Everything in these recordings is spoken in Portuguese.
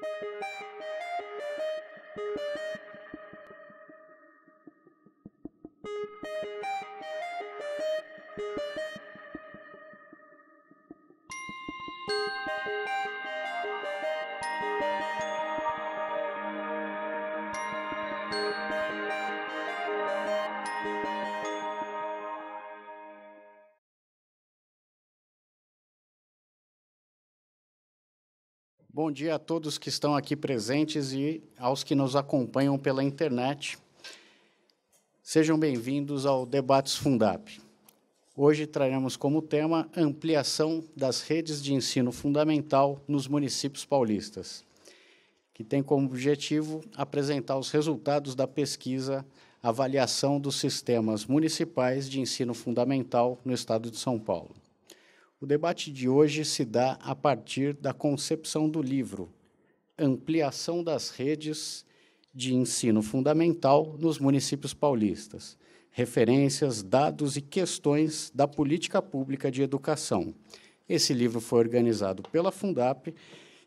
thank you bom dia a todos que estão aqui presentes e aos que nos acompanham pela internet. Sejam bem-vindos ao Debates Fundap. Hoje traremos como tema ampliação das redes de ensino fundamental nos municípios paulistas, que tem como objetivo apresentar os resultados da pesquisa Avaliação dos Sistemas Municipais de Ensino Fundamental no Estado de São Paulo. O debate de hoje se dá a partir da concepção do livro Ampliação das Redes de Ensino Fundamental nos Municípios Paulistas Referências, Dados e Questões da Política Pública de Educação. Esse livro foi organizado pela Fundap,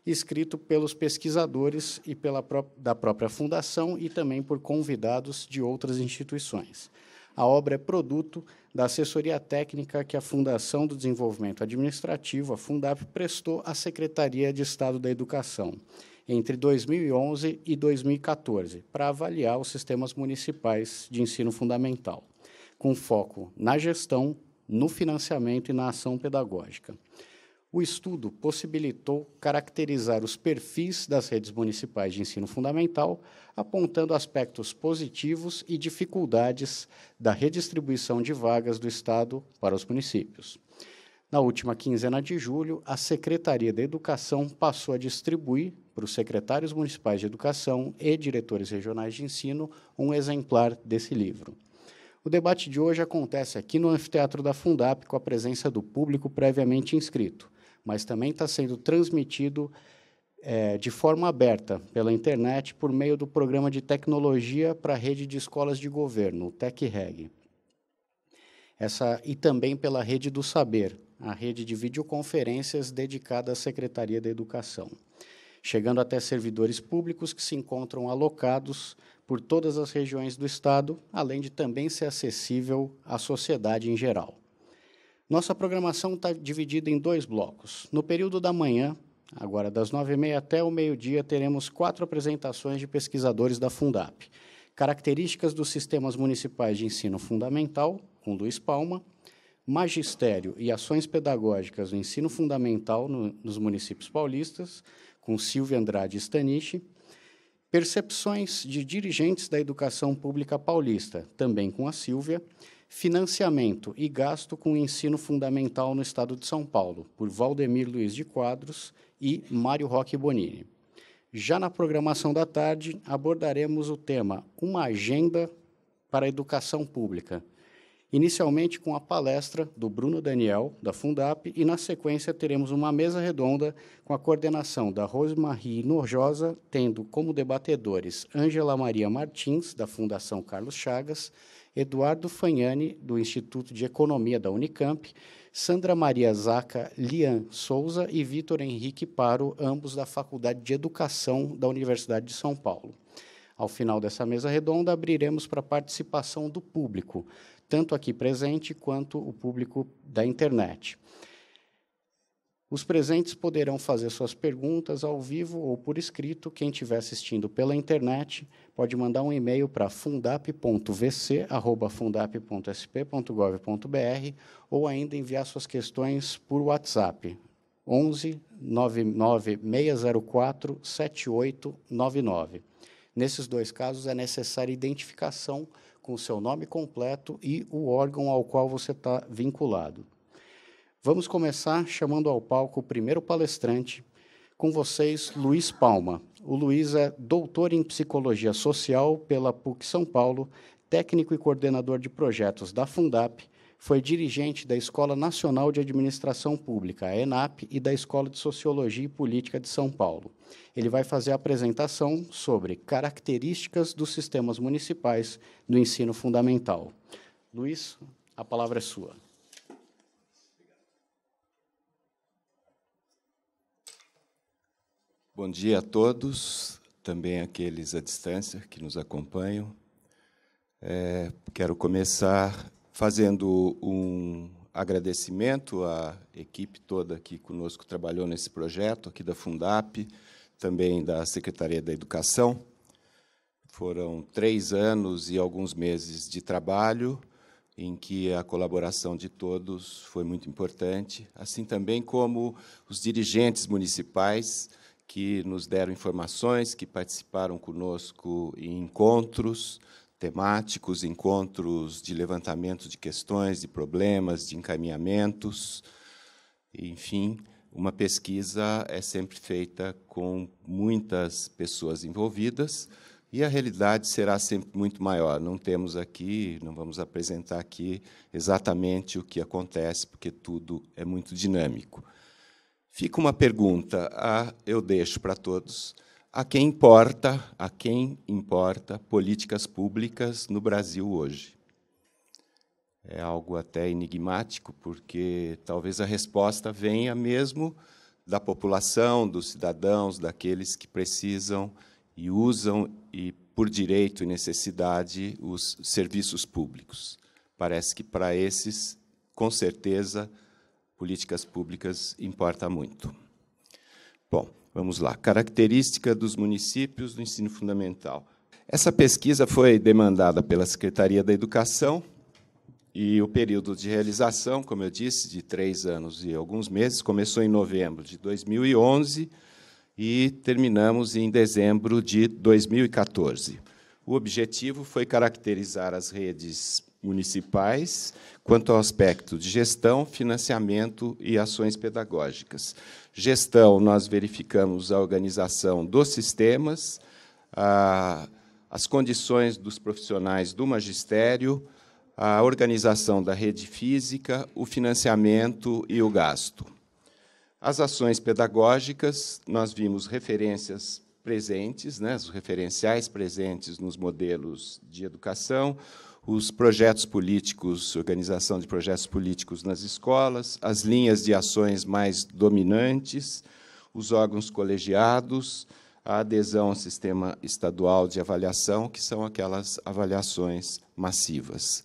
escrito pelos pesquisadores e pela pró da própria Fundação e também por convidados de outras instituições. A obra é produto da assessoria técnica que a Fundação do Desenvolvimento Administrativo, a Fundap, prestou à Secretaria de Estado da Educação entre 2011 e 2014 para avaliar os sistemas municipais de ensino fundamental, com foco na gestão, no financiamento e na ação pedagógica o estudo possibilitou caracterizar os perfis das redes municipais de ensino fundamental, apontando aspectos positivos e dificuldades da redistribuição de vagas do Estado para os municípios. Na última quinzena de julho, a Secretaria da Educação passou a distribuir para os secretários municipais de educação e diretores regionais de ensino um exemplar desse livro. O debate de hoje acontece aqui no Anfiteatro da Fundap com a presença do público previamente inscrito mas também está sendo transmitido é, de forma aberta pela internet por meio do programa de tecnologia para a rede de escolas de governo, o TecReg. Essa, e também pela rede do saber, a rede de videoconferências dedicada à Secretaria da Educação, chegando até servidores públicos que se encontram alocados por todas as regiões do Estado, além de também ser acessível à sociedade em geral. Nossa programação está dividida em dois blocos. No período da manhã, agora das nove e meia até o meio-dia, teremos quatro apresentações de pesquisadores da Fundap. Características dos sistemas municipais de ensino fundamental, com Luiz Palma, magistério e ações pedagógicas no ensino fundamental no, nos municípios paulistas, com Silvia Andrade Staniche, percepções de dirigentes da educação pública paulista, também com a Silvia, Financiamento e gasto com o ensino fundamental no Estado de São Paulo, por Valdemir Luiz de Quadros e Mário Roque Bonini. Já na programação da tarde, abordaremos o tema Uma Agenda para a Educação Pública, inicialmente com a palestra do Bruno Daniel, da Fundap, e na sequência teremos uma mesa redonda com a coordenação da Rosemarie Norjosa, tendo como debatedores Ângela Maria Martins, da Fundação Carlos Chagas, Eduardo Fagnani, do Instituto de Economia da Unicamp, Sandra Maria Zaca Lian Souza e Vitor Henrique Paro, ambos da Faculdade de Educação da Universidade de São Paulo. Ao final dessa mesa redonda, abriremos para a participação do público, tanto aqui presente quanto o público da internet. Os presentes poderão fazer suas perguntas ao vivo ou por escrito. Quem estiver assistindo pela internet pode mandar um e-mail para fundap.vc@fundap.sp.gov.br ou ainda enviar suas questões por WhatsApp 11 99604 7899. Nesses dois casos é necessária identificação com o seu nome completo e o órgão ao qual você está vinculado. Vamos começar chamando ao palco o primeiro palestrante, com vocês, Luiz Palma. O Luiz é doutor em psicologia social pela PUC São Paulo, técnico e coordenador de projetos da Fundap, foi dirigente da Escola Nacional de Administração Pública, a ENAP, e da Escola de Sociologia e Política de São Paulo. Ele vai fazer a apresentação sobre características dos sistemas municipais do ensino fundamental. Luiz, a palavra é sua. Bom dia a todos, também aqueles à distância que nos acompanham. É, quero começar fazendo um agradecimento à equipe toda que conosco trabalhou nesse projeto, aqui da Fundap, também da Secretaria da Educação. Foram três anos e alguns meses de trabalho em que a colaboração de todos foi muito importante, assim também como os dirigentes municipais que nos deram informações, que participaram conosco em encontros temáticos, encontros de levantamento de questões, de problemas, de encaminhamentos, enfim, uma pesquisa é sempre feita com muitas pessoas envolvidas e a realidade será sempre muito maior. Não temos aqui, não vamos apresentar aqui exatamente o que acontece, porque tudo é muito dinâmico. Fica uma pergunta, a, eu deixo para todos. A quem importa, a quem importa políticas públicas no Brasil hoje? É algo até enigmático, porque talvez a resposta venha mesmo da população, dos cidadãos, daqueles que precisam e usam e por direito e necessidade os serviços públicos. Parece que para esses, com certeza, políticas públicas importa muito. Bom, vamos lá. Característica dos municípios do ensino fundamental. Essa pesquisa foi demandada pela Secretaria da Educação e o período de realização, como eu disse, de três anos e alguns meses, começou em novembro de 2011 e terminamos em dezembro de 2014. O objetivo foi caracterizar as redes municipais quanto ao aspecto de gestão, financiamento e ações pedagógicas. Gestão, nós verificamos a organização dos sistemas, a, as condições dos profissionais do magistério, a organização da rede física, o financiamento e o gasto. As ações pedagógicas, nós vimos referências presentes, né, os referenciais presentes nos modelos de educação, os projetos políticos, organização de projetos políticos nas escolas, as linhas de ações mais dominantes, os órgãos colegiados, a adesão ao sistema estadual de avaliação, que são aquelas avaliações massivas.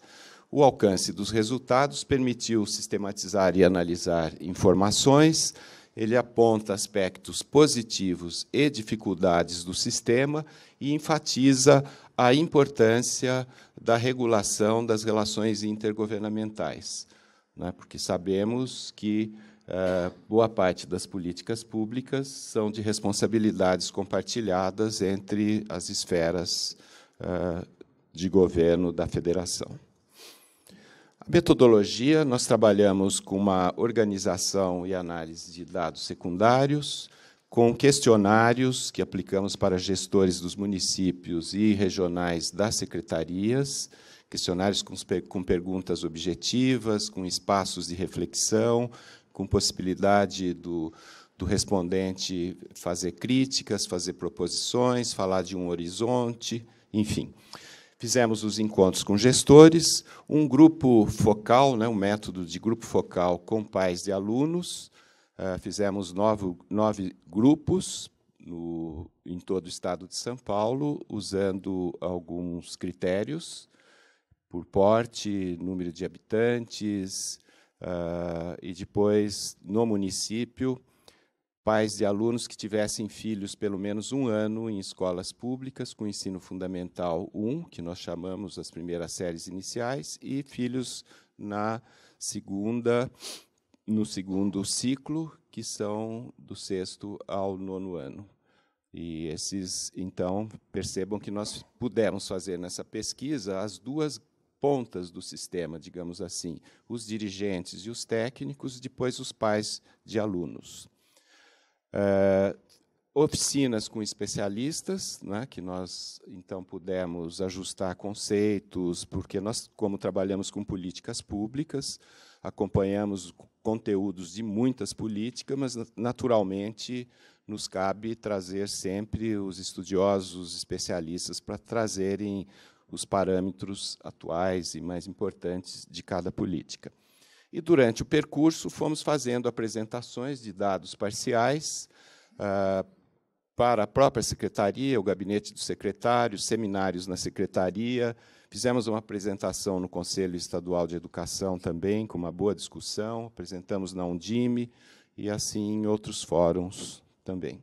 O alcance dos resultados permitiu sistematizar e analisar informações, ele aponta aspectos positivos e dificuldades do sistema e enfatiza a importância da regulação das relações intergovernamentais, né? porque sabemos que eh, boa parte das políticas públicas são de responsabilidades compartilhadas entre as esferas eh, de governo da federação. A metodologia, nós trabalhamos com uma organização e análise de dados secundários, com questionários que aplicamos para gestores dos municípios e regionais das secretarias, questionários com, com perguntas objetivas, com espaços de reflexão, com possibilidade do, do respondente fazer críticas, fazer proposições, falar de um horizonte, enfim. Fizemos os encontros com gestores, um grupo focal, né, um método de grupo focal com pais de alunos, ah, fizemos nove, nove grupos no, em todo o estado de São Paulo, usando alguns critérios por porte, número de habitantes, uh, e depois, no município, pais de alunos que tivessem filhos pelo menos um ano em escolas públicas, com ensino fundamental 1, que nós chamamos as primeiras séries iniciais, e filhos na segunda, no segundo ciclo, que são do sexto ao nono ano. E esses, então, percebam que nós pudemos fazer nessa pesquisa as duas pontas do sistema, digamos assim, os dirigentes e os técnicos, depois os pais de alunos. Eh, oficinas com especialistas, né, que nós então pudemos ajustar conceitos, porque nós, como trabalhamos com políticas públicas, acompanhamos conteúdos de muitas políticas, mas, naturalmente, nos cabe trazer sempre os estudiosos, especialistas, para trazerem os parâmetros atuais e mais importantes de cada política. E, durante o percurso, fomos fazendo apresentações de dados parciais ah, para a própria secretaria, o gabinete do secretário, seminários na secretaria, Fizemos uma apresentação no Conselho Estadual de Educação também, com uma boa discussão, apresentamos na Undime e assim em outros fóruns também.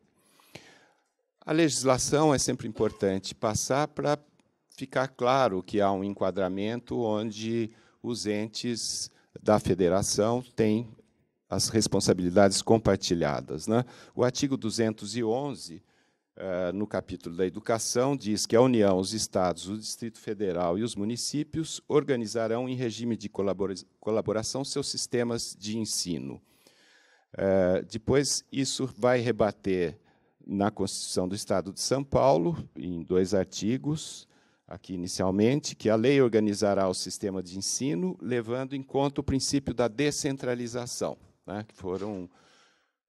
A legislação é sempre importante passar para ficar claro que há um enquadramento onde os entes da federação têm as responsabilidades compartilhadas. Né? O artigo 211 eh, no capítulo da educação, diz que a União, os Estados, o Distrito Federal e os municípios organizarão em regime de colaboração seus sistemas de ensino. Eh, depois, isso vai rebater na Constituição do Estado de São Paulo, em dois artigos, aqui inicialmente, que a lei organizará o sistema de ensino, levando em conta o princípio da descentralização, né, que foram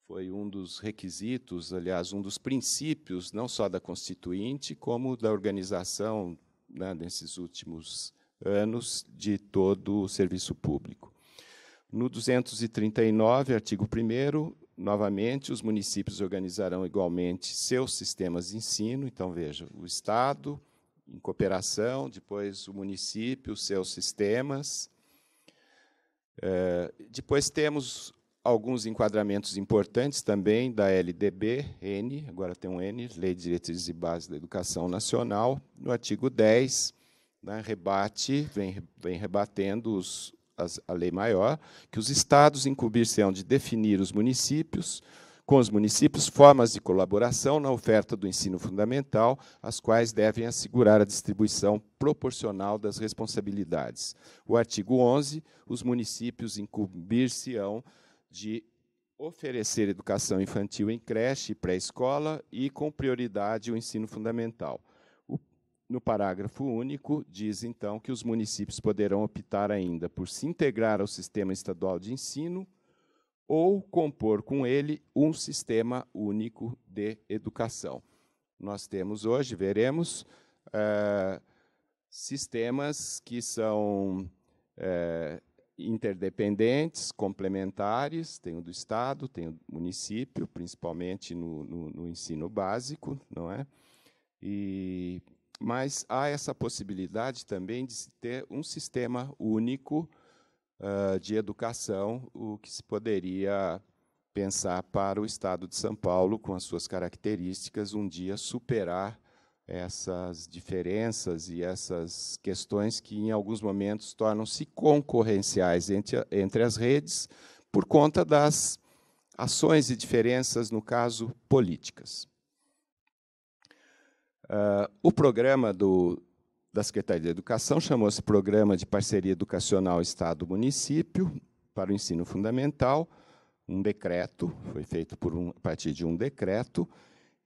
foi um dos requisitos, aliás, um dos princípios, não só da Constituinte, como da organização, né, nesses últimos anos, de todo o serviço público. No 239, artigo 1, novamente, os municípios organizarão igualmente seus sistemas de ensino. Então, veja, o Estado, em cooperação, depois o município, seus sistemas. É, depois temos alguns enquadramentos importantes também da LDB, N, agora tem um N, Lei de Diretrizes e Bases da Educação Nacional, no artigo 10, né, rebate, vem, vem rebatendo os, as, a lei maior, que os estados incumbir-se-ão de definir os municípios, com os municípios, formas de colaboração na oferta do ensino fundamental, as quais devem assegurar a distribuição proporcional das responsabilidades. O artigo 11, os municípios incumbir-se-ão de oferecer educação infantil em creche e pré-escola e, com prioridade, o ensino fundamental. no parágrafo único, diz então que os municípios poderão optar ainda por se integrar ao sistema estadual de ensino ou compor com ele um sistema único de educação. Nós temos hoje, veremos, é, sistemas que são. É, interdependentes, complementares, tem o do Estado, tem o município, principalmente no, no, no ensino básico, não é? E, mas há essa possibilidade também de se ter um sistema único uh, de educação, o que se poderia pensar para o Estado de São Paulo, com as suas características, um dia superar essas diferenças e essas questões que, em alguns momentos, tornam-se concorrenciais entre, entre as redes por conta das ações e diferenças, no caso, políticas. Uh, o programa do, da Secretaria de Educação chamou-se Programa de Parceria Educacional Estado-Município para o Ensino Fundamental, um decreto, foi feito por um, a partir de um decreto,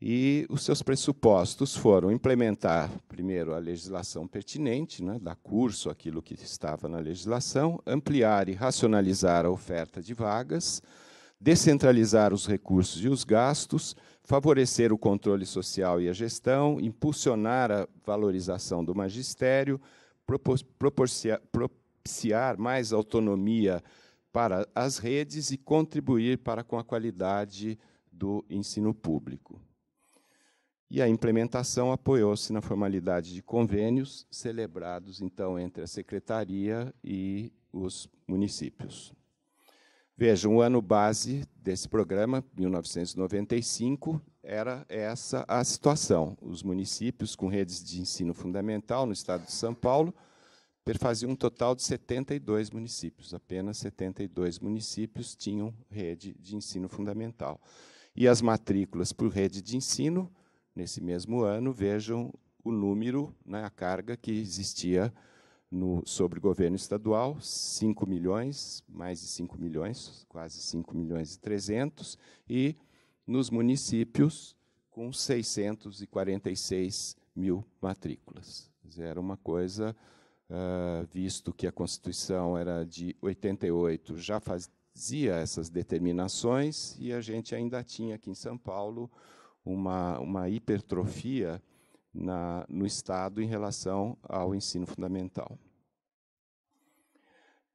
e os seus pressupostos foram implementar, primeiro, a legislação pertinente, né, dar curso àquilo que estava na legislação, ampliar e racionalizar a oferta de vagas, descentralizar os recursos e os gastos, favorecer o controle social e a gestão, impulsionar a valorização do magistério, propiciar mais autonomia para as redes e contribuir para com a qualidade do ensino público. E a implementação apoiou-se na formalidade de convênios celebrados, então, entre a Secretaria e os municípios. Veja, um ano base desse programa, 1995, era essa a situação. Os municípios com redes de ensino fundamental no estado de São Paulo perfaziam um total de 72 municípios. Apenas 72 municípios tinham rede de ensino fundamental. E as matrículas por rede de ensino Nesse mesmo ano, vejam o número, né, a carga que existia no, sobre o governo estadual, 5 milhões, mais de 5 milhões, quase 5 milhões e 300, e nos municípios, com 646 mil matrículas. Era uma coisa, uh, visto que a Constituição era de 88, já fazia essas determinações, e a gente ainda tinha aqui em São Paulo uma, uma hipertrofia na, no Estado em relação ao ensino fundamental.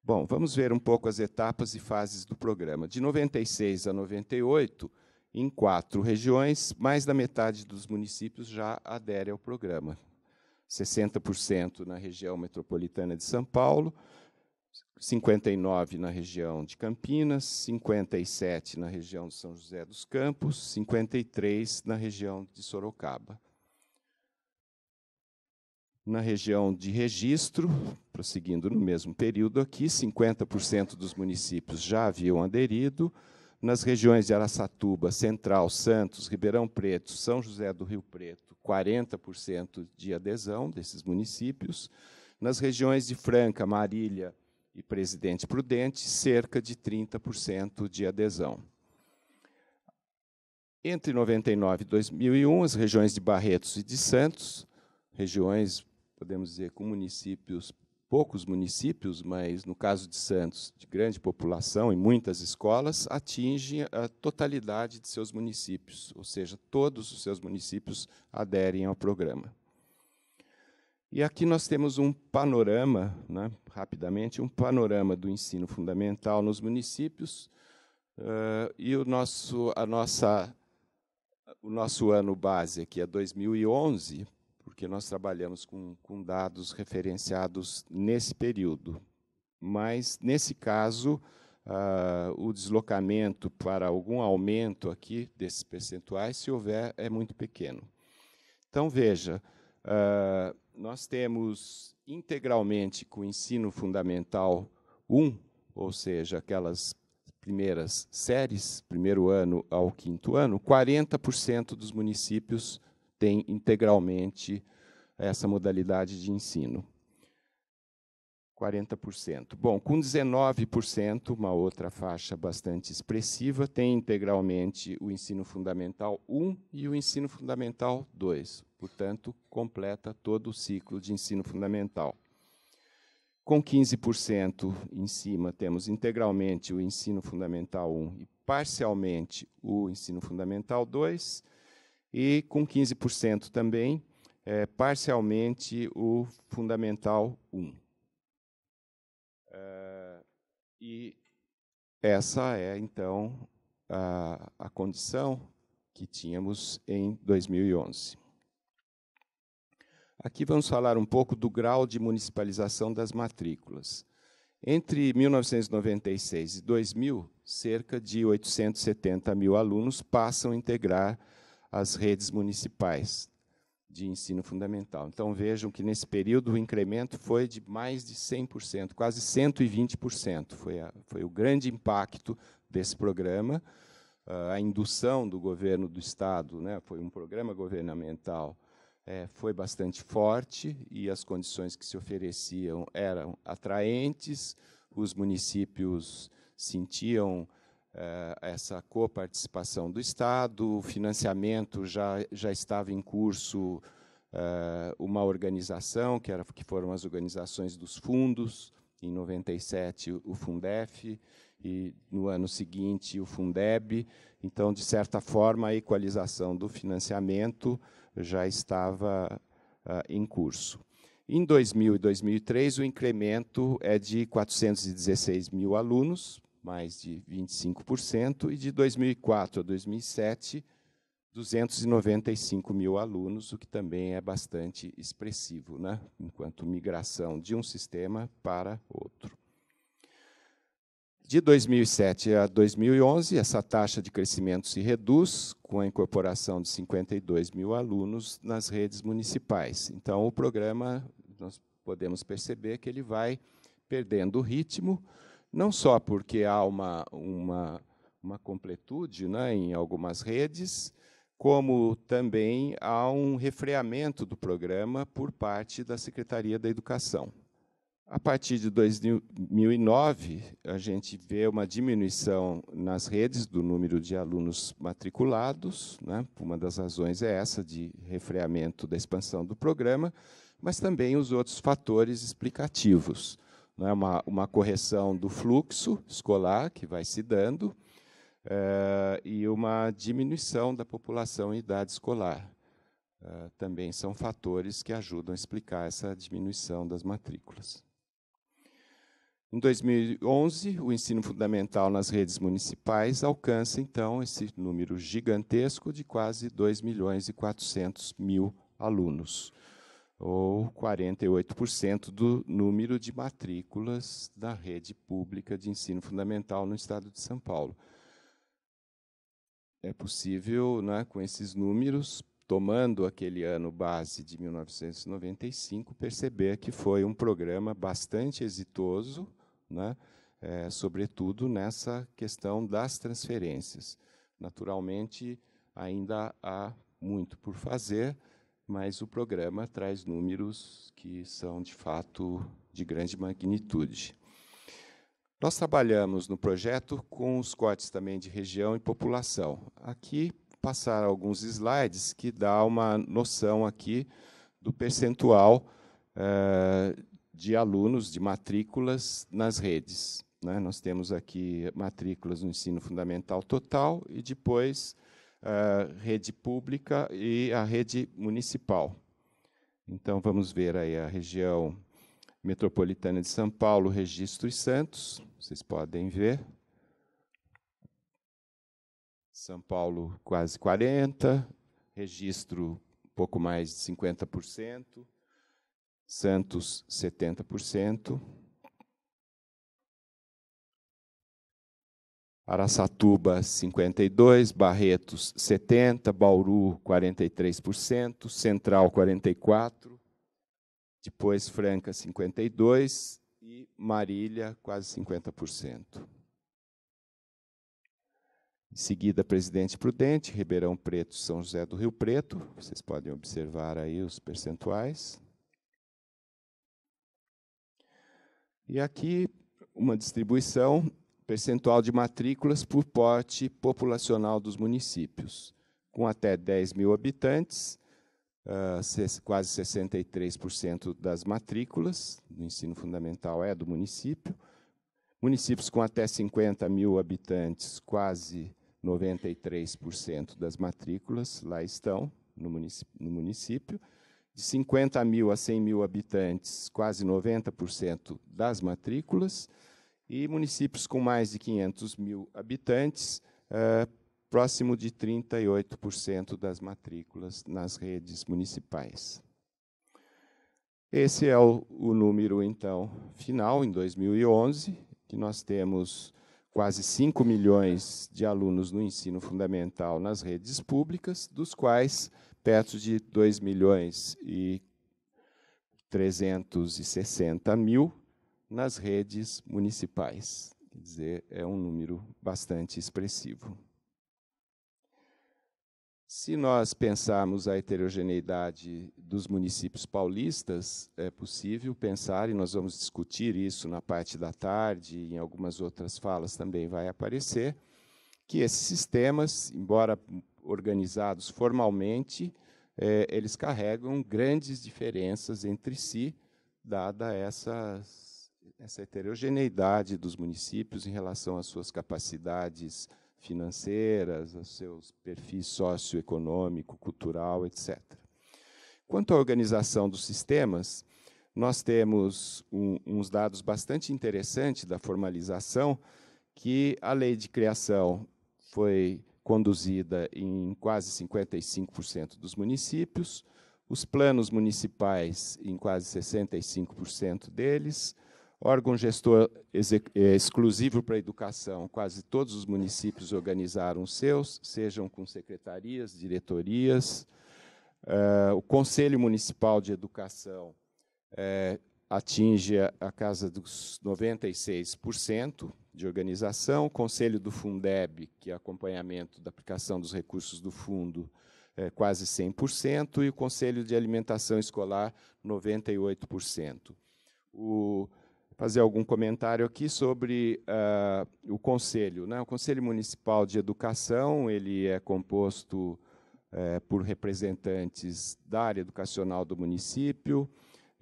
Bom, vamos ver um pouco as etapas e fases do programa. De 96 a 98, em quatro regiões, mais da metade dos municípios já adere ao programa. 60% na região metropolitana de São Paulo, 59 na região de Campinas, 57 na região de São José dos Campos, 53 na região de Sorocaba. Na região de registro, prosseguindo no mesmo período aqui, 50% dos municípios já haviam aderido. Nas regiões de Araçatuba, Central, Santos, Ribeirão Preto, São José do Rio Preto, 40% de adesão desses municípios. Nas regiões de Franca, Marília, e Presidente Prudente, cerca de 30% de adesão. Entre 99 e 2001, as regiões de Barretos e de Santos, regiões, podemos dizer, com municípios, poucos municípios, mas no caso de Santos, de grande população e muitas escolas, atingem a totalidade de seus municípios, ou seja, todos os seus municípios aderem ao programa. E aqui nós temos um panorama, né, rapidamente, um panorama do ensino fundamental nos municípios uh, e o nosso, a nossa, o nosso ano base aqui é 2011, porque nós trabalhamos com, com dados referenciados nesse período. Mas, nesse caso, uh, o deslocamento para algum aumento aqui desses percentuais, se houver, é muito pequeno. Então, veja... Uh, nós temos integralmente com o ensino fundamental 1, ou seja, aquelas primeiras séries, primeiro ano ao quinto ano, 40% dos municípios têm integralmente essa modalidade de ensino. 40%. Bom, com 19%, uma outra faixa bastante expressiva, tem integralmente o ensino fundamental 1 e o ensino fundamental 2. Portanto, completa todo o ciclo de ensino fundamental. Com 15% em cima, temos integralmente o ensino fundamental 1 e parcialmente o ensino fundamental 2. E com 15% também, é, parcialmente o fundamental 1. Eh, e essa é, então, a, a condição que tínhamos em 2011. Aqui vamos falar um pouco do grau de municipalização das matrículas. Entre 1996 e 2000, cerca de 870 mil alunos passam a integrar as redes municipais, de ensino fundamental. Então vejam que nesse período o incremento foi de mais de 100%, quase 120%. Foi, a, foi o grande impacto desse programa. Uh, a indução do governo do Estado, né, foi um programa governamental, é, foi bastante forte e as condições que se ofereciam eram atraentes, os municípios sentiam eh, essa coparticipação do Estado, o financiamento já, já estava em curso eh, uma organização, que, era, que foram as organizações dos fundos, em 97 o Fundef, e no ano seguinte o Fundeb. Então, de certa forma, a equalização do financiamento já estava eh, em curso. Em 2000 e 2003, o incremento é de 416 mil alunos, mais de 25%, e de 2004 a 2007, 295 mil alunos, o que também é bastante expressivo, né? enquanto migração de um sistema para outro. De 2007 a 2011, essa taxa de crescimento se reduz com a incorporação de 52 mil alunos nas redes municipais. Então, o programa, nós podemos perceber que ele vai perdendo ritmo, não só porque há uma, uma, uma completude né, em algumas redes, como também há um refreamento do programa por parte da Secretaria da Educação. A partir de 2009, a gente vê uma diminuição nas redes do número de alunos matriculados. Né? Uma das razões é essa, de refreamento da expansão do programa, mas também os outros fatores explicativos né, uma, uma correção do fluxo escolar que vai se dando é, e uma diminuição da população em idade escolar. É, também são fatores que ajudam a explicar essa diminuição das matrículas. Em 2011, o ensino fundamental nas redes municipais alcança, então, esse número gigantesco de quase 2 milhões e 400 mil alunos ou 48% do número de matrículas da rede pública de ensino fundamental no estado de São Paulo. É possível, né, com esses números, tomando aquele ano base de 1995, perceber que foi um programa bastante exitoso, né, é, sobretudo nessa questão das transferências. Naturalmente, ainda há muito por fazer, mas o programa traz números que são de fato de grande magnitude. Nós trabalhamos no projeto com os cortes também de região e população. Aqui passar alguns slides que dá uma noção aqui do percentual eh, de alunos de matrículas nas redes. Né? Nós temos aqui matrículas no ensino fundamental total e depois eh, rede pública e a rede municipal. Então, vamos ver aí a região metropolitana de São Paulo, Registro e Santos. Vocês podem ver. São Paulo, quase 40%, Registro, pouco mais de 50%, Santos, 70%. Araçatuba 52, Barretos 70, Bauru 43%, Central 44, depois Franca 52 e Marília quase 50%. Em seguida, Presidente Prudente, Ribeirão Preto, São José do Rio Preto, vocês podem observar aí os percentuais. E aqui uma distribuição percentual de matrículas por porte populacional dos municípios. Com até 10 mil habitantes, ah, quase 63% das matrículas do ensino fundamental é do município. Municípios com até 50 mil habitantes, quase 93% das matrículas lá estão no município. No município. De 50 mil a 100 mil habitantes, quase 90% das matrículas e municípios com mais de 500 mil habitantes, é, próximo de 38% das matrículas nas redes municipais. Esse é o, o, número, então, final, em 2011, que nós temos quase 5 milhões de alunos no ensino fundamental nas redes públicas, dos quais perto de 2 milhões e 360 mil nas redes municipais. Quer dizer, é um número bastante expressivo. Se nós pensarmos a heterogeneidade dos municípios paulistas, é possível pensar, e nós vamos discutir isso na parte da tarde, em algumas outras falas também vai aparecer, que esses sistemas, embora organizados formalmente, é, eles carregam grandes diferenças entre si, dada essas essa heterogeneidade dos municípios em relação às suas capacidades financeiras, aos seus perfis socioeconômico, cultural, etc. Quanto à organização dos sistemas, nós temos um, uns dados bastante interessantes da formalização, que a lei de criação foi conduzida em quase 55% dos municípios, os planos municipais em quase 65% deles, Órgão gestor eh, exclusivo para a educação, quase todos os municípios organizaram seus, sejam com secretarias, diretorias. Uh, o Conselho Municipal de Educação uh, atinge a casa dos 96% de organização. O Conselho do Fundeb, que é acompanhamento da aplicação dos recursos do fundo, quase 100%, e o Conselho de Alimentação Escolar, 98%. O fazer algum comentário aqui sobre uh, o conselho. Né? O Conselho Municipal de Educação ele é composto uh, por representantes da área educacional do município,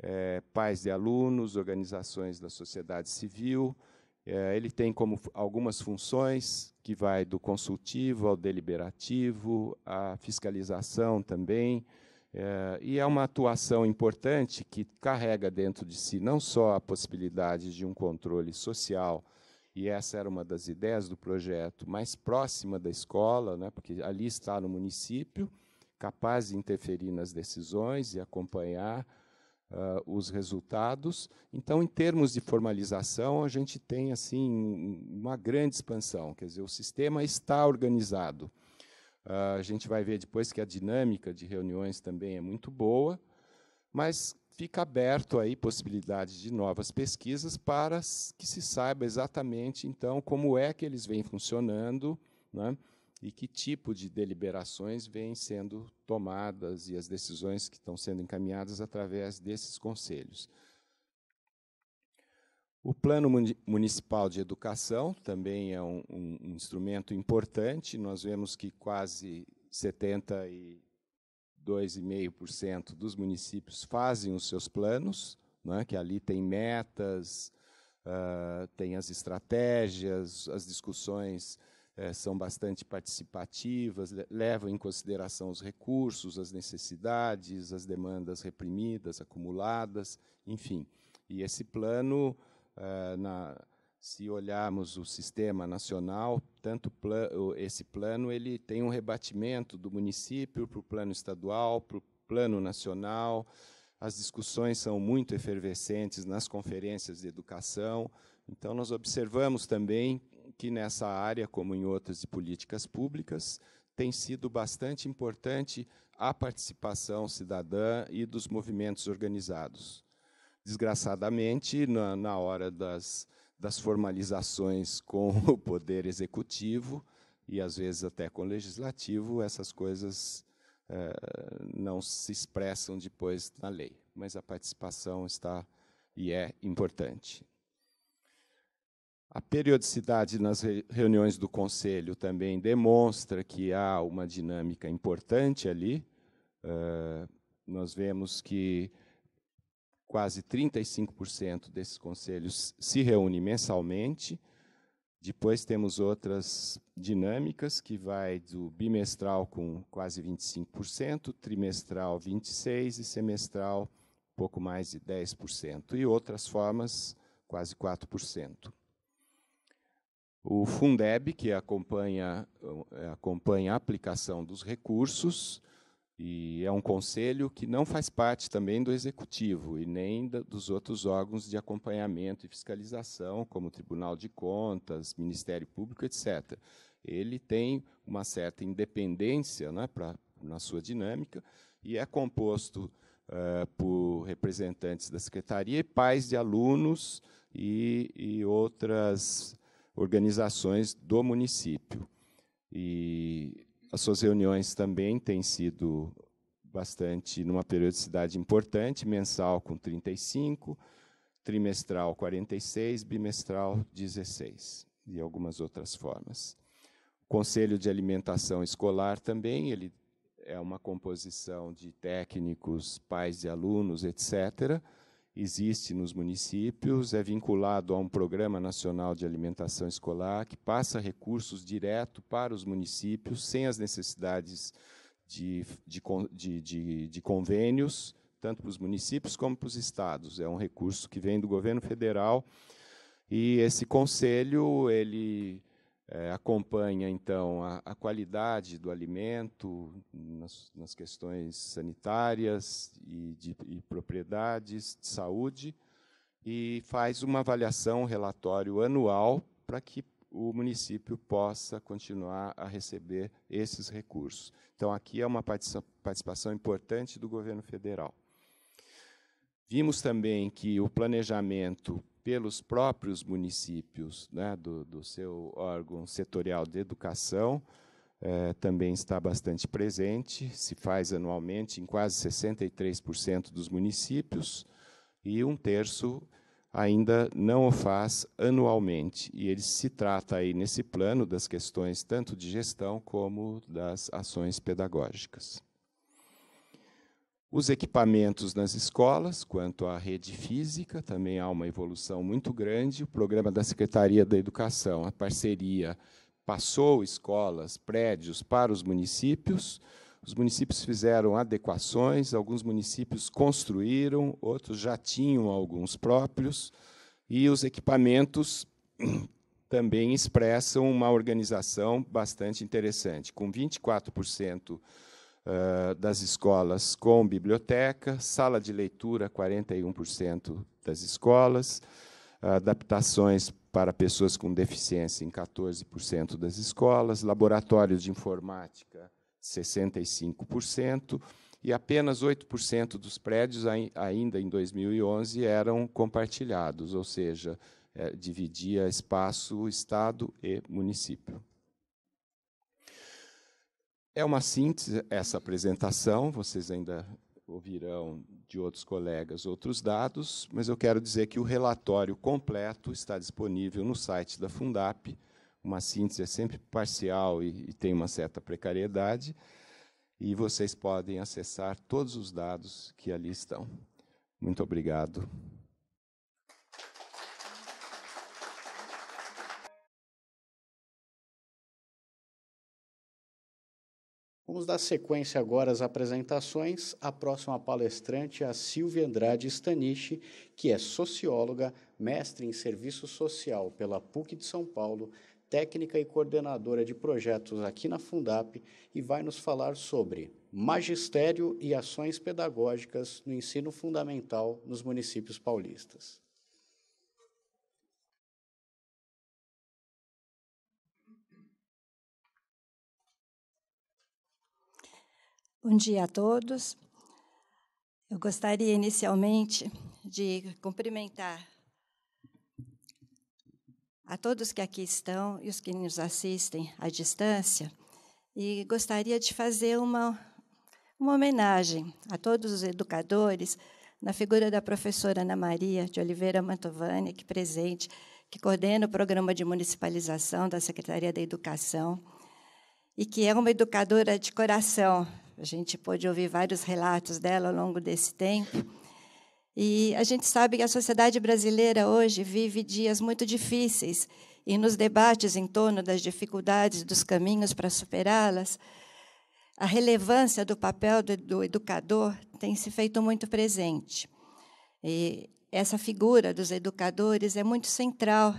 uh, pais de alunos, organizações da sociedade civil. Eh, ele tem como algumas funções que vai do consultivo ao deliberativo, à fiscalização também. É, e é uma atuação importante que carrega dentro de si não só a possibilidade de um controle social, e essa era uma das ideias do projeto, mais próxima da escola, né, porque ali está no município, capaz de interferir nas decisões e acompanhar uh, os resultados. Então, em termos de formalização, a gente tem assim uma grande expansão, quer dizer, o sistema está organizado ah, a gente vai ver depois que a dinâmica de reuniões também é muito boa, mas fica aberto aí possibilidades de novas pesquisas para que se saiba exatamente então como é que eles vêm funcionando, né? E que tipo de deliberações vêm sendo tomadas e as decisões que estão sendo encaminhadas através desses conselhos. O Plano Municipal de Educação também é um, um, um instrumento importante. Nós vemos que quase 72,5% dos municípios fazem os seus planos, né, que ali tem metas, uh, tem as estratégias, as discussões uh, são bastante participativas, levam em consideração os recursos, as necessidades, as demandas reprimidas, acumuladas, enfim. E esse plano eh, na, se olharmos o sistema nacional, tanto plan, esse plano ele tem um rebatimento do município para o plano estadual, para o plano nacional. As discussões são muito efervescentes nas conferências de educação. Então, nós observamos também que nessa área, como em outras de políticas públicas, tem sido bastante importante a participação cidadã e dos movimentos organizados desgraçadamente, na, na hora das, das formalizações com o Poder Executivo e, às vezes, até com o Legislativo, essas coisas eh, não se expressam depois na lei. Mas a participação está e é importante. A periodicidade nas reuniões do Conselho também demonstra que há uma dinâmica importante ali. Uh, nós vemos que quase 35% desses conselhos se reúne mensalmente. Depois temos outras dinâmicas que vai do bimestral com quase 25%, trimestral 26 e semestral pouco mais de 10% e outras formas quase 4%. O Fundeb, que acompanha, eh, acompanha a aplicação dos recursos, e é um conselho que não faz parte também do executivo e nem da, dos outros órgãos de acompanhamento e fiscalização, como o Tribunal de Contas, Ministério Público, etc. Ele tem uma certa independência né, pra, na sua dinâmica e é composto uh, por representantes da secretaria e pais de alunos e, e outras organizações do município. E as suas reuniões também têm sido bastante, numa periodicidade importante, mensal com 35, trimestral 46, bimestral 16 e algumas outras formas. O Conselho de Alimentação Escolar também, ele é uma composição de técnicos, pais de alunos, etc., existe nos municípios, é vinculado a um Programa Nacional de Alimentação Escolar, que passa recursos direto para os municípios, sem as necessidades de, de, de, de, de convênios, tanto para os municípios como para os estados. É um recurso que vem do governo federal e esse conselho ele é, acompanha, então, a, a, qualidade do alimento nas, nas questões sanitárias e de e propriedades de saúde e faz uma avaliação, um relatório anual para que o município possa continuar a receber esses recursos. Então, aqui é uma participação importante do governo federal. Vimos também que o planejamento pelos próprios municípios, né, do, do, seu órgão setorial de educação, eh, também está bastante presente, se faz anualmente em quase 63% dos municípios, e um terço ainda não o faz anualmente. E ele se trata aí nesse plano das questões tanto de gestão como das ações pedagógicas. Os equipamentos nas escolas, quanto à rede física, também há uma evolução muito grande. O programa da Secretaria da Educação, a parceria passou escolas, prédios para os municípios. Os municípios fizeram adequações, alguns municípios construíram, outros já tinham alguns próprios, e os equipamentos também expressam uma organização bastante interessante, com 24% uh, das escolas com biblioteca, sala de leitura, 41% das escolas, adaptações para pessoas com deficiência em 14% das escolas, laboratórios de informática, 65%, e apenas 8% dos prédios, ainda em 2011, eram compartilhados, ou seja, é, dividia espaço, Estado e município. É uma síntese essa apresentação, vocês ainda ouvirão de outros colegas outros dados, mas eu quero dizer que o relatório completo está disponível no site da Fundap. Uma síntese é sempre parcial e, e tem uma certa precariedade, e vocês podem acessar todos os dados que ali estão. Muito obrigado. Vamos dar sequência agora às apresentações. A próxima palestrante é a Silvia Andrade Stanichi, que é socióloga, mestre em serviço social pela PUC de São Paulo, técnica e coordenadora de projetos aqui na Fundap, e vai nos falar sobre magistério e ações pedagógicas no ensino fundamental nos municípios paulistas. Bom dia a todos. Eu gostaria inicialmente de cumprimentar a todos que aqui estão e os que nos assistem à distância e gostaria de fazer uma, uma homenagem a todos os educadores na figura da professora Ana Maria de Oliveira Mantovani, aqui presente, que coordena o programa de municipalização da Secretaria da Educação e que é uma educadora de coração, a gente pôde ouvir vários relatos dela ao longo desse tempo. E a gente sabe que a sociedade brasileira hoje vive dias muito difíceis, e nos debates em torno das dificuldades, dos caminhos para superá-las, a relevância do papel do educador tem se feito muito presente. E essa figura dos educadores é muito central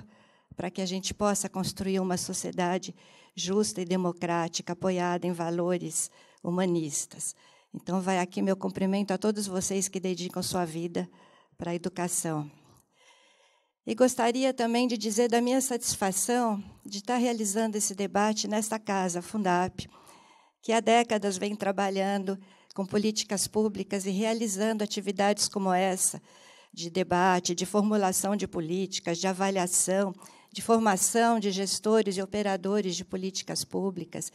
para que a gente possa construir uma sociedade justa e democrática, apoiada em valores humanistas. Então, vai aqui meu cumprimento a todos vocês que dedicam sua vida para a educação. E gostaria também de dizer da minha satisfação de estar realizando esse debate nesta casa, a Fundap, que há décadas vem trabalhando com políticas públicas e realizando atividades como essa, de debate, de formulação de políticas, de avaliação, de formação de gestores e operadores de políticas públicas,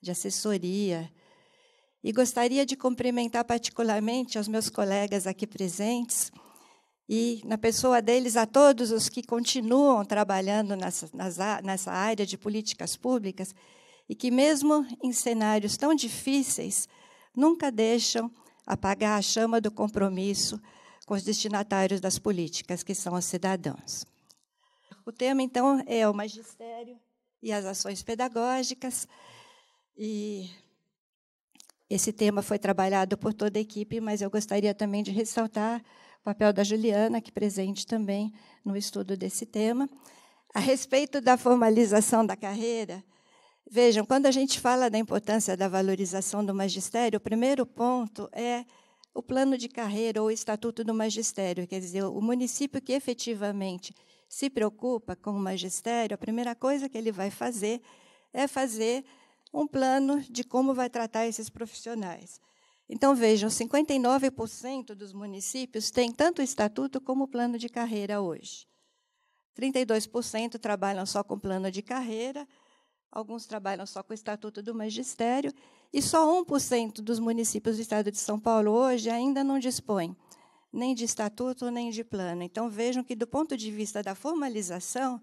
de assessoria, e gostaria de cumprimentar particularmente aos meus colegas aqui presentes e, na pessoa deles, a todos os que continuam trabalhando nessa, nessa área de políticas públicas e que, mesmo em cenários tão difíceis, nunca deixam apagar a chama do compromisso com os destinatários das políticas, que são os cidadãos. O tema, então, é o magistério e as ações pedagógicas. E esse tema foi trabalhado por toda a equipe, mas eu gostaria também de ressaltar o papel da Juliana, que presente também no estudo desse tema. A respeito da formalização da carreira, vejam, quando a gente fala da importância da valorização do magistério, o primeiro ponto é o plano de carreira ou o estatuto do magistério, quer dizer, o município que efetivamente se preocupa com o magistério, a primeira coisa que ele vai fazer é fazer um plano de como vai tratar esses profissionais. Então, vejam, 59% dos municípios têm tanto o estatuto como o plano de carreira hoje. 32% trabalham só com plano de carreira, alguns trabalham só com o estatuto do magistério, e só 1% dos municípios do estado de São Paulo hoje ainda não dispõem nem de estatuto nem de plano. Então, vejam que, do ponto de vista da formalização,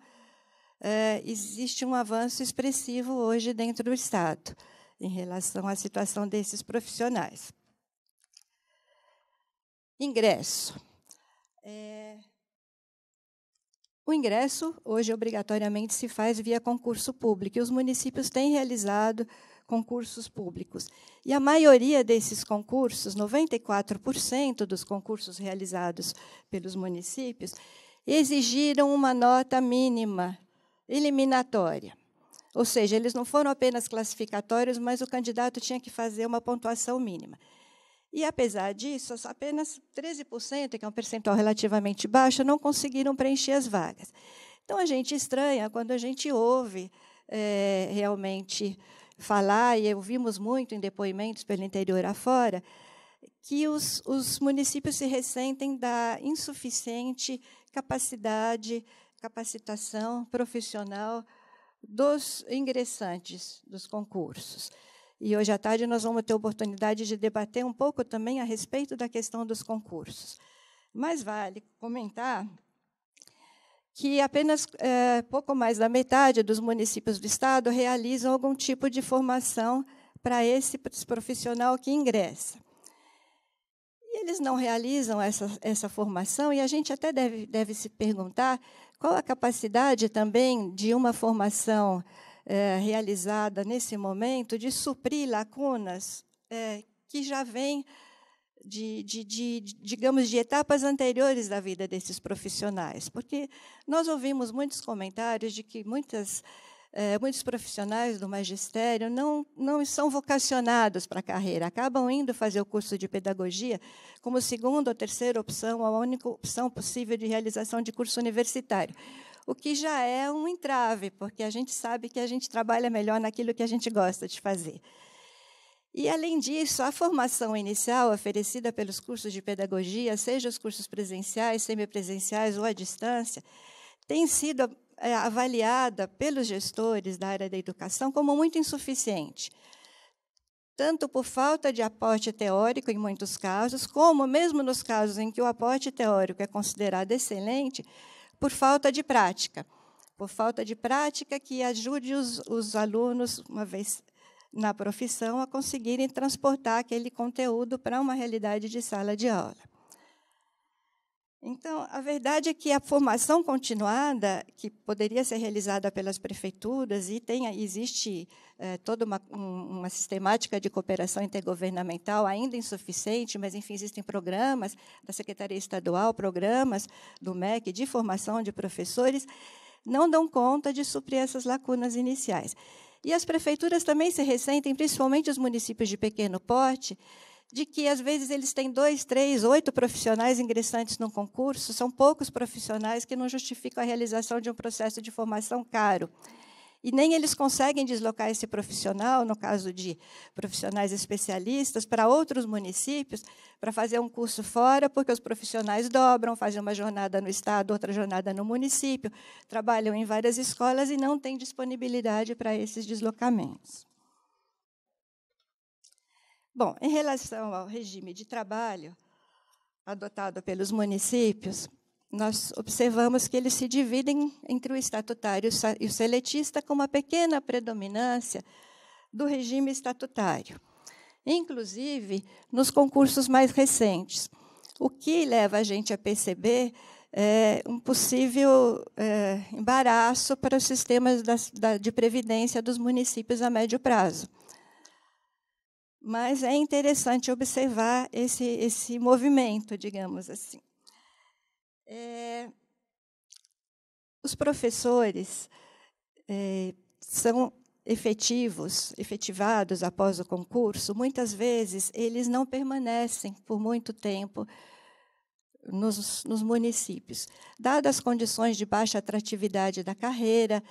uh, existe um avanço expressivo hoje dentro do Estado em relação à situação desses profissionais. Ingresso. É... O ingresso, hoje, obrigatoriamente, se faz via concurso público, e os municípios têm realizado concursos públicos. E a maioria desses concursos, 94% dos concursos realizados pelos municípios, exigiram uma nota mínima eliminatória. Ou seja, eles não foram apenas classificatórios, mas o candidato tinha que fazer uma pontuação mínima. E, apesar disso, apenas 13%, que é um percentual relativamente baixo, não conseguiram preencher as vagas. Então, a gente estranha quando a gente ouve é, realmente falar, e ouvimos muito em depoimentos pelo interior afora, que os, os municípios se ressentem da insuficiente capacidade capacitação profissional dos ingressantes dos concursos. E hoje à tarde nós vamos ter oportunidade de debater um pouco também a respeito da questão dos concursos. Mas vale comentar que apenas é, pouco mais da metade dos municípios do estado realizam algum tipo de formação para esse profissional que ingressa. E eles não realizam essa, essa formação, e a gente até deve, deve se perguntar qual a capacidade também de uma formação é, realizada nesse momento de suprir lacunas é, que já vêm de, de, de, digamos, de etapas anteriores da vida desses profissionais? Porque nós ouvimos muitos comentários de que muitas é, muitos profissionais do magistério não, não são vocacionados para a carreira, acabam indo fazer o curso de pedagogia como segunda ou terceira opção, a única opção possível de realização de curso universitário. O que já é um entrave, porque a gente sabe que a gente trabalha melhor naquilo que a gente gosta de fazer. E, além disso, a formação inicial oferecida pelos cursos de pedagogia, seja os cursos presenciais, semipresenciais ou à distância, tem sido é avaliada pelos gestores da área da educação como muito insuficiente, tanto por falta de aporte teórico, em muitos casos, como, mesmo nos casos em que o aporte teórico é considerado excelente, por falta de prática. Por falta de prática que ajude os, os alunos, uma vez na profissão, a conseguirem transportar aquele conteúdo para uma realidade de sala de aula. Então, a verdade é que a formação continuada, que poderia ser realizada pelas prefeituras, e tem, existe é, toda uma, um, uma, sistemática de cooperação intergovernamental ainda insuficiente, mas, enfim, existem programas da Secretaria Estadual, programas do MEC de formação de professores, não dão conta de suprir essas lacunas iniciais. E as prefeituras também se ressentem, principalmente os municípios de pequeno porte, de que às vezes eles têm dois, três, oito profissionais ingressantes num concurso, são poucos profissionais que não justificam a realização de um processo de formação caro. E nem eles conseguem deslocar esse profissional, no caso de profissionais especialistas, para outros municípios, para fazer um curso fora, porque os profissionais dobram, fazem uma jornada no estado, outra jornada no município, trabalham em várias escolas e não têm disponibilidade para esses deslocamentos. Bom, em relação ao regime de trabalho adotado pelos municípios, nós observamos que eles se dividem entre o estatutário e o seletista com uma pequena predominância do regime estatutário, inclusive nos concursos mais recentes, o que leva a gente a perceber é, um possível é, embaraço para os sistemas da, de previdência dos municípios a médio prazo. Mas é interessante observar esse, esse movimento, digamos assim. É, os professores é, são efetivos, efetivados após o concurso, muitas vezes eles não permanecem por muito tempo nos, nos municípios. Dadas as condições de baixa atratividade da carreira,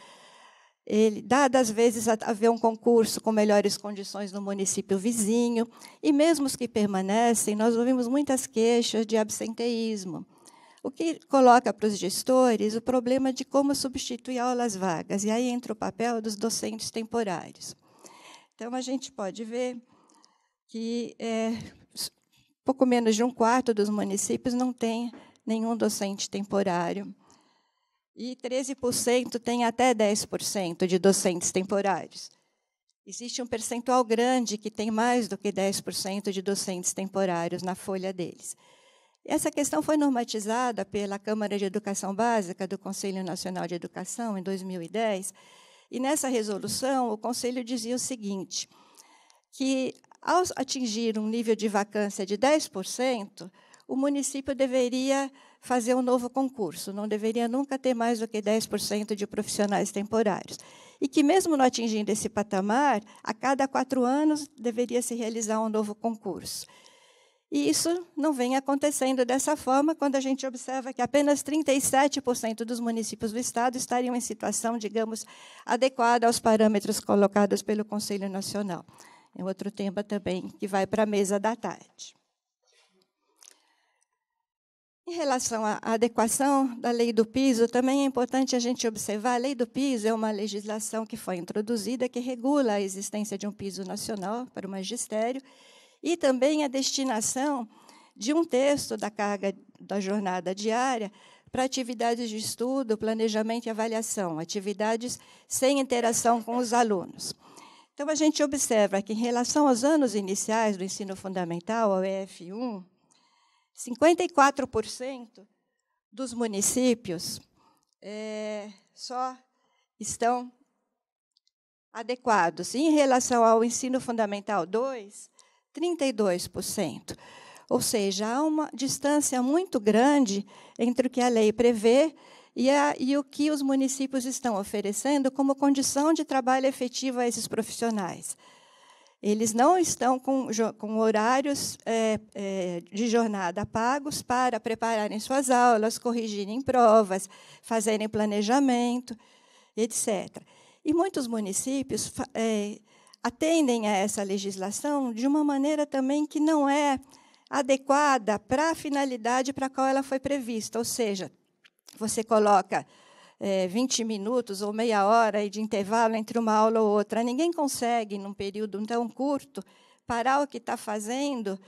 ele, dadas vezes haver um concurso com melhores condições no município vizinho, e mesmo os que permanecem, nós ouvimos muitas queixas de absenteísmo, o que coloca para os gestores o problema de como substituir aulas vagas, e aí entra o papel dos docentes temporários. Então, a gente pode ver que é, pouco menos de um quarto dos municípios não tem nenhum docente temporário. E 13% tem até 10% de docentes temporários. Existe um percentual grande que tem mais do que 10% de docentes temporários na folha deles. Essa questão foi normatizada pela Câmara de Educação Básica do Conselho Nacional de Educação, em 2010. E nessa resolução, o Conselho dizia o seguinte: que ao atingir um nível de vacância de 10%, o município deveria fazer um novo concurso. Não deveria nunca ter mais do que 10% de profissionais temporários. E que, mesmo não atingindo esse patamar, a cada quatro anos deveria se realizar um novo concurso. E isso não vem acontecendo dessa forma quando a gente observa que apenas 37% dos municípios do Estado estariam em situação, digamos, adequada aos parâmetros colocados pelo Conselho Nacional. É outro tema também que vai para a mesa da tarde. Em relação à adequação da lei do piso, também é importante a gente observar: a lei do piso é uma legislação que foi introduzida que regula a existência de um piso nacional para o magistério e também a destinação de um terço da carga da jornada diária para atividades de estudo, planejamento e avaliação, atividades sem interação com os alunos. Então, a gente observa que, em relação aos anos iniciais do ensino fundamental, ao EF1, 54% dos municípios é, só estão adequados. Em relação ao ensino fundamental 2, 32%. Ou seja, há uma distância muito grande entre o que a lei prevê e, a, e, o que os municípios estão oferecendo como condição de trabalho efetivo a esses profissionais. Eles não estão com, com horários é, é, de jornada pagos para prepararem suas aulas, corrigirem provas, fazerem planejamento, etc. E muitos municípios é, atendem a essa legislação de uma maneira também que não é adequada para a finalidade para a qual ela foi prevista. Ou seja, você coloca é, 20 minutos ou meia hora de intervalo entre uma aula ou outra. Ninguém consegue, num período tão curto, parar o que está fazendo,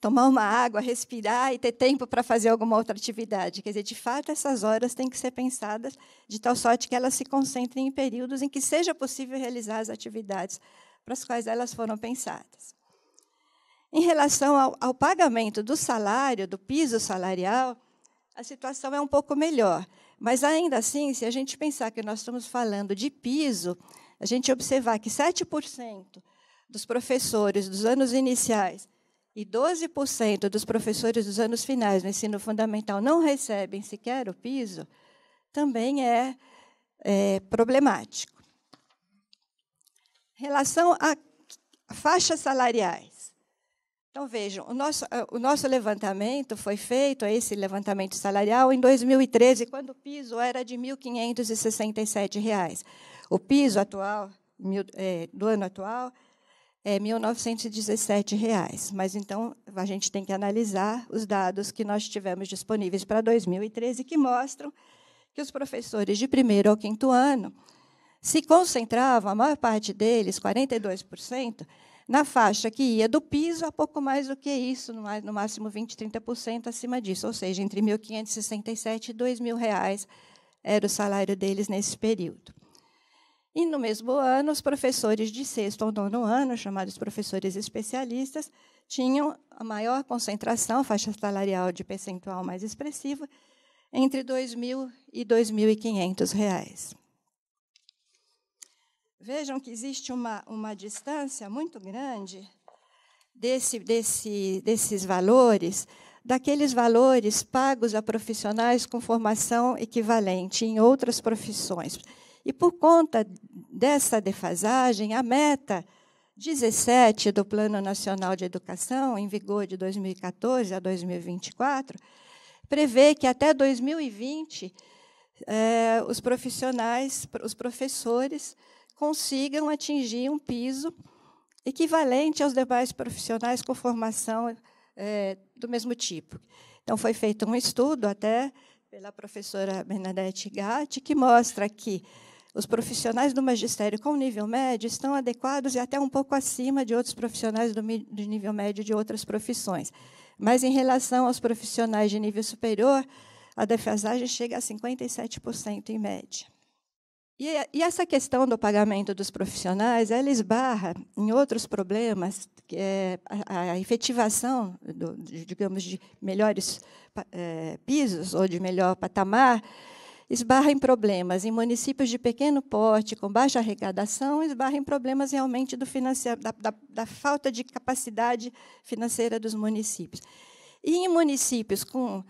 tomar uma água, respirar e ter tempo para fazer alguma outra atividade. Quer dizer, de fato, essas horas têm que ser pensadas de tal sorte que elas se concentrem em períodos em que seja possível realizar as atividades para as quais elas foram pensadas. Em relação ao, ao pagamento do salário, do piso salarial, a situação é um pouco melhor. Mas ainda assim, se a gente pensar que nós estamos falando de piso, a gente observar que 7% dos professores dos anos iniciais e 12% dos professores dos anos finais do ensino fundamental não recebem sequer o piso, também é, é problemático. Em relação a faixas salariais, então, vejam, o nosso, eh, o nosso levantamento foi feito, esse levantamento salarial, em 2013, quando o piso era de R$ 1.567. O piso atual, eh, do ano atual, é R$ 1.917. Mas, então, a gente tem que analisar os dados que nós tivemos disponíveis para 2013, que mostram que os professores de primeiro ao quinto ano se concentravam, a maior parte deles, 42%, na faixa que ia do piso a pouco mais do que isso, no máximo 20%, 30% acima disso, ou seja, entre R$ 1.567 e R$ reais era o salário deles nesse período. E, no mesmo ano, os professores de sexto ou nono ano, chamados professores especialistas, tinham a maior concentração, faixa salarial de percentual mais expressiva, entre R$ 2.000 e R$ reais. Vejam que existe uma, uma distância muito grande desse, desse, desses valores, daqueles valores pagos a profissionais com formação equivalente em outras profissões. E por conta dessa defasagem, a meta 17 do Plano Nacional de Educação, em vigor de 2014 a 2024, prevê que até 2020 eh, os profissionais, os professores, consigam atingir um piso equivalente aos demais profissionais com formação é, do mesmo tipo. Então, foi feito um estudo, até pela professora Bernadette Gatti, que mostra que os profissionais do magistério com nível médio estão adequados e até um pouco acima de outros profissionais do, de nível médio de outras profissões. Mas, em relação aos profissionais de nível superior, a defasagem chega a 57% em média. E, e essa questão do pagamento dos profissionais, ela esbarra em outros problemas, que é a, a efetivação, do, de, digamos, de melhores é, pisos ou de melhor patamar, esbarra em problemas em municípios de pequeno porte, com baixa arrecadação, esbarra em problemas realmente do da, da, da, falta de capacidade financeira dos municípios. E em municípios com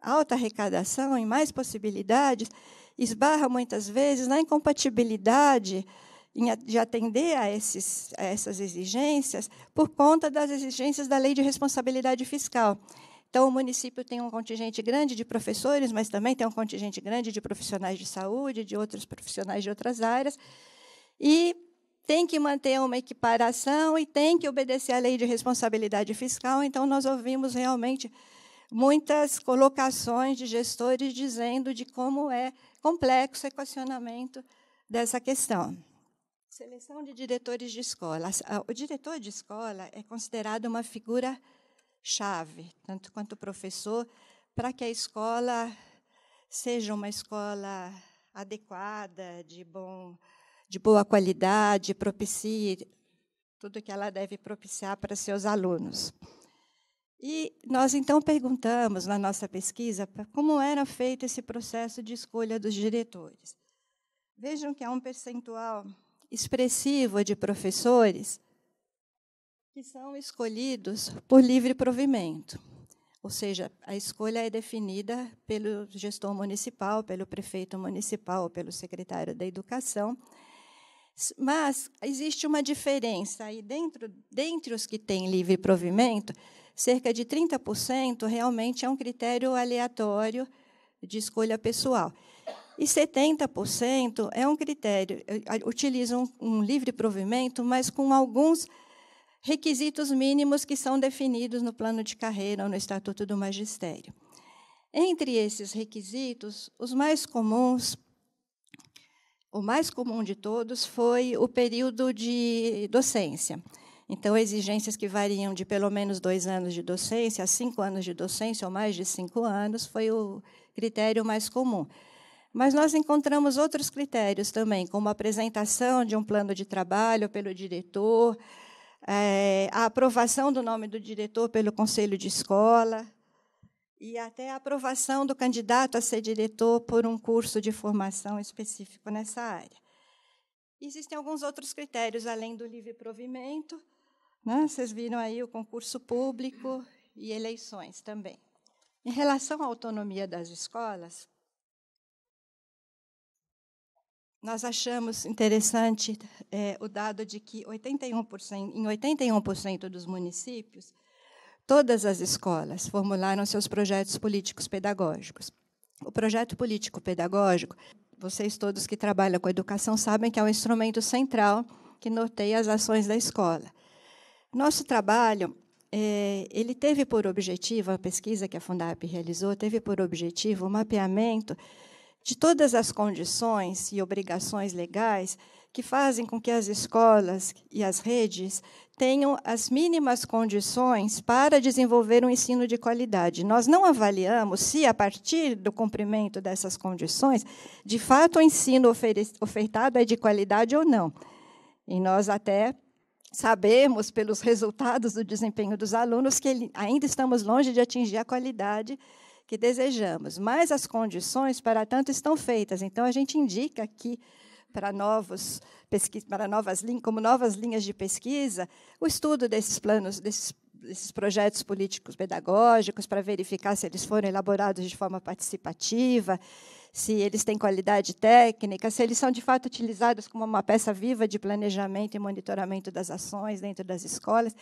alta arrecadação e mais possibilidades, esbarra muitas vezes na incompatibilidade de atender a, esses, a essas exigências por conta das exigências da Lei de Responsabilidade Fiscal. Então, o município tem um contingente grande de professores, mas também tem um contingente grande de profissionais de saúde, de outros profissionais de outras áreas, e tem que manter uma equiparação e tem que obedecer à lei de responsabilidade fiscal. Então, nós ouvimos realmente muitas colocações de gestores dizendo de como é complexo o equacionamento dessa questão. Seleção de diretores de escola. O diretor de escola é considerado uma figura chave, tanto quanto o professor, para que a escola seja uma escola adequada, de bom, de boa qualidade, propicie tudo que ela deve propiciar para seus alunos. E nós então perguntamos na nossa pesquisa como era feito esse processo de escolha dos diretores. Vejam que há um percentual expressivo de professores que são escolhidos por livre provimento. Ou seja, a escolha é definida pelo gestor municipal, pelo prefeito municipal, pelo secretário da Educação. Mas existe uma diferença aí dentro, dentre os que têm livre provimento, cerca de 30% realmente é um critério aleatório de escolha pessoal. E 70% é um critério, utiliza um, um, livre provimento, mas com alguns requisitos mínimos que são definidos no plano de carreira ou no Estatuto do Magistério. Entre esses requisitos, os mais comuns, o mais comum de todos foi o período de docência. Então, exigências que variam de pelo menos dois anos de docência a cinco anos de docência, ou mais de cinco anos, foi o critério mais comum. Mas nós encontramos outros critérios também, como a apresentação de um plano de trabalho pelo diretor, eh, a aprovação do nome do diretor pelo conselho de escola, e até a aprovação do candidato a ser diretor por um curso de formação específico nessa área. Existem alguns outros critérios além do livre provimento, né? Vocês viram aí o concurso público e eleições também. Em relação à autonomia das escolas, nós achamos interessante é, o dado de que 81%, em 81% dos municípios, todas as escolas formularam seus projetos políticos pedagógicos. O projeto político pedagógico, vocês todos que trabalham com educação sabem que é um instrumento central que norteia as ações da escola. Nosso trabalho, é, ele teve por objetivo, a pesquisa que a Fundap realizou, teve por objetivo o mapeamento de todas as condições e obrigações legais que fazem com que as escolas e as redes tenham as mínimas condições para desenvolver um ensino de qualidade. Nós não avaliamos se, a partir do cumprimento dessas condições, de fato o ensino ofertado é de qualidade ou não. E nós até sabemos pelos resultados do desempenho dos alunos que ainda estamos longe de atingir a qualidade que desejamos, mas as condições para tanto estão feitas. Então a gente indica aqui para novos para novas como novas linhas de pesquisa, o estudo desses planos, desses projetos políticos pedagógicos para verificar se eles foram elaborados de forma participativa se eles têm qualidade técnica, se eles são de fato utilizados como uma peça viva de planejamento e monitoramento das ações dentro das escolas,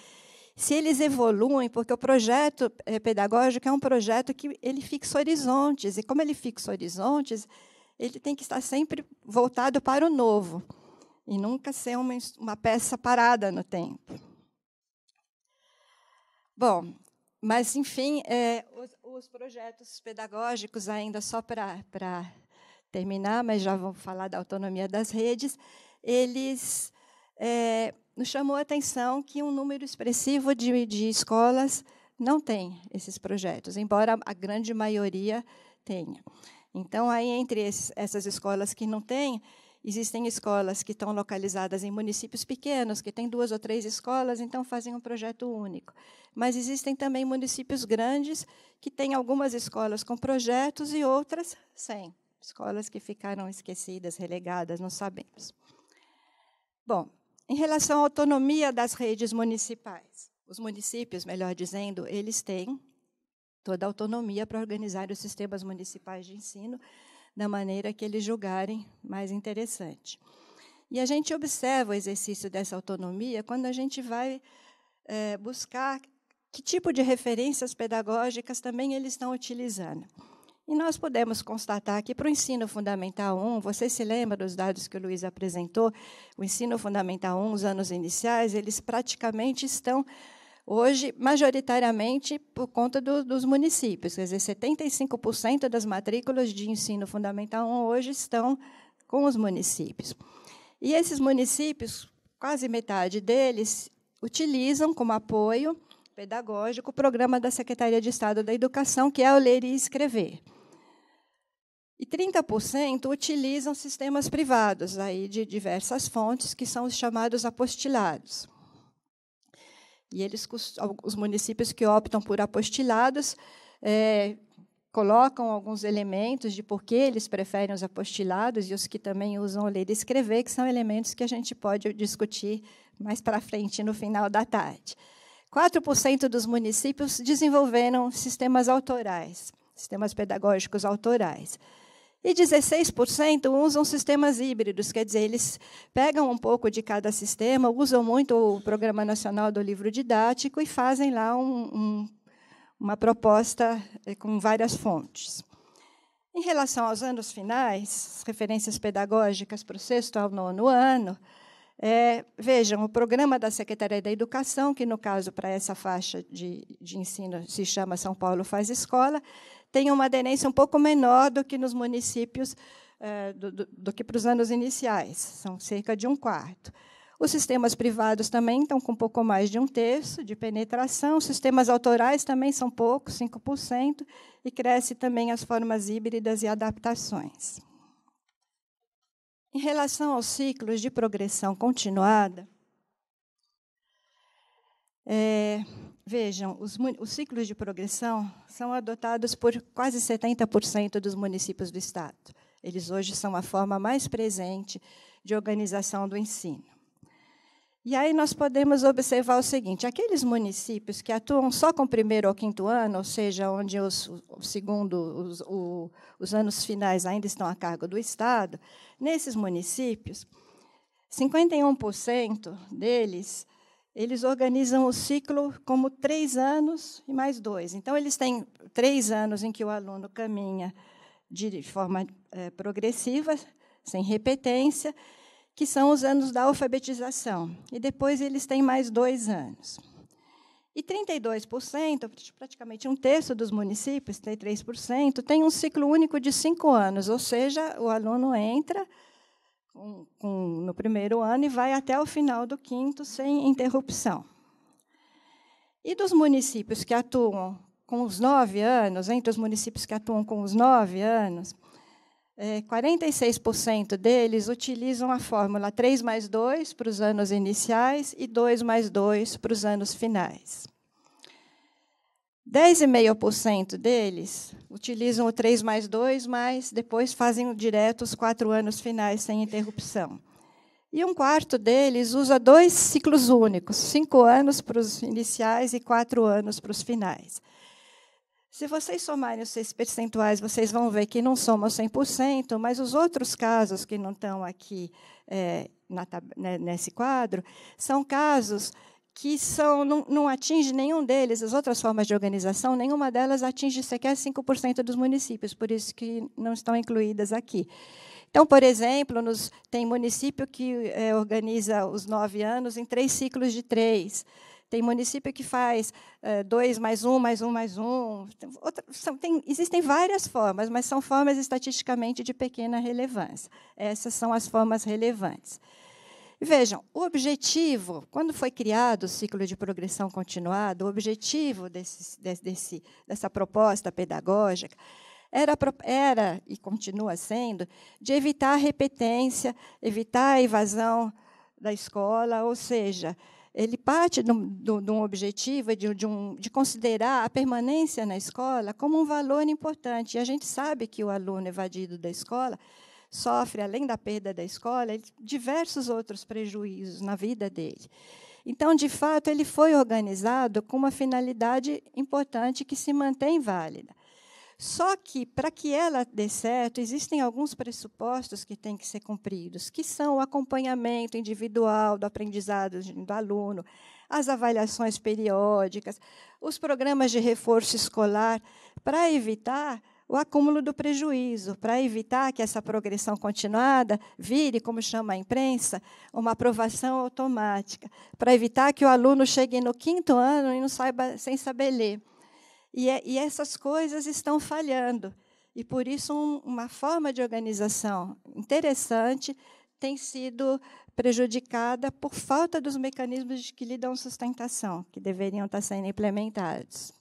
se eles evoluem, porque o projeto eh, pedagógico é um projeto que ele fixa horizontes, e como ele fixa horizontes, ele tem que estar sempre voltado para o novo e nunca ser uma, uma peça parada no tempo. Bom, mas, enfim, é, os, os, projetos pedagógicos, ainda só para terminar, mas já vamos falar da autonomia das redes, eles é, nos chamou a atenção que um número expressivo de, de escolas não tem esses projetos, embora a grande maioria tenha. Então, aí, entre esses, essas escolas que não têm, Existem escolas que estão localizadas em municípios pequenos, que têm duas ou três escolas, então fazem um projeto único. Mas existem também municípios grandes que têm algumas escolas com projetos e outras sem. Escolas que ficaram esquecidas, relegadas, não sabemos. Bom, em relação à autonomia das redes municipais, os municípios, melhor dizendo, eles têm toda a autonomia para organizar os sistemas municipais de ensino, da maneira que eles julgarem mais interessante. E a gente observa o exercício dessa autonomia quando a gente vai é, buscar que tipo de referências pedagógicas também eles estão utilizando. E nós podemos constatar que para o ensino fundamental 1, você se lembra dos dados que o Luiz apresentou? O ensino fundamental 1, os anos iniciais, eles praticamente estão hoje, majoritariamente por conta do, dos municípios. Quer dizer, 75% das matrículas de ensino fundamental 1 hoje estão com os municípios. E esses municípios, quase metade deles, utilizam como apoio pedagógico o programa da Secretaria de Estado da Educação, que é o Ler e Escrever. E 30% utilizam sistemas privados, aí de diversas fontes, que são os chamados apostilados. E eles, os municípios que optam por apostilados é, colocam alguns elementos de por que eles preferem os apostilados e os que também usam o ler e escrever, que são elementos que a gente pode discutir mais para frente, no final da tarde. 4% dos municípios desenvolveram sistemas autorais, sistemas pedagógicos autorais. E 16% usam sistemas híbridos, quer dizer, eles pegam um pouco de cada sistema, usam muito o Programa Nacional do Livro Didático e fazem lá um, um, uma proposta eh, com várias fontes. Em relação aos anos finais, referências pedagógicas para o sexto ao nono ano, é, vejam, o programa da Secretaria da Educação, que no caso para essa faixa de, de ensino se chama São Paulo Faz Escola, tem uma aderência um pouco menor do que nos municípios, eh, do, do, do que para os anos iniciais, são cerca de um quarto. Os sistemas privados também estão com um pouco mais de um terço de penetração. Os sistemas autorais também são poucos, 5%, e cresce também as formas híbridas e adaptações. Em relação aos ciclos de progressão continuada, é, Vejam, os, os ciclos de progressão são adotados por quase 70% dos municípios do Estado. Eles hoje são a forma mais presente de organização do ensino. E aí nós podemos observar o seguinte: aqueles municípios que atuam só com primeiro ou quinto ano, ou seja, onde os, o segundo, os, o, os anos finais ainda estão a cargo do Estado, nesses municípios, 51% deles eles organizam o ciclo como três anos e mais dois. Então, eles têm três anos em que o aluno caminha de forma é, progressiva, sem repetência, que são os anos da alfabetização. E depois eles têm mais dois anos. E 32%, praticamente um terço dos municípios, 33%, tem um ciclo único de cinco anos, ou seja, o aluno entra um, um, no primeiro ano e vai até o final do quinto, sem interrupção. E dos municípios que atuam com os nove anos, entre os municípios que atuam com os nove anos, é, 46% deles utilizam a fórmula 3 mais 2 para os anos iniciais e 2 mais 2 para os anos finais. 10,5% deles utilizam o 3 mais 2, mas depois fazem direto os quatro anos finais sem interrupção. E um quarto deles usa dois ciclos únicos, cinco anos para os iniciais e quatro anos para os finais. Se vocês somarem os seis percentuais, vocês vão ver que não somam 100%, mas os outros casos que não estão aqui é, na, né, nesse quadro são casos que são, não, não atinge nenhum deles, as outras formas de organização, nenhuma delas atinge sequer 5% dos municípios, por isso que não estão incluídas aqui. Então, por exemplo, nos, tem município que é, organiza os nove anos em três ciclos de três. Tem município que faz é, dois mais um, mais um, mais um. Tem, então, outra, são, tem, existem várias formas, mas são formas estatisticamente de pequena relevância. Essas são as formas relevantes. Vejam, o objetivo, quando foi criado o ciclo de progressão continuada, o objetivo desse, desse, dessa proposta pedagógica era, era, e continua sendo, de evitar a repetência, evitar a evasão da escola, ou seja, ele parte de um, objetivo de, de, um, de considerar a permanência na escola como um valor importante. E a gente sabe que o aluno evadido da escola sofre, além da perda da escola, diversos outros prejuízos na vida dele. Então, de fato, ele foi organizado com uma finalidade importante que se mantém válida. Só que, para que ela dê certo, existem alguns pressupostos que têm que ser cumpridos, que são o acompanhamento individual do aprendizado do aluno, as avaliações periódicas, os programas de reforço escolar, para evitar o acúmulo do prejuízo, para evitar que essa progressão continuada vire, como chama a imprensa, uma aprovação automática, para evitar que o aluno chegue no quinto ano e não saiba sem saber ler. E, é, e essas coisas estão falhando. E por isso um, uma forma de organização interessante tem sido prejudicada por falta dos mecanismos de que lhe dão sustentação, que deveriam estar sendo implementados.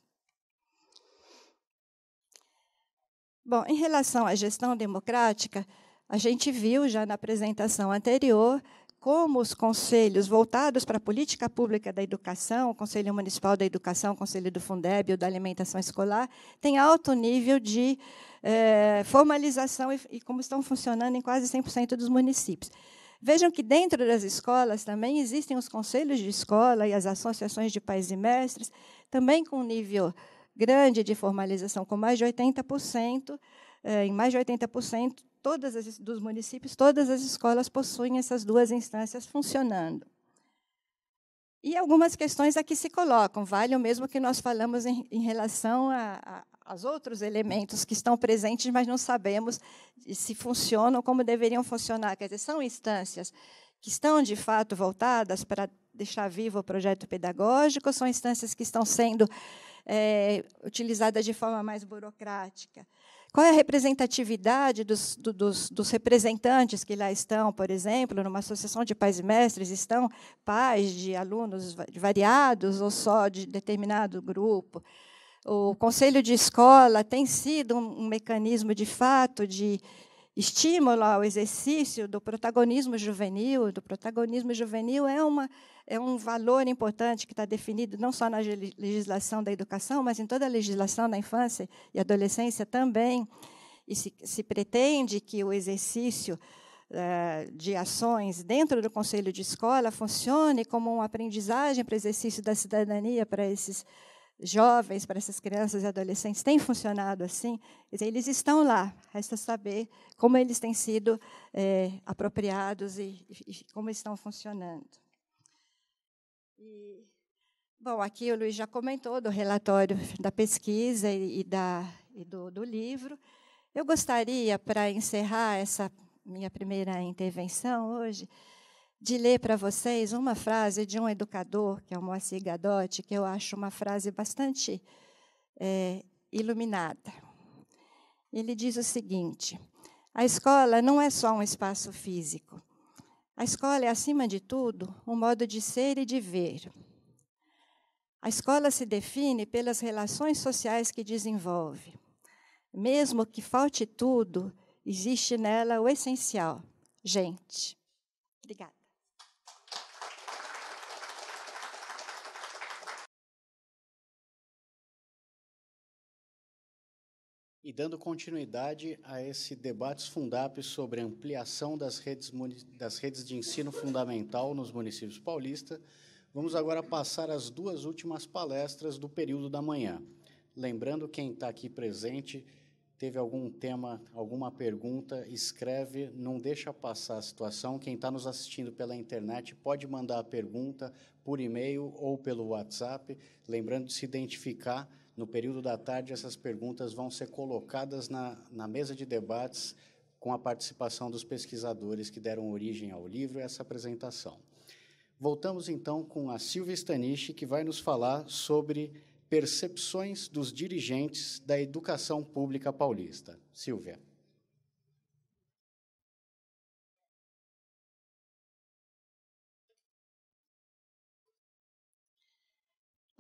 Bom, em relação à gestão democrática, a gente viu já na apresentação anterior como os conselhos voltados para a política pública da educação, o Conselho Municipal da Educação, o Conselho do Fundeb ou da Alimentação Escolar, têm alto nível de eh, formalização e, e como estão funcionando em quase 100% dos municípios. Vejam que dentro das escolas também existem os conselhos de escola e as associações de pais e mestres, também com nível grande de formalização, com mais de 80%, eh, em mais de 80%, todas as, dos municípios, todas as escolas possuem essas duas instâncias funcionando. E algumas questões aqui se colocam, vale o mesmo que nós falamos em, em relação a, a, aos outros elementos que estão presentes, mas não sabemos se funcionam como deveriam funcionar. Quer dizer, são instâncias que estão, de fato, voltadas para deixar vivo o projeto pedagógico, são instâncias que estão sendo é, utilizada de forma mais burocrática? Qual é a representatividade dos, dos, dos, representantes que lá estão, por exemplo, numa associação de pais e mestres, estão pais de alunos variados ou só de determinado grupo? O conselho de escola tem sido um, um mecanismo de fato de estímulo ao exercício do protagonismo juvenil. Do protagonismo juvenil é uma é um valor importante que está definido não só na legislação da educação, mas em toda a legislação da infância e adolescência também. E se, se pretende que o exercício eh, de ações dentro do conselho de escola funcione como uma aprendizagem para o exercício da cidadania para esses jovens, para essas crianças e adolescentes, tem funcionado assim. Eles estão lá, resta saber como eles têm sido é, apropriados e, e como estão funcionando. E, bom, aqui o Luiz já comentou do relatório da pesquisa e, da, e do, do livro. Eu gostaria, para encerrar essa minha primeira intervenção hoje, de ler para vocês uma frase de um educador, que é o Moacir Gadotti, que eu acho uma frase bastante é, iluminada. Ele diz o seguinte: a escola não é só um espaço físico, a escola é, acima de tudo, um modo de ser e de ver. A escola se define pelas relações sociais que desenvolve. Mesmo que falte tudo, existe nela o essencial: gente. Obrigada. E dando continuidade a esse debate Fundap sobre ampliação das redes, das redes de ensino fundamental nos municípios paulistas, vamos agora passar as duas últimas palestras do período da manhã. Lembrando quem está aqui presente, teve algum tema, alguma pergunta, escreve, não deixa passar a situação. Quem está nos assistindo pela internet pode mandar a pergunta por e-mail ou pelo WhatsApp, lembrando de se identificar no período da tarde, essas perguntas vão ser colocadas na, na mesa de debates com a participação dos pesquisadores que deram origem ao livro e essa apresentação. Voltamos então com a Silvia Stanisch, que vai nos falar sobre percepções dos dirigentes da educação pública paulista. Silvia.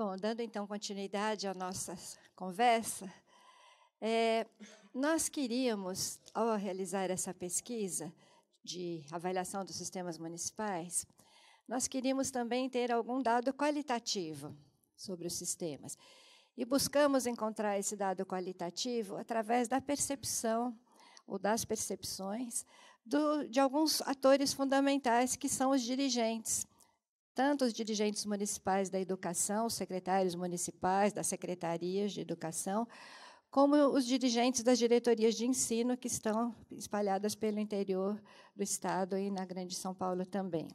Bom, dando então continuidade à nossa conversa, é, nós queríamos, ao realizar essa pesquisa de avaliação dos sistemas municipais, nós queríamos também ter algum dado qualitativo sobre os sistemas. E buscamos encontrar esse dado qualitativo através da percepção ou das percepções do, de alguns atores fundamentais que são os dirigentes tanto os dirigentes municipais da educação, os secretários municipais das secretarias de educação, como os dirigentes das diretorias de ensino que estão espalhadas pelo interior do estado e na Grande São Paulo também.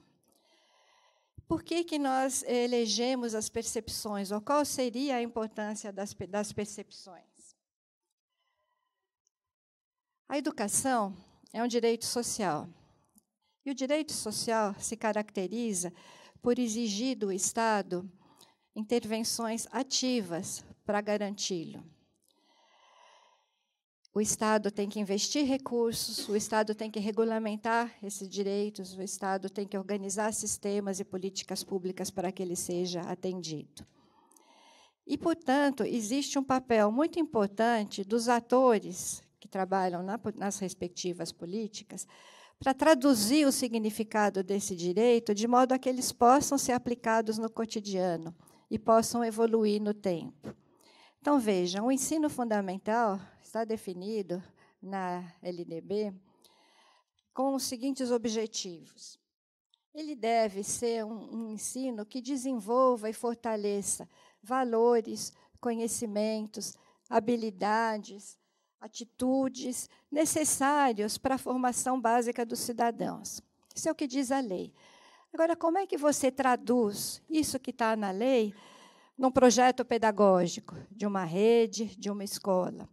Por que, que nós elegemos as percepções, ou qual seria a importância das, das percepções? A educação é um direito social. E o direito social se caracteriza por exigir do Estado intervenções ativas para garanti-lo. O Estado tem que investir recursos, o Estado tem que regulamentar esses direitos, o Estado tem que organizar sistemas e políticas públicas para que ele seja atendido. E, portanto, existe um papel muito importante dos atores que trabalham nas respectivas políticas para traduzir o significado desse direito de modo a que eles possam ser aplicados no cotidiano e possam evoluir no tempo. Então, vejam, o ensino fundamental está definido na LDB com os seguintes objetivos. Ele deve ser um, um ensino que desenvolva e fortaleça valores, conhecimentos, habilidades, atitudes necessários para a formação básica dos cidadãos. Isso é o que diz a lei. Agora, como é que você traduz isso que está na lei num projeto pedagógico de uma rede, de uma escola?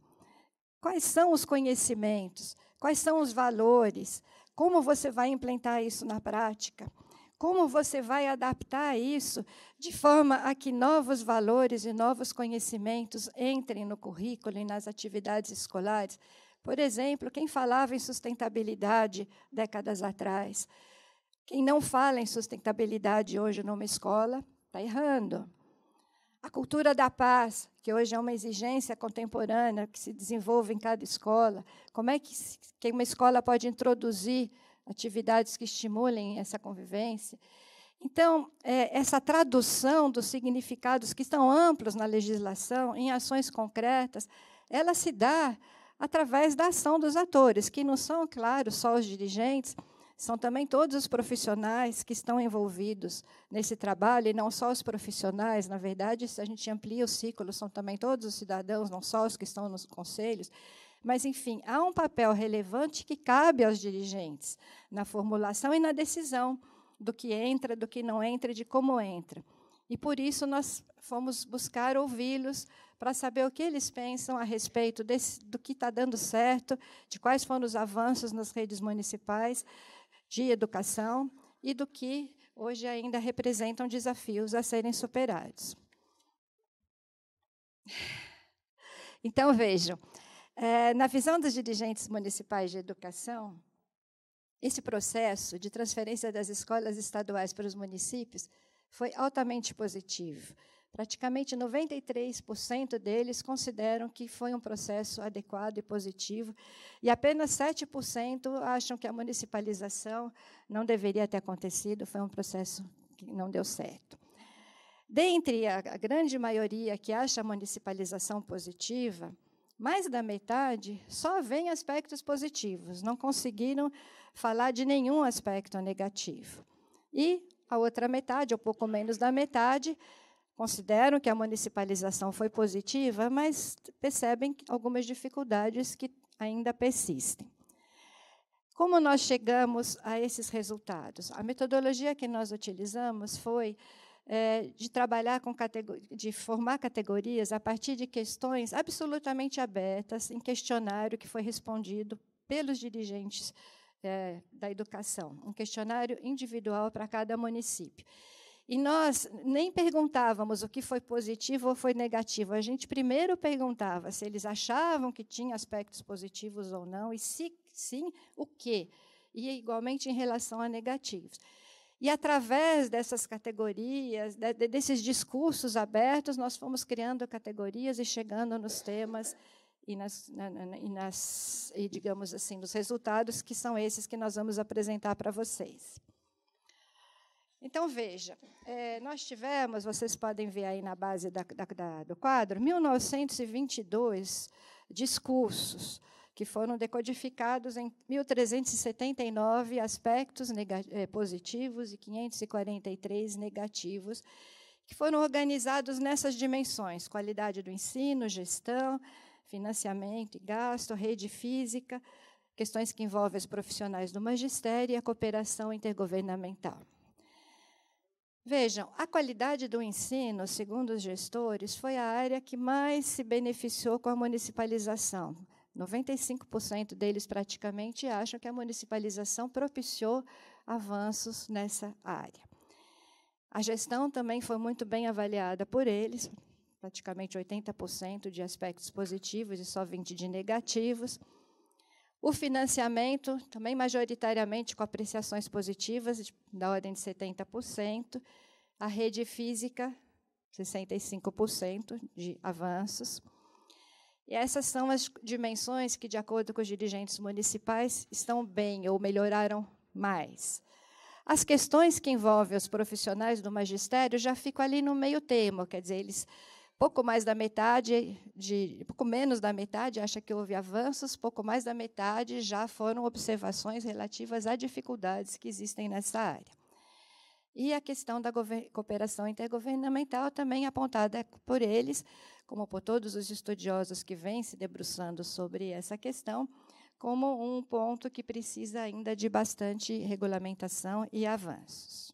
Quais são os conhecimentos? Quais são os valores? Como você vai implantar isso na prática? como você vai adaptar isso de forma a que novos valores e novos conhecimentos entrem no currículo e nas atividades escolares. Por exemplo, quem falava em sustentabilidade décadas atrás, quem não fala em sustentabilidade hoje numa escola, está errando. A cultura da paz, que hoje é uma exigência contemporânea que se desenvolve em cada escola, como é que, uma escola pode introduzir atividades que estimulem essa convivência. Então, é, essa tradução dos significados que estão amplos na legislação em ações concretas, ela se dá através da ação dos atores, que não são, claro, só os dirigentes, são também todos os profissionais que estão envolvidos nesse trabalho, e não só os profissionais, na verdade, se a gente amplia o ciclo, são também todos os cidadãos, não só os que estão nos conselhos. Mas, enfim, há um papel relevante que cabe aos dirigentes na formulação e na decisão do que entra, do que não entra e de como entra. E por isso nós fomos buscar ouvi-los para saber o que eles pensam a respeito desse, do que está dando certo, de quais foram os avanços nas redes municipais de educação e do que hoje ainda representam desafios a serem superados. Então, vejam, é, na visão dos dirigentes municipais de educação, esse processo de transferência das escolas estaduais para os municípios foi altamente positivo. Praticamente 93% deles consideram que foi um processo adequado e positivo, e apenas 7% acham que a municipalização não deveria ter acontecido, foi um processo que não deu certo. Dentre a grande maioria que acha a municipalização positiva, mais da metade só vem aspectos positivos, não conseguiram falar de nenhum aspecto negativo. E a outra metade, ou pouco menos da metade, consideram que a municipalização foi positiva, mas percebem algumas dificuldades que ainda persistem. Como nós chegamos a esses resultados? A metodologia que nós utilizamos foi é, de trabalhar com de formar categorias a partir de questões absolutamente abertas em questionário que foi respondido pelos dirigentes é, da educação, um questionário individual para cada município. E nós nem perguntávamos o que foi positivo ou foi negativo. A gente primeiro perguntava se eles achavam que tinha aspectos positivos ou não, e se sim, o quê? E igualmente em relação a negativos. E através dessas categorias, de, desses discursos abertos, nós fomos criando categorias e chegando nos temas e, nas, na, na, e, nas, e digamos assim, nos resultados que são esses que nós vamos apresentar para vocês. Então, veja, é, nós tivemos, vocês podem ver aí na base da, da, da, do quadro, 1922 discursos que foram decodificados em 1379 aspectos eh, positivos e 543 negativos, que foram organizados nessas dimensões: qualidade do ensino, gestão, financiamento e gasto, rede física, questões que envolvem os profissionais do magistério e a cooperação intergovernamental. Vejam, a qualidade do ensino, segundo os gestores, foi a área que mais se beneficiou com a municipalização. 95% deles praticamente acham que a municipalização propiciou avanços nessa área. A gestão também foi muito bem avaliada por eles, praticamente 80% de aspectos positivos e só 20% de negativos. O financiamento, também majoritariamente com apreciações positivas, da ordem de 70%. A rede física, 65% de avanços. E essas são as dimensões que, de acordo com os dirigentes municipais, estão bem ou melhoraram mais. As questões que envolvem os profissionais do magistério já ficam ali no meio termo, quer dizer, eles pouco mais da metade de pouco menos da metade acha que houve avanços, pouco mais da metade já foram observações relativas a dificuldades que existem nessa área. E a questão da cooperação intergovernamental também é apontada por eles, como por todos os estudiosos que vêm se debruçando sobre essa questão, como um ponto que precisa ainda de bastante regulamentação e avanços.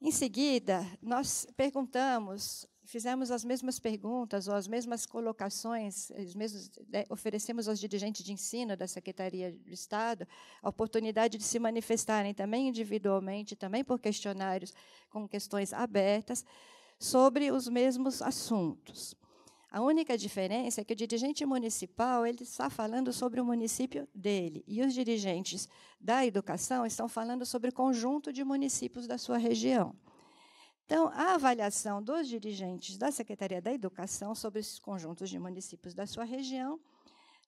Em seguida, nós perguntamos fizemos as mesmas perguntas ou as mesmas colocações, os mesmos, né, oferecemos aos dirigentes de ensino da Secretaria do Estado a oportunidade de se manifestarem também individualmente, também por questionários com questões abertas sobre os mesmos assuntos. A única diferença é que o dirigente municipal ele está falando sobre o município dele e os dirigentes da educação estão falando sobre o conjunto de municípios da sua região. Então, a avaliação dos dirigentes da Secretaria da Educação sobre esses conjuntos de municípios da sua região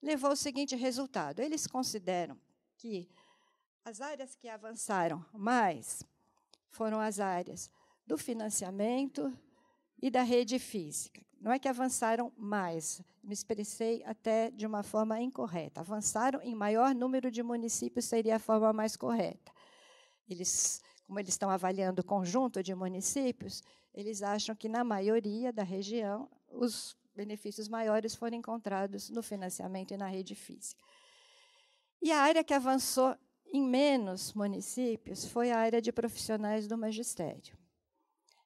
levou ao seguinte resultado: eles consideram que as áreas que avançaram mais foram as áreas do financiamento e da rede física. Não é que avançaram mais, me expressei até de uma forma incorreta. Avançaram em maior número de municípios seria a forma mais correta. Eles como eles estão avaliando o conjunto de municípios, eles acham que, na maioria da região, os benefícios maiores foram encontrados no financiamento e na rede física. E a área que avançou em menos municípios foi a área de profissionais do magistério.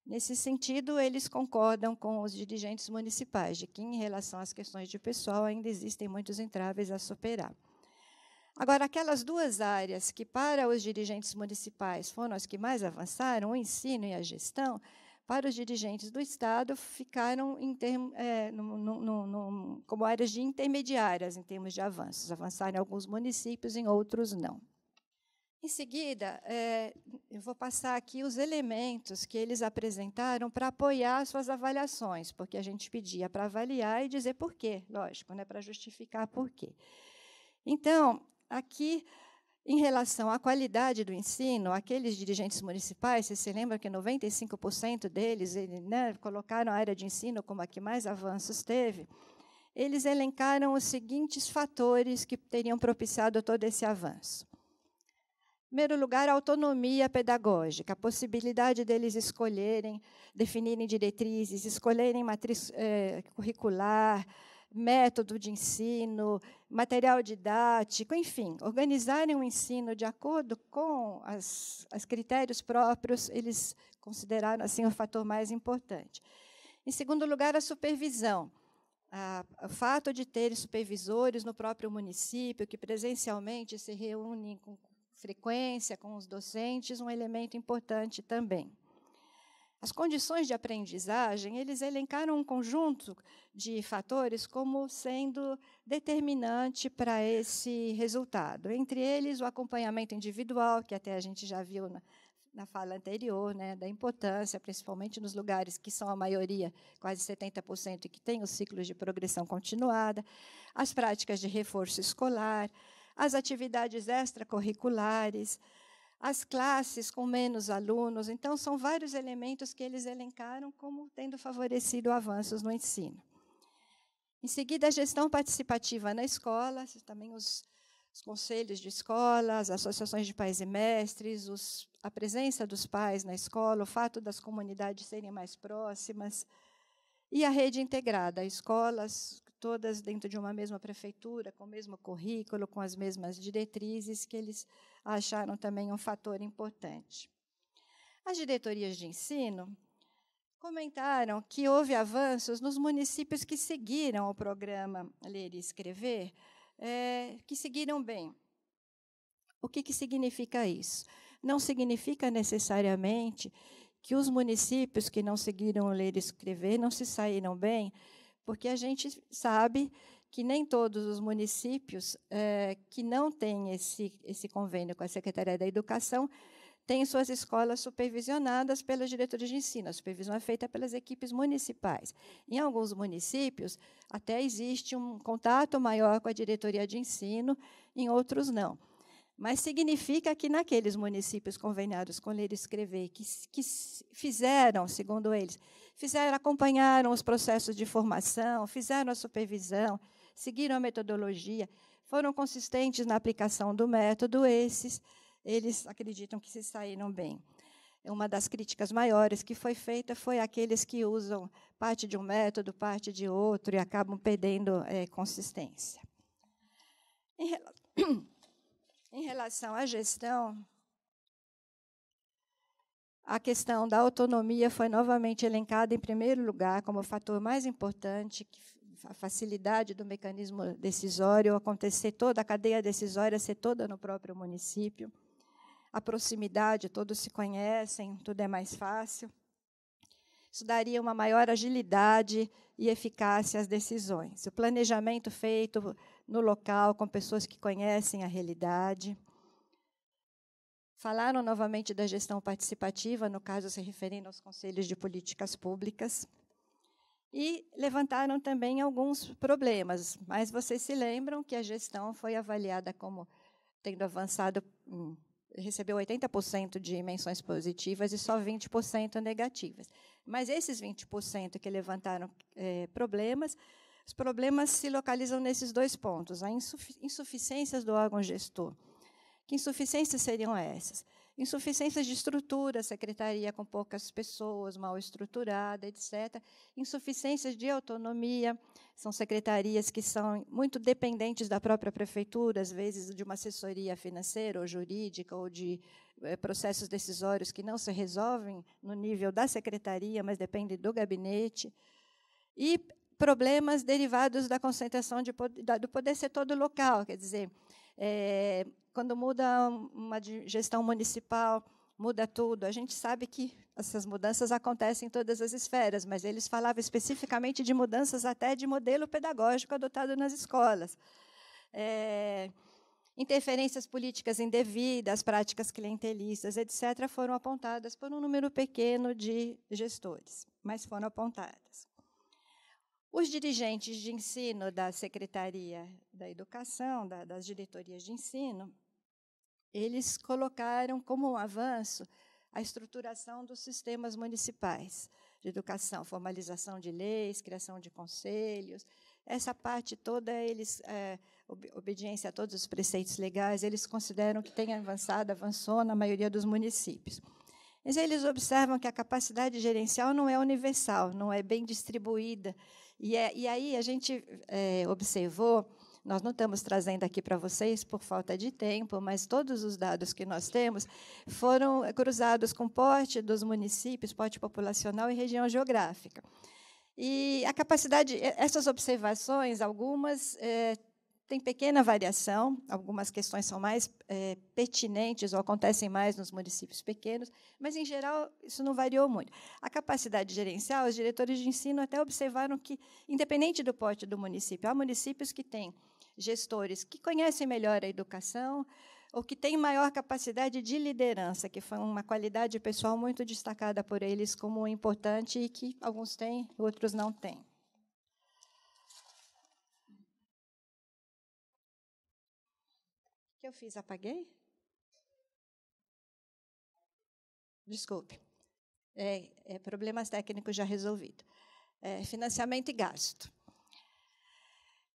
Nesse sentido, eles concordam com os dirigentes municipais de que, em relação às questões de pessoal, ainda existem muitos entraves a superar. Agora, aquelas duas áreas que, para os dirigentes municipais, foram as que mais avançaram, o ensino e a gestão, para os dirigentes do Estado ficaram é, no, no, no, como áreas de intermediárias em termos de avanços. Avançaram em alguns municípios, em outros não. Em seguida, é, eu vou passar aqui os elementos que eles apresentaram para apoiar suas avaliações, porque a gente pedia para avaliar e dizer por quê, lógico, né, para justificar por quê. Então, Aqui, em relação à qualidade do ensino, aqueles dirigentes municipais, você se lembra que 95% deles ele, né, colocaram a área de ensino como a que mais avanços teve? Eles elencaram os seguintes fatores que teriam propiciado todo esse avanço. Em primeiro lugar, a autonomia pedagógica, a possibilidade deles escolherem, definirem diretrizes, escolherem matriz eh, curricular, método de ensino, material didático, enfim, organizarem o ensino de acordo com os critérios próprios, eles consideraram assim o fator mais importante. Em segundo lugar, a supervisão. Ah, o fato de ter supervisores no próprio município, que presencialmente se reúnem com frequência com os docentes, um elemento importante também. As condições de aprendizagem, eles elencaram um conjunto de fatores como sendo determinante para esse resultado. Entre eles, o acompanhamento individual, que até a gente já viu na, na fala anterior, né, da importância, principalmente nos lugares que são a maioria, quase 70%, e que têm os ciclos de progressão continuada, as práticas de reforço escolar, as atividades extracurriculares, as classes com menos alunos. Então, são vários elementos que eles elencaram como tendo favorecido avanços no ensino. Em seguida, a gestão participativa na escola, também os, os conselhos de escola, as associações de pais e mestres, os, a presença dos pais na escola, o fato das comunidades serem mais próximas, e a rede integrada, escolas, todas dentro de uma mesma prefeitura, com o mesmo currículo, com as mesmas diretrizes, que eles acharam também um fator importante. As diretorias de ensino comentaram que houve avanços nos municípios que seguiram o programa Ler e Escrever, é, que seguiram bem. O que, que significa isso? Não significa necessariamente que os municípios que não seguiram o Ler e Escrever não se saíram bem, porque a gente sabe que nem todos os municípios é, que não têm esse, esse convênio com a Secretaria da Educação têm suas escolas supervisionadas pelas Diretoria de ensino. A supervisão é feita pelas equipes municipais. Em alguns municípios, até existe um contato maior com a diretoria de ensino, em outros não mas significa que naqueles municípios conveniados com ler e escrever, que, que fizeram, segundo eles, fizeram, acompanharam os processos de formação, fizeram a supervisão, seguiram a metodologia, foram consistentes na aplicação do método, esses, eles acreditam que se saíram bem. Uma das críticas maiores que foi feita foi aqueles que usam parte de um método, parte de outro, e acabam perdendo é, consistência. Em relação em relação à gestão, a questão da autonomia foi novamente elencada em primeiro lugar como o fator mais importante, que a facilidade do mecanismo decisório acontecer toda a cadeia decisória ser toda no próprio município, a proximidade, todos se conhecem, tudo é mais fácil. Isso daria uma maior agilidade e eficácia às decisões. O planejamento feito no local, com pessoas que conhecem a realidade. Falaram novamente da gestão participativa, no caso se referindo aos conselhos de políticas públicas. E levantaram também alguns problemas, mas vocês se lembram que a gestão foi avaliada como tendo avançado, hum, recebeu 80% de menções positivas e só 20% negativas. Mas esses 20% que levantaram é, problemas os problemas se localizam nesses dois pontos: a insufi insuficiências do órgão gestor. Que insuficiências seriam essas? Insuficiências de estrutura, secretaria com poucas pessoas, mal estruturada, etc. Insuficiências de autonomia, são secretarias que são muito dependentes da própria prefeitura, às vezes de uma assessoria financeira ou jurídica, ou de eh, processos decisórios que não se resolvem no nível da secretaria, mas dependem do gabinete. E problemas derivados da concentração de, do poder ser todo local. Quer dizer, é, quando muda uma gestão municipal, muda tudo. A gente sabe que essas mudanças acontecem em todas as esferas, mas eles falavam especificamente de mudanças até de modelo pedagógico adotado nas escolas. É, interferências políticas indevidas, práticas clientelistas, etc., foram apontadas por um número pequeno de gestores, mas foram apontadas. Os dirigentes de ensino da Secretaria da Educação, da, das diretorias de ensino, eles colocaram como um avanço a estruturação dos sistemas municipais de educação, formalização de leis, criação de conselhos, essa parte toda, eles é, obediência a todos os preceitos legais, eles consideram que tem avançado, avançou na maioria dos municípios. Mas eles observam que a capacidade gerencial não é universal, não é bem distribuída e, é, e aí a gente é, observou, nós não estamos trazendo aqui para vocês por falta de tempo, mas todos os dados que nós temos foram cruzados com porte dos municípios, porte populacional e região geográfica. E a capacidade, essas observações, algumas é, tem pequena variação, algumas questões são mais é, pertinentes ou acontecem mais nos municípios pequenos, mas, em geral, isso não variou muito. A capacidade gerencial, os diretores de ensino até observaram que, independente do porte do município, há municípios que têm gestores que conhecem melhor a educação, ou que têm maior capacidade de liderança, que foi uma qualidade pessoal muito destacada por eles como importante e que alguns têm, outros não têm. que eu fiz? Apaguei? Desculpe. É, é, problemas técnicos já resolvido. É, financiamento e gasto.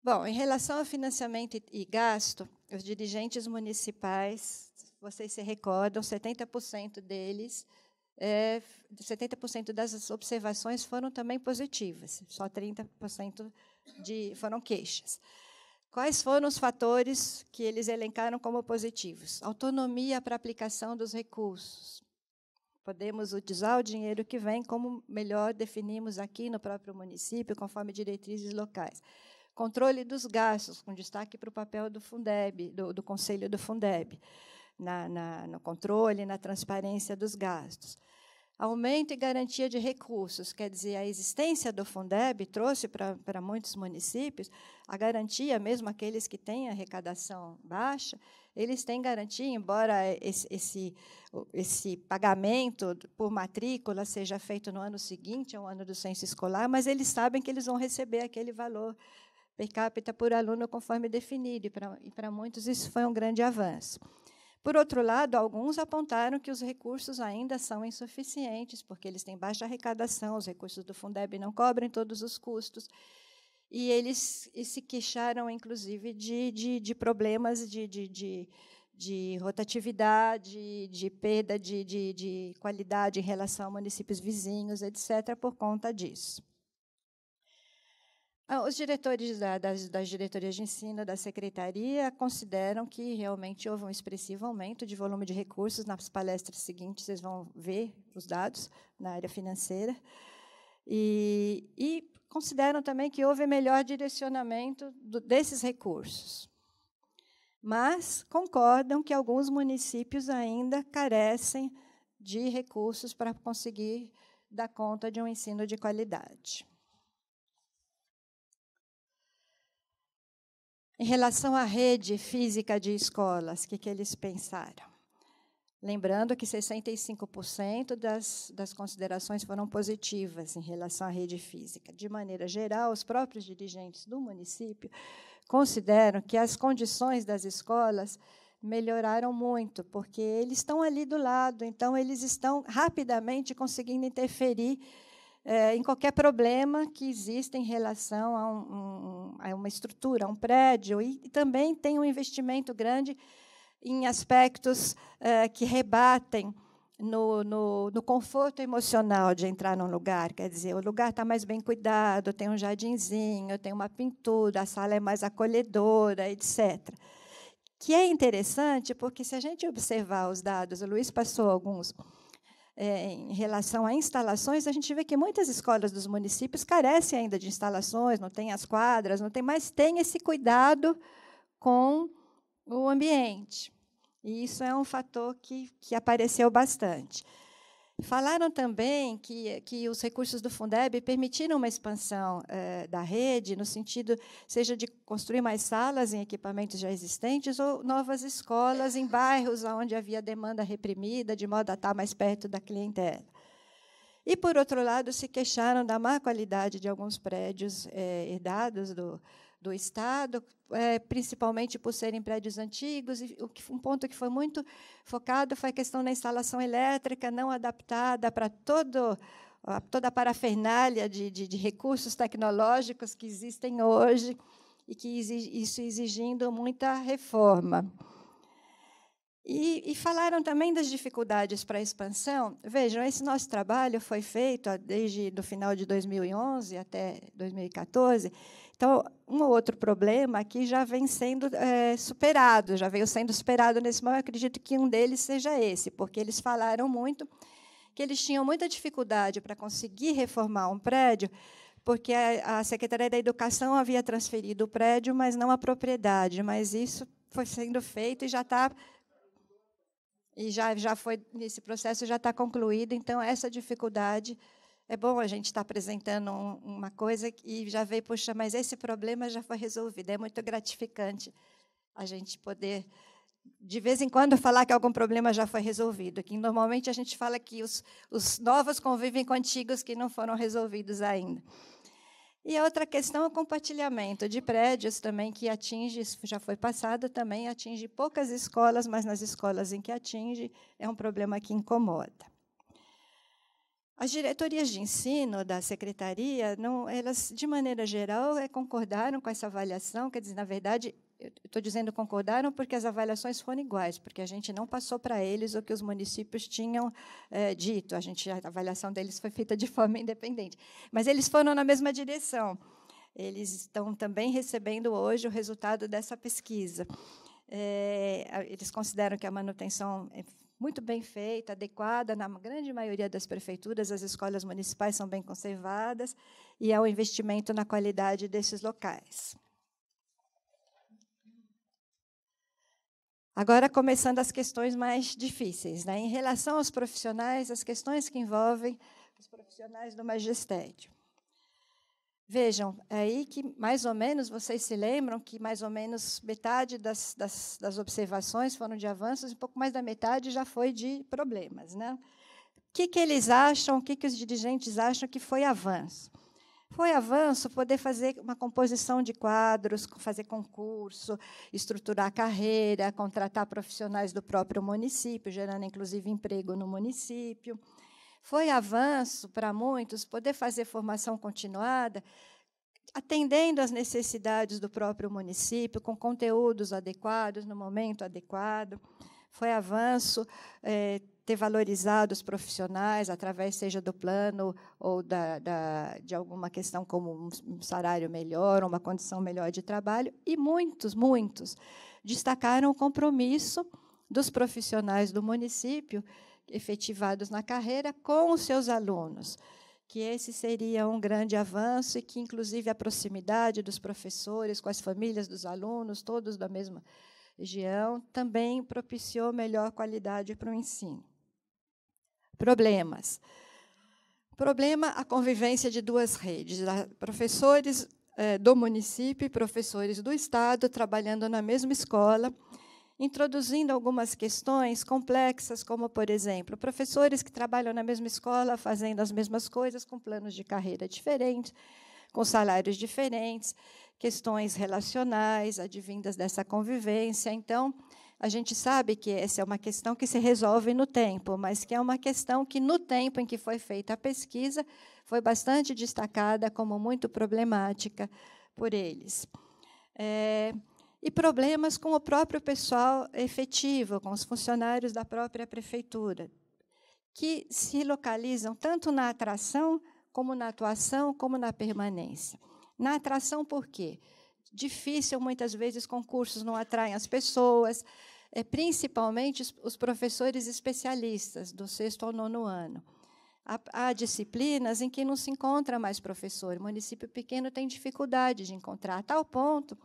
Bom, em relação ao financiamento e gasto, os dirigentes municipais, vocês se recordam, 70% deles, é, 70% das observações foram também positivas, só 30% de, foram queixas. Quais foram os fatores que eles elencaram como positivos? Autonomia para aplicação dos recursos. Podemos utilizar o dinheiro que vem, como melhor definimos aqui no próprio município, conforme diretrizes locais. Controle dos gastos, com destaque para o papel do Fundeb, do, do Conselho do Fundeb, na, na, no controle, na transparência dos gastos aumento e garantia de recursos, quer dizer, a existência do Fundeb trouxe para, para muitos municípios a garantia, mesmo aqueles que têm arrecadação baixa, eles têm garantia, embora esse, esse, esse pagamento por matrícula seja feito no ano seguinte, ao é ano do censo escolar, mas eles sabem que eles vão receber aquele valor per capita por aluno conforme definido, e para, e para muitos isso foi um grande avanço. Por outro lado, alguns apontaram que os recursos ainda são insuficientes, porque eles têm baixa arrecadação, os recursos do Fundeb não cobrem todos os custos. E eles e se queixaram, inclusive, de, de, de problemas de, de, de, rotatividade, de perda de, de qualidade em relação a municípios vizinhos, etc., por conta disso. Ah, os diretores da, das, das diretorias de ensino, da secretaria, consideram que realmente houve um expressivo aumento de volume de recursos. Nas palestras seguintes, vocês vão ver os dados na área financeira. E, e consideram também que houve melhor direcionamento do, desses recursos. Mas concordam que alguns municípios ainda carecem de recursos para conseguir dar conta de um ensino de qualidade. Em relação à rede física de escolas, o que, que eles pensaram? Lembrando que 65% das, das considerações foram positivas em relação à rede física. De maneira geral, os próprios dirigentes do município consideram que as condições das escolas melhoraram muito, porque eles estão ali do lado, então eles estão rapidamente conseguindo interferir é, em qualquer problema que exista em relação a, um, a uma estrutura, a um prédio, e, e também tem um investimento grande em aspectos é, que rebatem no, no, no, conforto emocional de entrar num lugar. Quer dizer, o lugar está mais bem cuidado, tem um jardinzinho, tem uma pintura, a sala é mais acolhedora, etc. Que é interessante, porque se a gente observar os dados, o Luiz passou alguns é, em relação a instalações, a gente vê que muitas escolas dos municípios carecem ainda de instalações, não tem as quadras, não tem, mas tem esse cuidado com o ambiente. E isso é um fator que, que apareceu bastante. Falaram também que, que os recursos do Fundeb permitiram uma expansão eh, da rede, no sentido, seja de construir mais salas em equipamentos já existentes ou novas escolas em bairros onde havia demanda reprimida, de modo a estar mais perto da clientela. E, por outro lado, se queixaram da má qualidade de alguns prédios eh, herdados do, do Estado, é, principalmente por serem prédios antigos. E um ponto que foi muito focado foi a questão da instalação elétrica não adaptada para todo toda a parafernália de, de, de recursos tecnológicos que existem hoje e que exige, isso exigindo muita reforma. E, e, falaram também das dificuldades para a expansão. Vejam, esse nosso trabalho foi feito desde do final de 2011 até 2014 então, um outro problema aqui já vem sendo é, superado, já veio sendo superado nesse momento. Eu acredito que um deles seja esse, porque eles falaram muito que eles tinham muita dificuldade para conseguir reformar um prédio, porque a Secretaria da Educação havia transferido o prédio, mas não a propriedade. Mas isso foi sendo feito e já está e já, já foi esse processo já está concluído. Então essa dificuldade é bom a gente estar tá apresentando uma coisa e já veio, puxa, mas esse problema já foi resolvido. É muito gratificante a gente poder, de vez em quando, falar que algum problema já foi resolvido. Que normalmente a gente fala que os, os novos convivem com antigos que não foram resolvidos ainda. E a outra questão é o compartilhamento de prédios também, que atinge, já foi passado também, atinge poucas escolas, mas nas escolas em que atinge, é um problema que incomoda. As diretorias de ensino da secretaria, não, elas, de maneira geral, é, concordaram com essa avaliação. Quer dizer, na verdade, estou dizendo concordaram porque as avaliações foram iguais, porque a gente não passou para eles o que os municípios tinham é, dito. A, gente, a avaliação deles foi feita de forma independente. Mas eles foram na mesma direção. Eles estão também recebendo hoje o resultado dessa pesquisa. É, eles consideram que a manutenção muito bem feita, adequada. Na grande maioria das prefeituras, as escolas municipais são bem conservadas e há um investimento na qualidade desses locais. Agora, começando as questões mais difíceis. Né? Em relação aos profissionais, as questões que envolvem os profissionais do magistério. Vejam, é aí que mais ou menos vocês se lembram que mais ou menos metade das, das, das observações foram de avanços, um pouco mais da metade já foi de problemas. Né? O que, que eles acham, o que, que os dirigentes acham que foi avanço? Foi avanço poder fazer uma composição de quadros, fazer concurso, estruturar a carreira, contratar profissionais do próprio município, gerando inclusive emprego no município. Foi avanço para muitos poder fazer formação continuada, atendendo às necessidades do próprio município, com conteúdos adequados, no momento adequado. Foi avanço é, ter valorizado os profissionais, através seja do plano ou da, da, de alguma questão como um salário melhor, uma condição melhor de trabalho. E muitos, muitos destacaram o compromisso dos profissionais do município efetivados na carreira com os seus alunos. Que esse seria um grande avanço e que, inclusive, a proximidade dos professores com as famílias dos alunos, todos da mesma região, também propiciou melhor qualidade para o ensino. Problemas. Problema a convivência de duas redes, professores eh, do município e professores do estado trabalhando na mesma escola introduzindo algumas questões complexas, como, por exemplo, professores que trabalham na mesma escola, fazendo as mesmas coisas, com planos de carreira diferentes, com salários diferentes, questões relacionais advindas dessa convivência. Então, a gente sabe que essa é uma questão que se resolve no tempo, mas que é uma questão que, no tempo em que foi feita a pesquisa, foi bastante destacada como muito problemática por eles. É, e problemas com o próprio pessoal efetivo, com os funcionários da própria prefeitura, que se localizam tanto na atração, como na atuação, como na permanência. Na atração, por quê? Difícil, muitas vezes, concursos não atraem as pessoas, é, principalmente os professores especialistas, do sexto ao nono ano. Há disciplinas em que não se encontra mais professor. O município pequeno tem dificuldade de encontrar, a tal ponto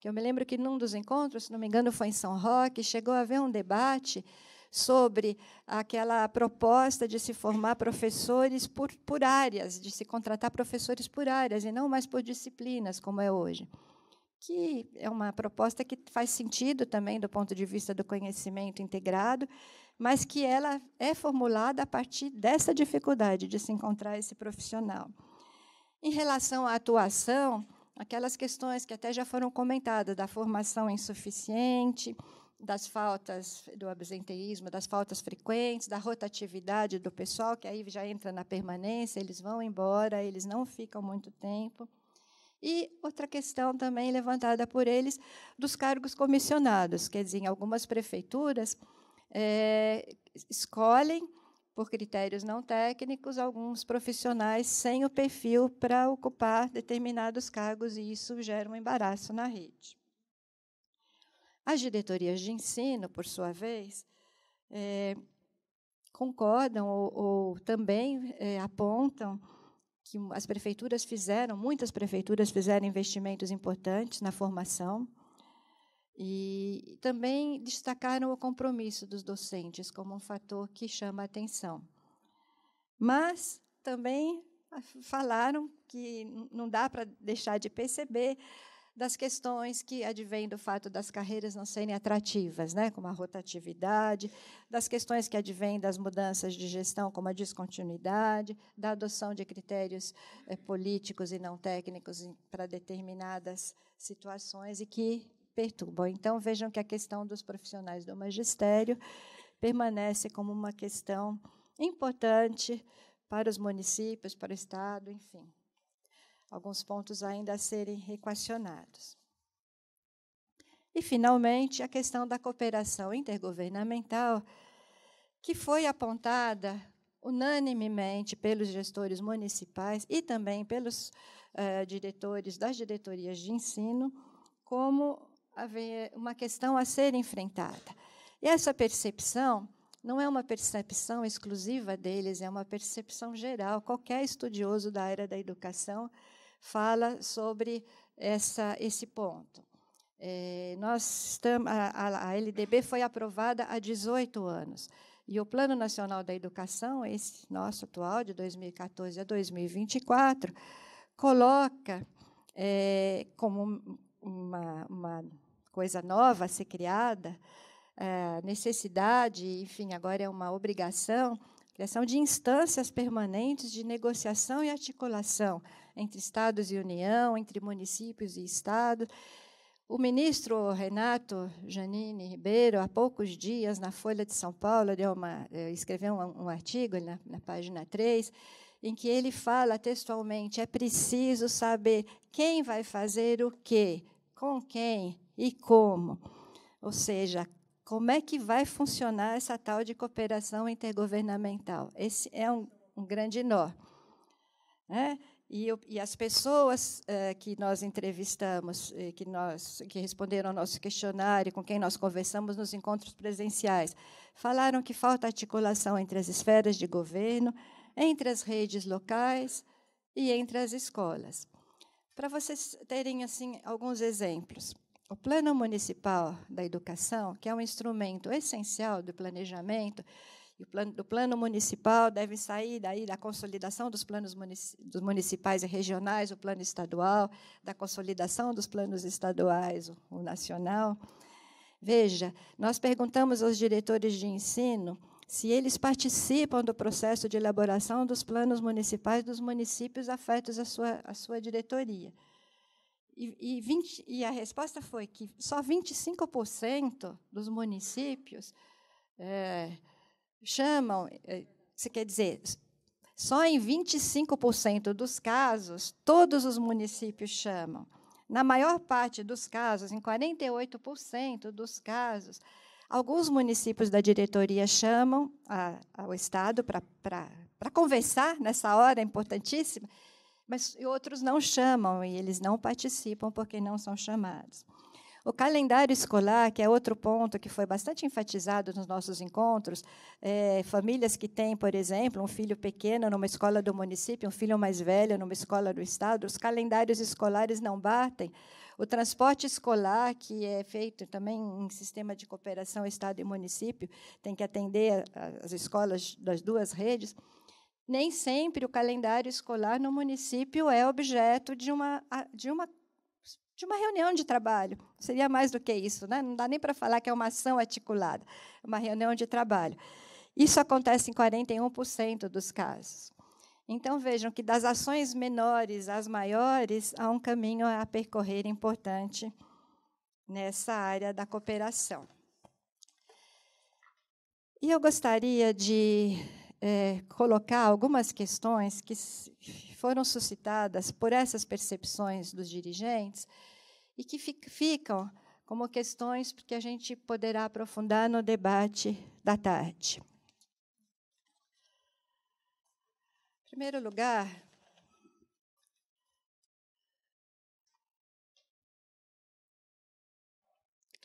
que eu me lembro que num dos encontros, se não me engano, foi em São Roque, chegou a haver um debate sobre aquela proposta de se formar professores por, por áreas, de se contratar professores por áreas e não mais por disciplinas, como é hoje. Que é uma proposta que faz sentido também do ponto de vista do conhecimento integrado, mas que ela é formulada a partir dessa dificuldade de se encontrar esse profissional. Em relação à atuação, aquelas questões que até já foram comentadas, da formação insuficiente, das faltas do absenteísmo, das faltas frequentes, da rotatividade do pessoal, que aí já entra na permanência, eles vão embora, eles não ficam muito tempo. E outra questão também levantada por eles dos cargos comissionados, quer dizer, em algumas prefeituras é, escolhem por critérios não técnicos, alguns profissionais sem o perfil para ocupar determinados cargos, e isso gera um embaraço na rede. As diretorias de ensino, por sua vez, é, concordam ou, ou também é, apontam que as prefeituras fizeram, muitas prefeituras fizeram investimentos importantes na formação, e também destacaram o compromisso dos docentes como um fator que chama a atenção. Mas também falaram que não dá para deixar de perceber das questões que advêm do fato das carreiras não serem atrativas, né, como a rotatividade, das questões que advêm das mudanças de gestão, como a descontinuidade, da adoção de critérios é, políticos e não técnicos para determinadas situações e que perturbam. Então, vejam que a questão dos profissionais do magistério permanece como uma questão importante para os municípios, para o Estado, enfim. Alguns pontos ainda a serem equacionados. E, finalmente, a questão da cooperação intergovernamental, que foi apontada unanimemente pelos gestores municipais e também pelos eh, diretores das diretorias de ensino como haver uma questão a ser enfrentada. E essa percepção não é uma percepção exclusiva deles, é uma percepção geral. Qualquer estudioso da área da educação fala sobre essa, esse ponto. É, nós estamos, a, a, LDB foi aprovada há 18 anos. E o Plano Nacional da Educação, esse nosso atual, de 2014 a 2024, coloca é, como uma, uma coisa nova a ser criada, é, necessidade, enfim, agora é uma obrigação, criação de instâncias permanentes de negociação e articulação entre Estados e União, entre municípios e Estado. O ministro Renato Janine Ribeiro, há poucos dias, na Folha de São Paulo, deu uma, eh, escreveu um, um artigo na, na página 3, em que ele fala textualmente: é preciso saber quem vai fazer o quê, com quem e como. Ou seja, como é que vai funcionar essa tal de cooperação intergovernamental? Esse é um, um grande nó. Né? E, e, as pessoas eh, que nós entrevistamos, eh, que, nós, que responderam ao nosso questionário, com quem nós conversamos nos encontros presenciais, falaram que falta articulação entre as esferas de governo, entre as redes locais e entre as escolas. Para vocês terem assim alguns exemplos, o Plano Municipal da Educação, que é um instrumento essencial do planejamento, e plano, do plano municipal deve sair daí da consolidação dos planos munici municipais e regionais, o plano estadual, da consolidação dos planos estaduais, o, o nacional. Veja, nós perguntamos aos diretores de ensino se eles participam do processo de elaboração dos planos municipais dos municípios afetos à sua, à sua diretoria. E, e, 20, e a resposta foi que só 25% dos municípios é, chamam, é, se quer dizer, só em 25% dos casos, todos os municípios chamam. Na maior parte dos casos, em 48% dos casos, Alguns municípios da diretoria chamam a, ao Estado para conversar nessa hora é importantíssima, mas outros não chamam e eles não participam porque não são chamados. O calendário escolar, que é outro ponto que foi bastante enfatizado nos nossos encontros, é, famílias que têm, por exemplo, um filho pequeno numa escola do município, um filho mais velho numa escola do estado, os calendários escolares não batem, o transporte escolar, que é feito também em sistema de cooperação Estado e município, tem que atender as escolas das duas redes. Nem sempre o calendário escolar no município é objeto de uma, de uma de uma reunião de trabalho. Seria mais do que isso, né? não dá nem para falar que é uma ação articulada, é uma reunião de trabalho. Isso acontece em 41% dos casos. Então vejam que das ações menores às maiores há um caminho a percorrer importante nessa área da cooperação. E eu gostaria de é, colocar algumas questões que foram suscitadas por essas percepções dos dirigentes e que ficam como questões que a gente poderá aprofundar no debate da tarde. Em primeiro lugar,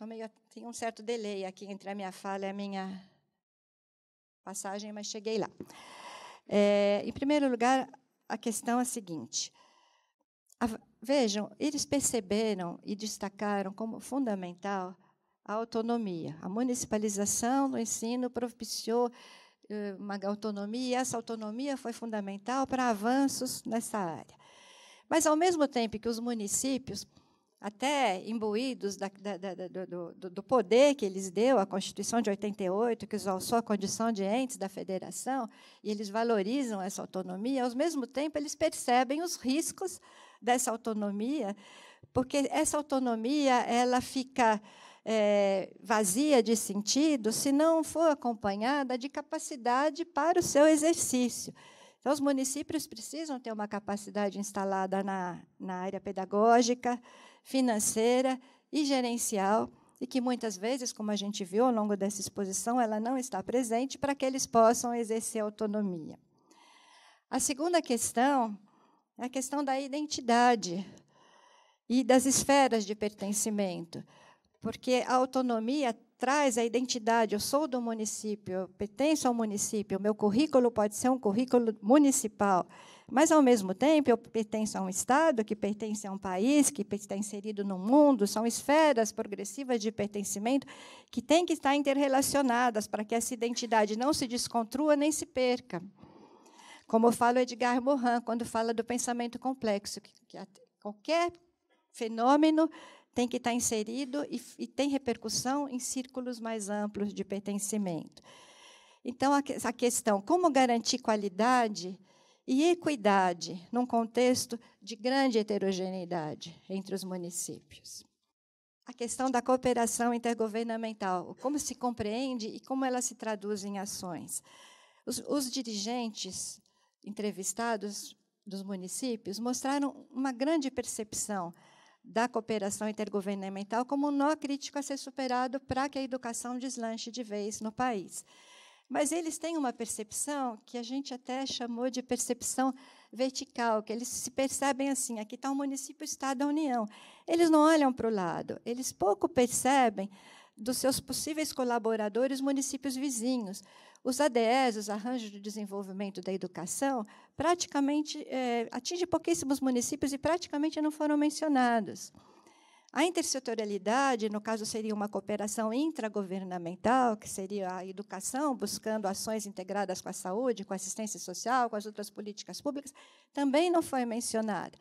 meio, tem um certo delay aqui entre a minha fala e a minha passagem, mas cheguei lá. É, em primeiro lugar, a questão é a seguinte. A, vejam, eles perceberam e destacaram como fundamental a autonomia. A municipalização do ensino propiciou eh, uma autonomia, e essa autonomia foi fundamental para avanços nessa área. Mas, ao mesmo tempo que os municípios, até imbuídos da, da, da, do, do, do, poder que eles deu, a Constituição de 88, que os alçou a condição de entes da federação, e eles valorizam essa autonomia, ao mesmo tempo eles percebem os riscos dessa autonomia, porque essa autonomia ela fica é, vazia de sentido se não for acompanhada de capacidade para o seu exercício. Então, os municípios precisam ter uma capacidade instalada na, na área pedagógica, financeira e gerencial, e que muitas vezes, como a gente viu ao longo dessa exposição, ela não está presente para que eles possam exercer autonomia. A segunda questão é a questão da identidade e das esferas de pertencimento porque a autonomia traz a identidade. Eu sou do município, eu pertenço ao município, meu currículo pode ser um currículo municipal, mas, ao mesmo tempo, eu pertenço a um Estado, que pertence a um país, que está inserido no mundo, são esferas progressivas de pertencimento que têm que estar interrelacionadas para que essa identidade não se desconstrua nem se perca. Como fala o Edgar Morin, quando fala do pensamento complexo, que qualquer fenômeno tem que estar inserido e, e tem repercussão em círculos mais amplos de pertencimento. Então, a, a questão como garantir qualidade e equidade num contexto de grande heterogeneidade entre os municípios. A questão da cooperação intergovernamental, como se compreende e como ela se traduz em ações. Os, os dirigentes entrevistados dos municípios mostraram uma grande percepção da cooperação intergovernamental como um nó crítico a ser superado para que a educação deslanche de vez no país. Mas eles têm uma percepção que a gente até chamou de percepção vertical, que eles se percebem assim: aqui está o município, o Estado, a União. Eles não olham para o lado, eles pouco percebem dos seus possíveis colaboradores municípios vizinhos. Os ADEs, os Arranjos de Desenvolvimento da Educação, praticamente é, atinge pouquíssimos municípios e praticamente não foram mencionados. A intersetorialidade, no caso, seria uma cooperação intragovernamental, que seria a educação, buscando ações integradas com a saúde, com a assistência social, com as outras políticas públicas, também não foi mencionada.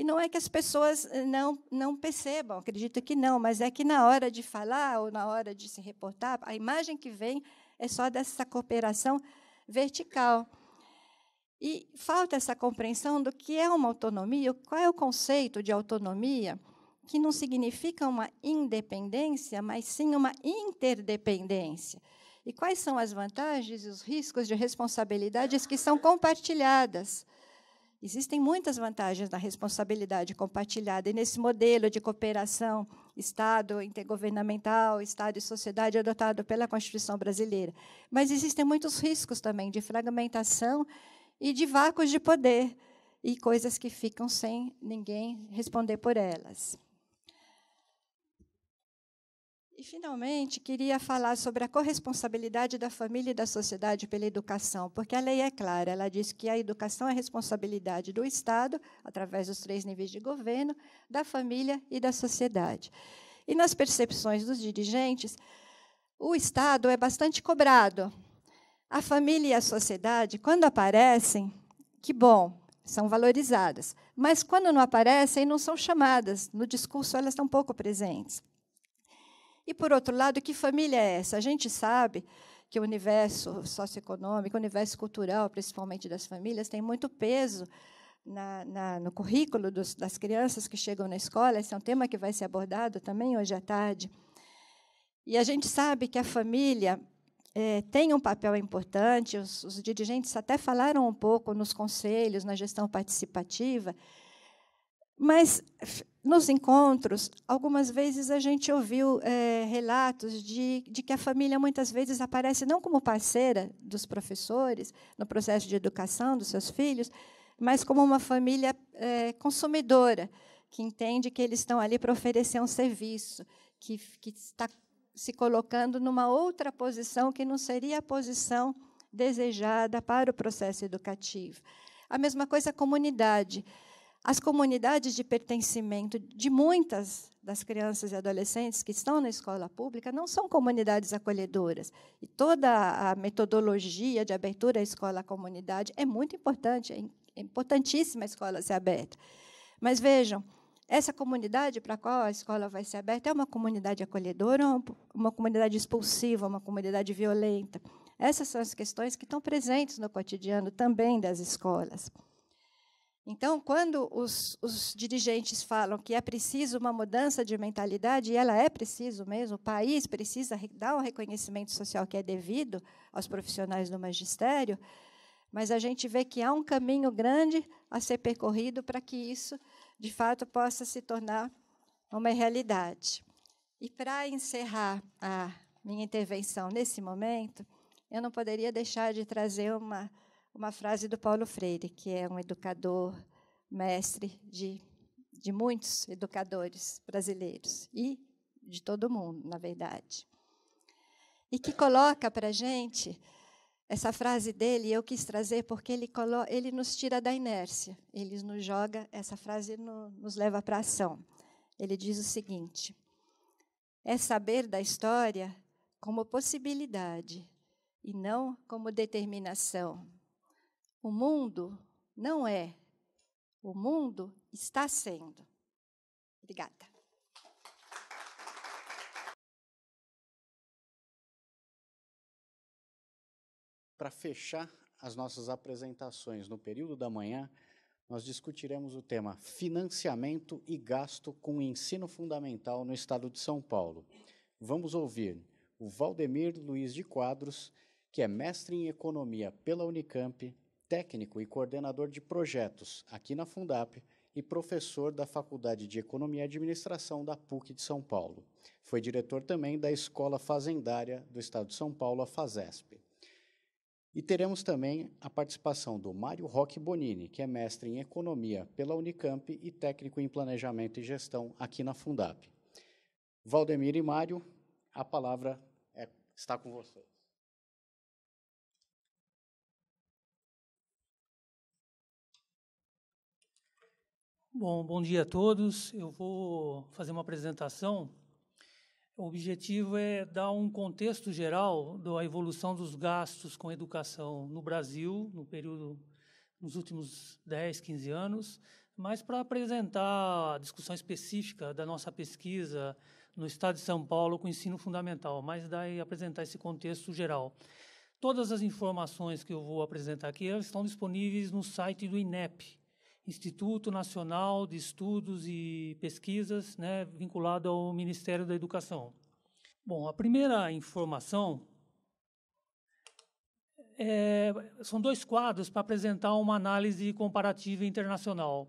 E não é que as pessoas eh, não, não percebam, acredito que não, mas é que na hora de falar ou na hora de se reportar, a imagem que vem é só dessa cooperação vertical. E falta essa compreensão do que é uma autonomia, qual é o conceito de autonomia, que não significa uma independência, mas sim uma interdependência. E quais são as vantagens e os riscos de responsabilidades que são compartilhadas? Existem muitas vantagens da responsabilidade compartilhada, e nesse modelo de cooperação Estado intergovernamental, Estado e sociedade adotado pela Constituição brasileira. Mas existem muitos riscos também de fragmentação e de vácuos de poder e coisas que ficam sem ninguém responder por elas. E, finalmente, queria falar sobre a corresponsabilidade da família e da sociedade pela educação, porque a lei é clara, ela diz que a educação é a responsabilidade do Estado, através dos três níveis de governo, da família e da sociedade. E nas percepções dos dirigentes, o Estado é bastante cobrado. A família e a sociedade, quando aparecem, que bom, são valorizadas. Mas quando não aparecem, não são chamadas. No discurso, elas estão pouco presentes. E, por outro lado, que família é essa? A gente sabe que o universo socioeconômico, o universo cultural, principalmente das famílias, tem muito peso na, na, no currículo dos, das crianças que chegam na escola. Esse é um tema que vai ser abordado também hoje à tarde. E a gente sabe que a família é, tem um papel importante, os, os dirigentes até falaram um pouco nos conselhos, na gestão participativa, mas nos encontros, algumas vezes a gente ouviu é, relatos de, de que a família muitas vezes aparece não como parceira dos professores no processo de educação dos seus filhos, mas como uma família é, consumidora, que entende que eles estão ali para oferecer um serviço, que, que está se colocando numa outra posição que não seria a posição desejada para o processo educativo. A mesma coisa a comunidade as comunidades de pertencimento de muitas das crianças e adolescentes que estão na escola pública não são comunidades acolhedoras. E toda a metodologia de abertura à escola-comunidade é muito importante, é, é importantíssima a escola ser aberta. Mas vejam, essa comunidade para a qual a escola vai ser aberta é uma comunidade acolhedora, uma comunidade expulsiva, uma comunidade violenta. Essas são as questões que estão presentes no cotidiano também das escolas. Então, quando os, os, dirigentes falam que é preciso uma mudança de mentalidade, e ela é preciso mesmo, o país precisa dar um reconhecimento social que é devido aos profissionais do magistério, mas a gente vê que há um caminho grande a ser percorrido para que isso, de fato, possa se tornar uma realidade. E para encerrar a minha intervenção nesse momento, eu não poderia deixar de trazer uma uma frase do Paulo Freire, que é um educador, mestre de, de muitos educadores brasileiros e de todo mundo, na verdade. E que coloca para a gente essa frase dele, eu quis trazer porque ele, ele nos tira da inércia, ele nos joga, essa frase no, nos leva para a ação. Ele diz o seguinte: é saber da história como possibilidade e não como determinação o mundo não é. O mundo está sendo. Obrigada. Para fechar as nossas apresentações no período da manhã, nós discutiremos o tema financiamento e gasto com ensino fundamental no estado de São Paulo. Vamos ouvir o Valdemir Luiz de Quadros, que é mestre em economia pela Unicamp, técnico e coordenador de projetos aqui na Fundap e professor da Faculdade de Economia e Administração da PUC de São Paulo. Foi diretor também da Escola Fazendária do Estado de São Paulo, a FASESP. E teremos também a participação do Mário Roque Bonini, que é mestre em Economia pela Unicamp e técnico em Planejamento e Gestão aqui na Fundap. Valdemir e Mário, a palavra é, está com vocês. Bom, bom dia a todos. Eu vou fazer uma apresentação. O objetivo é dar um contexto geral da evolução dos gastos com educação no Brasil no período nos últimos 10, 15 anos, mas para apresentar a discussão específica da nossa pesquisa no estado de São Paulo com o ensino fundamental, mas daí apresentar esse contexto geral. Todas as informações que eu vou apresentar aqui estão disponíveis no site do INEP, Instituto Nacional de Estudos e Pesquisas, né, vinculado ao Ministério da Educação. Bom, a primeira informação é, são dois quadros para apresentar uma análise comparativa internacional.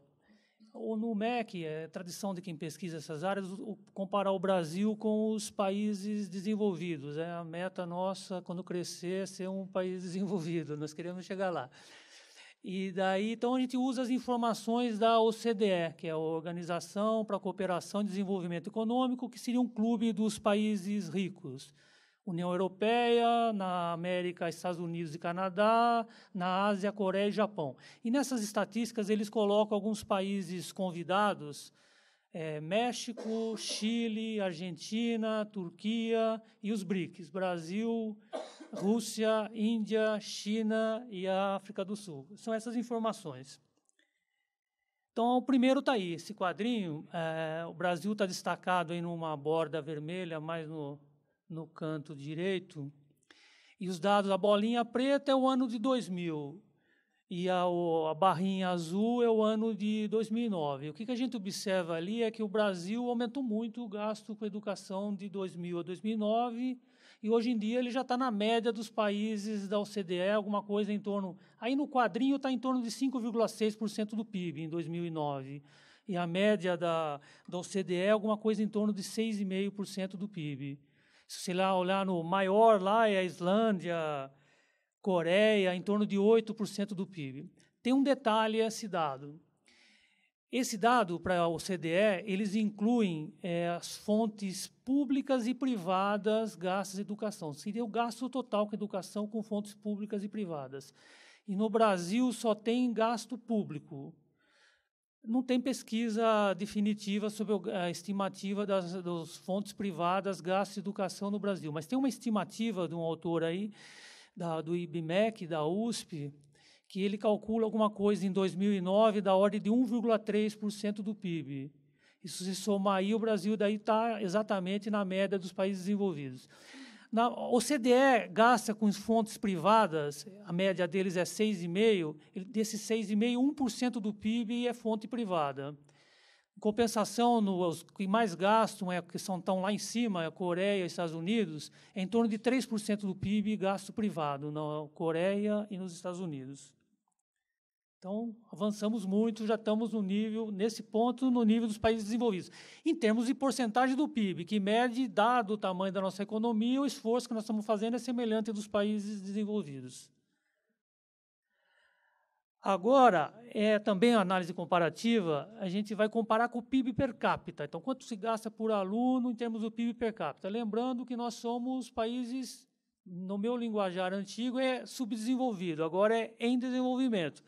Ou no MEC, é tradição de quem pesquisa essas áreas, o, comparar o Brasil com os países desenvolvidos. É a meta nossa, quando crescer, é ser um país desenvolvido. Nós queremos chegar lá. E daí, então, a gente usa as informações da OCDE, que é a Organização para a Cooperação e Desenvolvimento Econômico, que seria um clube dos países ricos. União Europeia, na América, Estados Unidos e Canadá, na Ásia, Coreia e Japão. E nessas estatísticas, eles colocam alguns países convidados, é, México, Chile, Argentina, Turquia e os BRICS, Brasil, Rússia, Índia, China e a África do Sul. São essas informações. Então, o primeiro está aí, esse quadrinho. É, o Brasil está destacado em uma borda vermelha, mais no, no canto direito. E os dados, a bolinha preta é o ano de 2000 e a, a barrinha azul é o ano de 2009. O que, que a gente observa ali é que o Brasil aumentou muito o gasto com educação de 2000 a 2009 e hoje em dia ele já está na média dos países da OCDE, alguma coisa em torno. Aí no quadrinho está em torno de 5,6% do PIB em 2009. E a média da, da OCDE é alguma coisa em torno de 6,5% do PIB. Se você lá olhar no maior lá é a Islândia, Coreia, em torno de 8% do PIB. Tem um detalhe esse dado. Esse dado para o CDE, eles incluem é, as fontes públicas e privadas gastas em educação. Seria o gasto total com educação com fontes públicas e privadas. E no Brasil só tem gasto público. Não tem pesquisa definitiva sobre a estimativa das, das fontes privadas gasto em educação no Brasil, mas tem uma estimativa de um autor aí, da, do IBMEC, da USP, que ele calcula alguma coisa em 2009 da ordem de 1,3% do PIB. Isso se somar aí, o Brasil daí está exatamente na média dos países desenvolvidos. Na CDE gasta com fontes privadas, a média deles é 6,5%, desse 6,5%, 1% do PIB é fonte privada. Em compensação, no, os que mais gastam, é, que são, estão lá em cima, a é Coreia e Estados Unidos, é em torno de 3% do PIB gasto privado na é Coreia e nos Estados Unidos. Então, avançamos muito, já estamos no nível, nesse ponto, no nível dos países desenvolvidos. Em termos de porcentagem do PIB, que mede, dado o tamanho da nossa economia, o esforço que nós estamos fazendo é semelhante dos países desenvolvidos. Agora, é também a análise comparativa, a gente vai comparar com o PIB per capita. Então, quanto se gasta por aluno em termos do PIB per capita? Lembrando que nós somos países, no meu linguajar antigo, é subdesenvolvido, agora é em desenvolvimento.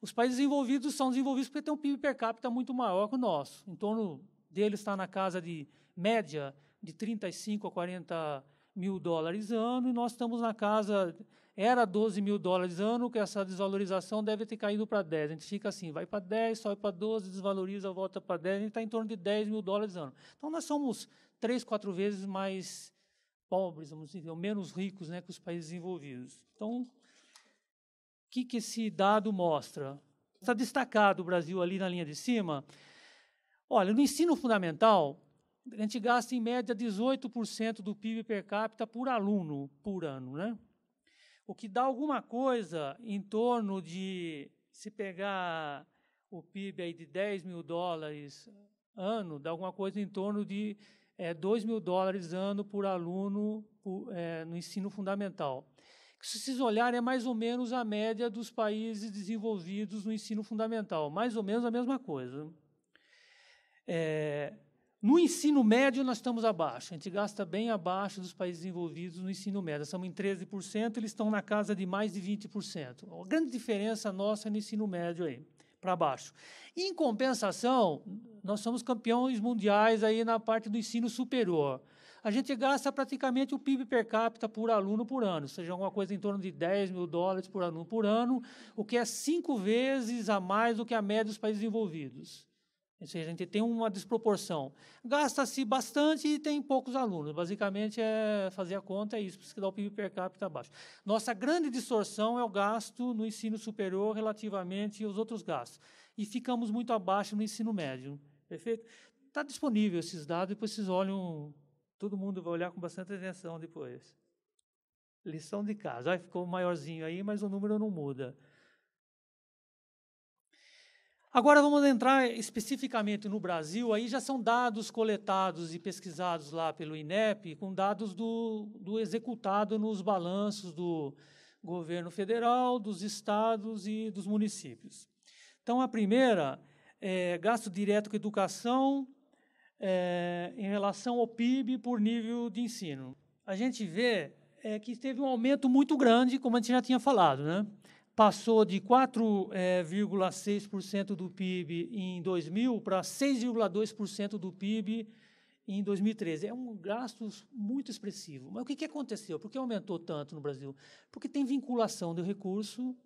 Os países desenvolvidos são desenvolvidos porque têm um PIB per capita muito maior que o nosso. Em torno dele está na casa de média de 35 a 40 mil dólares ano, e nós estamos na casa, era 12 mil dólares ano, que essa desvalorização deve ter caído para 10. A gente fica assim, vai para 10, sobe para 12, desvaloriza, volta para 10, a gente está em torno de 10 mil dólares ano. Então nós somos três, quatro vezes mais pobres, vamos dizer, ou menos ricos né, que os países desenvolvidos. Então, que, que esse dado mostra? Está destacado o Brasil ali na linha de cima. Olha, no ensino fundamental, a gente gasta em média 18% do PIB per capita por aluno por ano, né? O que dá alguma coisa em torno de, se pegar o PIB aí de 10 mil dólares ano, dá alguma coisa em torno de é, eh, 2 mil dólares ano por aluno por, é, no ensino fundamental se vocês olharem, é mais ou menos a média dos países desenvolvidos no ensino fundamental, mais ou menos a mesma coisa. É, no ensino médio, nós estamos abaixo, a gente gasta bem abaixo dos países desenvolvidos no ensino médio, nós estamos em 13%, eles estão na casa de mais de 20%. A grande diferença nossa é no ensino médio aí para baixo. Em compensação, nós somos campeões mundiais aí na parte do ensino superior a gente gasta praticamente o PIB per capita por aluno por ano, ou seja, alguma coisa em torno de 10 mil dólares por aluno por ano, o que é cinco vezes a mais do que a média dos países desenvolvidos. Ou seja, a gente tem uma desproporção. Gasta-se bastante e tem poucos alunos. Basicamente, é fazer a conta é isso, por isso que dá o PIB per capita baixo. Nossa grande distorção é o gasto no ensino superior relativamente aos outros gastos. E ficamos muito abaixo no ensino médio. Perfeito? Está disponível esses dados, depois vocês olham Todo mundo vai olhar com bastante atenção depois. Lição de casa. Aí ficou maiorzinho aí, mas o número não muda. Agora vamos entrar especificamente no Brasil. Aí já são dados coletados e pesquisados lá pelo INEP, com dados do, do executado nos balanços do governo federal, dos estados e dos municípios. Então, a primeira é gasto direto com educação, é, em relação ao PIB por nível de ensino. A gente vê é, que teve um aumento muito grande, como a gente já tinha falado, né? Passou de 4,6% é, do PIB em 2000 para 6,2% do PIB em 2013. É um gasto muito expressivo. Mas o que, que aconteceu? Por que aumentou tanto no Brasil? Porque tem vinculação do recurso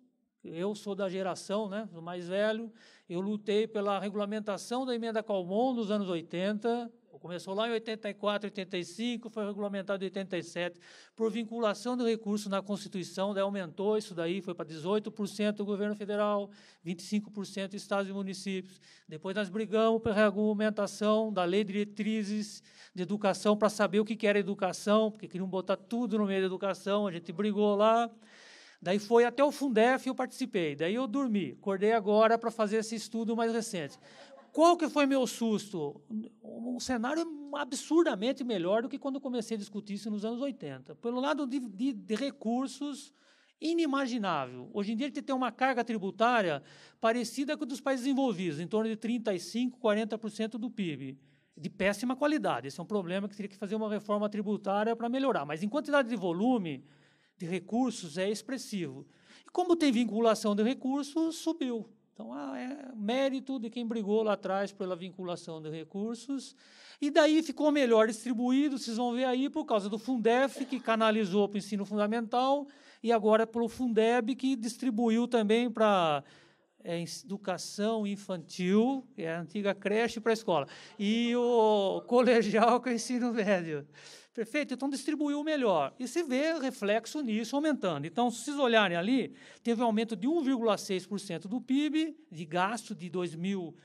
eu sou da geração, né, do mais velho, eu lutei pela regulamentação da emenda Calmon nos anos 80, começou lá em 84, 85, foi regulamentado em 87, por vinculação do recurso na Constituição, daí aumentou isso daí, foi para 18% o governo federal, 25% estados e municípios. Depois nós brigamos pela regulamentação da lei de diretrizes de educação para saber o que era educação, porque queriam botar tudo no meio da educação, a gente brigou lá. Daí foi até o Fundef e eu participei. Daí eu dormi, acordei agora para fazer esse estudo mais recente. Qual que foi meu susto? Um cenário absurdamente melhor do que quando eu comecei a discutir isso nos anos 80. Pelo lado de, de, de recursos, inimaginável. Hoje em dia gente tem uma carga tributária parecida com a dos países desenvolvidos, em torno de 35%, 40% do PIB. De péssima qualidade. Esse é um problema que teria que fazer uma reforma tributária para melhorar. Mas em quantidade de volume, de recursos é expressivo. E como tem vinculação de recursos, subiu. Então, ah, é mérito de quem brigou lá atrás pela vinculação de recursos. E daí ficou melhor distribuído, vocês vão ver aí, por causa do Fundef, que canalizou para o ensino fundamental, e agora é pelo Fundeb, que distribuiu também para é, educação infantil, que é a antiga creche, para a escola, e o colegial com o ensino médio. Perfeito? Então distribuiu melhor. E se vê reflexo nisso aumentando. Então, se vocês olharem ali, teve um aumento de 1,6% do PIB, de gasto de 2000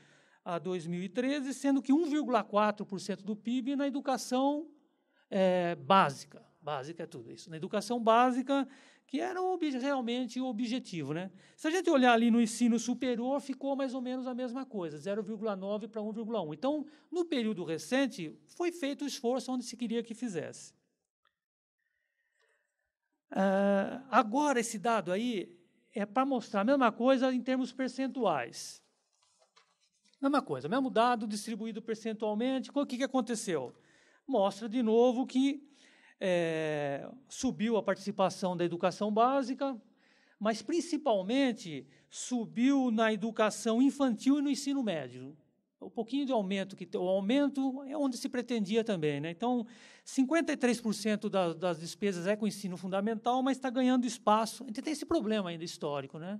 a 2013, sendo que 1,4% do PIB na educação é, básica. Básica é tudo isso. Na educação básica, que era realmente o objetivo. Né? Se a gente olhar ali no ensino superior, ficou mais ou menos a mesma coisa, 0,9 para 1,1. Então, no período recente, foi feito o esforço onde se queria que fizesse. Uh, agora, esse dado aí é para mostrar a mesma coisa em termos percentuais. Mesma coisa, mesmo dado distribuído percentualmente, o que, que aconteceu? Mostra de novo que é, subiu a participação da educação básica, mas principalmente subiu na educação infantil e no ensino médio. O pouquinho de aumento que o aumento é onde se pretendia também, né? Então, 53% das, das despesas é com o ensino fundamental, mas está ganhando espaço. A gente tem esse problema ainda histórico, né?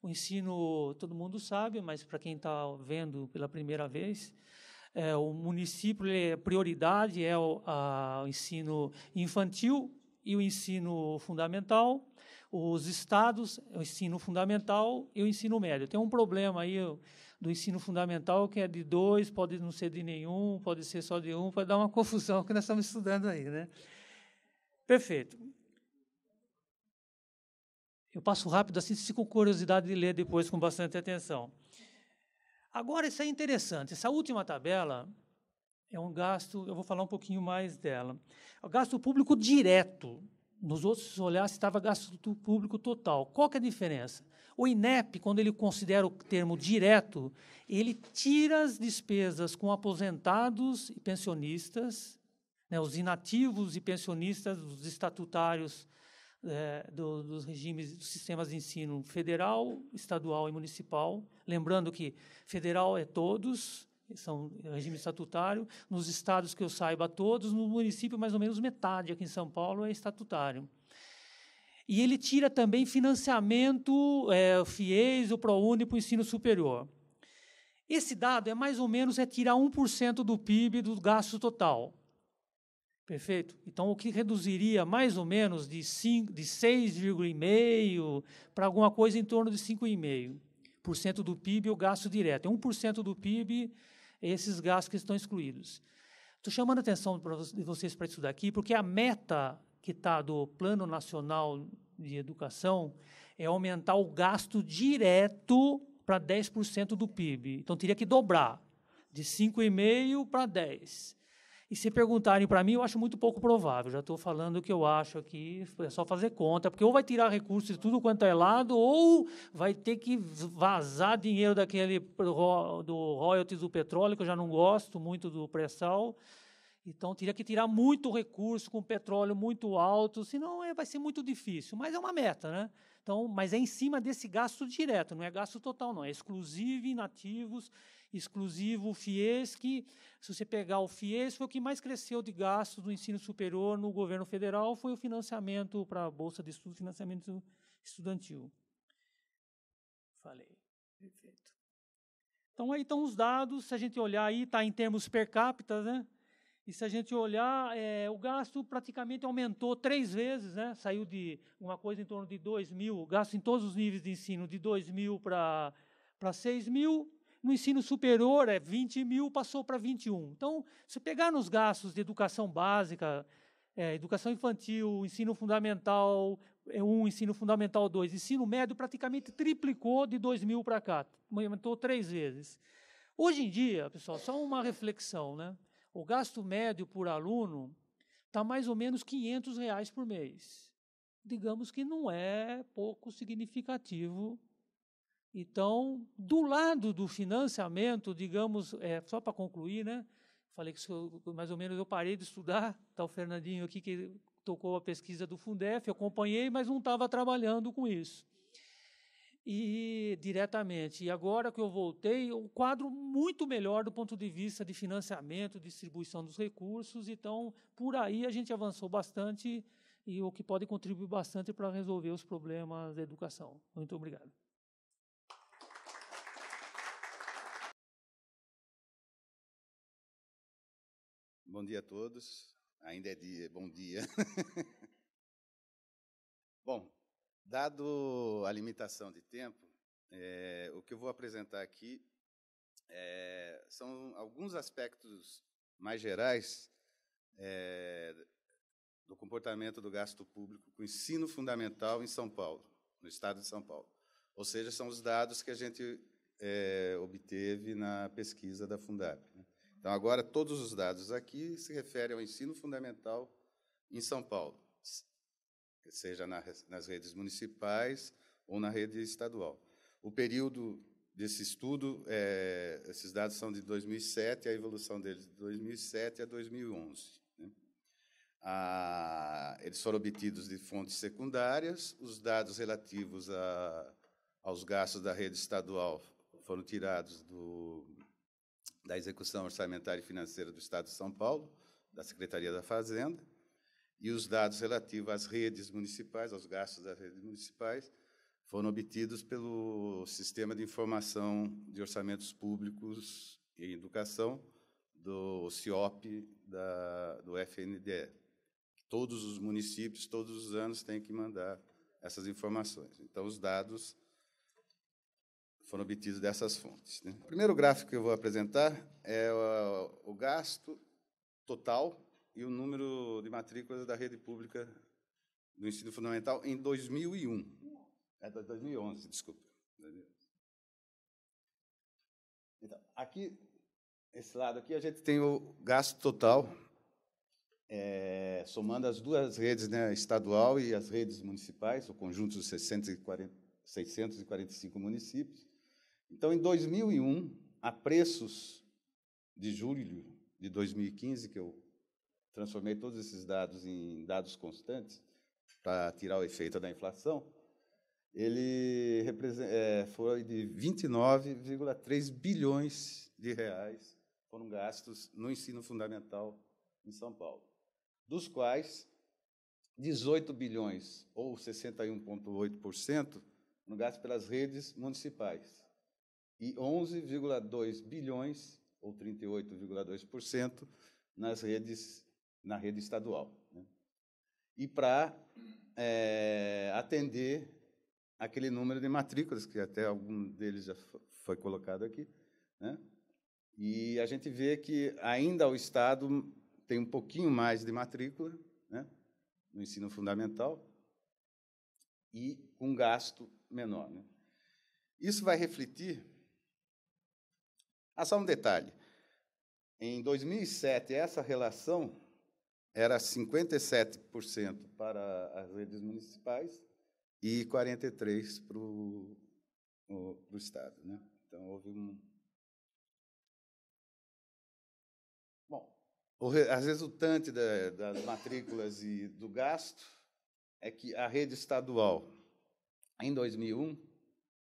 O ensino todo mundo sabe, mas para quem está vendo pela primeira vez, é, o município, ele, é prioridade é o, a, o ensino infantil e o ensino fundamental, os estados, é o ensino fundamental e o ensino médio. Tem um problema aí do ensino fundamental que é de dois, pode não ser de nenhum, pode ser só de um, pode dar uma confusão que nós estamos estudando aí, né? Perfeito. Eu passo rápido assim, se com curiosidade de ler depois com bastante atenção. Agora, isso é interessante. Essa última tabela é um gasto, eu vou falar um pouquinho mais dela. É o gasto público direto. Nos outros, se olhar, estava gasto público total. Qual que é a diferença? O INEP, quando ele considera o termo direto, ele tira as despesas com aposentados e pensionistas, né, os inativos e pensionistas, os estatutários é, do, dos regimes, dos sistemas de ensino federal, estadual e municipal. Lembrando que federal é todos, são regime estatutário. Nos estados que eu saiba, todos. No município, mais ou menos metade aqui em São Paulo é estatutário. E ele tira também financiamento, é, o FIES, o ProUni para o ensino superior. Esse dado é mais ou menos é tirar 1% do PIB do gasto total. Perfeito? Então, o que reduziria mais ou menos de, de 6,5% para alguma coisa em torno de 5,5% do PIB o gasto direto. É 1% do PIB esses gastos que estão excluídos. Estou chamando a atenção de vocês para isso daqui, porque a meta que está do Plano Nacional de Educação é aumentar o gasto direto para 10% do PIB. Então, teria que dobrar de 5,5% para 10%. E se perguntarem para mim, eu acho muito pouco provável. Já estou falando o que eu acho aqui, é só fazer conta, porque ou vai tirar recursos de tudo quanto é lado, ou vai ter que vazar dinheiro daquele do royalties do petróleo, que eu já não gosto muito do pré-sal. Então teria que tirar muito recurso com petróleo muito alto, senão é, vai ser muito difícil. Mas é uma meta, né? Então, mas é em cima desse gasto direto, não é gasto total, não. É exclusivo em nativos exclusivo, o FIES, que, se você pegar o FIES, foi o que mais cresceu de gastos do ensino superior no governo federal, foi o financiamento para a Bolsa de Estudo, financiamento estudantil. Falei. Perfeito. Então, aí estão os dados, se a gente olhar aí, está em termos per capita, né? E se a gente olhar, é, o gasto praticamente aumentou três vezes, né? saiu de uma coisa em torno de 2 mil, gasto em todos os níveis de ensino, de 2 mil para 6 mil, no ensino superior é 20 mil, passou para 21. Então, se pegar nos gastos de educação básica, é, educação infantil, ensino fundamental 1, é, um, ensino fundamental 2, ensino médio praticamente triplicou de 2 mil para cá, aumentou três vezes. Hoje em dia, pessoal, só uma reflexão, né? O gasto médio por aluno está mais ou menos 500 reais por mês. Digamos que não é pouco significativo então, do lado do financiamento, digamos, é, só para concluir, né? Falei que mais ou menos eu parei de estudar, está o Fernandinho aqui que tocou a pesquisa do Fundef, eu acompanhei, mas não estava trabalhando com isso. E diretamente. E agora que eu voltei, o um quadro muito melhor do ponto de vista de financiamento, distribuição dos recursos. Então, por aí a gente avançou bastante e o que pode contribuir bastante para resolver os problemas da educação. Muito obrigado. Bom dia a todos. Ainda é dia, bom dia. bom, dado a limitação de tempo, é, o que eu vou apresentar aqui é, são alguns aspectos mais gerais é, do comportamento do gasto público com ensino fundamental em São Paulo, no estado de São Paulo. Ou seja, são os dados que a gente obteve na pesquisa da Fundap. Né? Então, agora, todos os dados aqui se referem ao ensino fundamental em São Paulo, seja nas redes municipais ou na rede estadual. O período desse estudo, é, esses dados são de 2007, a evolução deles de 2007 a 2011. Né? Ah, eles foram obtidos de fontes secundárias, os dados relativos a, aos gastos da rede estadual foram tirados do da Execução Orçamentária e Financeira do Estado de São Paulo, da Secretaria da Fazenda, e os dados relativos às redes municipais, aos gastos das redes municipais, foram obtidos pelo Sistema de Informação de Orçamentos Públicos e Educação, do CIOP da, do FNDE. Todos os municípios, todos os anos, têm que mandar essas informações. Então, os dados foram obtidos dessas fontes. Né? O primeiro gráfico que eu vou apresentar é o, o gasto total e o número de matrículas da rede pública do ensino fundamental em 2001. É 2011, desculpa. Então, aqui, esse lado aqui, a gente tem o gasto total, é, somando as duas redes, né, estadual e as redes municipais, o conjunto dos 640, 645 municípios. Então, em 2001, a preços de julho de 2015, que eu transformei todos esses dados em dados constantes para tirar o efeito da inflação, ele é, foi de 29,3 bilhões de reais foram gastos no ensino fundamental em São Paulo, dos quais 18 bilhões, ou 61,8%, foram gastos pelas redes municipais e 11,2 bilhões, ou 38,2%, nas redes, na rede estadual. Né? E para é, eh, atender aquele número de matrículas, que até algum deles já foi colocado aqui. Né? E a gente vê que ainda o Estado tem um pouquinho mais de matrícula né? no ensino fundamental e um gasto menor. Né? Isso vai refletir ah, só um detalhe. Em 2007, essa relação era 57% para as redes municipais e 43% para o, para o Estado. Né? Então, houve um, as resultantes da, das matrículas e do gasto é que a rede estadual, em 2001,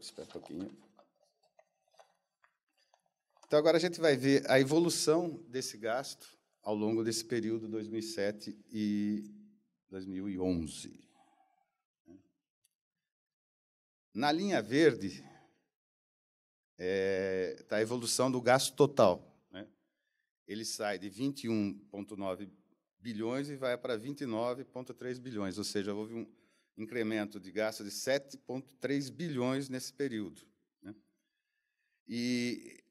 Espera um pouquinho. Então, agora a gente vai ver a evolução desse gasto ao longo desse período 2007 e 2011. Né? Na linha verde está é, tá a evolução do gasto total. Né? Ele sai de 21,9 bilhões e vai para 29,3 bilhões, ou seja, houve um, incremento de gasto de 7,3 bilhões nesse período. Né? E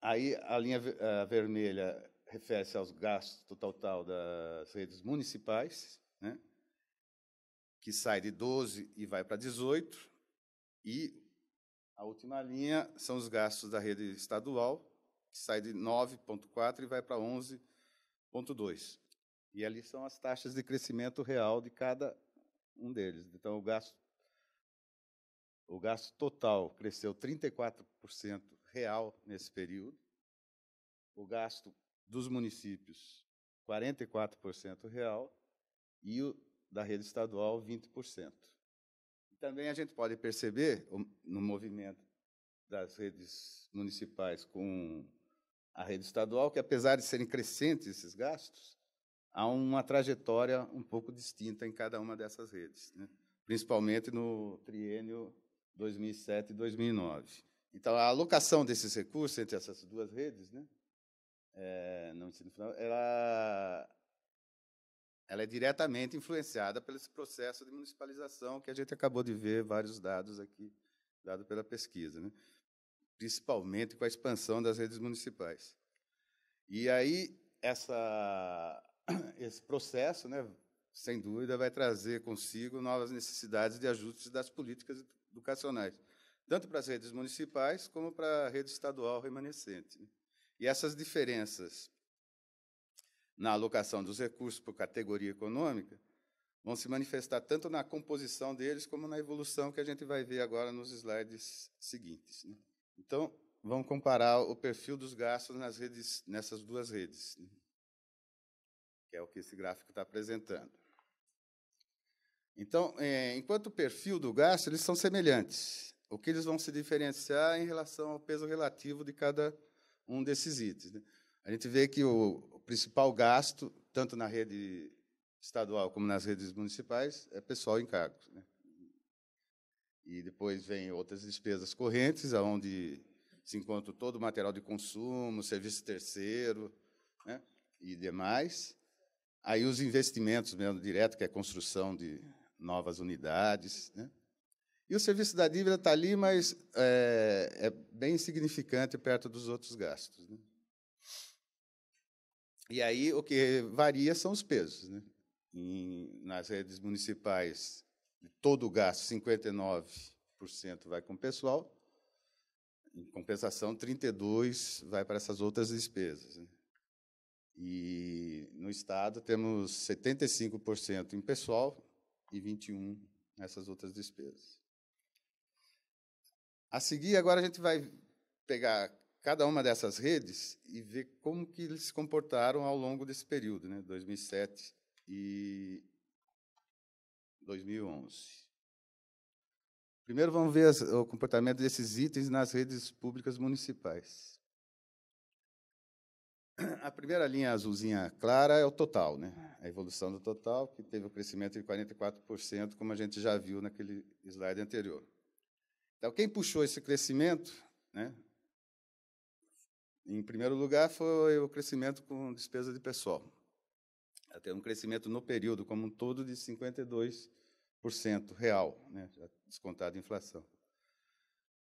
aí a linha vermelha refere-se aos gastos total das redes municipais, né? que sai de 12 e vai para 18, e a última linha são os gastos da rede estadual, que sai de 9,4 e vai para 11,2. E ali são as taxas de crescimento real de cada um deles. Então, o gasto, o gasto total cresceu 34% real nesse período, o gasto dos municípios, 44% real, e o da rede estadual, 20%. também a gente pode perceber, no movimento das redes municipais com a rede estadual, que apesar de serem crescentes esses gastos, há uma trajetória um pouco distinta em cada uma dessas redes, né? principalmente no triênio 2007 e 2009. Então, a alocação desses recursos entre essas duas redes, né, é, não ensino final, ela, ela é diretamente influenciada pelo esse processo de municipalização que a gente acabou de ver vários dados aqui, dado pela pesquisa, né? principalmente com a expansão das redes municipais. E aí essa esse processo, né, sem dúvida, vai trazer consigo novas necessidades de ajustes das políticas educacionais, tanto para as redes municipais como para a rede estadual remanescente. E essas diferenças na alocação dos recursos por categoria econômica vão se manifestar tanto na composição deles como na evolução que a gente vai ver agora nos slides seguintes. Né? Então, vamos comparar o perfil dos gastos nas redes, nessas duas redes. Né? que é o que esse gráfico está apresentando. Então, é, enquanto o perfil do gasto, eles são semelhantes. O que eles vão se diferenciar em relação ao peso relativo de cada um desses itens. Né? A gente vê que o, o principal gasto, tanto na rede estadual como nas redes municipais, é pessoal em cargos. Né? E depois vem outras despesas correntes, onde se encontra todo o material de consumo, serviço terceiro né? e demais. Aí os investimentos mesmo direto, que é a construção de novas unidades. Né? E o serviço da dívida está ali, mas é, é, bem insignificante perto dos outros gastos. Né? E aí o que varia são os pesos. Né? Em, nas redes municipais, todo o gasto, 59% vai com o pessoal, em compensação, 32% vai para essas outras despesas. Né? E no Estado temos 75% em pessoal e 21% nessas outras despesas. A seguir, agora a gente vai pegar cada uma dessas redes e ver como que eles se comportaram ao longo desse período, né, 2007 e 2011. Primeiro, vamos ver as, o comportamento desses itens nas redes públicas municipais a primeira linha azulzinha clara é o total, né? A evolução do total, que teve o um crescimento de 44%, como a gente já viu naquele slide anterior. Então, quem puxou esse crescimento, né? Em primeiro lugar, foi o crescimento com despesa de pessoal. Já teve um crescimento no período como um todo de 52% real, né? descontado a inflação.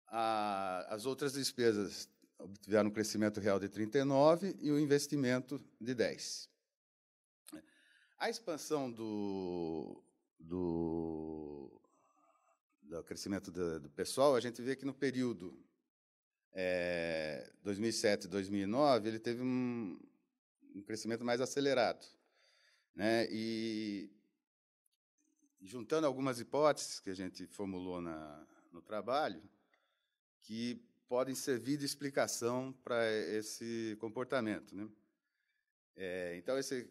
as outras despesas obtiveram um crescimento real de 39 e o um investimento de 10. A expansão do, do, do crescimento do, do, pessoal, a gente vê que no período é, 2007 2009 ele teve um, um crescimento mais acelerado, né? E juntando algumas hipóteses que a gente formulou na, no trabalho, que podem servir de explicação para esse comportamento. Né? É, então, esse,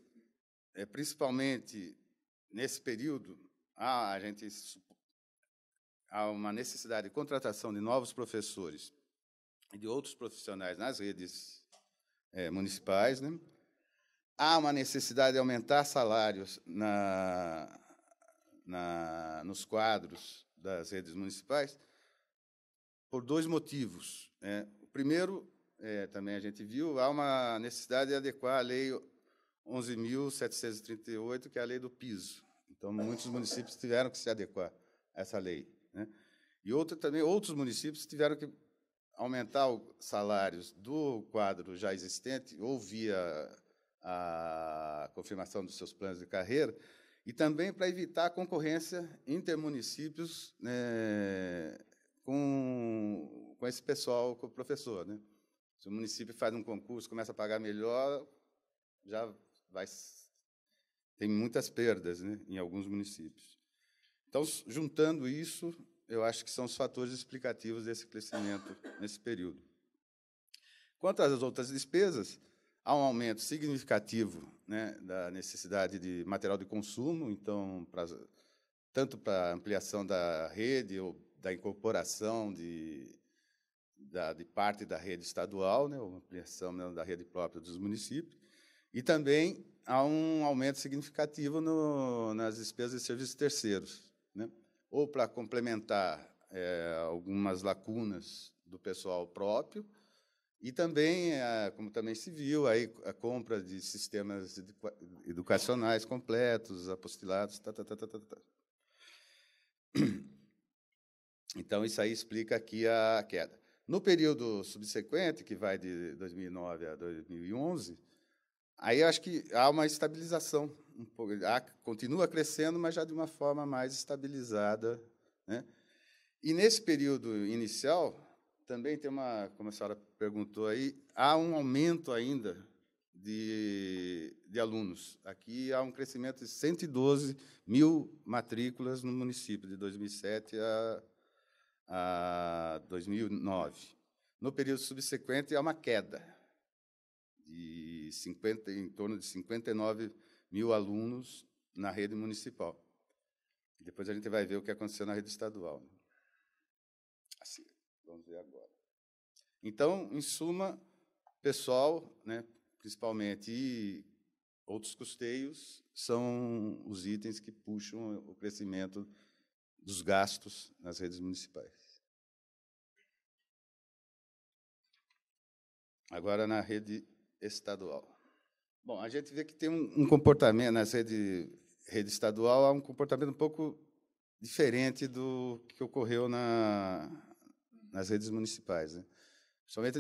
é, principalmente nesse período, há, a gente, há uma necessidade de contratação de novos professores e de outros profissionais nas redes é, municipais. Né? Há uma necessidade de aumentar salários na, na, nos quadros das redes municipais por dois motivos. Né? O primeiro, é, também a gente viu, há uma necessidade de adequar a Lei 11.738, que é a lei do piso. Então, muitos municípios tiveram que se adequar a essa lei. Né? E outro, também outros municípios tiveram que aumentar os salários do quadro já existente, ou via a confirmação dos seus planos de carreira, e também para evitar a concorrência intermunicípios né, com, com esse pessoal, com o professor. Né? Se o município faz um concurso, começa a pagar melhor, já vai tem muitas perdas né, em alguns municípios. Então, juntando isso, eu acho que são os fatores explicativos desse crescimento nesse período. Quanto às outras despesas, há um aumento significativo né, da necessidade de material de consumo, então, pra, tanto para ampliação da rede ou da incorporação de, da, de parte da rede estadual, né, uma ampliação né, da rede própria dos municípios, e também há um aumento significativo no, nas despesas de serviços terceiros, né, ou para complementar é, algumas lacunas do pessoal próprio, e também, é, como também se viu, aí, a compra de sistemas educacionais completos, apostilados, tá, tá, tá, tá, tá. tá. tá. Então, isso aí explica aqui a queda. No período subsequente, que vai de 2009 a 2011, aí acho que há uma estabilização. Um pouco, há, continua crescendo, mas já de uma forma mais estabilizada. Né? E nesse período inicial, também tem uma, como a senhora perguntou aí, há um aumento ainda de, de alunos. Aqui há um crescimento de 112 mil matrículas no município, de 2007 a a 2009. No período subsequente, há uma queda de 50, em torno de 59 mil alunos na rede municipal. Depois a gente vai ver o que aconteceu na rede estadual. Né? Assim, vamos ver agora. Então, em suma, pessoal, né, principalmente, e outros custeios são os itens que puxam o crescimento dos gastos nas redes municipais. Agora na rede estadual. Bom, a gente vê que tem um, um comportamento na rede, rede estadual, há um comportamento um pouco diferente do que ocorreu na, nas redes municipais. Né?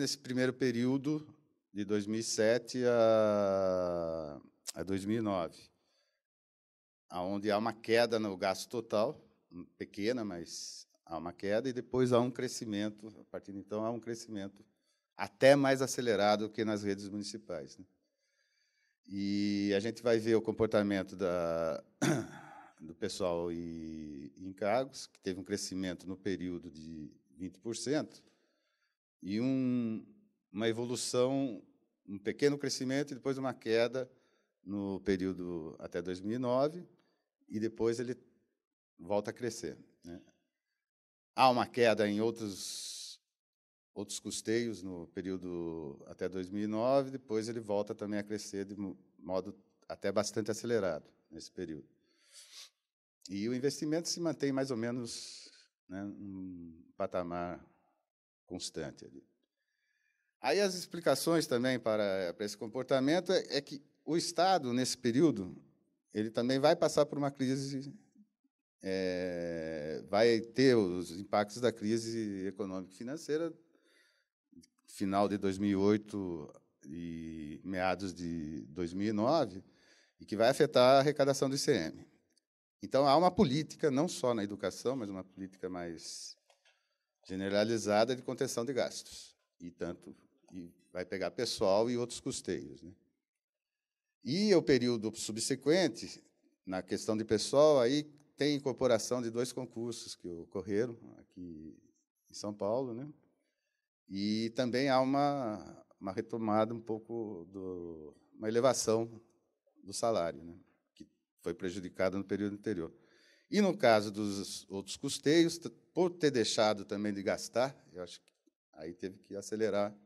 nesse primeiro período, de 2007 a, a 2009, aonde há uma queda no gasto total, pequena, mas há uma queda, e depois há um crescimento, a partir de então há um crescimento até mais acelerado que nas redes municipais. Né? E a gente vai ver o comportamento da, do pessoal e, em cargos, que teve um crescimento no período de 20%, e um, uma evolução, um pequeno crescimento e depois uma queda no período até 2009, e depois ele volta a crescer. Né? Há uma queda em outros outros custeios no período até 2009, depois ele volta também a crescer de modo até bastante acelerado nesse período. E o investimento se mantém mais ou menos né, um patamar constante ali. Aí as explicações também para, para esse comportamento é, é que o Estado, nesse período, ele também vai passar por uma crise, é, vai ter os impactos da crise econômica e financeira final de 2008 e meados de 2009, e que vai afetar a arrecadação do ICM. Então, há uma política, não só na educação, mas uma política mais generalizada de contenção de gastos. E tanto e vai pegar pessoal e outros custeios. Né? E o período subsequente, na questão de pessoal, aí tem incorporação de dois concursos que ocorreram aqui em São Paulo, né? E também há uma, uma retomada um pouco, do, uma elevação do salário, né, que foi prejudicada no período anterior. E no caso dos outros custeios, por ter deixado também de gastar, eu acho que aí teve que acelerar.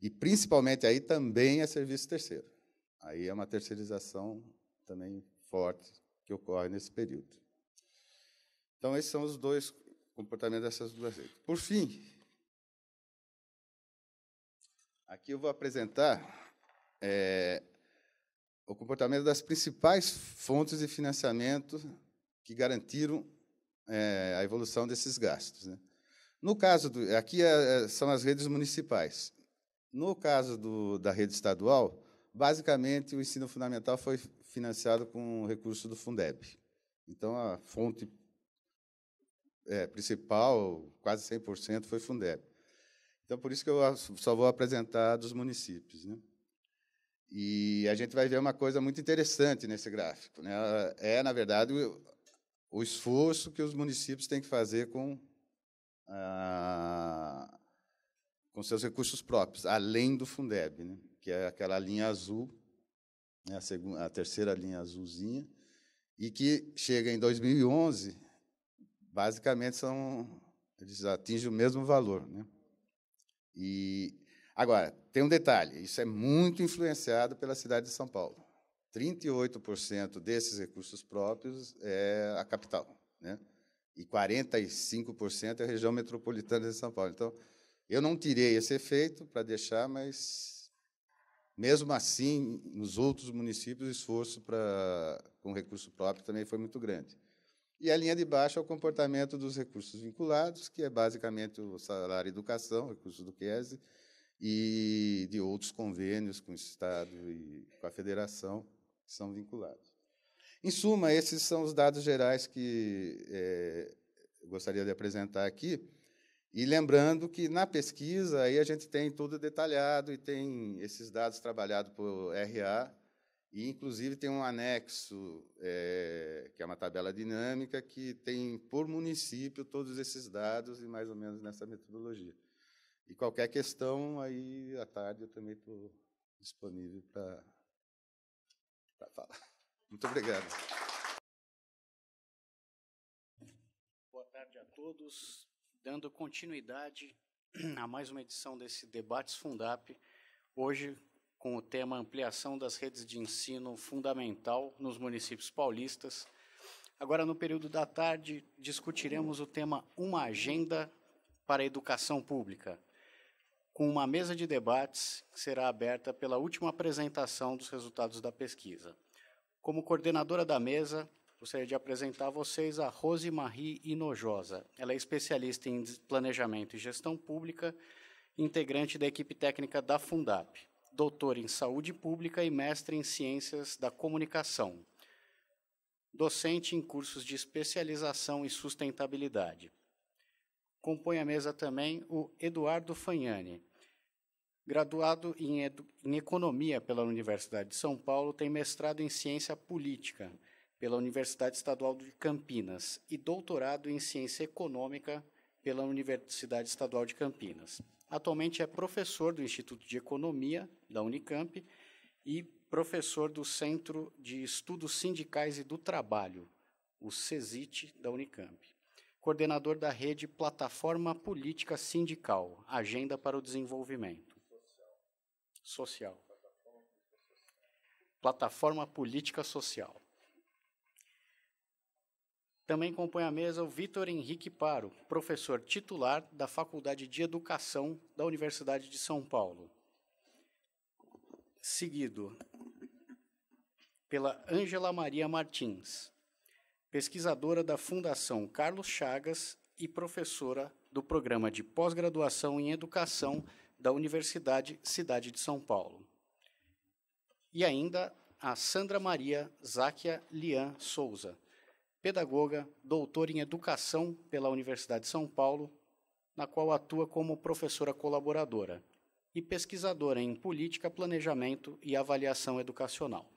E principalmente aí também é serviço terceiro. Aí é uma terceirização também forte que ocorre nesse período. Então, esses são os dois comportamentos dessas duas redes. Por fim, Aqui eu vou apresentar é, o comportamento das principais fontes de financiamento que garantiram é, a evolução desses gastos. Né? No caso do, aqui é, é, são as redes municipais. No caso do, da rede estadual, basicamente o ensino fundamental foi financiado com o recurso do Fundeb. Então a fonte é, principal, quase 100%, foi Fundeb. Então, por isso que eu só vou apresentar dos municípios. Né? E a gente vai ver uma coisa muito interessante nesse gráfico. Né? É, é na verdade, o esforço que os municípios têm que fazer com, com seus recursos próprios, além do Fundeb, né? que é aquela linha azul, né? a, segunda, a terceira linha azulzinha, e que chega em 2011, basicamente são eles atingem o mesmo valor, né? E agora, tem um detalhe, isso é muito influenciado pela cidade de São Paulo. 38% desses recursos próprios é a capital, né? E 45% é a região metropolitana de São Paulo. Então, eu não tirei esse efeito para deixar, mas mesmo assim, nos outros municípios, o esforço para com recurso próprio também foi muito grande. E a linha de baixo é o comportamento dos recursos vinculados, que é basicamente o salário educação, recursos do QESE, e de outros convênios com o Estado e com a Federação, que são vinculados. Em suma, esses são os dados gerais que é, gostaria de apresentar aqui. E lembrando que na pesquisa aí a gente tem tudo detalhado e tem esses dados trabalhados por RA, e, inclusive, tem um anexo, é, que é uma tabela dinâmica, que tem por município todos esses dados e mais ou menos nessa metodologia. E qualquer questão, aí à tarde eu também estou disponível para falar. Muito obrigado. Boa tarde a todos. Dando continuidade a mais uma edição desse Debates Fundap, hoje com o tema Ampliação das Redes de Ensino Fundamental nos Municípios Paulistas. Agora, no período da tarde, discutiremos o tema Uma Agenda para a Educação Pública, com uma mesa de debates que será aberta pela última apresentação dos resultados da pesquisa. Como coordenadora da mesa, gostaria de apresentar a vocês a Rose Marie Inojosa. Ela é especialista em planejamento e gestão pública, integrante da equipe técnica da Fundap doutor em saúde pública e mestre em ciências da comunicação. Docente em cursos de especialização em sustentabilidade. Compõe a mesa também o Eduardo Fagnani. Graduado em, em Economia pela Universidade de São Paulo, tem mestrado em Ciência Política pela Universidade Estadual de Campinas e doutorado em Ciência Econômica pela Universidade Estadual de Campinas. Atualmente é professor do Instituto de Economia da Unicamp e professor do Centro de Estudos Sindicais e do Trabalho, o CESIT da Unicamp. Coordenador da rede Plataforma Política Sindical, Agenda para o Desenvolvimento Social. Social. Plataforma Política Social. Também compõe a mesa o Vitor Henrique Paro, professor titular da Faculdade de Educação da Universidade de São Paulo. Seguido pela Ângela Maria Martins, pesquisadora da Fundação Carlos Chagas e professora do programa de pós-graduação em educação da Universidade Cidade de São Paulo. E ainda a Sandra Maria Záquia Lian Souza, pedagoga, doutora em educação pela Universidade de São Paulo, na qual atua como professora colaboradora e pesquisadora em política, planejamento e avaliação educacional.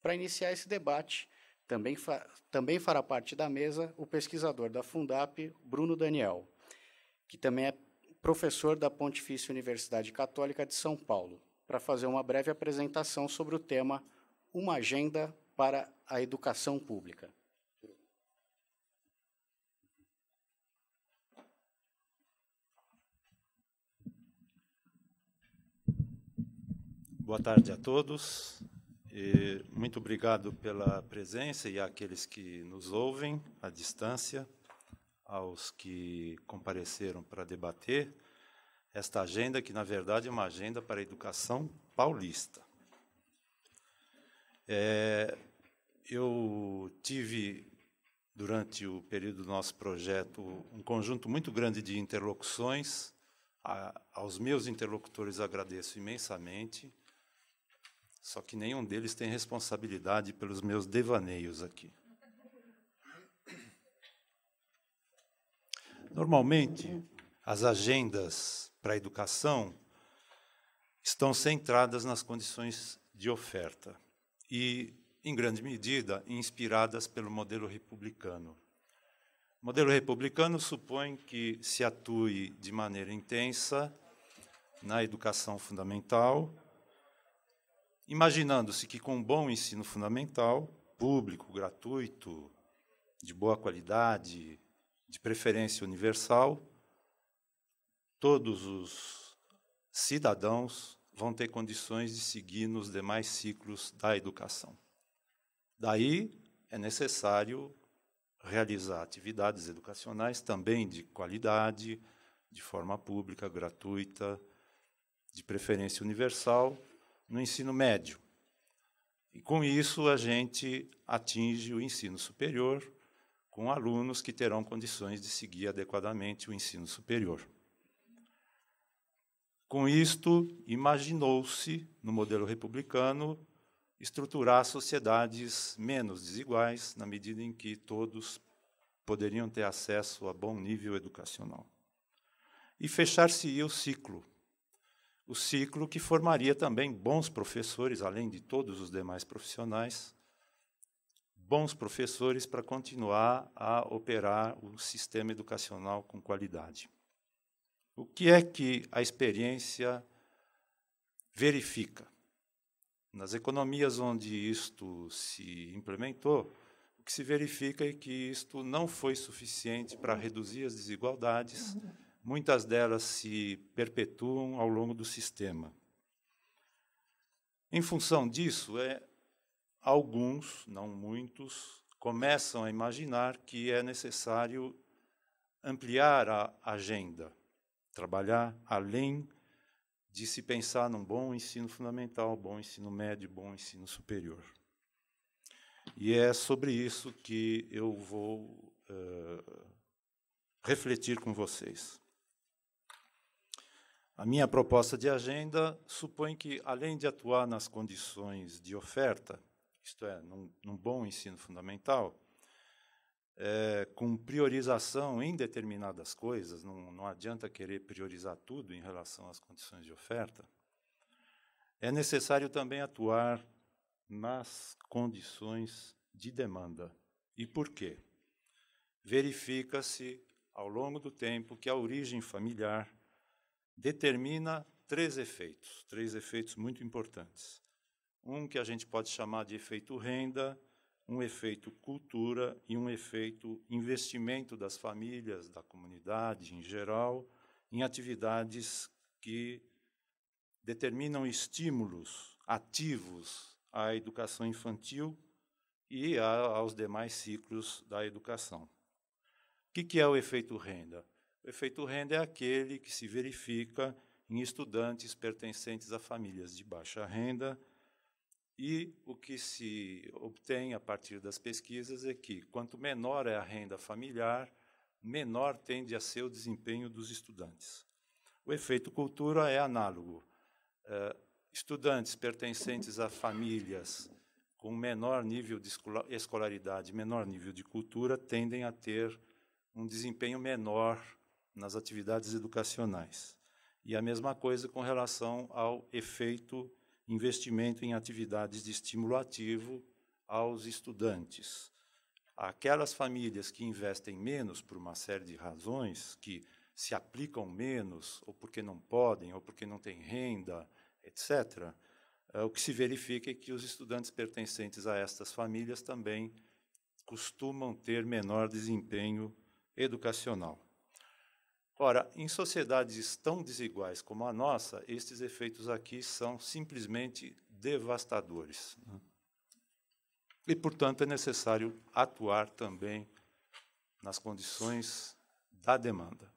Para iniciar esse debate, também, fa também fará parte da mesa o pesquisador da Fundap, Bruno Daniel, que também é professor da Pontifícia Universidade Católica de São Paulo, para fazer uma breve apresentação sobre o tema Uma Agenda para a Educação Pública. Boa tarde a todos. E muito obrigado pela presença e àqueles que nos ouvem à distância, aos que compareceram para debater esta agenda, que, na verdade, é uma agenda para a educação paulista. É, eu tive, durante o período do nosso projeto, um conjunto muito grande de interlocuções. A, aos meus interlocutores agradeço imensamente só que nenhum deles tem responsabilidade pelos meus devaneios aqui. Normalmente, as agendas para a educação estão centradas nas condições de oferta e, em grande medida, inspiradas pelo modelo republicano. O modelo republicano supõe que se atue de maneira intensa na educação fundamental imaginando-se que com um bom ensino fundamental, público, gratuito, de boa qualidade, de preferência universal, todos os cidadãos vão ter condições de seguir nos demais ciclos da educação. Daí é necessário realizar atividades educacionais também de qualidade, de forma pública, gratuita, de preferência universal, no ensino médio. E com isso a gente atinge o ensino superior com alunos que terão condições de seguir adequadamente o ensino superior. Com isto, imaginou-se, no modelo republicano, estruturar sociedades menos desiguais, na medida em que todos poderiam ter acesso a bom nível educacional. E fechar-se-ia o ciclo o ciclo que formaria também bons professores, além de todos os demais profissionais, bons professores para continuar a operar o sistema educacional com qualidade. O que é que a experiência verifica? Nas economias onde isto se implementou, o que se verifica é que isto não foi suficiente para reduzir as desigualdades uhum muitas delas se perpetuam ao longo do sistema. Em função disso, é, alguns, não muitos, começam a imaginar que é necessário ampliar a agenda, trabalhar além de se pensar num bom ensino fundamental, bom ensino médio, bom ensino superior. E é sobre isso que eu vou uh, refletir com vocês. A minha proposta de agenda supõe que, além de atuar nas condições de oferta, isto é, num, num bom ensino fundamental, é, com priorização em determinadas coisas, não, não adianta querer priorizar tudo em relação às condições de oferta, é necessário também atuar nas condições de demanda. E por quê? Verifica-se, ao longo do tempo, que a origem familiar determina três efeitos, três efeitos muito importantes. Um que a gente pode chamar de efeito renda, um efeito cultura e um efeito investimento das famílias, da comunidade em geral, em atividades que determinam estímulos ativos à educação infantil e aos demais ciclos da educação. O que é o efeito renda? O efeito renda é aquele que se verifica em estudantes pertencentes a famílias de baixa renda. E o que se obtém a partir das pesquisas é que, quanto menor é a renda familiar, menor tende a ser o desempenho dos estudantes. O efeito cultura é análogo. Eh, estudantes pertencentes a famílias com menor nível de escolaridade, menor nível de cultura, tendem a ter um desempenho menor nas atividades educacionais. E a mesma coisa com relação ao efeito investimento em atividades de estímulo ativo aos estudantes. Aquelas famílias que investem menos por uma série de razões, que se aplicam menos, ou porque não podem, ou porque não têm renda, etc., é, o que se verifica é que os estudantes pertencentes a estas famílias também costumam ter menor desempenho educacional. Ora, em sociedades tão desiguais como a nossa, estes efeitos aqui são simplesmente devastadores. Né? E, portanto, é necessário atuar também nas condições da demanda.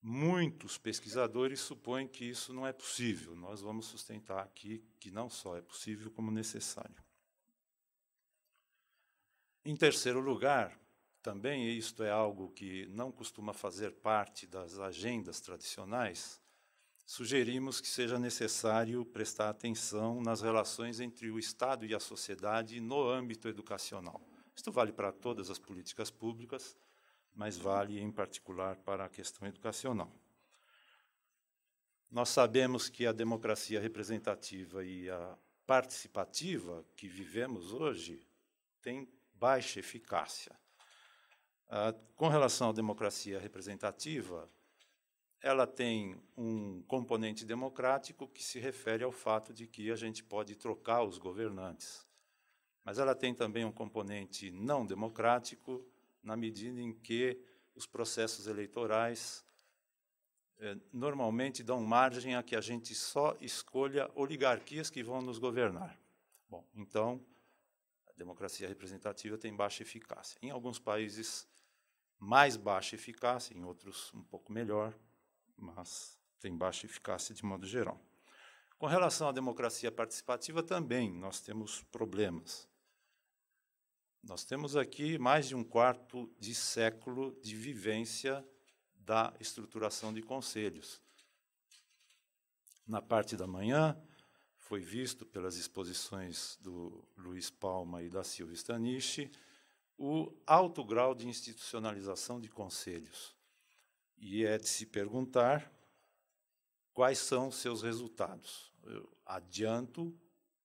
Muitos pesquisadores supõem que isso não é possível. Nós vamos sustentar aqui que não só é possível, como necessário. Em terceiro lugar, também, e isto é algo que não costuma fazer parte das agendas tradicionais, sugerimos que seja necessário prestar atenção nas relações entre o Estado e a sociedade no âmbito educacional. Isto vale para todas as políticas públicas, mas vale em particular para a questão educacional. Nós sabemos que a democracia representativa e a participativa que vivemos hoje tem baixa eficácia. Ah, com relação à democracia representativa, ela tem um componente democrático que se refere ao fato de que a gente pode trocar os governantes. Mas ela tem também um componente não democrático, na medida em que os processos eleitorais eh, normalmente dão margem a que a gente só escolha oligarquias que vão nos governar. Bom, então, a democracia representativa tem baixa eficácia. Em alguns países mais baixa eficácia, em outros um pouco melhor, mas tem baixa eficácia de modo geral. Com relação à democracia participativa, também nós temos problemas. Nós temos aqui mais de um quarto de século de vivência da estruturação de conselhos. Na parte da manhã, foi visto pelas exposições do Luiz Palma e da Silvia Stanichi, o alto grau de institucionalização de conselhos. E é de se perguntar quais são seus resultados. Eu adianto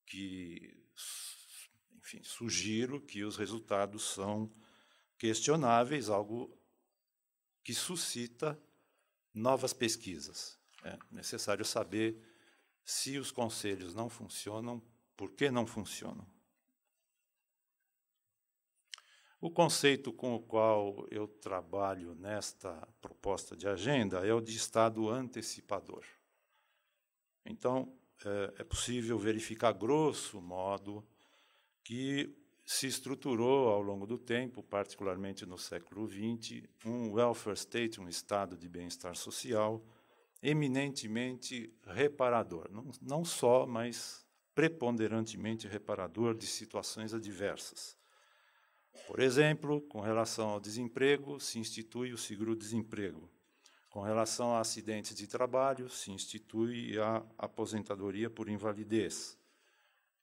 que, enfim, sugiro que os resultados são questionáveis, algo que suscita novas pesquisas. É necessário saber se os conselhos não funcionam, por que não funcionam. O conceito com o qual eu trabalho nesta proposta de agenda é o de estado antecipador. Então, é, é possível verificar, grosso modo, que se estruturou ao longo do tempo, particularmente no século XX, um welfare state, um estado de bem-estar social, eminentemente reparador. Não, não só, mas preponderantemente reparador de situações adversas por exemplo, com relação ao desemprego, se institui o seguro-desemprego. Com relação a acidentes de trabalho, se institui a aposentadoria por invalidez.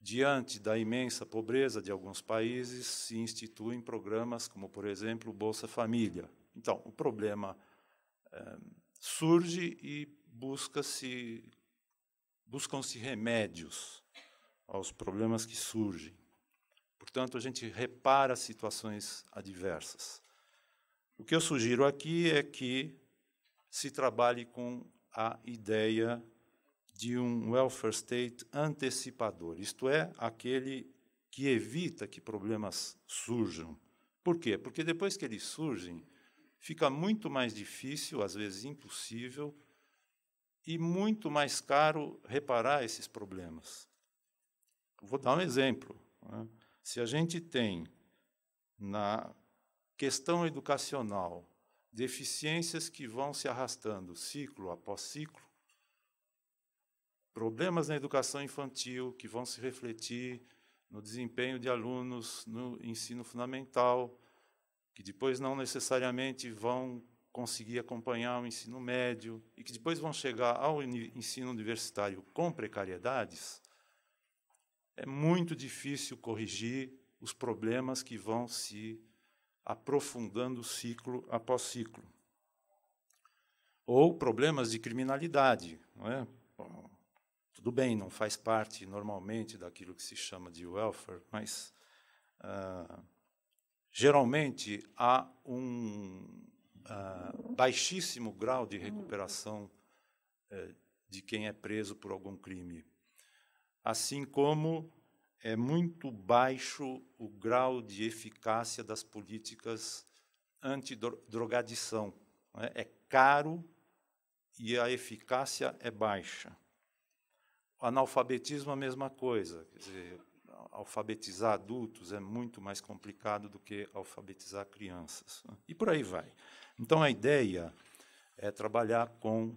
Diante da imensa pobreza de alguns países, se instituem programas como, por exemplo, Bolsa Família. Então, o problema eh, surge e busca-se buscam-se remédios aos problemas que surgem. Portanto, a gente repara situações adversas. O que eu sugiro aqui é que se trabalhe com a ideia de um welfare state antecipador, isto é, aquele que evita que problemas surjam. Por quê? Porque depois que eles surgem, fica muito mais difícil, às vezes impossível, e muito mais caro reparar esses problemas. Vou dar um exemplo. Né? Se a gente tem na questão educacional deficiências que vão se arrastando ciclo após ciclo, problemas na educação infantil que vão se refletir no desempenho de alunos no ensino fundamental, que depois não necessariamente vão conseguir acompanhar o ensino médio e que depois vão chegar ao ensino universitário com precariedades, é muito difícil corrigir os problemas que vão se aprofundando ciclo após ciclo. Ou problemas de criminalidade. Não é? Bom, tudo bem, não faz parte normalmente daquilo que se chama de welfare, mas ah, geralmente há um ah, baixíssimo grau de recuperação eh, de quem é preso por algum crime assim como é muito baixo o grau de eficácia das políticas antidrogadição. drogadição né? É caro e a eficácia é baixa. O analfabetismo, a mesma coisa. Quer dizer, alfabetizar adultos é muito mais complicado do que alfabetizar crianças. Né? E por aí vai. Então, a ideia é trabalhar com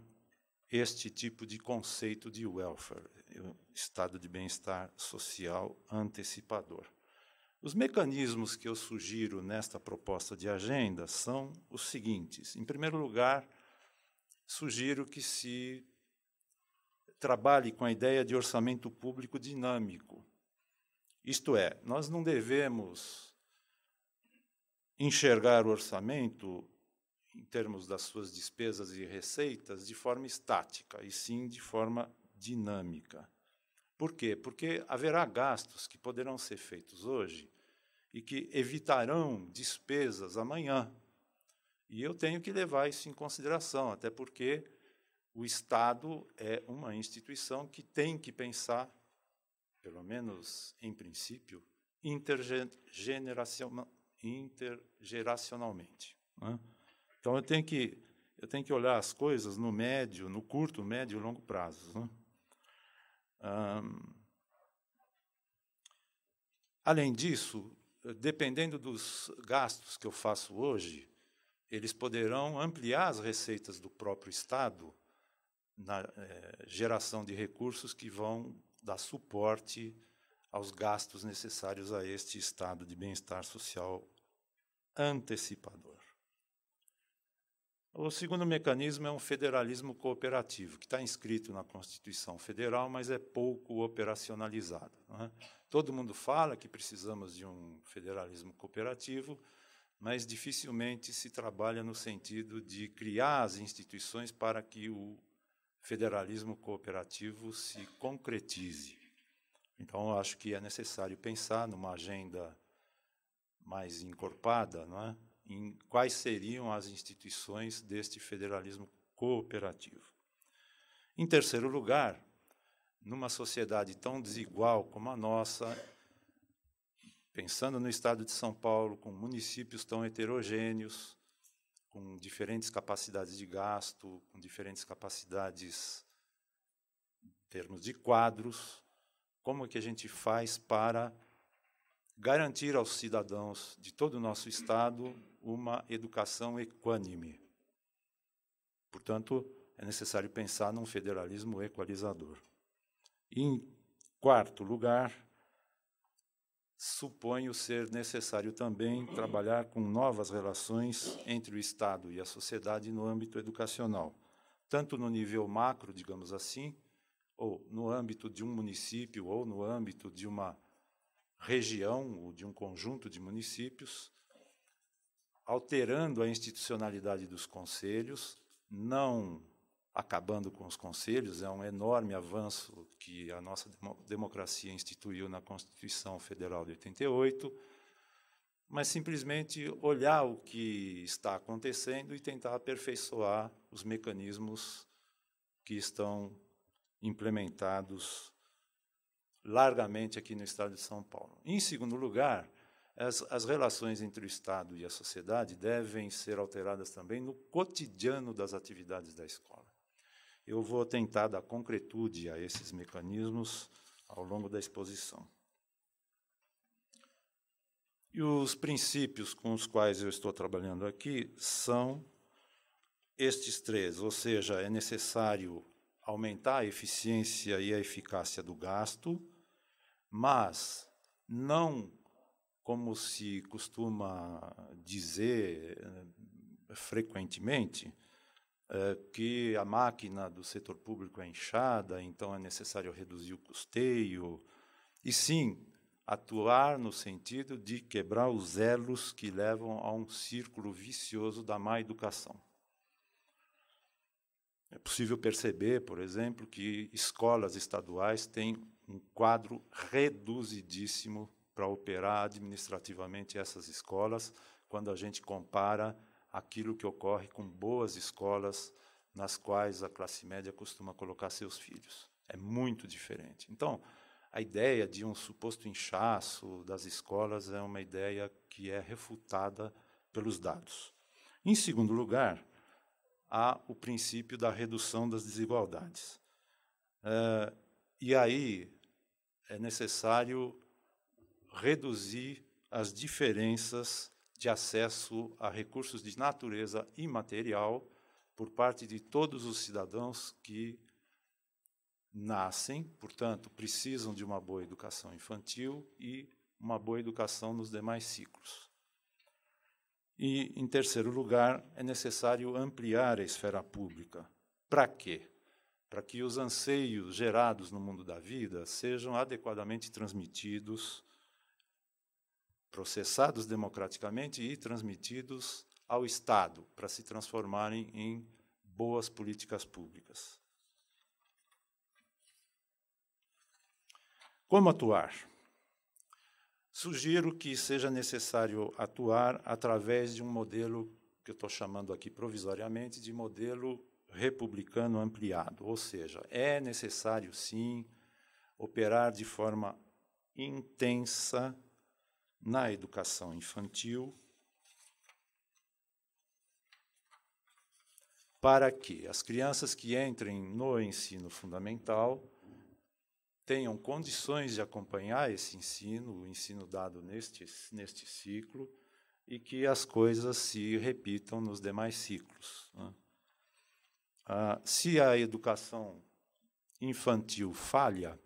este tipo de conceito de welfare, é estado de bem-estar social antecipador. Os mecanismos que eu sugiro nesta proposta de agenda são os seguintes. Em primeiro lugar, sugiro que se trabalhe com a ideia de orçamento público dinâmico. Isto é, nós não devemos enxergar o orçamento em termos das suas despesas e receitas de forma estática, e sim de forma dinâmica. Por quê? Porque haverá gastos que poderão ser feitos hoje e que evitarão despesas amanhã. E eu tenho que levar isso em consideração, até porque o Estado é uma instituição que tem que pensar, pelo menos em princípio, intergeneracionalmente. Intergeracion né? Então eu tenho que eu tenho que olhar as coisas no médio, no curto, médio e longo prazos. Né? Além disso, dependendo dos gastos que eu faço hoje, eles poderão ampliar as receitas do próprio Estado na é, geração de recursos que vão dar suporte aos gastos necessários a este estado de bem-estar social antecipador. O segundo mecanismo é um federalismo cooperativo, que está inscrito na Constituição Federal, mas é pouco operacionalizado. É? Todo mundo fala que precisamos de um federalismo cooperativo, mas dificilmente se trabalha no sentido de criar as instituições para que o federalismo cooperativo se concretize. Então, acho que é necessário pensar numa agenda mais encorpada, não é? em quais seriam as instituições deste federalismo cooperativo. Em terceiro lugar, numa sociedade tão desigual como a nossa, pensando no estado de São Paulo, com municípios tão heterogêneos, com diferentes capacidades de gasto, com diferentes capacidades em termos de quadros, como é que a gente faz para garantir aos cidadãos de todo o nosso estado uma educação equânime. Portanto, é necessário pensar num federalismo equalizador. Em quarto lugar, suponho ser necessário também trabalhar com novas relações entre o Estado e a sociedade no âmbito educacional, tanto no nível macro, digamos assim, ou no âmbito de um município, ou no âmbito de uma região, ou de um conjunto de municípios, alterando a institucionalidade dos conselhos, não acabando com os conselhos, é um enorme avanço que a nossa democracia instituiu na Constituição Federal de 88, mas simplesmente olhar o que está acontecendo e tentar aperfeiçoar os mecanismos que estão implementados largamente aqui no estado de São Paulo. Em segundo lugar, as, as relações entre o Estado e a sociedade devem ser alteradas também no cotidiano das atividades da escola. Eu vou tentar dar concretude a esses mecanismos ao longo da exposição. E os princípios com os quais eu estou trabalhando aqui são estes três, ou seja, é necessário aumentar a eficiência e a eficácia do gasto, mas não como se costuma dizer eh, frequentemente, eh, que a máquina do setor público é inchada, então é necessário reduzir o custeio. E sim, atuar no sentido de quebrar os elos que levam a um círculo vicioso da má educação. É possível perceber, por exemplo, que escolas estaduais têm um quadro reduzidíssimo para operar administrativamente essas escolas quando a gente compara aquilo que ocorre com boas escolas nas quais a classe média costuma colocar seus filhos. É muito diferente. Então, a ideia de um suposto inchaço das escolas é uma ideia que é refutada pelos dados. Em segundo lugar, há o princípio da redução das desigualdades. Eh, e aí é necessário reduzir as diferenças de acesso a recursos de natureza imaterial por parte de todos os cidadãos que nascem, portanto, precisam de uma boa educação infantil e uma boa educação nos demais ciclos. E, em terceiro lugar, é necessário ampliar a esfera pública. Para quê? Para que os anseios gerados no mundo da vida sejam adequadamente transmitidos processados democraticamente e transmitidos ao Estado para se transformarem em boas políticas públicas. Como atuar? Sugiro que seja necessário atuar através de um modelo que eu estou chamando aqui provisoriamente de modelo republicano ampliado, ou seja, é necessário sim operar de forma intensa na educação infantil, para que as crianças que entrem no ensino fundamental tenham condições de acompanhar esse ensino, o ensino dado neste, neste ciclo, e que as coisas se repitam nos demais ciclos. Né? Ah, se a educação infantil falha,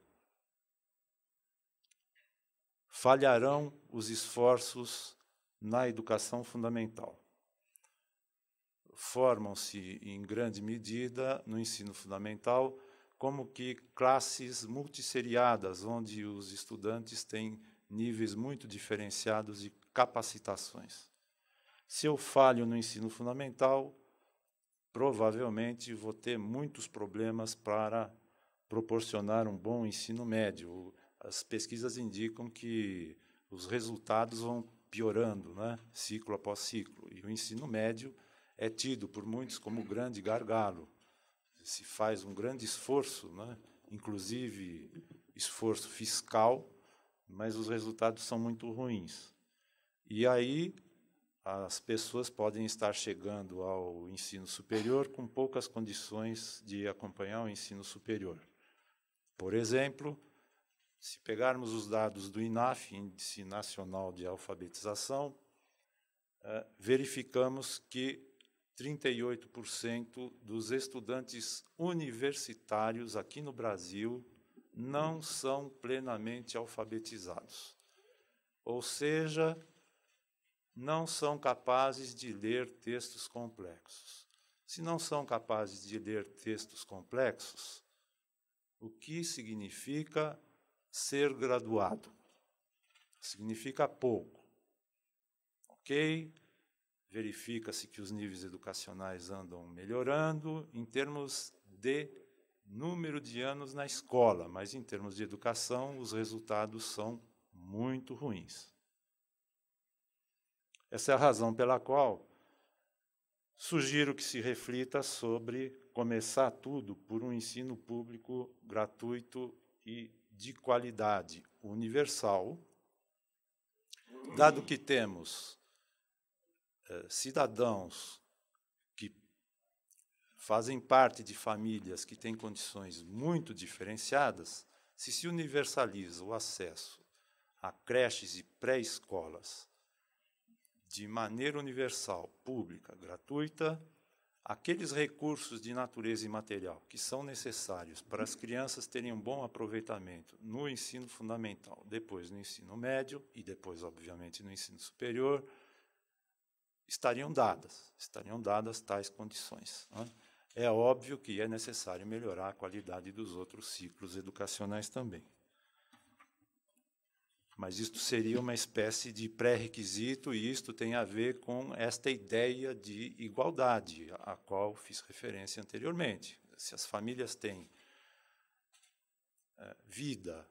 falharão os esforços na educação fundamental. Formam-se, em grande medida, no ensino fundamental, como que classes multisseriadas, onde os estudantes têm níveis muito diferenciados de capacitações. Se eu falho no ensino fundamental, provavelmente vou ter muitos problemas para proporcionar um bom ensino médio as pesquisas indicam que os resultados vão piorando, né? ciclo após ciclo. E o ensino médio é tido por muitos como grande gargalo. Se faz um grande esforço, né? inclusive esforço fiscal, mas os resultados são muito ruins. E aí as pessoas podem estar chegando ao ensino superior com poucas condições de acompanhar o ensino superior. Por exemplo, se pegarmos os dados do INAF, Índice Nacional de Alfabetização, eh, verificamos que 38% dos estudantes universitários aqui no Brasil não são plenamente alfabetizados. Ou seja, não são capazes de ler textos complexos. Se não são capazes de ler textos complexos, o que significa ser graduado. Significa pouco. Ok? Verifica-se que os níveis educacionais andam melhorando em termos de número de anos na escola, mas em termos de educação, os resultados são muito ruins. Essa é a razão pela qual sugiro que se reflita sobre começar tudo por um ensino público gratuito e de qualidade universal, dado que temos eh, cidadãos que fazem parte de famílias que têm condições muito diferenciadas, se se universaliza o acesso a creches e pré-escolas de maneira universal, pública, gratuita, aqueles recursos de natureza imaterial que são necessários para as crianças terem um bom aproveitamento no ensino fundamental, depois no ensino médio e depois, obviamente, no ensino superior, estariam dadas, estariam dadas tais condições. Né? É óbvio que é necessário melhorar a qualidade dos outros ciclos educacionais também. Mas isto seria uma espécie de pré-requisito e isto tem a ver com esta ideia de igualdade a qual fiz referência anteriormente. Se as famílias têm eh, vida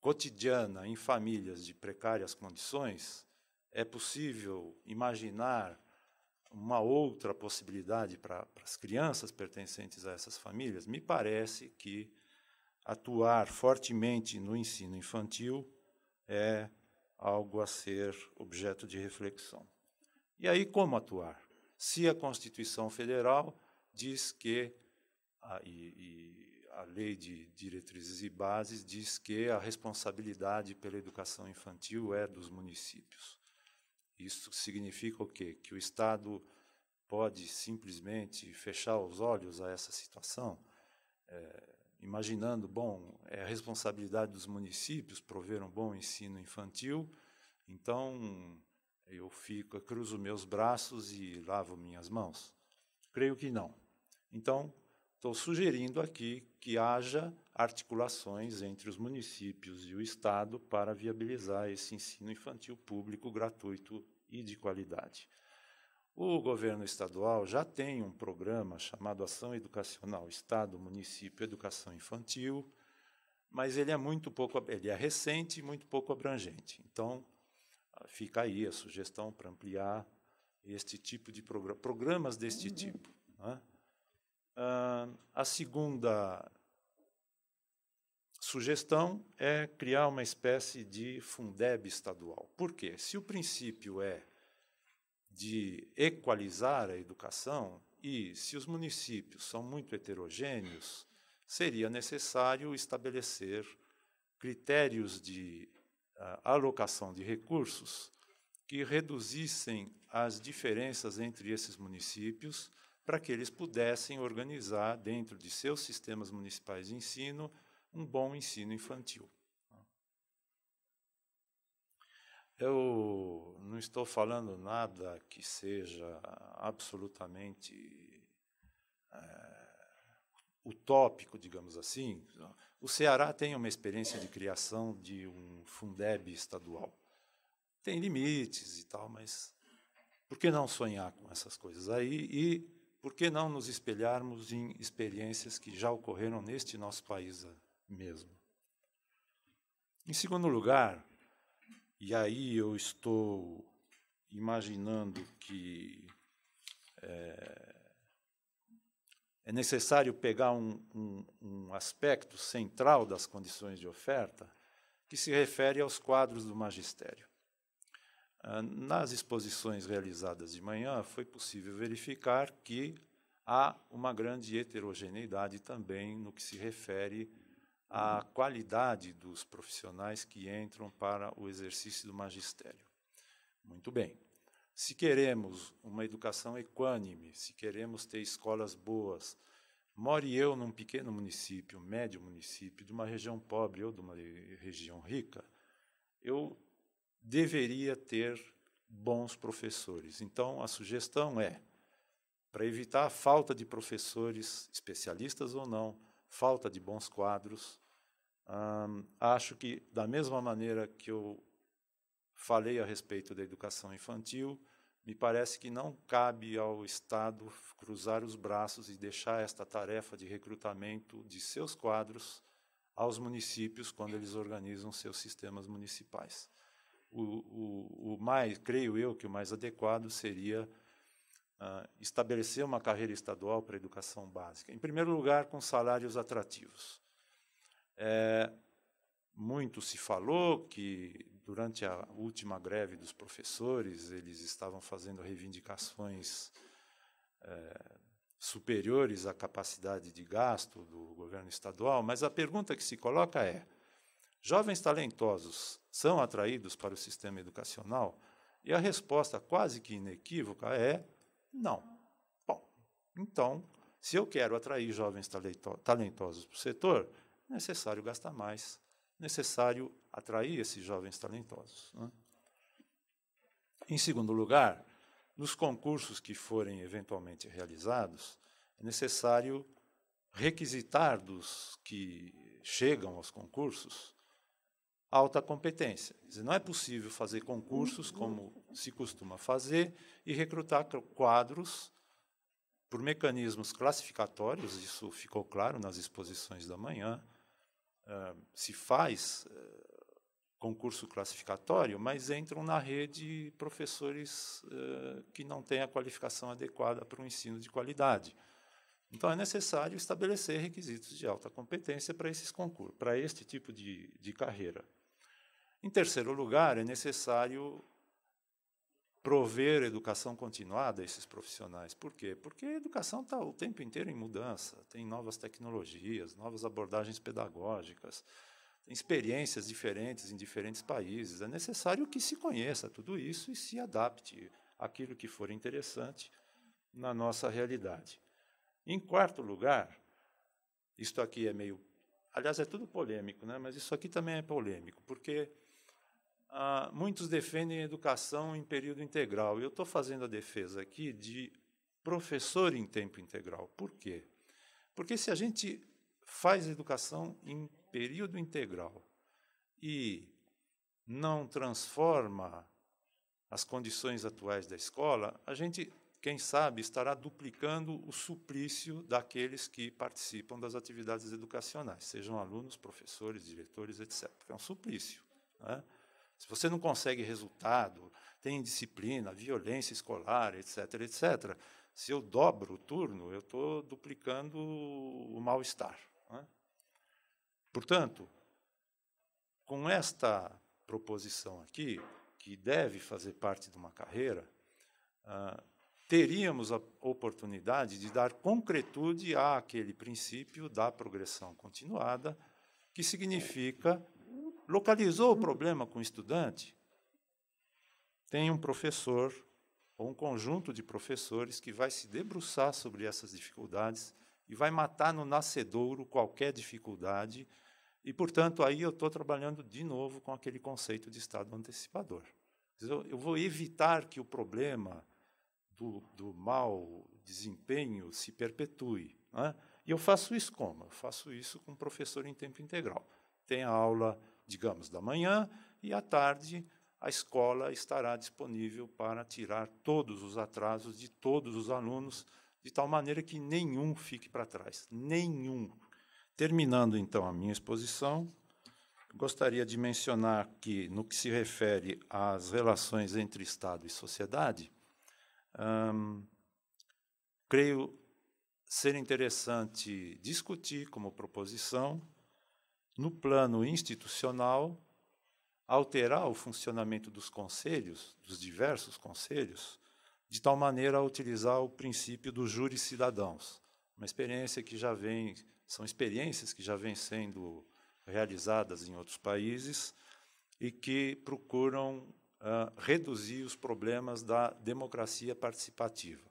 cotidiana em famílias de precárias condições, é possível imaginar uma outra possibilidade para, para as crianças pertencentes a essas famílias? Me parece que atuar fortemente no ensino infantil é algo a ser objeto de reflexão. E aí, como atuar? Se a Constituição Federal diz que, a, e, e a Lei de Diretrizes e Bases diz que a responsabilidade pela educação infantil é dos municípios. Isso significa o quê? Que o Estado pode simplesmente fechar os olhos a essa situação? É, imaginando, bom, é a responsabilidade dos municípios prover um bom ensino infantil, então eu fico, eu cruzo meus braços e lavo minhas mãos? Creio que não. Então, estou sugerindo aqui que haja articulações entre os municípios e o Estado para viabilizar esse ensino infantil público, gratuito e de qualidade. O governo estadual já tem um programa chamado Ação Educacional Estado, Município, Educação Infantil, mas ele é muito pouco, ele é recente e muito pouco abrangente. Então, ah, fica aí a sugestão para ampliar este tipo de programa, programas deste uhum. tipo. Né? Ah, a segunda sugestão é criar uma espécie de Fundeb estadual. Por quê? Se o princípio é de equalizar a educação e, se os municípios são muito heterogêneos, seria necessário estabelecer critérios de uh, alocação de recursos que reduzissem as diferenças entre esses municípios para que eles pudessem organizar, dentro de seus sistemas municipais de ensino, um bom ensino infantil. Eu não estou falando nada que seja absolutamente é, utópico, digamos assim. O Ceará tem uma experiência de criação de um Fundeb estadual. Tem limites e tal, mas por que não sonhar com essas coisas aí e por que não nos espelharmos em experiências que já ocorreram neste nosso país mesmo? Em segundo lugar, e aí eu estou imaginando que é, é necessário pegar um, um, um aspecto central das condições de oferta que se refere aos quadros do magistério. Ah, nas exposições realizadas de manhã, foi possível verificar que há uma grande heterogeneidade também no que se refere a qualidade dos profissionais que entram para o exercício do magistério. Muito bem. Se queremos uma educação equânime, se queremos ter escolas boas, more eu num pequeno município, médio município, de uma região pobre ou de uma região rica, eu deveria ter bons professores. Então, a sugestão é, para evitar a falta de professores, especialistas ou não, falta de bons quadros, Hum, acho que, da mesma maneira que eu falei a respeito da educação infantil, me parece que não cabe ao Estado cruzar os braços e deixar esta tarefa de recrutamento de seus quadros aos municípios quando eles organizam seus sistemas municipais. O, o, o mais, creio eu, que o mais adequado seria uh, estabelecer uma carreira estadual para a educação básica. Em primeiro lugar, com salários atrativos. É, muito se falou que durante a última greve dos professores eles estavam fazendo reivindicações é, superiores à capacidade de gasto do governo estadual, mas a pergunta que se coloca é: jovens talentosos são atraídos para o sistema educacional? E a resposta quase que inequívoca é: não. Bom, então, se eu quero atrair jovens talentosos para o setor, é necessário gastar mais, necessário atrair esses jovens talentosos. Né? Em segundo lugar, nos concursos que forem eventualmente realizados, é necessário requisitar dos que chegam aos concursos alta competência. Não é possível fazer concursos como se costuma fazer e recrutar quadros por mecanismos classificatórios, isso ficou claro nas exposições da manhã, se faz eh, concurso classificatório, mas entram na rede professores eh, que não têm a qualificação adequada para um ensino de qualidade. Então é necessário estabelecer requisitos de alta competência para esses concursos, para este tipo de, de carreira. Em terceiro lugar, é necessário prover educação continuada a esses profissionais. Por quê? Porque a educação está o tempo inteiro em mudança, tem novas tecnologias, novas abordagens pedagógicas, experiências diferentes em diferentes países. É necessário que se conheça tudo isso e se adapte àquilo que for interessante na nossa realidade. Em quarto lugar, isto aqui é meio. Aliás, é tudo polêmico, né? mas isso aqui também é polêmico, porque ah, muitos defendem a educação em período integral. Eu estou fazendo a defesa aqui de professor em tempo integral. Por quê? Porque se a gente faz educação em período integral e não transforma as condições atuais da escola, a gente, quem sabe, estará duplicando o suplício daqueles que participam das atividades educacionais, sejam alunos, professores, diretores, etc. É um suplício. é? Se você não consegue resultado, tem disciplina, violência escolar, etc., etc., se eu dobro o turno, eu estou duplicando o mal-estar. Né? Portanto, com esta proposição aqui, que deve fazer parte de uma carreira, ah, teríamos a oportunidade de dar concretude àquele princípio da progressão continuada, que significa Localizou o problema com o estudante? Tem um professor ou um conjunto de professores que vai se debruçar sobre essas dificuldades e vai matar no nascedouro qualquer dificuldade. E, portanto, aí eu estou trabalhando de novo com aquele conceito de estado antecipador. Eu vou evitar que o problema do, do mau desempenho se perpetue. Né? E eu faço isso como? Eu faço isso com um professor em tempo integral. Tem aula digamos, da manhã, e à tarde a escola estará disponível para tirar todos os atrasos de todos os alunos, de tal maneira que nenhum fique para trás, nenhum. Terminando então a minha exposição, gostaria de mencionar que, no que se refere às relações entre Estado e sociedade, hum, creio ser interessante discutir como proposição no plano institucional, alterar o funcionamento dos conselhos, dos diversos conselhos, de tal maneira a utilizar o princípio dos júris cidadãos. Uma experiência que já vem, são experiências que já vêm sendo realizadas em outros países e que procuram uh, reduzir os problemas da democracia participativa.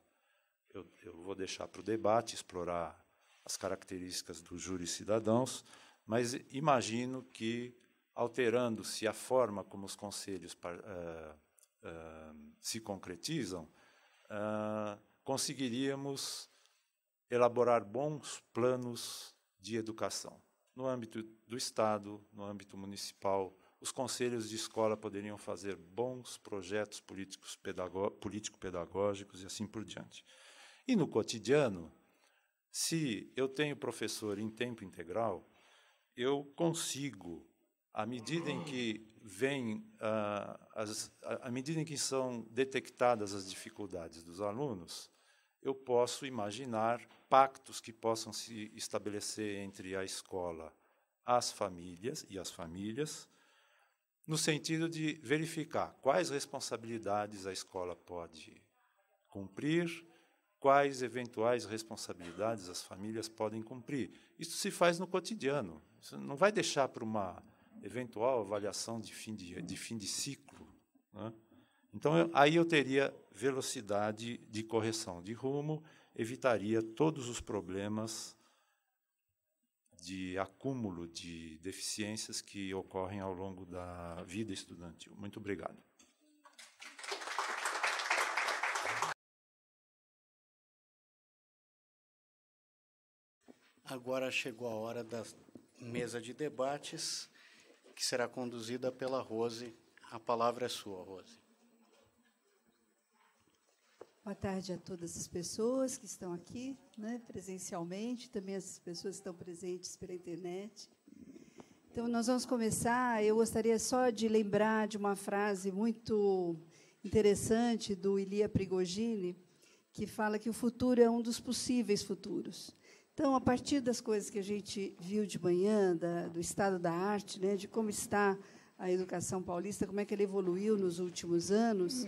Eu, eu vou deixar para o debate explorar as características dos júris cidadãos, mas imagino que alterando-se a forma como os conselhos uh, uh, se concretizam, uh, conseguiríamos elaborar bons planos de educação. No âmbito do Estado, no âmbito municipal, os conselhos de escola poderiam fazer bons projetos políticos político-pedagógicos e assim por diante. E no cotidiano, se eu tenho professor em tempo integral, eu consigo, à medida em que vem, ah, à medida em que são detectadas as dificuldades dos alunos, eu posso imaginar pactos que possam se estabelecer entre a escola, as famílias e as famílias, no sentido de verificar quais responsabilidades a escola pode cumprir, quais eventuais responsabilidades as famílias podem cumprir. Isso se faz no cotidiano. Você não vai deixar para uma eventual avaliação de fim de, de, fim de ciclo. Né? Então, eu, aí eu teria velocidade de correção de rumo, evitaria todos os problemas de acúmulo de deficiências que ocorrem ao longo da vida estudantil. Muito obrigado. Agora chegou a hora das mesa de debates que será conduzida pela Rose. A palavra é sua, Rose. Boa tarde a todas as pessoas que estão aqui né, presencialmente, também as pessoas que estão presentes pela internet. Então, nós vamos começar. Eu gostaria só de lembrar de uma frase muito interessante do Ilia Prigogine, que fala que o futuro é um dos possíveis futuros. Então, a partir das coisas que a gente viu de manhã, da, do estado da arte, né, de como está a educação paulista, como é que ela evoluiu nos últimos anos,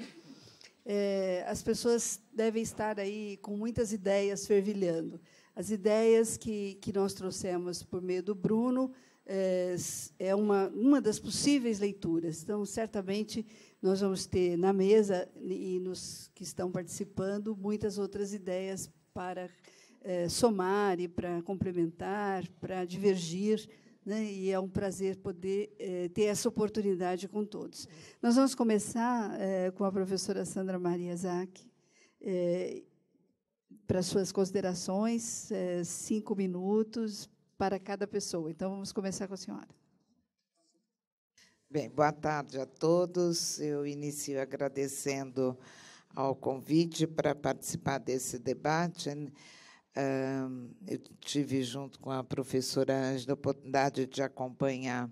é, as pessoas devem estar aí com muitas ideias fervilhando. As ideias que, que nós trouxemos por meio do Bruno é, é uma, uma das possíveis leituras. Então, certamente, nós vamos ter na mesa e nos que estão participando muitas outras ideias para é, somar e para complementar, para divergir. Né? E é um prazer poder eh, ter essa oportunidade com todos. Nós vamos começar eh, com a professora Sandra Maria Zac, para suas considerações, cinco minutos para cada pessoa. Então, vamos começar com a senhora. Bem, boa tarde a todos. Eu inicio agradecendo ao convite para participar desse debate eu tive junto com a professora Ângela a oportunidade de acompanhar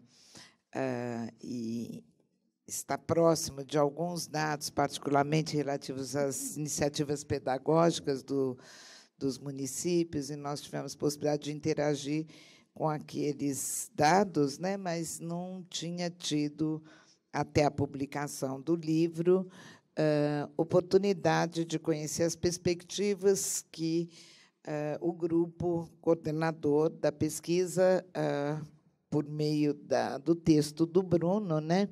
e está próximo de alguns dados, particularmente relativos às iniciativas pedagógicas do, dos municípios, e nós tivemos possibilidade de interagir com aqueles dados, né? mas não tinha tido, até a publicação do livro, uh, oportunidade de conhecer as perspectivas que uh, o grupo coordenador da pesquisa, uh, por meio da, do texto do Bruno, né,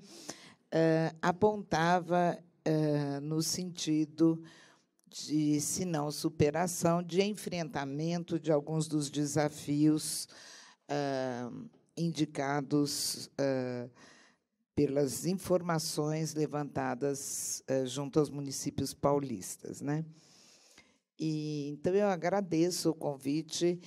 uh, apontava ah, no sentido de, se não superação, de enfrentamento de alguns dos desafios indicados pelas informações levantadas junto aos municípios paulistas. Né? E, então, eu agradeço o convite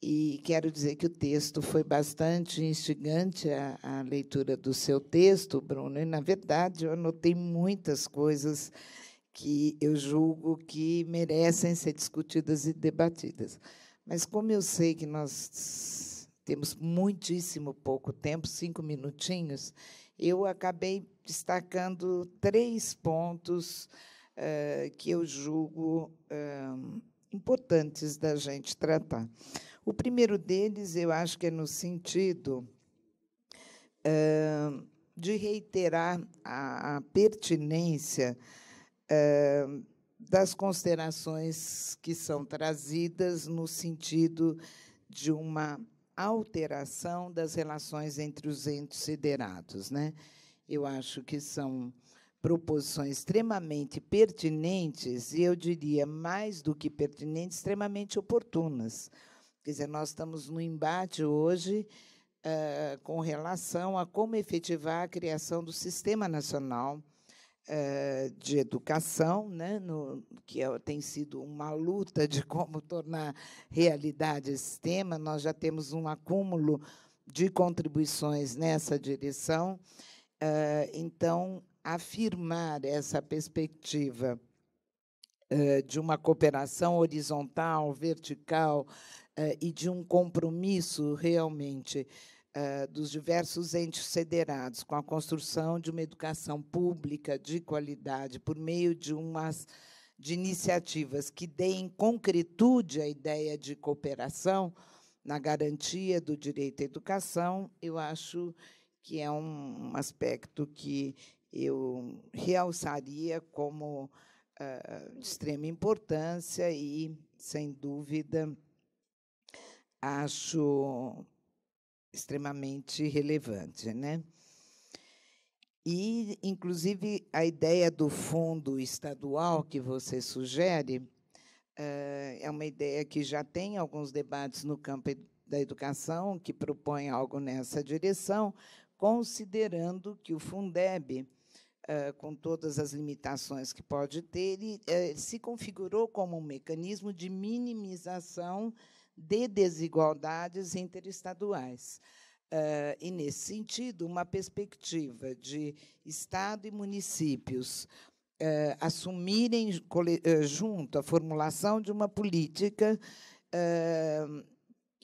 e quero dizer que o texto foi bastante instigante, a, a leitura do seu texto, Bruno, e, na verdade, eu anotei muitas coisas que eu julgo que merecem ser discutidas e debatidas. Mas, como eu sei que nós temos muitíssimo pouco tempo cinco minutinhos eu acabei destacando três pontos eh, que eu julgo eh, importantes da gente tratar. O primeiro deles, eu acho que é no sentido eh, de reiterar a, pertinência das considerações que são trazidas no sentido de uma alteração das relações entre os entes federados. Né? Eu acho que são proposições extremamente pertinentes, e eu diria mais do que pertinentes, extremamente oportunas. Quer dizer, nós estamos no embate hoje uh, com relação a como efetivar a criação do Sistema Nacional uh, de Educação, né, no, que é, tem sido uma luta de como tornar realidade esse tema. Nós já temos um acúmulo de contribuições nessa direção. Uh, então, afirmar essa perspectiva eh, de uma cooperação horizontal, vertical eh, e de um compromisso realmente eh, dos diversos entes federados com a construção de uma educação pública de qualidade por meio de umas de iniciativas que deem concretude à ideia de cooperação na garantia do direito à educação, eu acho que é um aspecto que eu realçaria como uh, de extrema importância e, sem dúvida, acho extremamente relevante, né? E, inclusive, a ideia do fundo estadual que você sugere uh, é uma ideia que já tem alguns debates no campo da educação que propõe algo nessa direção, considerando que o Fundeb eh, com todas as limitações que pode ter, ele eh, se configurou como um mecanismo de minimização de desigualdades interestaduais. Uh, e, nesse sentido, uma perspectiva de Estado e municípios uh, assumirem uh, junto a formulação de uma política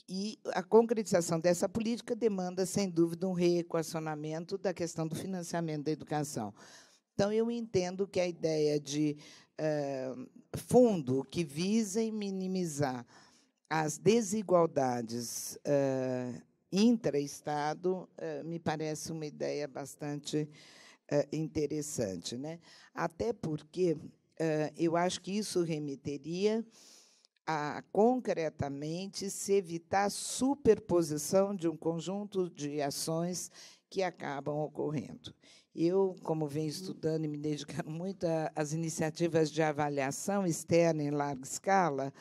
e a concretização dessa política demanda, sem dúvida, um reequacionamento da questão do financiamento da educação. Então, eu entendo que a ideia de eh, fundo que visem minimizar as desigualdades eh, intra-Estado eh, me parece uma ideia bastante interessante. Né? Até porque eu acho que isso remeteria a, concretamente se evitar a superposição de um conjunto de ações que acabam ocorrendo. Eu, como venho estudando e me dedicando muito às iniciativas de avaliação externa em larga escala,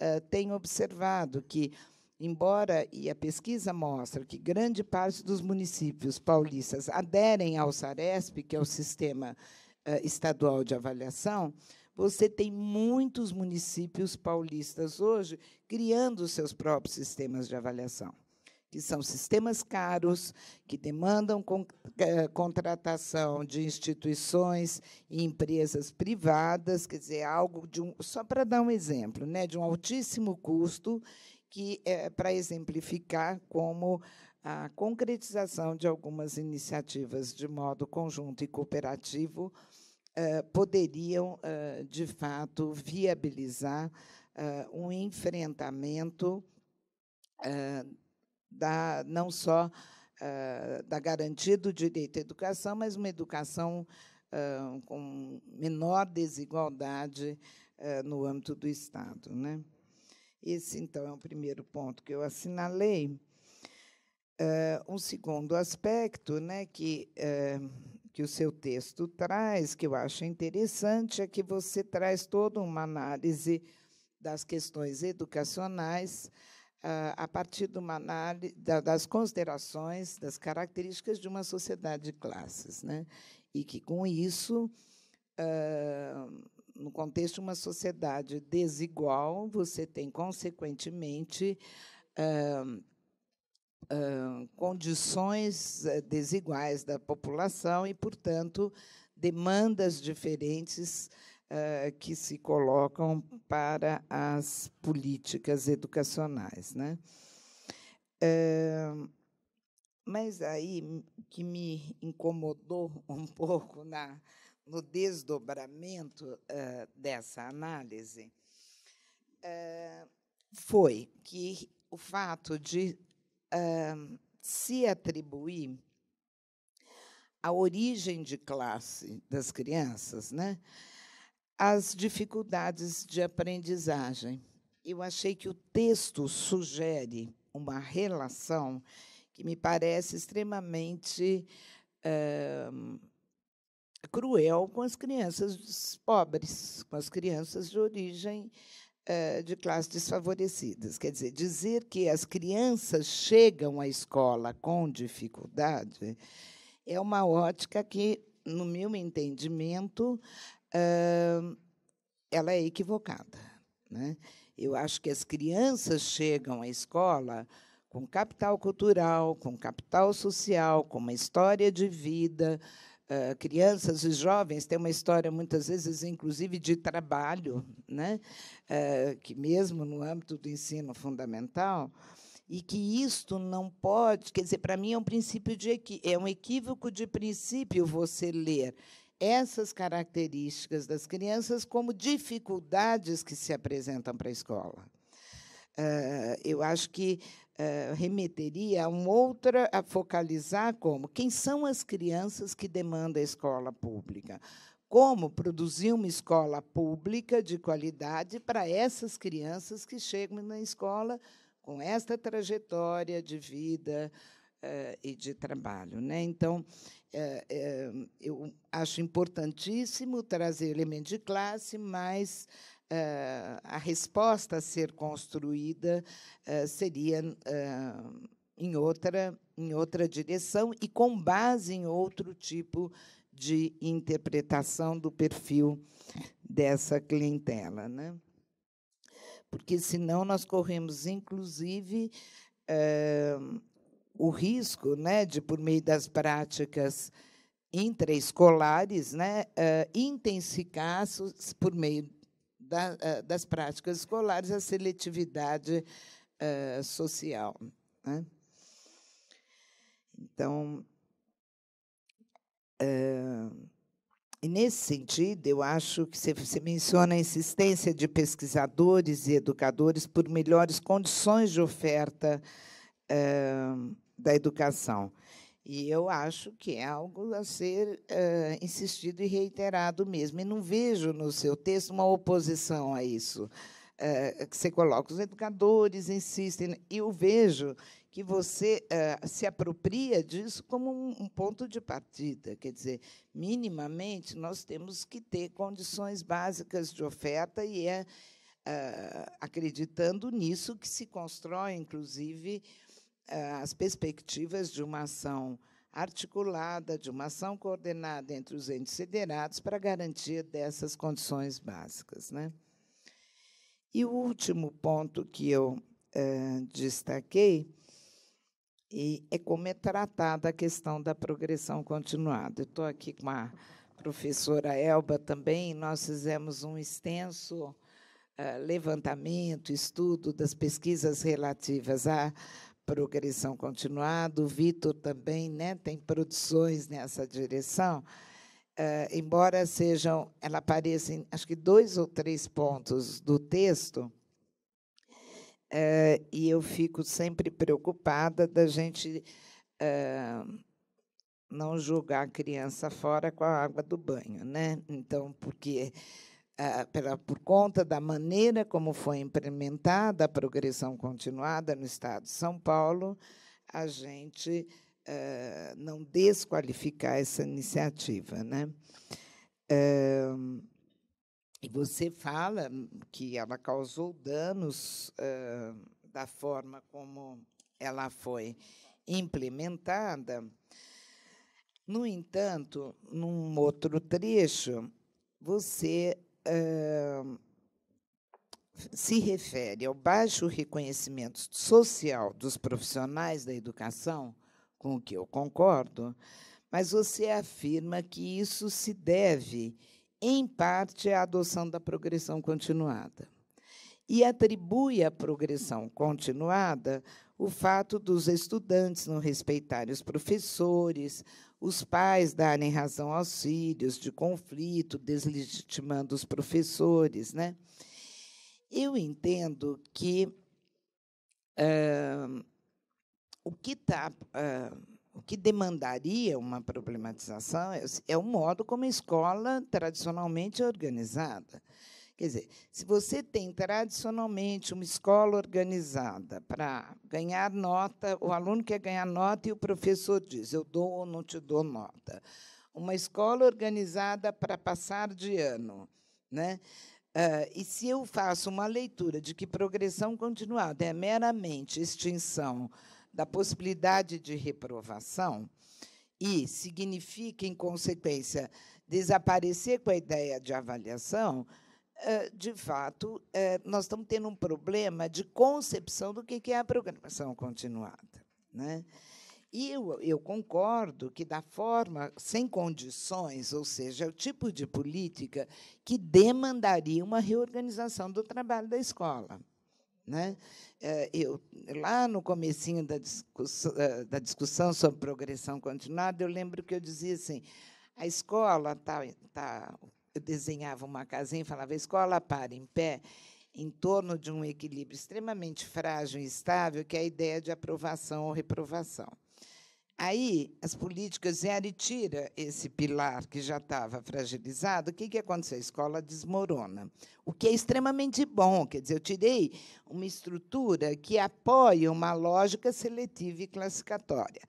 uh, tenho observado que, embora, e a pesquisa mostra que grande parte dos municípios paulistas aderem ao SARESP, que é o Sistema uh, Estadual de Avaliação, você tem muitos municípios paulistas hoje criando seus próprios sistemas de avaliação, que são sistemas caros, que demandam con eh, contratação de instituições e empresas privadas, quer dizer, algo de um, só para dar um exemplo, né, de um altíssimo custo que é para exemplificar como a concretização de algumas iniciativas de modo conjunto e cooperativo eh, poderiam, eh, de fato, viabilizar eh, um enfrentamento da, não só da garantia do direito à educação, mas uma educação com menor desigualdade no âmbito do Estado. Né? Esse, então, é o primeiro ponto que eu assinalei. um segundo aspecto, né, que que o seu texto traz, que eu acho interessante, é que você traz toda uma análise das questões educacionais ah, a partir de uma análise das considerações, das características de uma sociedade de classes, né? E que com isso ah, no contexto de uma sociedade desigual, você tem, consequentemente, ah, uh, condições eh, desiguais da população e, portanto, demandas diferentes uh, que se colocam para as políticas educacionais. Né? Uh, mas aí que me incomodou um pouco na, no desdobramento uh, dessa análise uh, foi que o fato de se atribuir a origem de classe das crianças, né? As dificuldades de aprendizagem. Eu achei que o texto sugere uma relação que me parece extremamente cruel com as crianças pobres, com as crianças de origem eh, de classes desfavorecidas. Quer dizer, dizer que as crianças chegam à escola com dificuldade é uma ótica que, no meu entendimento, eh, ela é equivocada. Né? Eu acho que as crianças chegam à escola com capital cultural, com capital social, com uma história de vida, Uh, crianças e jovens têm uma história muitas vezes, inclusive, de trabalho, né? Uh, que mesmo no âmbito do ensino fundamental, e que isto não pode, quer dizer, para mim é um princípio de é um equívoco de princípio você ler essas características das crianças como dificuldades que se apresentam para a escola. Uh, eu acho que eh, remeteria a uma outra, a focalizar como quem são as crianças que demandam a escola pública. Como produzir uma escola pública de qualidade para essas crianças que chegam na escola com esta trajetória de vida uh, e de trabalho. Né? Então, eh, eu acho importantíssimo trazer elemento de classe, mas uh, a resposta a ser construída uh, seria uh, em, outra, em outra direção e com base em outro tipo de interpretação do perfil dessa clientela. Né? Porque, senão, nós corremos, inclusive, o risco né, de, por meio das práticas intraescolares, né, intensificar por meio da, eh, das práticas escolares a seletividade uh, social. Né? Então, uh, e nesse sentido, eu acho que você menciona a insistência de pesquisadores e educadores por melhores condições de oferta uh, da educação. E eu acho que é algo a ser uh, insistido e reiterado mesmo. E não vejo no seu texto uma oposição a isso. Uh, que você coloca, os educadores insistem. Né? E eu vejo que você uh, se apropria disso como um, um, ponto de partida. Quer dizer, minimamente, nós temos que ter condições básicas de oferta, e é uh, acreditando nisso que se constrói, inclusive, eh, as perspectivas de uma ação articulada, de uma ação coordenada entre os entes federados para garantia dessas condições básicas. Né? E o último ponto que eu eh, destaquei é como é tratada a questão da progressão continuada. Estou aqui com a professora Elba também, nós fizemos um extenso. Uh, levantamento, estudo das pesquisas relativas à progressão continuada. O Vitor também né, tem produções nessa direção. Uh, embora sejam, ela apareça em acho que dois ou três pontos do texto, uh, e eu fico sempre preocupada da gente uh, não julgar a criança fora com a água do banho, né? Então, porque ah, ah, pela, por conta da maneira como foi implementada a progressão continuada no Estado de São Paulo, a gente ah, não desqualificar essa iniciativa. Né? e você fala que ela causou danos da forma como ela foi implementada. No entanto, num outro trecho, você se refere ao baixo reconhecimento social dos profissionais da educação, com o que eu concordo, mas você afirma que isso se deve, em parte, à adoção da progressão continuada. E atribui à progressão continuada o fato dos estudantes não respeitarem os professores, os pais darem razão aos filhos de conflito, deslegitimando os professores, né? Eu entendo que uh, o que está uh, o que demandaria uma problematização é, é o modo como a escola tradicionalmente é organizada. Quer dizer, se você tem tradicionalmente uma escola organizada para ganhar nota, o aluno quer ganhar nota e o professor diz: eu dou ou não te dou nota. Uma escola organizada para passar de ano, né? Uh, e se eu faço uma leitura de que progressão continuada é meramente extinção da possibilidade de reprovação, e significa, em consequência, desaparecer com a ideia de avaliação, ah, de fato, eh, nós estamos tendo um problema de concepção do que é a programação continuada. Né? E eu, eu concordo que, da forma sem condições, ou seja, é o tipo de política que demandaria uma reorganização do trabalho da escola. Né? Eh, eu, lá no comecinho da discussão, eh, da discussão sobre progressão continuada, eu lembro que eu dizia assim, a escola está tá, tá eu desenhava uma casinha e falava: escola para em pé, em torno de um equilíbrio extremamente frágil e estável, que é a ideia de aprovação ou reprovação. Aí, as políticas vieram e tira esse pilar que já estava fragilizado. O que, que aconteceu? A escola desmorona, o que é extremamente bom. Quer dizer, eu tirei uma estrutura que apoia uma lógica seletiva e classificatória.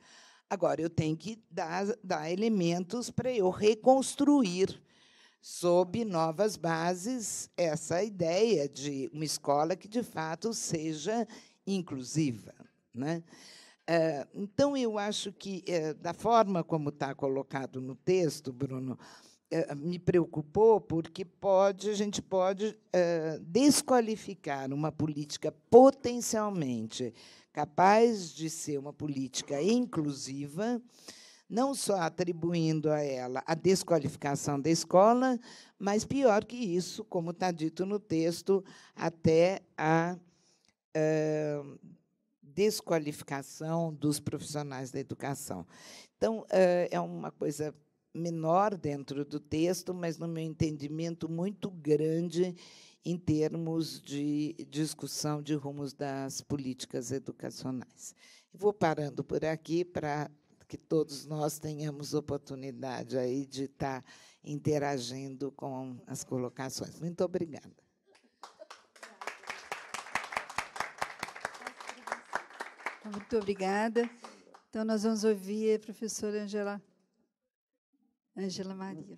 Agora, eu tenho que dar, dar elementos para eu reconstruir sob novas bases, essa ideia de uma escola que, de fato, seja inclusiva. Né? Eh, então, eu acho que, eh, da forma como está colocado no texto, Bruno, eh, me preocupou porque pode a gente pode desqualificar uma política potencialmente capaz de ser uma política inclusiva não só atribuindo a ela a desqualificação da escola, mas pior que isso, como está dito no texto, até a desqualificação dos profissionais da educação. Então, é uma coisa menor dentro do texto, mas, no meu entendimento, muito grande em termos de discussão de rumos das políticas educacionais. Vou parando por aqui para que todos nós tenhamos oportunidade aí de estar interagindo com as colocações. Muito obrigada. Então, muito obrigada. Então, nós vamos ouvir a professora Angela, Angela Maria.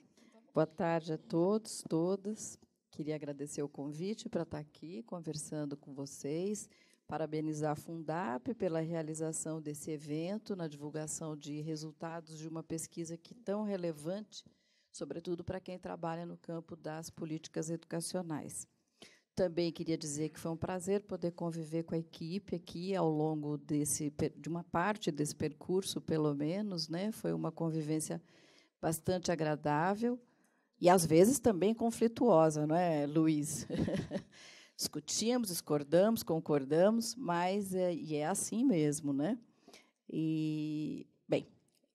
Boa tarde a todos, todas. Queria agradecer o convite para estar aqui conversando com vocês parabenizar a Fundap pela realização desse evento, na divulgação de resultados de uma pesquisa que tão relevante, sobretudo para quem trabalha no campo das políticas educacionais. Também queria dizer que foi um prazer poder conviver com a equipe aqui ao longo desse de uma parte desse percurso, pelo menos, né? Foi uma convivência bastante agradável e às vezes também conflituosa, não é, Luiz? discutimos, discordamos, concordamos, mas é, e é assim mesmo, né? E bem,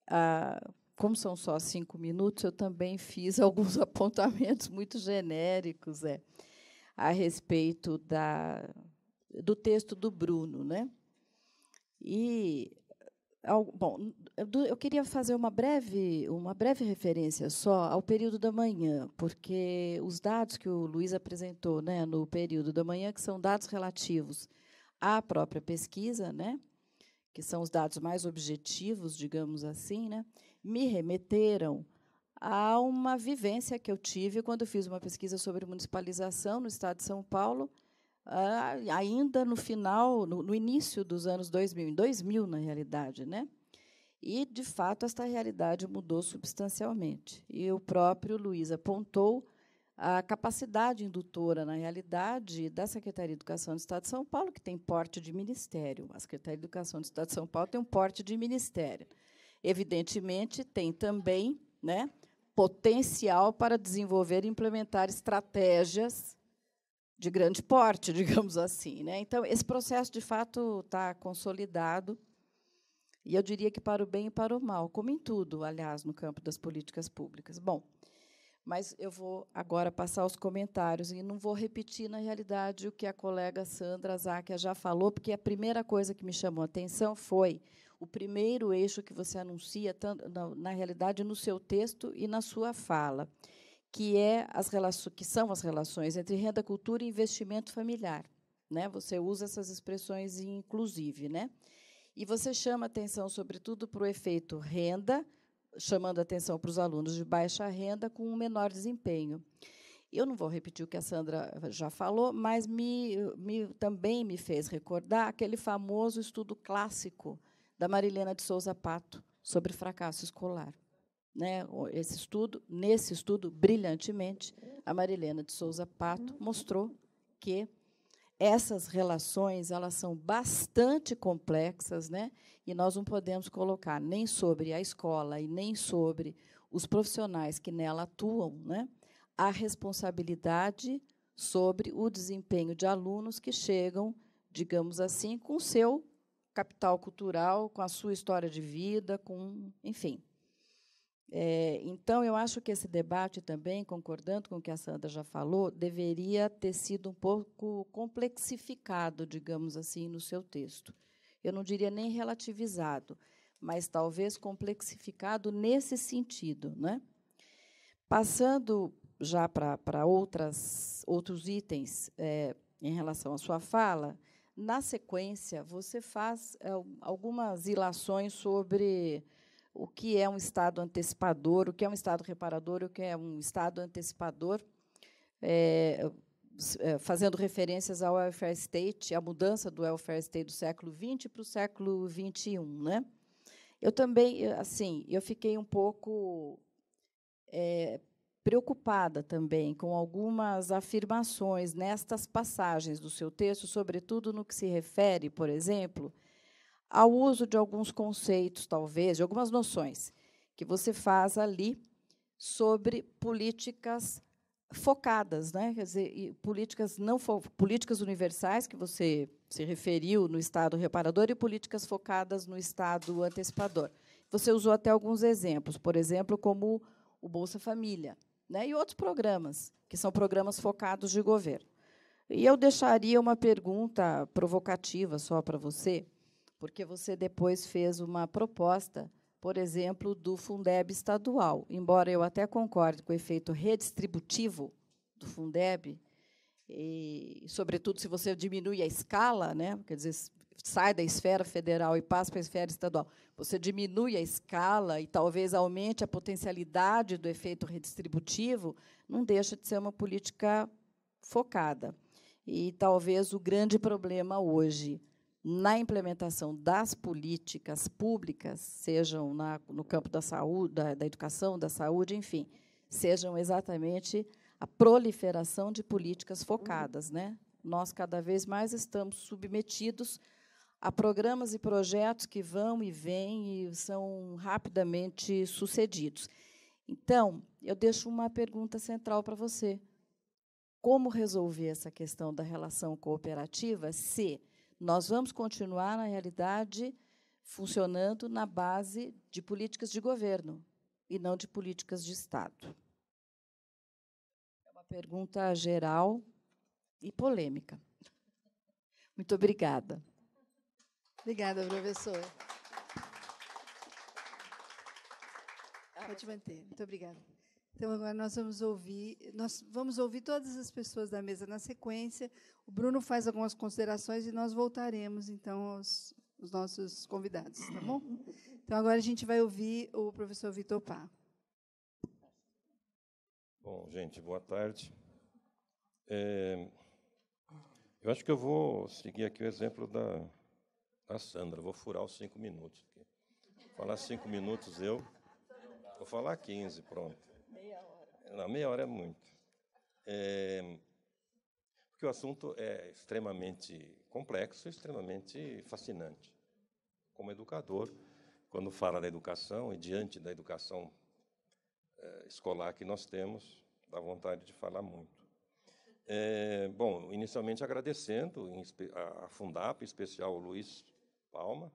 a, como são só cinco minutos, eu também fiz alguns apontamentos muito genéricos, é, a respeito da do texto do Bruno, né? E bom, eu queria fazer uma breve, uma breve referência só ao período da manhã, porque os dados que o Luiz apresentou né, no período da manhã, que são dados relativos à própria pesquisa, né, que são os dados mais objetivos, digamos assim, né, me remeteram a uma vivência que eu tive quando fiz uma pesquisa sobre municipalização no estado de São Paulo, ah, ainda no final, no, início dos anos 2000, em 2000 na realidade, né? E, de fato, esta realidade mudou substancialmente. E o próprio Luiz apontou a capacidade indutora, na realidade, da Secretaria de Educação do Estado de São Paulo, que tem porte de ministério. A Secretaria de Educação do Estado de São Paulo tem um porte de ministério. Evidentemente, tem também né, potencial para desenvolver e implementar estratégias de grande porte, digamos assim. Né? Então, esse processo, de fato, está consolidado e eu diria que para o bem e para o mal, como em tudo, aliás, no campo das políticas públicas. Bom, mas eu vou agora passar os comentários e não vou repetir, na realidade, o que a colega Sandra Záquia já falou, porque a primeira coisa que me chamou a atenção foi o primeiro eixo que você anuncia, na realidade, no seu texto e na sua fala, que, é as que são as relações entre renda, cultura e investimento familiar. Né? Você usa essas expressões, inclusive. Né? E você chama atenção, sobretudo, para o efeito renda, chamando atenção para os alunos de baixa renda com um menor desempenho. Eu não vou repetir o que a Sandra já falou, mas me, me, também me fez recordar aquele famoso estudo clássico da Marilena de Souza Pato sobre fracasso escolar. Né? Esse estudo, nesse estudo, brilhantemente, a Marilena de Souza Pato mostrou que essas relações elas são bastante complexas, né? E nós não podemos colocar nem sobre a escola e nem sobre os profissionais que nela atuam, né? A responsabilidade sobre o desempenho de alunos que chegam, digamos assim, com seu capital cultural, com a sua história de vida, com, enfim, é, então, eu acho que esse debate também, concordando com o que a Sandra já falou, deveria ter sido um pouco complexificado, digamos assim, no seu texto. Eu não diria nem relativizado, mas talvez complexificado nesse sentido. Né? Passando já para outras outros itens é, em relação à sua fala, na sequência, você faz é, algumas ilações sobre o que é um Estado antecipador, o que é um Estado reparador, o que é um Estado antecipador, é, é, fazendo referências ao welfare state, à mudança do welfare state do século XX para o século XXI. Né? Eu também, assim, eu fiquei um pouco é, preocupada também com algumas afirmações nestas passagens do seu texto, sobretudo no que se refere, por exemplo, ao uso de alguns conceitos, talvez, de algumas noções que você faz ali sobre políticas focadas, né? Quer dizer, políticas não políticas universais que você se referiu no estado reparador e políticas focadas no estado antecipador. Você usou até alguns exemplos, por exemplo, como o Bolsa Família, né? E outros programas que são programas focados de governo. E eu deixaria uma pergunta provocativa só para você, porque você depois fez uma proposta, por exemplo, do Fundeb estadual. Embora eu até concorde com o efeito redistributivo do Fundeb, e, sobretudo se você diminui a escala, né, quer dizer, sai da esfera federal e passa para a esfera estadual, você diminui a escala e talvez aumente a potencialidade do efeito redistributivo, não deixa de ser uma política focada. E talvez o grande problema hoje na implementação das políticas públicas, sejam na, no campo da saúde, da, da educação, da saúde, enfim, sejam exatamente a proliferação de políticas focadas, né? Nós cada vez mais estamos submetidos a programas e projetos que vão e vêm e são rapidamente sucedidos. Então, eu deixo uma pergunta central para você. Como resolver essa questão da relação cooperativa se nós vamos continuar, na realidade, funcionando na base de políticas de governo e não de políticas de Estado. É uma pergunta geral e polêmica. Muito obrigada. Obrigada, professor. Ah, Pode manter. Muito obrigada. Então agora nós vamos ouvir, nós vamos ouvir todas as pessoas da mesa na sequência. O Bruno faz algumas considerações e nós voltaremos então aos, aos nossos convidados, tá bom? Então agora a gente vai ouvir o professor Vitor Pá. Bom, gente, boa tarde. É, eu acho que eu vou seguir aqui o exemplo da, da Sandra. Vou furar os cinco minutos. Aqui. Falar cinco minutos eu, vou falar quinze, pronto. Não, meia hora é muito. É, porque o assunto é extremamente complexo, extremamente fascinante. Como educador, quando fala da educação e diante da educação é, escolar que nós temos, dá vontade de falar muito. É, bom, inicialmente agradecendo a Fundap, em especial o Luiz Palma,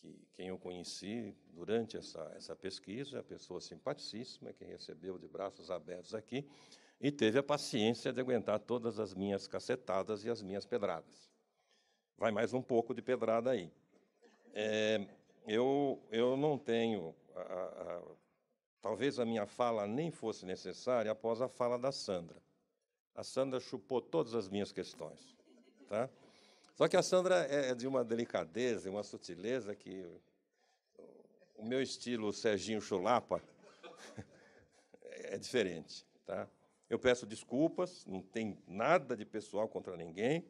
que quem eu conheci durante essa, essa pesquisa, a pessoa simpaticíssima, que recebeu de braços abertos aqui, e teve a paciência de aguentar todas as minhas cacetadas e as minhas pedradas. Vai mais um pouco de pedrada aí. É, eu, eu não tenho. A, a, talvez a minha fala nem fosse necessária após a fala da Sandra. A Sandra chupou todas as minhas questões. Tá? Só que a Sandra é, é de uma delicadeza, uma sutileza que o meu estilo Serginho Chulapa é diferente, tá? Eu peço desculpas, não tem nada de pessoal contra ninguém,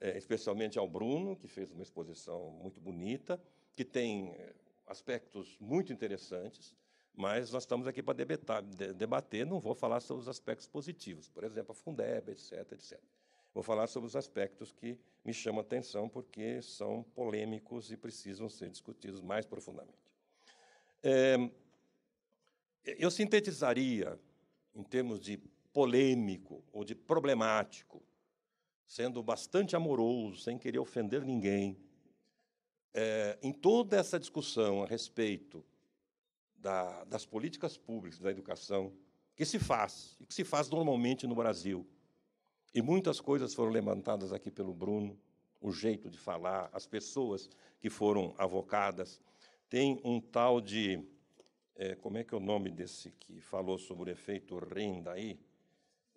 é, especialmente ao Bruno, que fez uma exposição muito bonita, que tem é, aspectos muito interessantes, mas nós estamos aqui para debater, debater, não vou falar sobre os aspectos positivos, por exemplo, a Fundeb, etc, etc. Vou falar sobre os aspectos que me chamam a atenção porque são polêmicos e precisam ser discutidos mais profundamente. É, eu sintetizaria, em termos de polêmico ou de problemático, sendo bastante amoroso, sem querer ofender ninguém, é, em toda essa discussão a respeito da, das políticas públicas da educação, que se faz, e que se faz normalmente no Brasil, e muitas coisas foram levantadas aqui pelo Bruno, o jeito de falar, as pessoas que foram avocadas. Tem um tal de. É, como é que é o nome desse que falou sobre o efeito renda aí?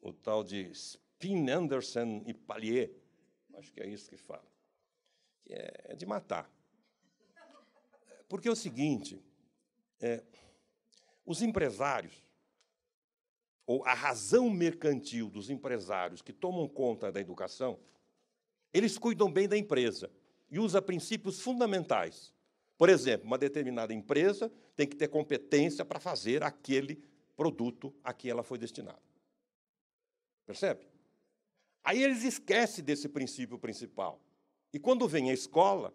O tal de Spin Anderson e Palier. Acho que é isso que fala. Que é, é de matar. Porque é o seguinte: é, os empresários ou a razão mercantil dos empresários que tomam conta da educação, eles cuidam bem da empresa e usam princípios fundamentais. Por exemplo, uma determinada empresa tem que ter competência para fazer aquele produto a que ela foi destinada. Percebe? Aí eles esquecem desse princípio principal. E quando vem a escola,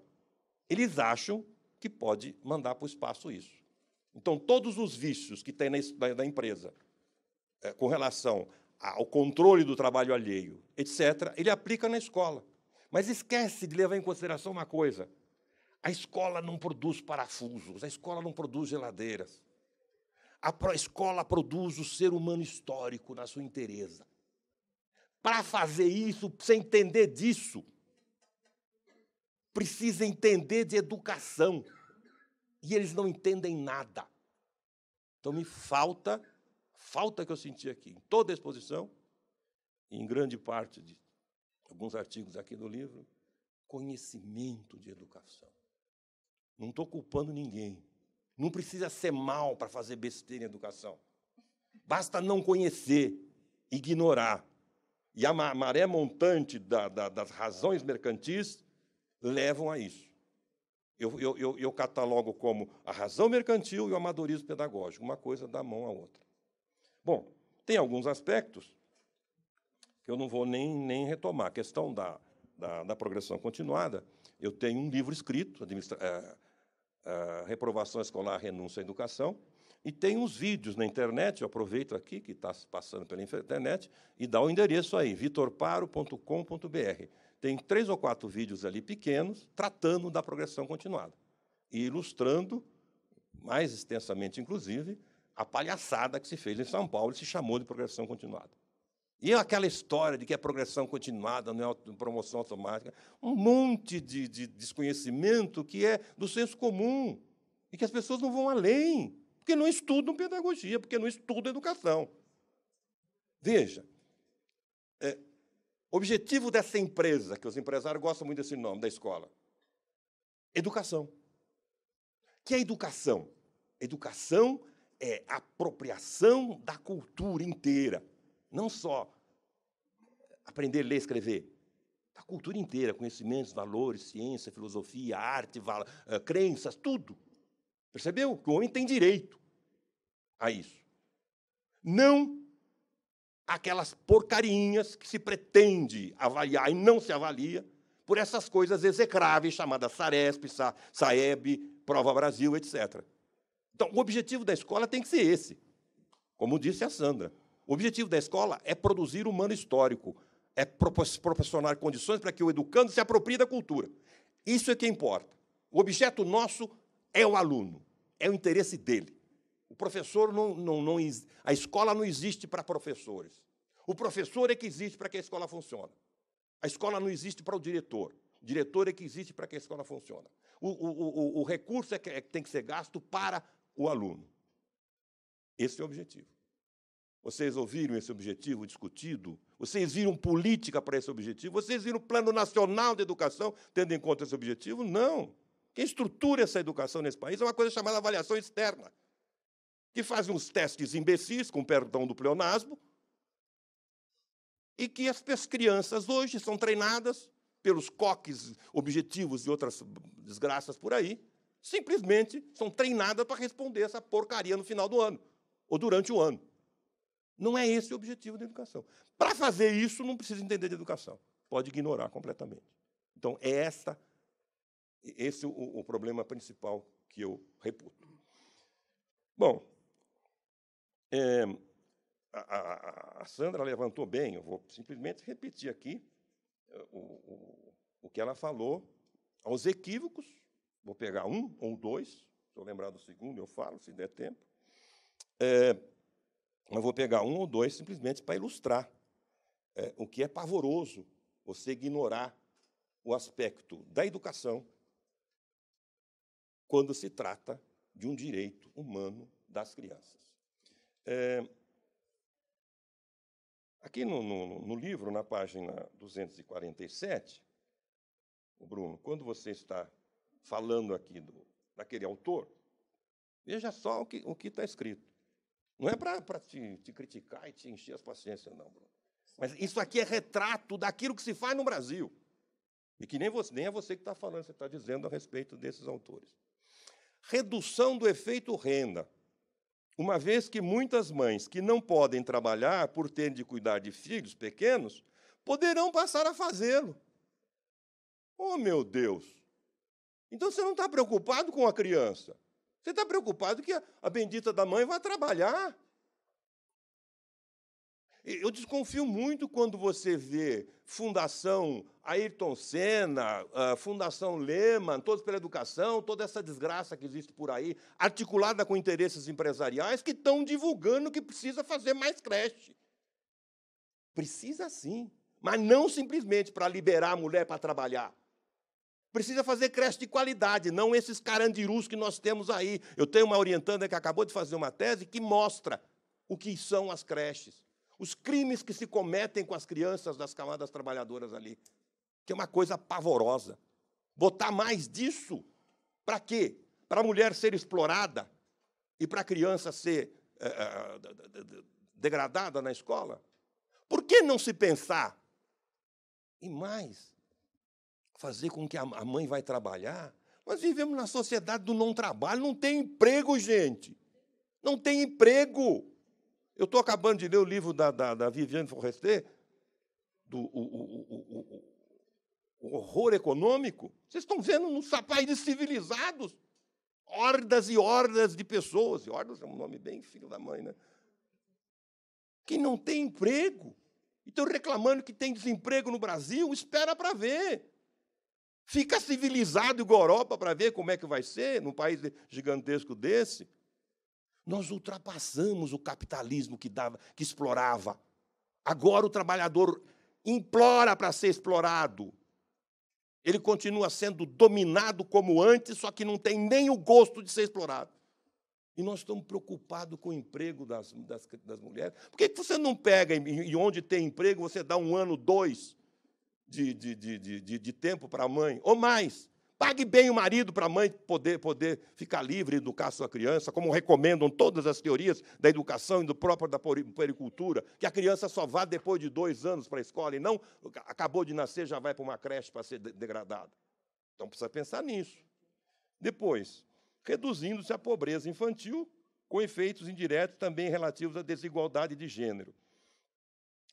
eles acham que pode mandar para o espaço isso. Então, todos os vícios que tem na, na empresa, eh, com relação ao controle do trabalho alheio, etc., ele aplica na escola. Mas esquece de levar em consideração uma coisa: a escola não produz parafusos, a escola não produz geladeiras. A escola produz o ser humano histórico na sua inteireza. Para fazer isso, precisa entender disso. Precisa entender de educação. E eles não entendem nada. Então me falta falta que eu senti aqui, em toda a exposição, e em grande parte de alguns artigos aqui do livro, conhecimento de educação. Não estou culpando ninguém. Não precisa ser mal para fazer besteira em educação. Basta não conhecer, ignorar. E a maré montante da, da, das razões mercantis levam a isso. Eu, eu, eu, eu catalogo como a razão mercantil e o amadorismo pedagógico. Uma coisa dá mão à outra. Bom, tem alguns aspectos que eu não vou nem, nem retomar. A questão da, da, da progressão continuada, eu tenho um livro escrito, administra é, é, Reprovação Escolar, Renúncia à Educação, e tem uns vídeos na internet, eu aproveito aqui, que está passando pela internet, e dá o endereço aí, vitorparo.com.br. Tem três ou quatro vídeos ali pequenos, tratando da progressão continuada e ilustrando, mais extensamente, inclusive, a palhaçada que se fez em São Paulo se chamou de progressão continuada. E aquela história de que a é progressão continuada não é promoção automática, um monte de, de, desconhecimento que é do senso comum e que as pessoas não vão além, porque não estudam pedagogia, porque não estudam educação. Veja, é, objetivo dessa empresa, que os empresários gostam muito desse nome, da escola, educação. Que é educação? Educação é apropriação da cultura inteira. Não só aprender a ler e escrever, da cultura inteira, conhecimentos, valores, ciência, filosofia, arte, eh, crenças, tudo. Percebeu? Que o homem tem direito a isso. Não aquelas porcarinhas que se pretende avaliar e não se avalia por essas coisas execráveis chamadas Saresp, Sa Saeb, Prova Brasil, etc. Então, o objetivo da escola tem que ser esse. Como disse a Sandra, o objetivo da escola é produzir humano histórico, é proporcionar condições para que o educando se aproprie da cultura. Isso é que importa. O objeto nosso é o aluno, é o interesse dele. O professor não, não, não a escola não existe para professores. O professor é que existe para que a escola funcione. A escola não existe para o diretor. O diretor é que existe para que a escola funcione. O, o, o, o recurso é que, é que tem que ser gasto para o aluno. Esse é o objetivo. Vocês ouviram esse objetivo discutido? Vocês viram política para esse objetivo? Vocês viram plano nacional de educação tendo em conta esse objetivo? Não. Quem estrutura essa educação nesse país é uma coisa chamada avaliação externa, que faz uns testes imbecis, com perdão do pleonasmo, e que as, as crianças hoje são treinadas pelos coques objetivos e outras desgraças por aí, simplesmente são treinadas para responder essa porcaria no final do ano ou durante o ano. Não é esse o objetivo da educação. Para fazer isso, não precisa entender de educação. Pode ignorar completamente. Então, é essa, esse o, o problema principal que eu reputo. Bom, é, a, a, a, Sandra levantou bem, eu vou simplesmente repetir aqui eh, o, o, o que ela falou aos equívocos Vou pegar um ou dois, se eu lembrar do segundo, eu falo, se der tempo. É, eu vou pegar um ou dois simplesmente para ilustrar é, o que é pavoroso você ignorar o aspecto da educação quando se trata de um direito humano das crianças. É, aqui no, no, no, livro, na página 247, Bruno, quando você está falando aqui do, daquele autor, veja só o que o está escrito. Não é para te, te, criticar e te encher as paciências, não, Bruno. Mas isso aqui é retrato daquilo que se faz no Brasil. E que nem, você, nem é você que está falando, você está dizendo a respeito desses autores. Redução do efeito renda. Uma vez que muitas mães que não podem trabalhar por terem de cuidar de filhos pequenos, poderão passar a fazê-lo. Oh, meu Deus! Então você não está preocupado com a criança. Você está preocupado que a bendita da mãe vai trabalhar. Eu desconfio muito quando você vê Fundação Ayrton Senna, ah, Fundação Lehman, todos pela educação, toda essa desgraça que existe por aí, articulada com interesses empresariais, que estão divulgando que precisa fazer mais creche. Precisa sim, mas não simplesmente para liberar a mulher para trabalhar. Precisa fazer creche de qualidade, não esses carandirus que nós temos aí. Eu tenho uma orientanda que acabou de fazer uma tese que mostra o que são as creches, os crimes que se cometem com as crianças das camadas trabalhadoras ali, que é uma coisa pavorosa. Botar mais disso para quê? Para a mulher ser explorada e para a criança ser é, é, degradada na escola? Por que não se pensar? E mais, fazer com que a mãe vai trabalhar. Nós vivemos na sociedade do não trabalho, não tem emprego, gente. Não tem emprego. Eu estou acabando de ler o livro da, da, da Viviane Forrester, do o, o, o, horror econômico. Vocês estão vendo nos países civilizados hordas e hordas de pessoas, e hordas é um nome bem filho da mãe, né? Que não tem emprego. estão reclamando que tem desemprego no Brasil, espera para ver. Fica civilizado igual Europa para ver como é que vai ser num país gigantesco desse. Nós ultrapassamos o capitalismo que dava, que explorava. Agora o trabalhador implora para ser explorado. Ele continua sendo dominado como antes, só que não tem nem o gosto de ser explorado. E nós estamos preocupados com o emprego das, das, das mulheres. Por que, que você não pega e onde tem emprego você dá um ano, dois? de, de, de, de, de tempo para a mãe, ou mais. Pague bem o marido para a mãe poder, poder ficar livre e educar sua criança, como recomendam todas as teorias da educação e do próprio da pericultura, que a criança só vá depois de dois anos para a escola e não acabou de nascer, já vai para uma creche para ser degradada. Então precisa pensar nisso. Depois, reduzindo-se a pobreza infantil, com efeitos indiretos também relativos à desigualdade de gênero.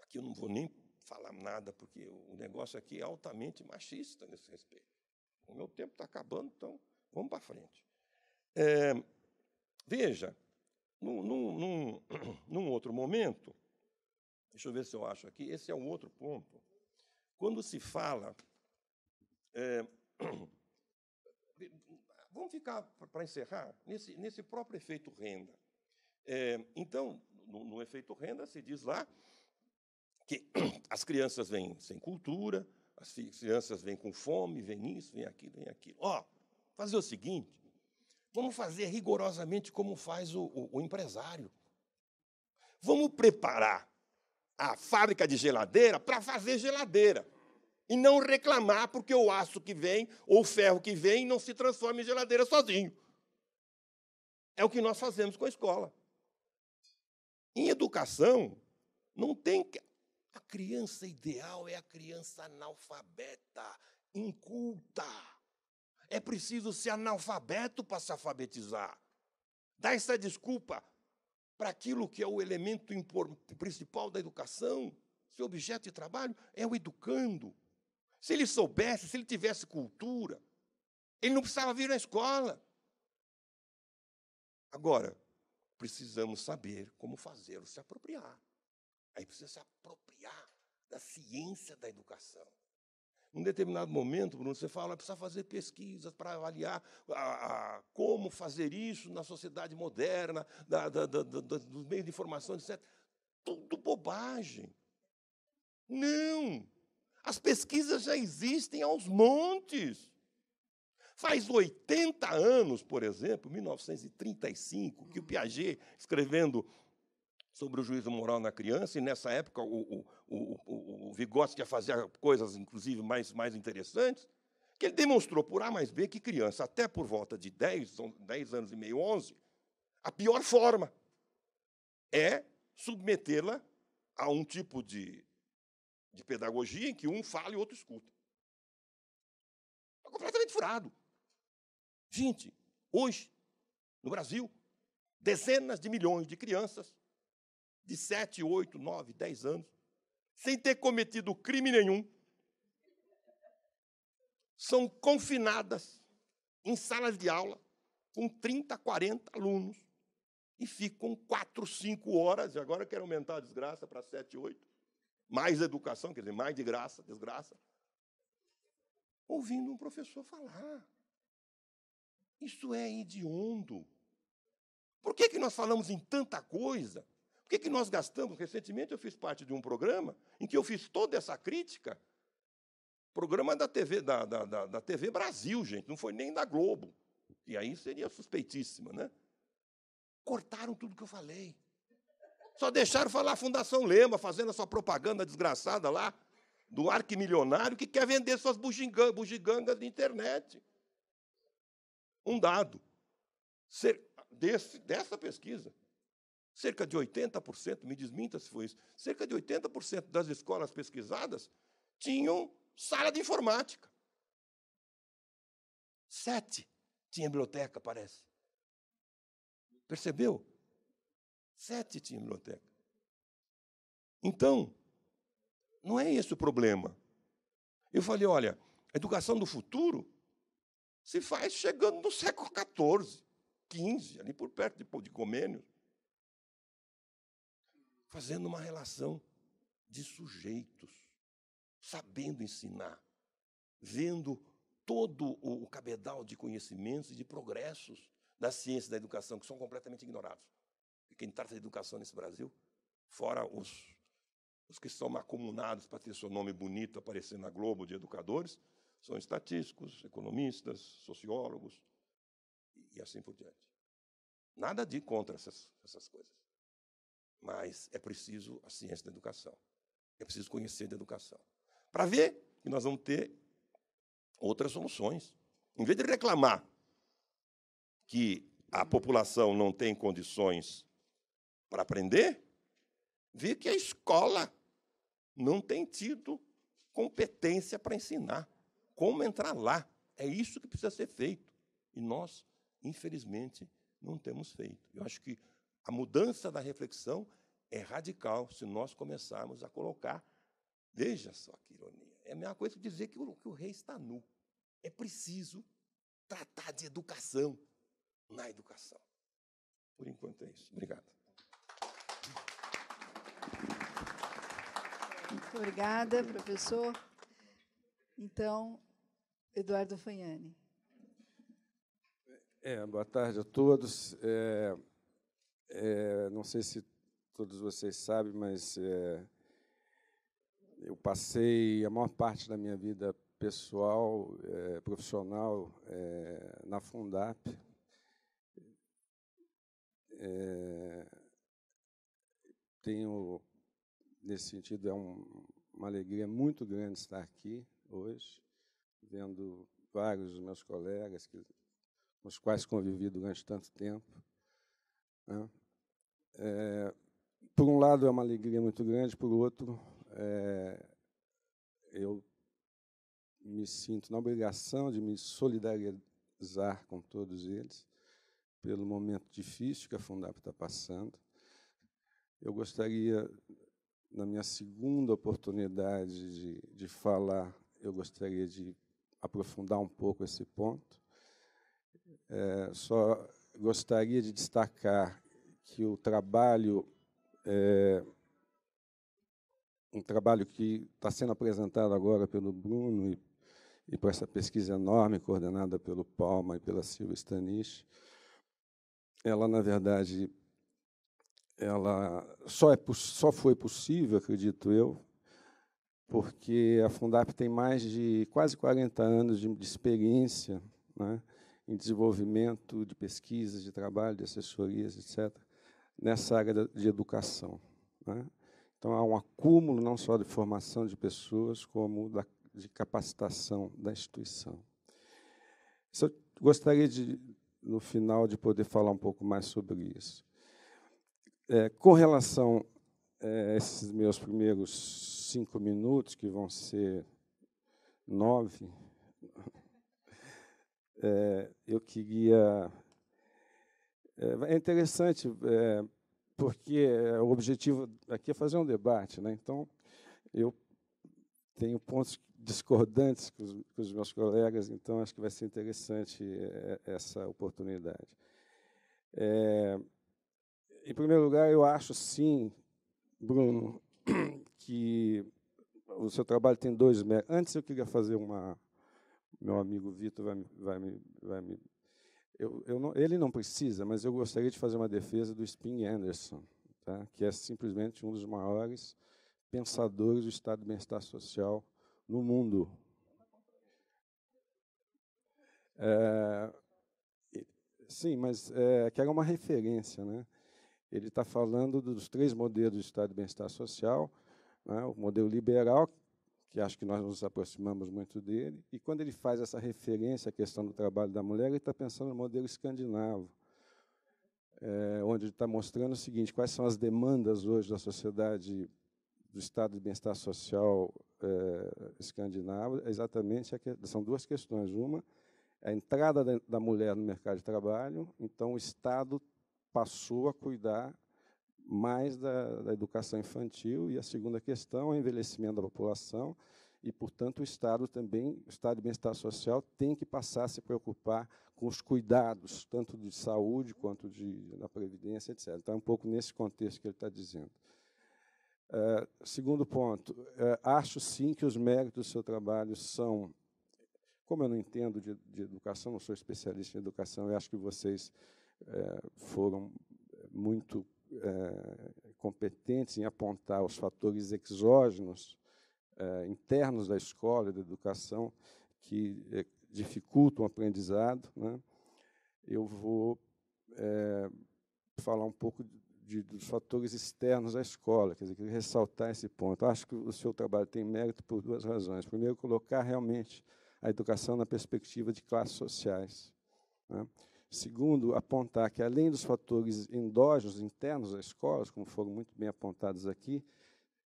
Aqui eu não vou nem falar nada, porque o negócio aqui é altamente machista nesse respeito. O meu tempo está acabando, então vamos para frente. É, veja, num, num, num outro momento, deixa eu ver se eu acho aqui, esse é um outro ponto. Quando se fala. É, vamos ficar, para encerrar, nesse, nesse próprio efeito renda. É, então, no, no efeito renda, se diz lá que as crianças vêm sem cultura, as crianças vêm com fome, vêm isso, vêm aquilo, vêm aquilo. Ó, fazer o seguinte, vamos fazer rigorosamente como faz o, o, o empresário. Vamos preparar a fábrica de geladeira para fazer geladeira. E não reclamar porque o aço que vem ou o ferro que vem não se transforma em geladeira sozinho. É o que nós fazemos com a escola. Em educação, não tem a criança ideal é a criança analfabeta, inculta. É preciso ser analfabeto para se alfabetizar. Dá essa desculpa para aquilo que é o elemento principal da educação, seu objeto de trabalho, é o educando. Se ele soubesse, se ele tivesse cultura, ele não precisava vir na escola. Agora, precisamos saber como fazê-lo se apropriar. Aí precisa se apropriar da ciência da educação. Num determinado momento, Bruno, você fala, precisa fazer pesquisas para avaliar a, a, como fazer isso na sociedade moderna, da, da, da, dos meios de informação, etc. Tudo bobagem. Não! As pesquisas já existem aos montes. Faz 80 anos, por exemplo, 1935, que o hum. Piaget, escrevendo sobre o juízo moral na criança, e nessa época o, o, o, o Vygotsky ia fazer coisas, inclusive, mais, mais interessantes, que ele demonstrou por A mais B que criança, até por volta de 10, 10 anos e meio, 11, a pior forma é submetê-la a um tipo de, de pedagogia em que um fala e o outro escuta. É completamente furado. Gente, hoje, no Brasil, dezenas de milhões de crianças de 7, 8, 9, 10 anos, sem ter cometido crime nenhum, são confinadas em salas de aula com 30, 40 alunos e ficam 4, 5 horas, e agora quero aumentar a desgraça para 7, 8, mais educação, quer dizer, mais de graça, desgraça, ouvindo um professor falar. Isso é hediondo. Por que, que nós falamos em tanta coisa por que, que nós gastamos? Recentemente eu fiz parte de um programa em que eu fiz toda essa crítica. Programa da TV, da, da, da, da TV Brasil, gente, não foi nem da Globo. E aí seria suspeitíssima, né? Cortaram tudo que eu falei. Só deixaram falar a Fundação Lema, fazendo a sua propaganda desgraçada lá, do arquimilionário que quer vender suas bugigangas, de internet. Um dado desse, dessa pesquisa. Cerca de 80%, me desminta se foi isso, cerca de 80% das escolas pesquisadas tinham sala de informática. Sete tinha biblioteca, parece. Percebeu? Sete tinha biblioteca. Então, não é esse o problema. Eu falei, olha, a educação do futuro se faz chegando no século XIV, XV, ali por perto de, de Comênios fazendo uma relação de sujeitos, sabendo ensinar, vendo todo o cabedal de conhecimentos e de progressos da ciência da educação, que são completamente ignorados. E quem trata de educação nesse Brasil, fora os, os que são acumulados para ter seu nome bonito aparecendo na Globo de educadores, são estatísticos, economistas, sociólogos e assim por diante. Nada de contra essas, essas coisas. Mas é preciso a ciência da educação. É preciso conhecer da educação. Para ver que nós vamos ter outras soluções. Em vez de reclamar que a população não tem condições para aprender, vê que a escola não tem tido competência para ensinar como entrar lá. É isso que precisa ser feito. E nós, infelizmente, não temos feito. Eu acho que a mudança da reflexão é radical se nós começarmos a colocar. Veja só que ironia. É a mesma coisa que dizer que o, que o rei está nu. É preciso tratar de educação na educação. Por enquanto é isso. Obrigado. Obrigada, professor. Então, Eduardo Fagnani. É, boa tarde a todos. É, é, não sei se todos vocês sabem, mas é, eu passei a maior parte da minha vida pessoal, é, profissional, na Fundap. tenho, nesse sentido, é um, uma alegria muito grande estar aqui hoje, vendo vários dos meus colegas que, com os quais convivi durante tanto tempo. É, por um lado, é uma alegria muito grande, por outro, é, eu me sinto na obrigação de me solidarizar com todos eles pelo momento difícil que a Fundap está passando. Eu gostaria, na minha segunda oportunidade de, de falar, eu gostaria de aprofundar um pouco esse ponto. É, só gostaria de destacar que o trabalho é, um trabalho que está sendo apresentado agora pelo Bruno e, e por essa pesquisa enorme coordenada pelo Palma e pela Silvia Stanisch, ela na verdade ela só é só foi possível, acredito eu, porque a Fundap tem mais de quase 40 anos de, de experiência, né? em desenvolvimento de pesquisas, de trabalho, de assessorias, etc., nessa área de educação. Né? Então, há um acúmulo não só de formação de pessoas, como de capacitação da instituição. Eu gostaria, de, no final, de poder falar um pouco mais sobre isso. É, com relação é, a esses meus primeiros cinco minutos, que vão ser nove, é, eu queria. É, é interessante, é, porque o objetivo aqui é fazer um debate, né? então eu tenho pontos discordantes com os, com os meus colegas, então acho que vai ser interessante é, essa oportunidade. É, em primeiro lugar, eu acho sim, Bruno, que o seu trabalho tem dois méritos. Antes eu queria fazer uma meu amigo Vitor vai me. Vai me, vai me eu, eu não, ele não precisa, mas eu gostaria de fazer uma defesa do Spin Anderson, tá? que é simplesmente um dos maiores pensadores do estado de bem-estar social no mundo. É, sim, mas é, que era uma referência. Né? Ele está falando dos três modelos do estado de bem-estar social, né? o modelo liberal, que acho que nós nos aproximamos muito dele, e quando ele faz essa referência à questão do trabalho da mulher, ele está pensando no modelo escandinavo, é, onde ele está mostrando o seguinte: quais são as demandas hoje da sociedade, do estado de bem-estar social é, escandinavo? É exatamente, que, são duas questões. Uma, a entrada da mulher no mercado de trabalho, então o Estado passou a cuidar mais da, da educação infantil. E a segunda questão é o envelhecimento da população. E, portanto, o Estado também, o Estado de Bem-Estar Social, tem que passar a se preocupar com os cuidados, tanto de saúde quanto de, da previdência, etc. Então, é um pouco nesse contexto que ele está dizendo. É, segundo ponto, é, acho sim que os méritos do seu trabalho são. Como eu não entendo de, de educação, não sou especialista em educação, eu acho que vocês é, foram muito é, competentes em apontar os fatores exógenos é, internos da escola e da educação que é, dificultam o aprendizado, né, eu vou falar um pouco de, dos fatores externos da escola, quer dizer, queria ressaltar esse ponto. Acho que o seu trabalho tem mérito por duas razões. Primeiro, colocar realmente a educação na perspectiva de classes sociais. Né, Segundo, apontar que, além dos fatores endógenos, internos às escolas, como foram muito bem apontados aqui,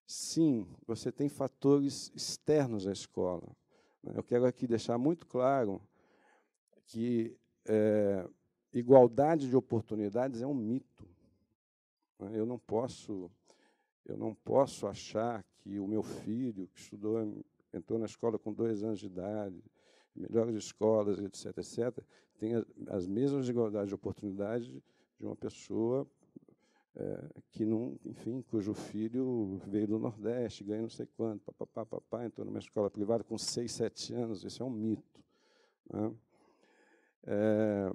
sim, você tem fatores externos à escola. Né? Eu quero aqui deixar muito claro que é, igualdade de oportunidades é um mito. Né? Eu não posso, eu não posso achar que o meu filho que estudou, entrou na escola com dois anos de idade, melhores escolas, etc., etc., tem as, mesmas igualdades de oportunidade de uma pessoa é, que não, enfim, cujo filho veio do Nordeste, ganha não sei quanto, papapá, papá, entrou numa escola privada com 6, 7 anos, isso é um mito. Né? É,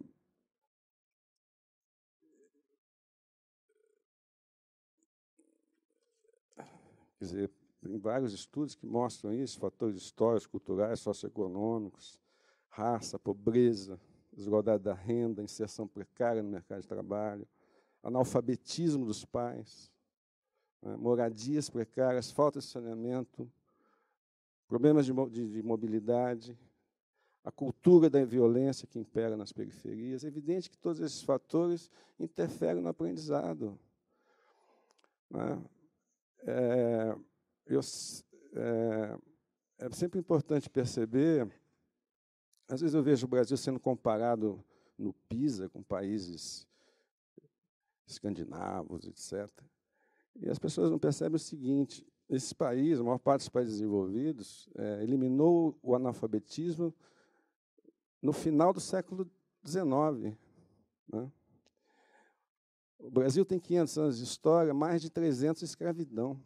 quer dizer, tem vários estudos que mostram isso, fatores históricos, culturais, socioeconômicos, raça, pobreza, desigualdade da renda, inserção precária no mercado de trabalho, analfabetismo dos pais, né, moradias precárias, falta de saneamento, problemas de, de, de mobilidade, a cultura da violência que impera nas periferias. É evidente que todos esses fatores interferem no aprendizado. Né? É, eu, é, é sempre importante perceber às vezes eu vejo o Brasil sendo comparado no PISA com países escandinavos, etc. E as pessoas não percebem o seguinte: esse país, a maior parte dos países desenvolvidos, é, eliminou o analfabetismo no final do século XIX. Né? O Brasil tem 500 anos de história, mais de 300 de escravidão.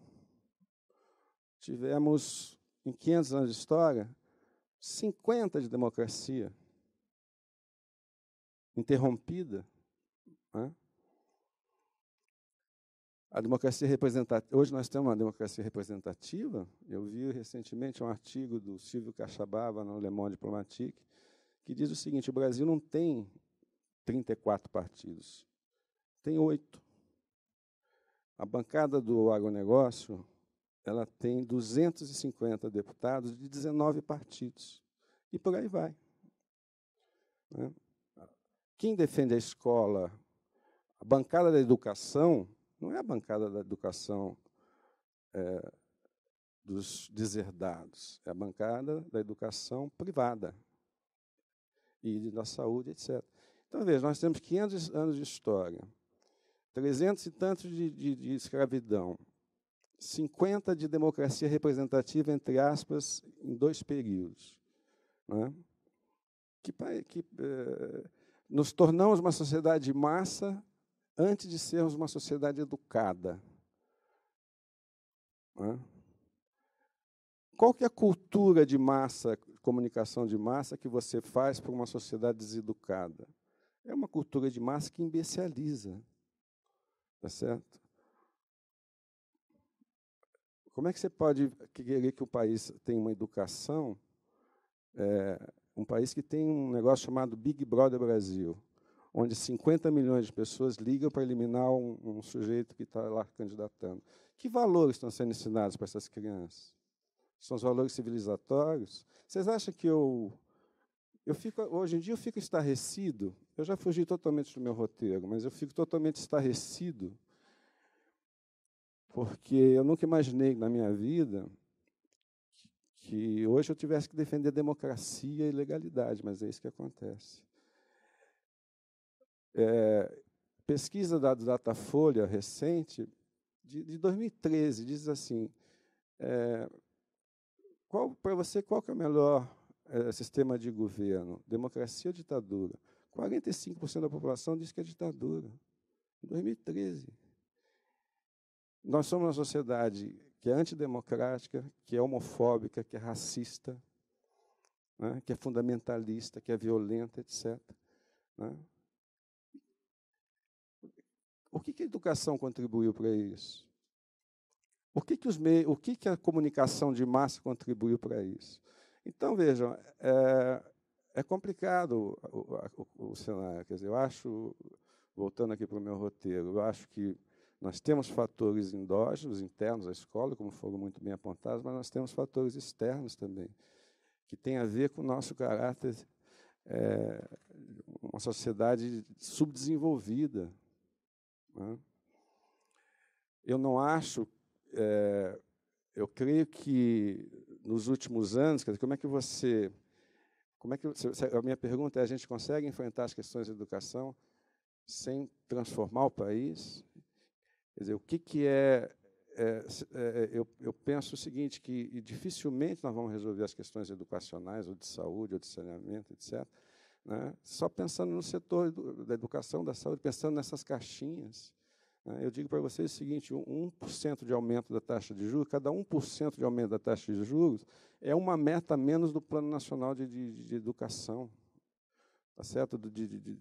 Tivemos, em 500 anos de história, 50 de democracia interrompida. Né? A democracia representativa. Hoje nós temos uma democracia representativa. Eu vi recentemente um artigo do Silvio Cachabava no Le Monde Diplomatique que diz o seguinte: o Brasil não tem 34 partidos, tem oito. A bancada do agronegócio ela tem 250 deputados de 19 partidos. E por aí vai. Né? Quem defende a escola, a bancada da educação, não é a bancada da educação é, dos deserdados, é a bancada da educação privada e da saúde, etc. Então, veja, nós temos 500 anos de história, 300 e tantos de, de, de escravidão, 50 de democracia representativa, entre aspas, em dois períodos. Né? Que, que eh, nos tornamos uma sociedade massa antes de sermos uma sociedade educada. Né? Qual que é a cultura de massa, comunicação de massa, que você faz para uma sociedade deseducada? É uma cultura de massa que imbecializa. Tá certo? Como é que você pode querer que o país tenha uma educação, é, um país que tem um negócio chamado Big Brother Brasil, onde 50 milhões de pessoas ligam para eliminar um, um sujeito que está lá candidatando? Que valores estão sendo ensinados para essas crianças? São os valores civilizatórios? Vocês acham que eu eu fico, hoje em dia eu fico estarrecido. Eu já fugi totalmente do meu roteiro, mas eu fico totalmente estarrecido porque eu nunca imaginei na minha vida que hoje eu tivesse que defender democracia e legalidade, mas é isso que acontece. É, pesquisa da Datafolha recente, de, de 2013, diz assim: é, para você qual é o melhor é, sistema de governo, democracia ou ditadura? 45% da população diz que é ditadura. Em 2013. Nós somos uma sociedade que é antidemocrática, que é homofóbica, que é racista, né, que é fundamentalista, que é violenta, etc. Né? O que, que a educação contribuiu para isso? O que, que, os meios, o que, que a comunicação de massa contribuiu para isso? Então, vejam, é, é complicado o, o, o, o cenário. Quer dizer, eu acho, voltando aqui para o meu roteiro, eu acho que nós temos fatores endógenos, internos à escola, como foram muito bem apontados, mas nós temos fatores externos também, que têm a ver com o nosso caráter, é, uma sociedade subdesenvolvida. Né? Eu não acho, é, eu creio que nos últimos anos, dizer, como é que você como é que a minha pergunta é: a gente consegue enfrentar as questões de educação sem transformar o país? Quer dizer, o que, que é. É, é, é eu, eu, penso o seguinte: que dificilmente nós vamos resolver as questões educacionais, ou de saúde, ou de saneamento, etc., né, só pensando no setor do, da educação, da saúde, pensando nessas caixinhas. Né. Eu digo para vocês o seguinte: 1% de aumento da taxa de juros, cada 1% de aumento da taxa de juros é uma meta menos do Plano Nacional de, de, de Educação. Tá certo? De, de, de,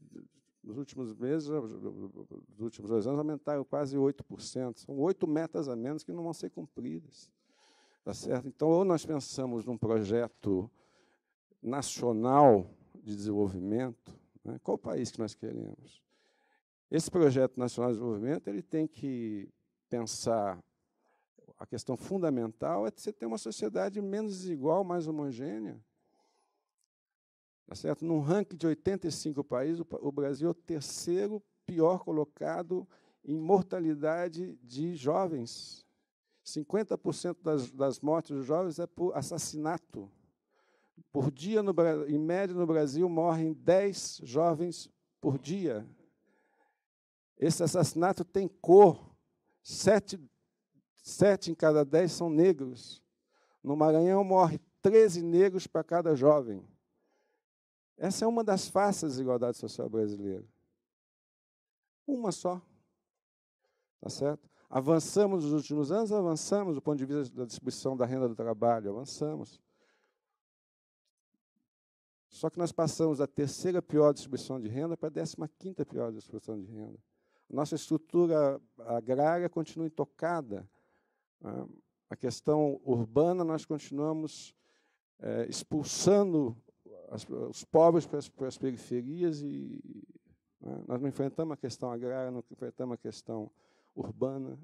nos últimos meses, nos últimos dois anos, aumentaram quase 8%. São oito metas a menos que não vão ser cumpridas. Tá certo? Então, ou nós pensamos num projeto nacional de desenvolvimento, né? qual o país que nós queremos? Esse projeto nacional de desenvolvimento ele tem que pensar a questão fundamental é você ter uma sociedade menos desigual, mais homogênea, Tá certo? Num ranking de 85 países, o Brasil é o terceiro pior colocado em mortalidade de jovens. 50% das, das mortes dos jovens é por assassinato. Por dia, no, em média, no Brasil, morrem 10 jovens por dia. Esse assassinato tem cor. Sete, sete em cada dez são negros. No Maranhão, morre 13 negros para cada jovem. Essa é uma das faces da desigualdade social brasileira. Uma só. Tá certo? Avançamos nos últimos anos, avançamos do ponto de vista da distribuição da renda do trabalho, avançamos. Só que nós passamos da terceira pior distribuição de renda para a décima quinta pior distribuição de renda. Nossa estrutura agrária continua intocada. Né? A questão urbana, nós continuamos eh, expulsando as, os pobres para as, para as periferias e né, nós não enfrentamos a questão agrária, não enfrentamos a questão urbana.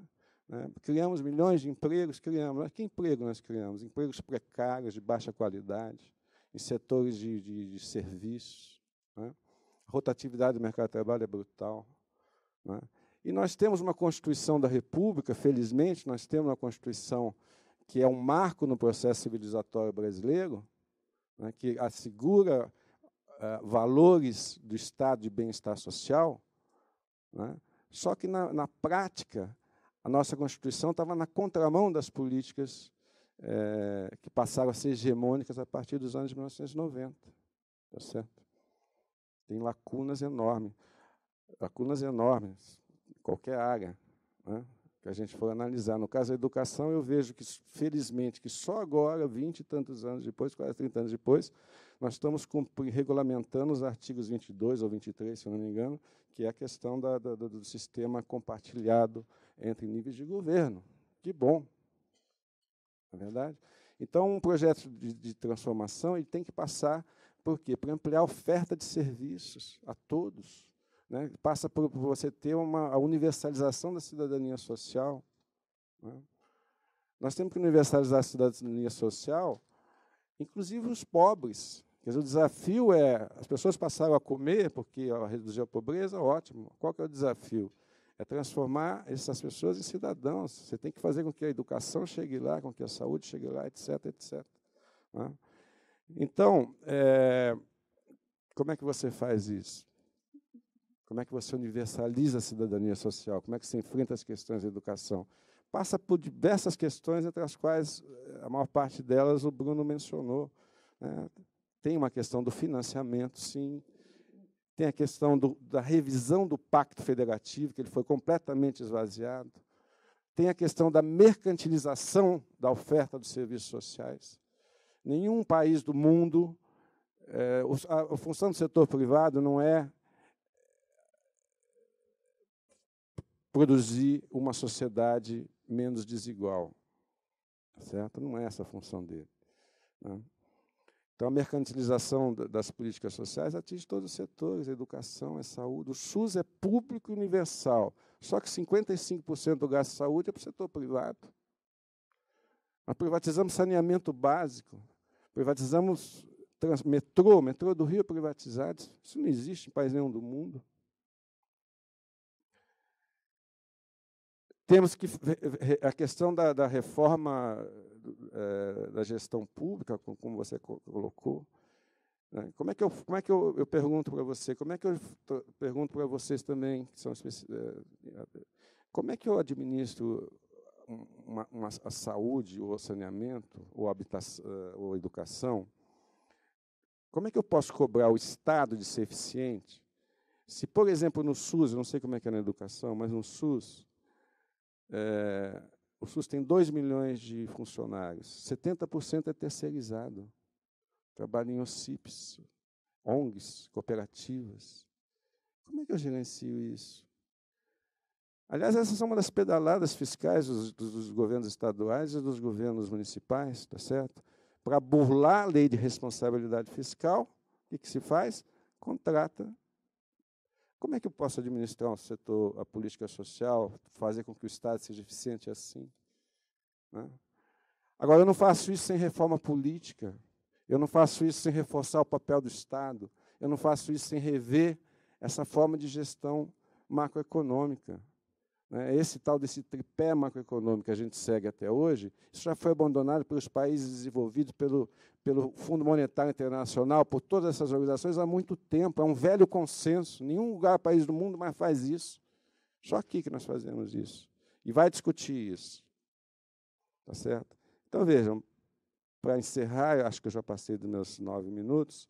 Né, criamos milhões de empregos, criamos. Mas que emprego nós criamos? Empregos precários, de baixa qualidade, em setores de, de, de serviços. Né, a rotatividade do mercado de trabalho é brutal. Né. E nós temos uma Constituição da República, felizmente, nós temos uma Constituição que é um marco no processo civilizatório brasileiro, né, que assegura uh, valores do estado de bem-estar social, né, só que na, na, prática a nossa Constituição estava na contramão das políticas eh, que passaram a ser hegemônicas a partir dos anos 1990. Tá certo? Tem lacunas enormes, lacunas enormes em qualquer área. Né? que a gente for analisar. No caso da educação, eu vejo que, felizmente, que só agora, vinte e tantos anos depois, quase 30 anos depois, nós estamos regulamentando os artigos 22 ou 23, se não me engano, que é a questão da, da, do sistema compartilhado entre níveis de governo. Que bom, não é verdade? Então, um projeto de, de transformação ele tem que passar por quê? Para ampliar a oferta de serviços a todos né? Passa por você ter uma, a universalização da cidadania social. Né? Nós temos que universalizar a cidadania social, inclusive os pobres. Quer dizer, o desafio é, as pessoas passaram a comer porque ó, reduziu a pobreza, ótimo. Qual que é o desafio? É transformar essas pessoas em cidadãos. Você tem que fazer com que a educação chegue lá, com que a saúde chegue lá, etc, etc. Né? Então, é, como é que você faz isso? Como é que você universaliza a cidadania social? Como é que você enfrenta as questões da educação? Passa por diversas questões, entre as quais eh, a maior parte delas o Bruno mencionou. Né? Tem uma questão do financiamento, sim. Tem a questão do, da revisão do Pacto Federativo, que ele foi completamente esvaziado. Tem a questão da mercantilização da oferta dos serviços sociais. Nenhum país do mundo. É, a função do setor privado não é produzir uma sociedade menos desigual. Tá certo? Não é essa a função dele. Né? Então, a mercantilização das políticas sociais atinge todos os setores: a educação, a saúde. O SUS é público e universal. Só que 55% do gasto de saúde é para o setor privado. Nós privatizamos saneamento básico, privatizamos trans, metrô, metrô do Rio é privatizado. Isso não existe em país nenhum do mundo. Temos que a questão da, da reforma é, da gestão pública, como você colocou. Né? Como é que eu, como é que eu, eu pergunto para você? Como é que eu pergunto para vocês também que são eh, eh, como é que eu administro uma, uma, a saúde, ou saneamento, ou habitação, ou educação? Como é que eu posso cobrar o Estado de ser eficiente? Se, por exemplo, no SUS, eu não sei como é que é na educação, mas no SUS, é, o SUS tem 2 milhões de funcionários, 70% é terceirizado. Trabalha em OCIPs, ONGs, cooperativas. Como é que eu gerencio isso? Aliás, essa é uma das pedaladas fiscais dos, dos governos estaduais e dos governos municipais, tá certo? Para burlar a lei de responsabilidade fiscal, o que, que se faz? Contrata como é que eu posso administrar um setor, a política social, fazer com que o Estado seja eficiente assim? Né? Agora, eu não faço isso sem reforma política, eu não faço isso sem reforçar o papel do Estado, eu não faço isso sem rever essa forma de gestão macroeconômica. Né, esse tal desse tripé macroeconômico que a gente segue até hoje, isso já foi abandonado pelos países desenvolvidos, pelo, pelo Fundo Monetário Internacional, por todas essas organizações há muito tempo. É um velho consenso. Nenhum lugar, país do mundo mais faz isso. Só aqui que nós fazemos isso. E vai discutir isso. Tá certo? Então vejam, para encerrar, acho que eu já passei dos meus nove minutos,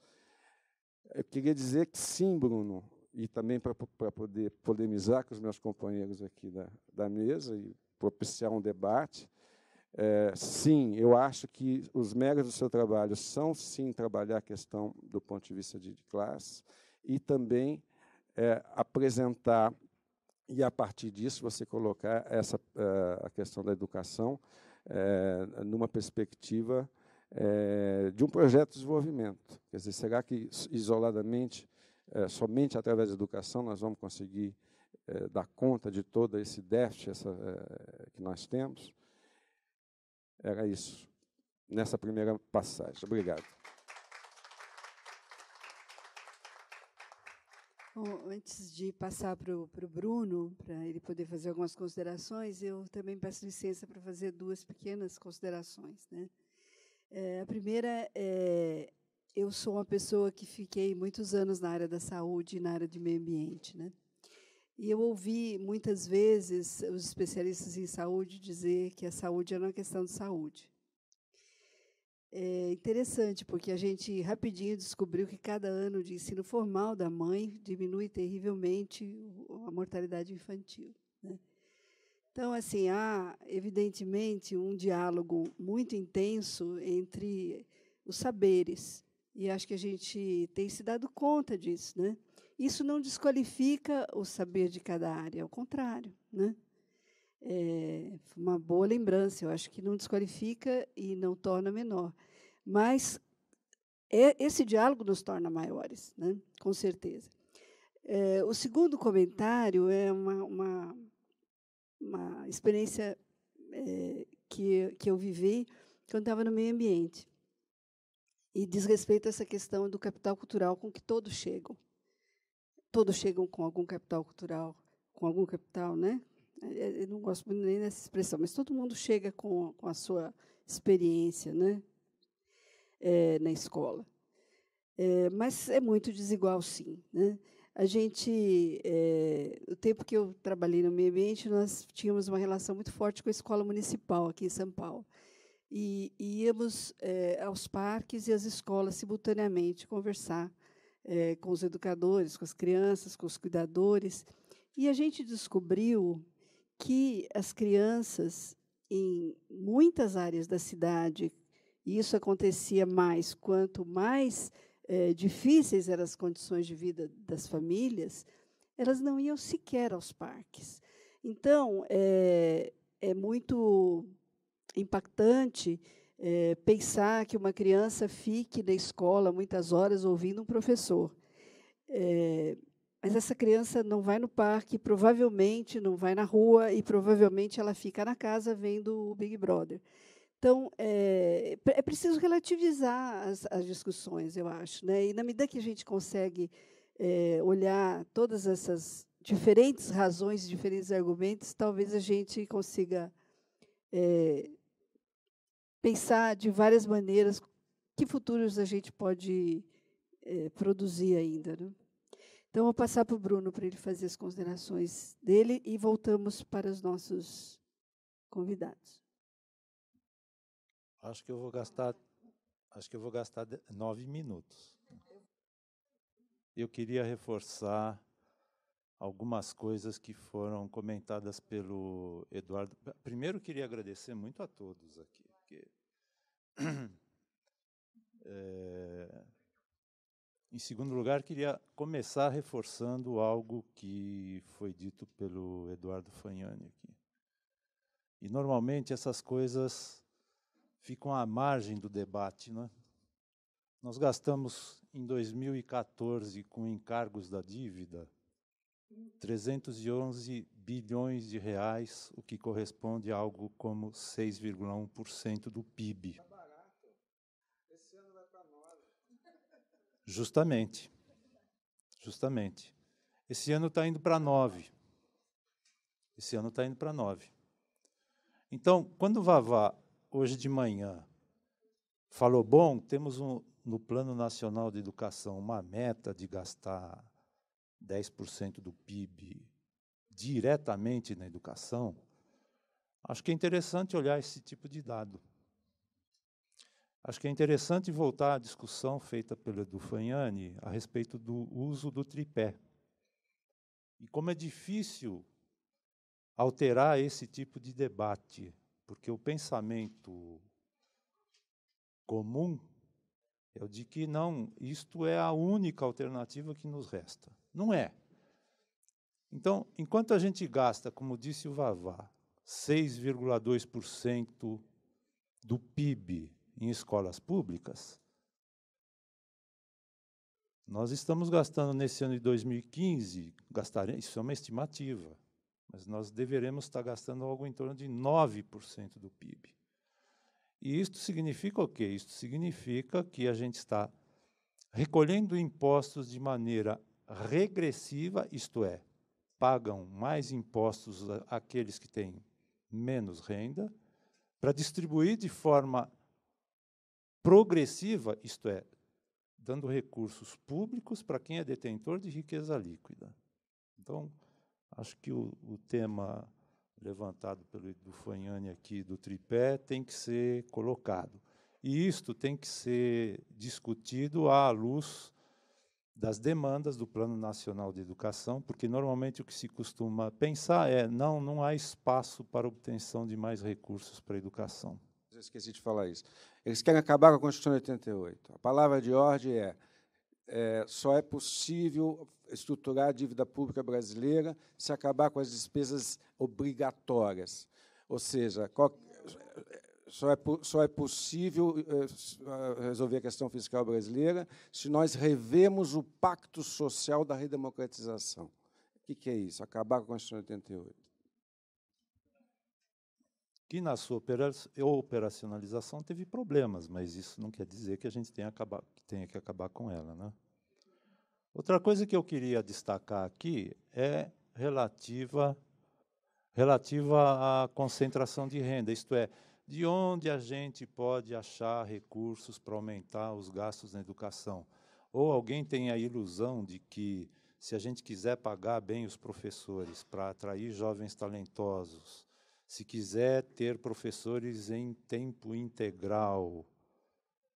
eu queria dizer que sim, Bruno, e também para poder polemizar com os meus companheiros aqui da, da mesa e propiciar um debate. É, sim, eu acho que os megas do seu trabalho são, sim, trabalhar a questão do ponto de vista de, de classe e também é, apresentar, e a partir disso você colocar essa, é, a questão da educação é, numa perspectiva é, de um projeto de desenvolvimento. Quer dizer, será que isoladamente é, somente através da educação nós vamos conseguir é, dar conta de todo esse déficit essa, é, que nós temos. Era isso, nessa primeira passagem. Obrigado. Bom, antes de passar para o Bruno, para ele poder fazer algumas considerações, eu também peço licença para fazer duas pequenas considerações. Né? É, a primeira é eu sou uma pessoa que fiquei muitos anos na área da saúde e na área de meio ambiente, né? E eu ouvi muitas vezes os especialistas em saúde dizer que a saúde era é uma questão de saúde. É interessante, porque a gente rapidinho descobriu que cada ano de ensino formal da mãe diminui terrivelmente a mortalidade infantil. Né? Então, assim, há, evidentemente, um diálogo muito intenso entre os saberes. E acho que a gente tem se dado conta disso, né? Isso não desqualifica o saber de cada área, ao contrário, né? É uma boa lembrança, eu acho que não desqualifica e não torna menor. Mas é, esse diálogo nos torna maiores, né? com certeza. É, o segundo comentário é uma, uma, uma experiência é, que, que eu vivi quando estava no meio ambiente e diz respeito a essa questão do capital cultural com que todos chegam. Todos chegam com algum capital cultural, com algum capital, né? É, é, eu não gosto muito nem dessa expressão, mas todo mundo chega com, com a sua experiência, né? É, na escola. É, mas é muito desigual, sim. Né? A gente, é, o tempo que eu trabalhei no meio ambiente, nós tínhamos uma relação muito forte com a escola municipal aqui em São Paulo e, íamos é, aos parques e às escolas simultaneamente conversar é, com os educadores, com as crianças, com os cuidadores. E a gente descobriu que as crianças, em muitas áreas da cidade, e isso acontecia mais quanto mais é, difíceis eram as condições de vida das famílias, elas não iam sequer aos parques. Então, é, é muito impactante é, pensar que uma criança fique na escola muitas horas ouvindo um professor. É, mas essa criança não vai no parque, provavelmente não vai na rua e provavelmente ela fica na casa vendo o Big Brother. Então, é, é preciso relativizar as, as discussões, eu acho. Né? E na medida que a gente consegue é, olhar todas essas diferentes razões, diferentes argumentos, talvez a gente consiga é, pensar de várias maneiras que futuros a gente pode é, produzir ainda. Né? Então, vou passar para o Bruno para ele fazer as considerações dele e voltamos para os nossos convidados. Acho que eu vou gastar, acho que eu vou gastar nove minutos. Eu queria reforçar algumas coisas que foram comentadas pelo Eduardo. Primeiro, queria agradecer muito a todos aqui. É, em segundo lugar, queria começar reforçando algo que foi dito pelo Eduardo Fagnani aqui. E normalmente essas coisas ficam à margem do debate, né? Nós gastamos em 2014 com encargos da dívida 311 bilhões de reais, o que corresponde a algo como 6,1% do PIB. Justamente. Justamente. Esse ano está indo para nove. Esse ano está indo para nove. Então, quando o Vavá, hoje de manhã, falou: bom, temos um, no Plano Nacional de Educação uma meta de gastar 10% do PIB diretamente na educação, acho que é interessante olhar esse tipo de dado. Acho que é interessante voltar à discussão feita pelo Edu Fagnani a respeito do uso do tripé. E como é difícil alterar esse tipo de debate, porque o pensamento comum é o de que não, isto é a única alternativa que nos resta. Não é. Então, enquanto a gente gasta, como disse o Vavá, 6,2% do PIB em escolas públicas, nós estamos gastando nesse ano de 2015, gastaremos, isso é uma estimativa, mas nós deveremos estar gastando algo em torno de 9% do PIB. E isto significa o quê? Isto significa que a gente está recolhendo impostos de maneira regressiva, isto é, pagam mais impostos aqueles que têm menos renda, para distribuir de forma progressiva, isto é, dando recursos públicos para quem é detentor de riqueza líquida. Então, acho que o, o tema levantado pelo Edu Fagnani aqui do tripé tem que ser colocado. E isto tem que ser discutido à luz das demandas do Plano Nacional de Educação, porque normalmente o que se costuma pensar é não, não há espaço para obtenção de mais recursos para a educação eu esqueci de falar isso. Eles querem acabar com a Constituição de 88. A palavra de ordem é, é só é possível estruturar a dívida pública brasileira se acabar com as despesas obrigatórias. Ou seja, qual, só, é, só é possível eh, eh, resolver a questão fiscal brasileira se nós revemos o pacto social da redemocratização. O que, é isso? Acabar com a Constituição de 88 que na sua operacionalização teve problemas, mas isso não quer dizer que a gente tenha, acabar, que, tenha que acabar com ela. Né? Outra coisa que eu queria destacar aqui é relativa, relativa à concentração de renda, isto é, de onde a gente pode achar recursos para aumentar os gastos na educação. Ou alguém tem a ilusão de que, se a gente quiser pagar bem os professores para atrair jovens talentosos, se quiser ter professores em tempo integral,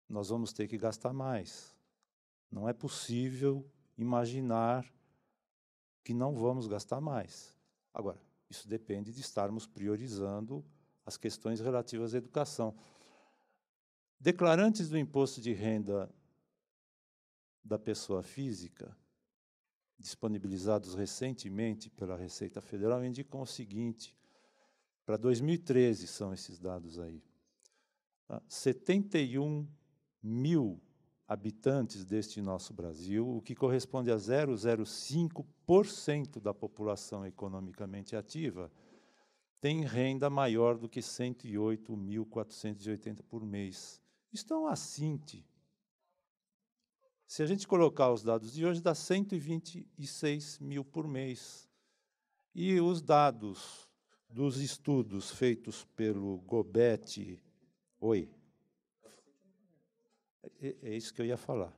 nós vamos ter que gastar mais. Não é possível imaginar que não vamos gastar mais. Agora, isso depende de estarmos priorizando as questões relativas à educação. Declarantes do imposto de renda da pessoa física, disponibilizados recentemente pela Receita Federal, indicam o seguinte: para 2013 são esses dados aí. 71 ah, mil habitantes deste nosso Brasil, o que corresponde a 0,05% da população economicamente ativa, tem renda maior do que 108.480 por mês. Estão um cinte. Se a gente colocar os dados de hoje, dá 126 mil por mês. E os dados dos estudos feitos pelo Gobetti. Oi. É, é isso que eu ia falar.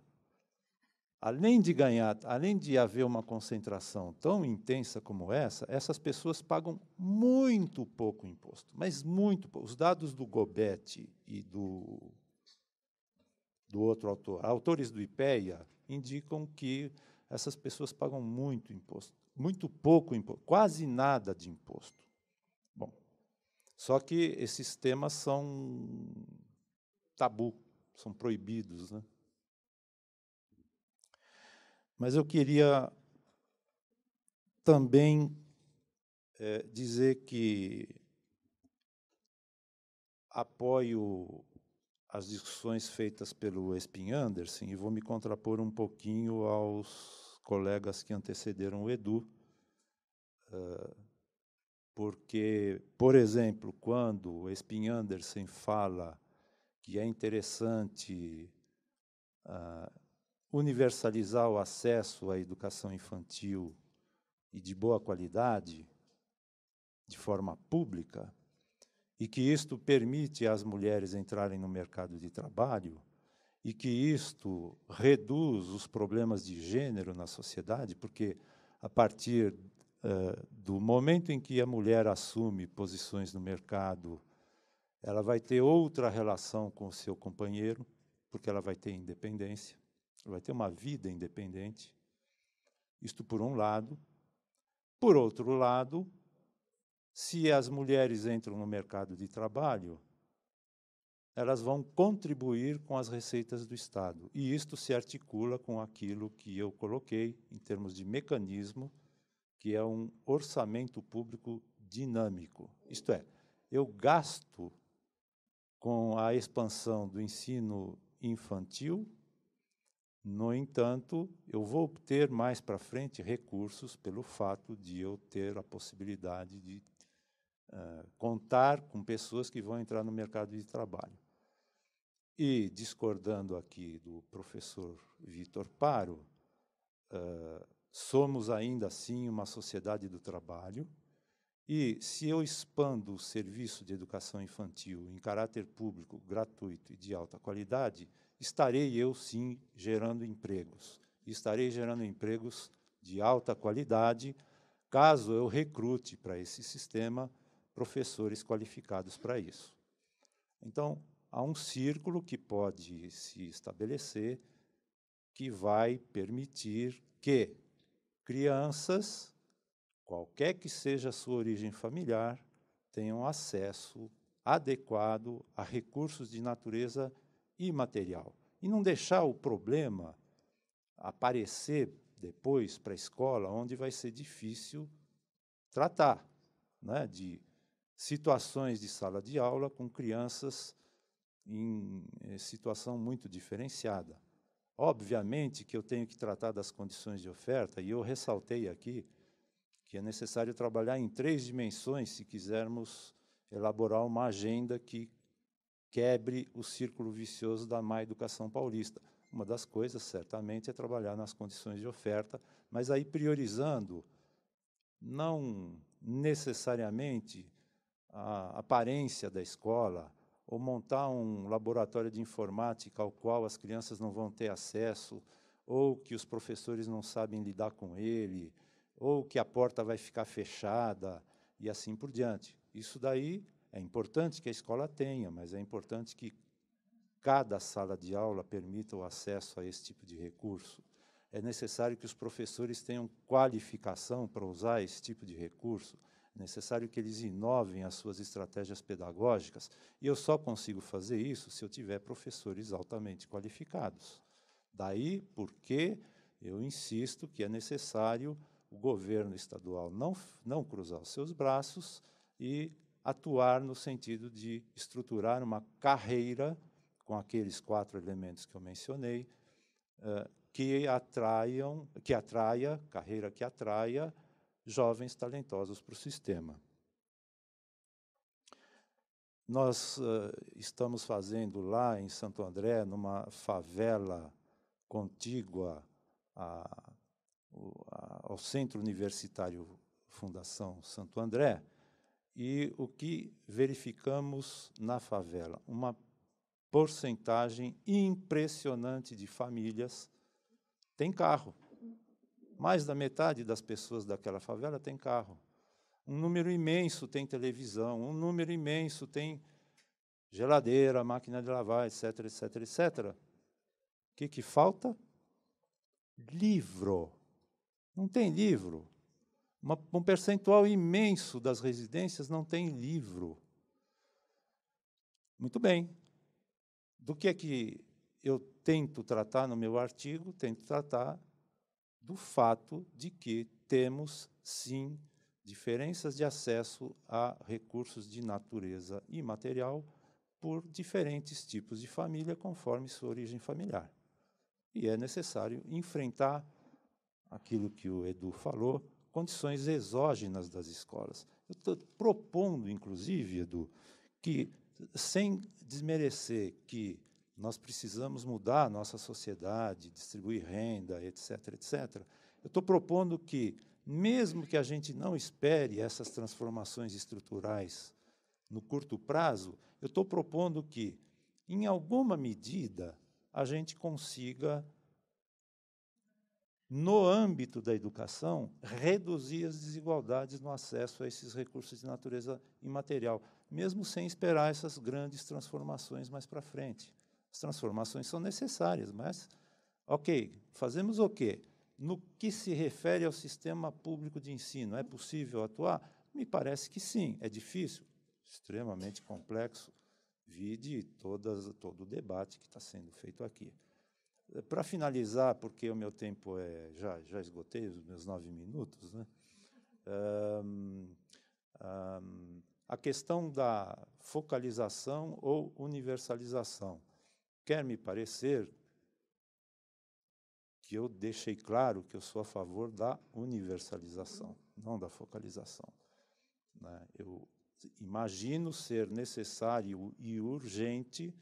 Além de ganhar, além de haver uma concentração tão intensa como essa, essas pessoas pagam muito pouco imposto, mas muito pouco. Os dados do Gobetti e do, do outro autor, autores do IPEA, indicam que essas pessoas pagam muito imposto, muito pouco imposto, quase nada de imposto. Bom, só que esses temas são tabu, são proibidos. Né? Mas eu queria também é, dizer que apoio as discussões feitas pelo Espin Anderson e vou me contrapor um pouquinho aos colegas que antecederam o Edu. Uh, porque, por exemplo, quando Espin Anderson fala que é interessante ah, universalizar o acesso à educação infantil e de boa qualidade, de forma pública, e que isto permite às mulheres entrarem no mercado de trabalho, e que isto reduz os problemas de gênero na sociedade, porque a partir ah, do momento em que a mulher assume posições no mercado, ela vai ter outra relação com o seu companheiro, porque ela vai ter independência, ela vai ter uma vida independente. Isto por um lado. Por outro lado, se as mulheres entram no mercado de trabalho, elas vão contribuir com as receitas do Estado. E isto se articula com aquilo que eu coloquei em termos de mecanismo que é um orçamento público dinâmico. Isto é, eu gasto com a expansão do ensino infantil, no entanto, eu vou obter mais para frente recursos pelo fato de eu ter a possibilidade de uh, contar com pessoas que vão entrar no mercado de trabalho. E, discordando aqui do professor Vitor Paro, uh, Somos ainda assim uma sociedade do trabalho, e se eu expando o serviço de educação infantil em caráter público, gratuito e de alta qualidade, estarei eu sim gerando empregos. Estarei gerando empregos de alta qualidade, caso eu recrute para esse sistema professores qualificados para isso. Então, há um círculo que pode se estabelecer que vai permitir que crianças, qualquer que seja a sua origem familiar, tenham acesso adequado a recursos de natureza imaterial. E não deixar o problema aparecer depois para a escola, onde vai ser difícil tratar né, de situações de sala de aula com crianças em eh, situação muito diferenciada. Obviamente que eu tenho que tratar das condições de oferta, e eu ressaltei aqui que é necessário trabalhar em três dimensões se quisermos elaborar uma agenda que quebre o círculo vicioso da má educação paulista. Uma das coisas, certamente, é trabalhar nas condições de oferta, mas aí priorizando não necessariamente a aparência da escola, ou montar um laboratório de informática ao qual as crianças não vão ter acesso, ou que os professores não sabem lidar com ele, ou que a porta vai ficar fechada e assim por diante. Isso daí é importante que a escola tenha, mas é importante que cada sala de aula permita o acesso a esse tipo de recurso. É necessário que os professores tenham qualificação para usar esse tipo de recurso necessário que eles inovem as suas estratégias pedagógicas, e eu só consigo fazer isso se eu tiver professores altamente qualificados. Daí porque eu insisto que é necessário o governo estadual não, não cruzar os seus braços e atuar no sentido de estruturar uma carreira com aqueles quatro elementos que eu mencionei, eh, que atraiam, que atraia, carreira que atraia jovens talentosos para o sistema. Nós uh, estamos fazendo lá em Santo André, numa favela contígua a, a, ao Centro Universitário Fundação Santo André, e o que verificamos na favela? Uma porcentagem impressionante de famílias tem carro. Mais da metade das pessoas daquela favela tem carro. Um número imenso tem televisão, um número imenso tem geladeira, máquina de lavar, etc, etc, etc. O que, que falta? Livro. Não tem livro. Uma, um percentual imenso das residências não tem livro. Muito bem. Do que é que eu tento tratar no meu artigo? Tento tratar do fato de que temos, sim, diferenças de acesso a recursos de natureza imaterial por diferentes tipos de família, conforme sua origem familiar. E é necessário enfrentar aquilo que o Edu falou, condições exógenas das escolas. Eu estou propondo, inclusive, Edu, que, sem desmerecer que nós precisamos mudar a nossa sociedade, distribuir renda, etc, etc. Eu estou propondo que, mesmo que a gente não espere essas transformações estruturais no curto prazo, eu estou propondo que, em alguma medida, a gente consiga, no âmbito da educação, reduzir as desigualdades no acesso a esses recursos de natureza imaterial, mesmo sem esperar essas grandes transformações mais para frente. As transformações são necessárias, mas, ok, fazemos o quê? No que se refere ao sistema público de ensino, é possível atuar? Me parece que sim. É difícil? Extremamente complexo. Vide todas, todo o debate que está sendo feito aqui. Para finalizar, porque o meu tempo é já, já esgotei os meus nove minutos, né? Um, um, a questão da focalização ou universalização. Quer me parecer que eu deixei claro que eu sou a favor da universalização, não da focalização. Né? Eu imagino ser necessário e urgente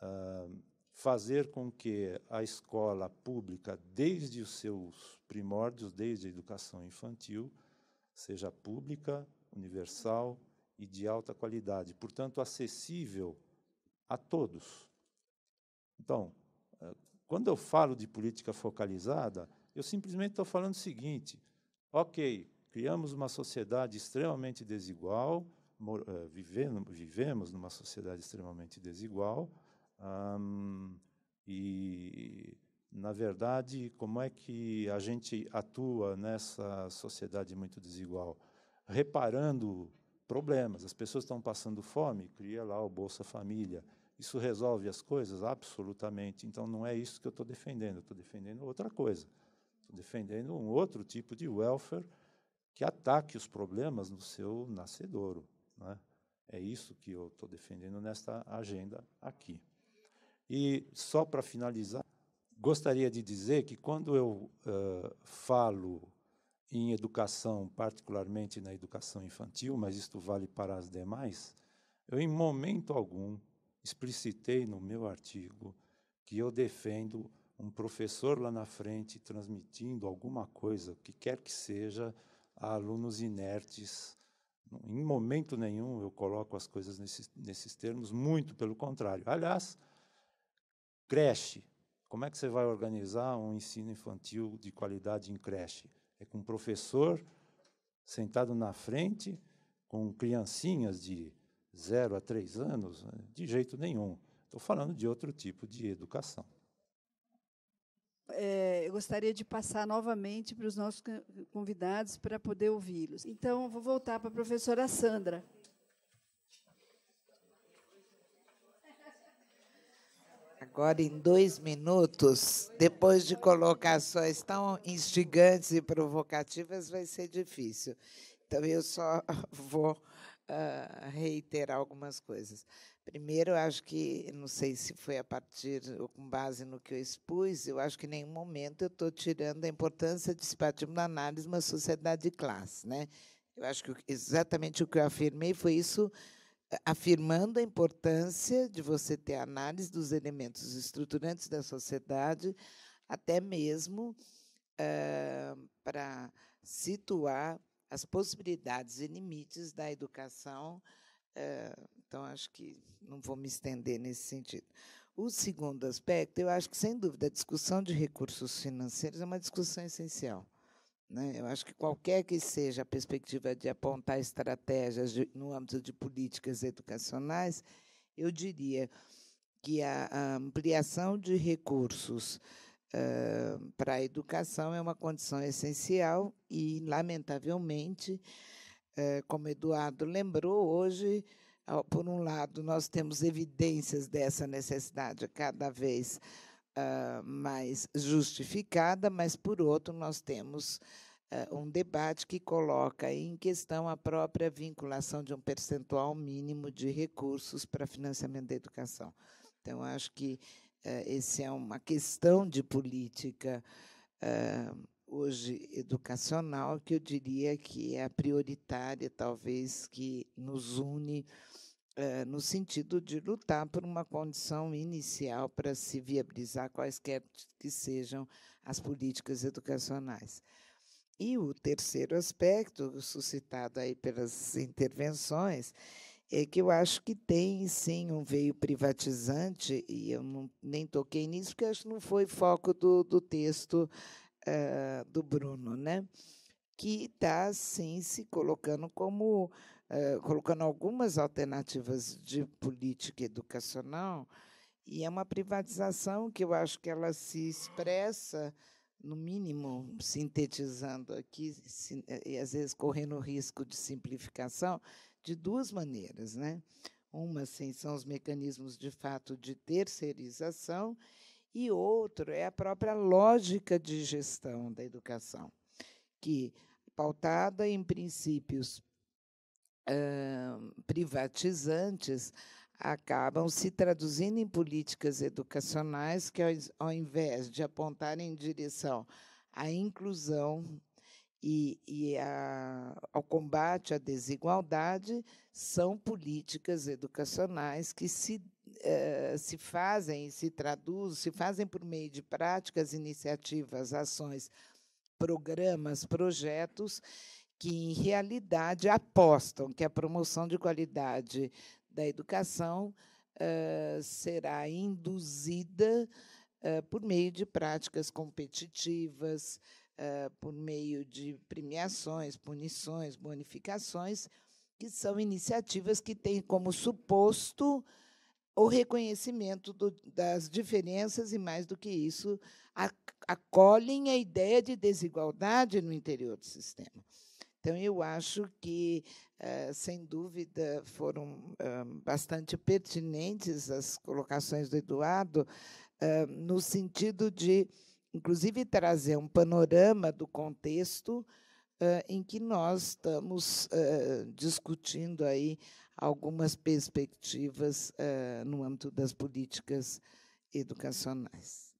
ah, fazer com que a escola pública, desde os seus primórdios, desde a educação infantil, seja pública, universal e de alta qualidade, portanto, acessível a todos então, eh, quando eu falo de política focalizada, eu simplesmente estou falando o seguinte: ok, criamos uma sociedade extremamente desigual, eh, vivendo, vivemos numa sociedade extremamente desigual, hum, e, na verdade, como é que a gente atua nessa sociedade muito desigual? Reparando problemas. As pessoas estão passando fome, cria lá o Bolsa Família. Isso resolve as coisas? Absolutamente. Então, não é isso que eu estou defendendo. Estou defendendo outra coisa. Estou defendendo um outro tipo de welfare que ataque os problemas no seu nascedouro. Né? É isso que eu estou defendendo nesta agenda aqui. E, só para finalizar, gostaria de dizer que, quando eu uh, falo em educação, particularmente na educação infantil, mas isto vale para as demais, eu, em momento algum, explicitei no meu artigo que eu defendo um professor lá na frente transmitindo alguma coisa, o que quer que seja, a alunos inertes. Em momento nenhum eu coloco as coisas nesses, nesses termos, muito pelo contrário. Aliás, creche. Como é que você vai organizar um ensino infantil de qualidade em creche? É com um professor sentado na frente, com criancinhas de 0 a 3 anos, né, de jeito nenhum. Estou falando de outro tipo de educação. É, eu gostaria de passar novamente para os nossos convidados para poder ouvi-los. Então, vou voltar para a professora Sandra. Agora, em dois minutos, depois de colocações tão instigantes e provocativas, vai ser difícil. Então, eu só vou uh, reiterar algumas coisas. Primeiro, eu acho que, não sei se foi a partir ou com base no que eu expus, eu acho que em nenhum momento eu estou tirando a importância de se partir da análise de uma sociedade de classe. Né? Eu acho que exatamente o que eu afirmei foi isso afirmando a importância de você ter análise dos elementos estruturantes da sociedade, até mesmo uh, ah, para situar as possibilidades e limites da educação. Eh, então, acho que não vou me estender nesse sentido. O segundo aspecto, eu acho que, sem dúvida, a discussão de recursos financeiros é uma discussão essencial. Né? Eu acho que qualquer que seja a perspectiva de apontar estratégias no âmbito de políticas educacionais, eu diria que a ampliação de recursos uh, para a educação é uma condição essencial e, lamentavelmente, uh, como Eduardo lembrou, hoje, por um lado, nós temos evidências dessa necessidade cada vez ah, mais justificada, mas, por outro, nós temos eh, um debate que coloca em questão a própria vinculação de um percentual mínimo de recursos para financiamento da educação. Então, acho que eh, esse essa é uma questão de política eh, hoje educacional que eu diria que é a prioritária, talvez, que nos une eh, no sentido de lutar por uma condição inicial para se viabilizar quaisquer que sejam as políticas educacionais. E o terceiro aspecto, suscitado aí pelas intervenções, é que eu acho que tem sim um veio privatizante, e eu não, nem toquei nisso, porque acho que não foi foco do, do texto uh, do Bruno, né? que está sim se colocando como uh, colocando algumas alternativas de política educacional e é uma privatização que eu acho que ela se expressa no mínimo sintetizando aqui eh, e às vezes correndo o risco de simplificação de duas maneiras, né? Uma, assim, são os mecanismos de fato de terceirização e outro é a própria lógica de gestão da educação, que pautada em princípios privatizantes, acabam se traduzindo em políticas educacionais que, ao invés de apontarem em direção à inclusão e, e a, ao combate à desigualdade são políticas educacionais que se, eh, se fazem e se traduzem, se fazem por meio de práticas, iniciativas, ações, programas, projetos que, em realidade, apostam que a promoção de qualidade da educação eh, será induzida eh, por meio de práticas competitivas, uh, por meio de premiações, punições, bonificações, que são iniciativas que têm como suposto o reconhecimento do, das diferenças e, mais do que isso, acolhem a ideia de desigualdade no interior do sistema. Então, eu acho que, ah, sem dúvida, foram ah, bastante pertinentes as colocações do Eduardo, no sentido de inclusive trazer um panorama do contexto uh, em que nós estamos uh, discutindo aí algumas perspectivas uh, no âmbito das políticas educacionais.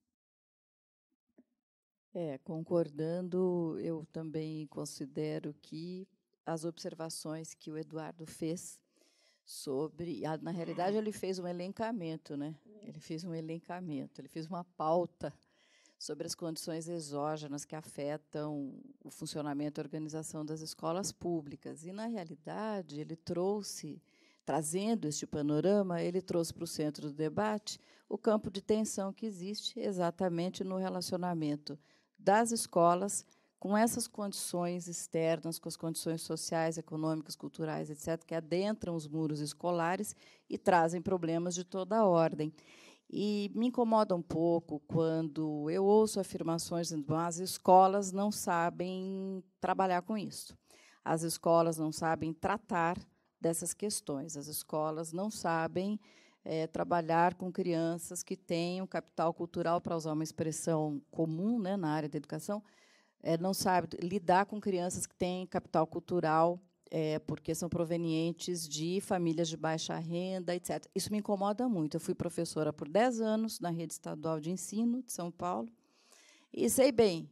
É, concordando, eu também considero que as observações que o Eduardo fez sobre, na realidade ele fez um elencamento, né? Ele fez um elencamento, ele fez uma pauta sobre as condições exógenas que afetam o funcionamento e organização das escolas públicas. E, na realidade, ele trouxe, trazendo este panorama, ele trouxe para o centro do debate o campo de tensão que existe exatamente no relacionamento das escolas com essas condições externas, com as condições sociais, econômicas, culturais, etc., que adentram os muros escolares e trazem problemas de toda a ordem. E me incomoda um pouco quando eu ouço afirmações dizendo as escolas não sabem trabalhar com isso, as escolas não sabem tratar dessas questões, as escolas não sabem é, trabalhar com crianças que têm um capital cultural, para usar uma expressão comum né, na área da educação, é, não sabe lidar com crianças que têm capital cultural é, porque são provenientes de famílias de baixa renda, etc. Isso me incomoda muito. Eu fui professora por 10 anos na rede estadual de ensino de São Paulo e sei bem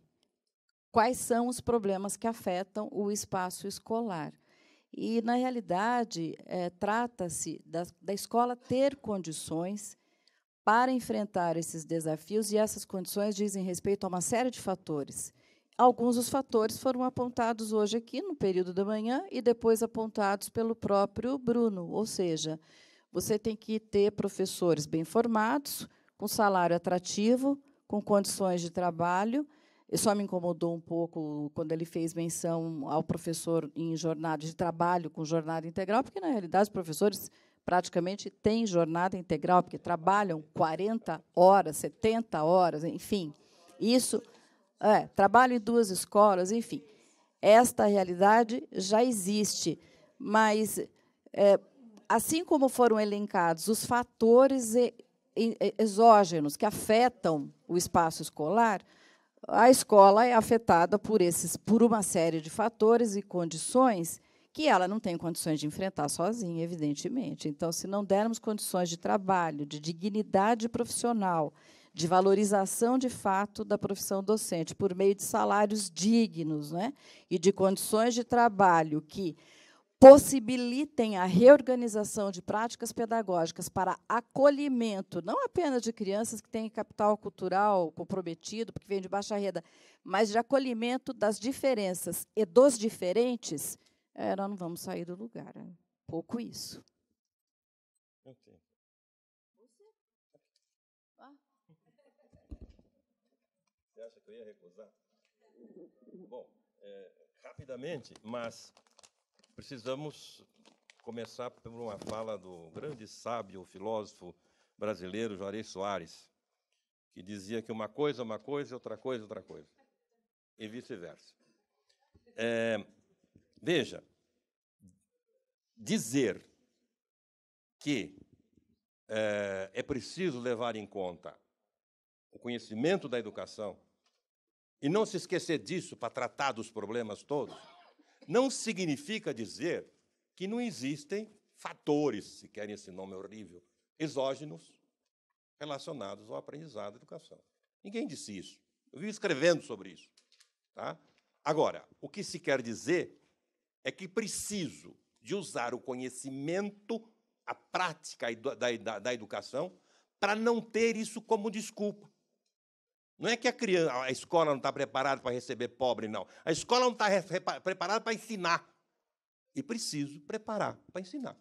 quais são os problemas que afetam o espaço escolar. E, na realidade, é, trata-se da, da escola ter condições para enfrentar esses desafios, e essas condições dizem respeito a uma série de fatores alguns dos fatores foram apontados hoje aqui no período da manhã e depois apontados pelo próprio Bruno, ou seja, você tem que ter professores bem formados, com salário atrativo, com condições de trabalho. E só me incomodou um pouco quando ele fez menção ao professor em jornada de trabalho com jornada integral, porque na realidade os professores praticamente têm jornada integral, porque trabalham 40 horas, 70 horas, enfim. Isso é, trabalho em duas escolas, enfim. Esta realidade já existe, mas, é, assim como foram elencados os fatores exógenos que afetam o espaço escolar, a escola é afetada por esses por uma série de fatores e condições que ela não tem condições de enfrentar sozinha, evidentemente. Então, se não dermos condições de trabalho, de dignidade profissional, de valorização de fato da profissão docente por meio de salários dignos né, e de condições de trabalho que possibilitem a reorganização de práticas pedagógicas para acolhimento, não apenas de crianças que têm capital cultural comprometido, porque vêm de baixa renda, mas de acolhimento das diferenças e dos diferentes, é, nós não vamos sair do lugar. É pouco isso. Bom, é, rapidamente, mas precisamos começar por uma fala do grande sábio, filósofo brasileiro Juarez Soares, que dizia que uma coisa é uma coisa, outra coisa é outra coisa, e vice-versa. É, veja, dizer que é, é preciso levar em conta o conhecimento da educação e não se esquecer disso para tratar dos problemas todos, não significa dizer que não existem fatores, se querem esse nome horrível, exógenos relacionados ao aprendizado e educação. Ninguém disse isso. Eu vivo escrevendo sobre isso. Tá? Agora, o que se quer dizer é que preciso de usar o conhecimento, a prática da, da, da educação, para não ter isso como desculpa. Não é que a criança, a escola não está preparada para receber pobre, não. A escola não está preparada para ensinar. E preciso preparar para ensinar.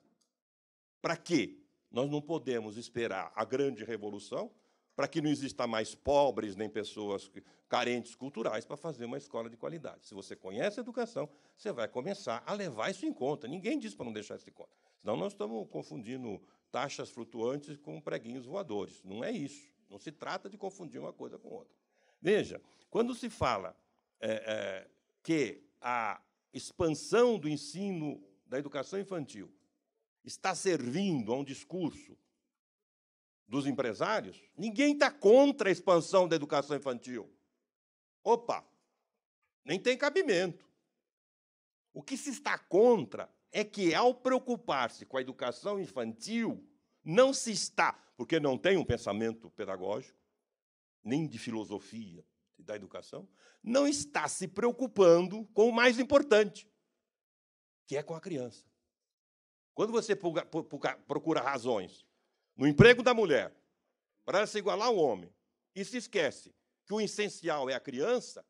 Para quê? Nós não podemos esperar a grande revolução para que não exista mais pobres nem pessoas carentes culturais para fazer uma escola de qualidade. Se você conhece a educação, você vai começar a levar isso em conta. Ninguém diz para não deixar isso em conta. Senão nós estamos confundindo taxas flutuantes com preguinhos voadores. Não é isso. Não se trata de confundir uma coisa com outra. Veja, quando se fala é, é, que a expansão do ensino da educação infantil está servindo a um discurso dos empresários, ninguém está contra a expansão da educação infantil. Opa, nem tem cabimento. O que se está contra é que, ao preocupar-se com a educação infantil, não se está porque não tem um pensamento pedagógico, nem de filosofia da educação, não está se preocupando com o mais importante, que é com a criança. Quando você procura razões no emprego da mulher para ela se igualar ao homem e se esquece que o essencial é a criança,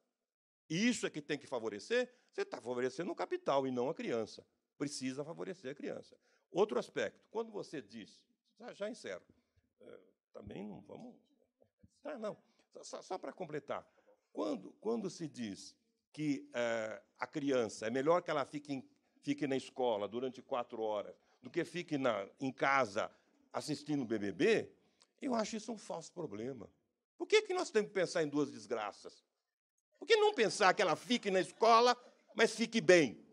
e isso é que tem que favorecer, você está favorecendo o capital e não a criança. Precisa favorecer a criança. Outro aspecto, quando você diz, já, já encerro, também não vamos. Ah, não. Só, só para completar. Quando, quando se diz que é, a criança é melhor que ela fique, em, fique na escola durante quatro horas do que fique na, em casa assistindo o BBB, eu acho isso um falso problema. Por que, que nós temos que pensar em duas desgraças? Por que não pensar que ela fique na escola, mas fique bem?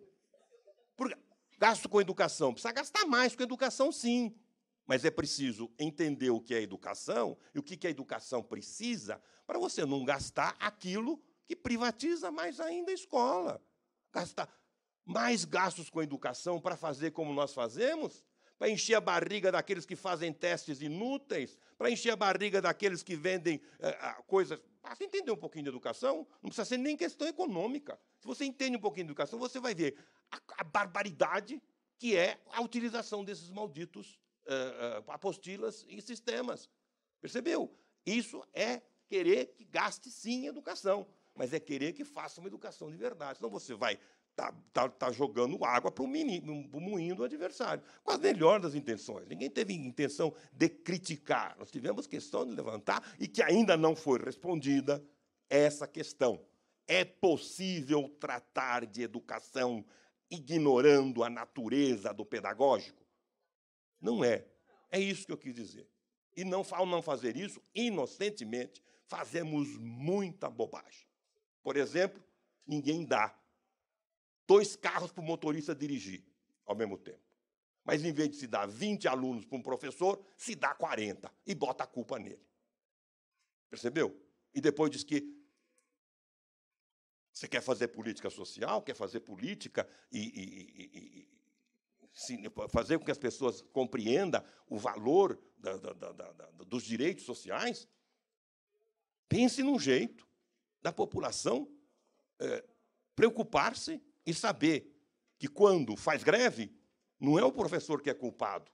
Por, gasto com educação. Precisa gastar mais com educação, sim. Mas é preciso entender o que é educação e o que a educação precisa para você não gastar aquilo que privatiza mais ainda a escola. Gastar mais gastos com educação para fazer como nós fazemos, para encher a barriga daqueles que fazem testes inúteis, para encher a barriga daqueles que vendem é, eh, coisas. Basta entender um pouquinho de educação, não precisa ser nem questão econômica. Se você entende um pouquinho de educação, você vai ver a, a barbaridade que é a utilização desses malditos uh, apostilas e sistemas. Percebeu? Isso é querer que gaste sim em educação, mas é querer que faça uma educação de verdade. Senão você vai estar tá, tá, tá jogando água para o moinho do adversário. Com as melhor das intenções. Ninguém teve intenção de criticar. Nós tivemos questão de levantar e que ainda não foi respondida essa questão. É possível tratar de educação ignorando a natureza do pedagógico? Não é. É isso que eu quis dizer. E não, ao não fazer isso, inocentemente, fazemos muita bobagem. Por exemplo, ninguém dá dois carros para o motorista dirigir ao mesmo tempo. Mas em vez de se dar 20 alunos para um professor, se dá 40 e bota a culpa nele. Percebeu? E depois diz que você quer fazer política social, quer fazer política e, e, e, e fazer com que as pessoas compreendam o valor da, da, da, dos direitos sociais, pense num jeito da população é, preocupar-se e saber que quando faz greve, não é o professor que é culpado,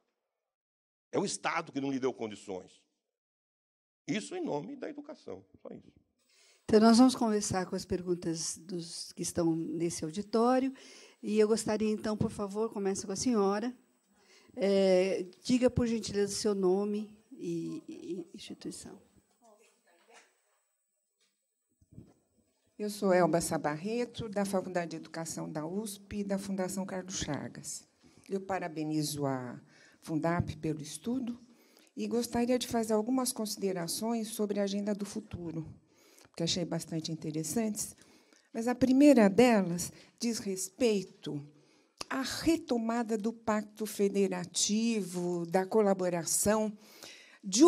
é o Estado que não lhe deu condições. Isso em nome da educação, só isso. Então, nós vamos conversar com as perguntas dos que estão nesse auditório. E eu gostaria, então, por favor, começa com a senhora. É, diga, por gentileza, o seu nome e, e instituição. Eu sou Elba Sabarreto, da Faculdade de Educação da USP e da Fundação Carlos Chagas. Eu parabenizo a Fundap pelo estudo e gostaria de fazer algumas considerações sobre a agenda do futuro, que achei bastante interessantes. Mas a primeira delas diz respeito à retomada do pacto federativo, da colaboração, de,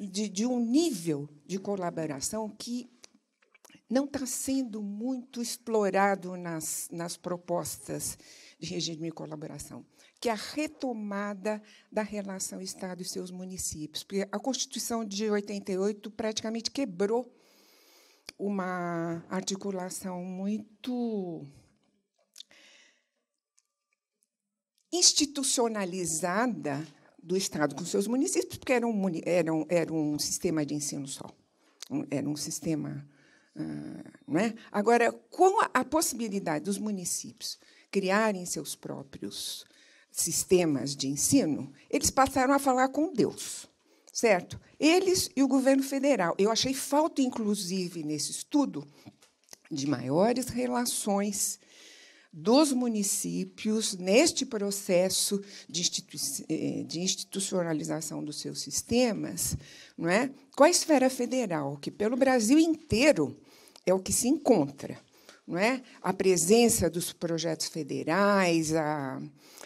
de, de um nível de colaboração que não está sendo muito explorado nas, nas propostas de regime de colaboração, que é a retomada da relação Estado e seus municípios. Porque a Constituição de 88 praticamente quebrou uma articulação muito institucionalizada do Estado com seus municípios, porque era um, era um, era um sistema de ensino só, era um sistema. Ah, não é? Agora, com a possibilidade dos municípios criarem seus próprios sistemas de ensino, eles passaram a falar com Deus certo? Eles e o governo federal. Eu achei falta, inclusive, nesse estudo, de maiores relações dos municípios neste processo de, eh, de, institucionalização dos seus sistemas, não é? com a esfera federal, que pelo Brasil inteiro é o que se encontra. Não é? A presença dos projetos federais, a,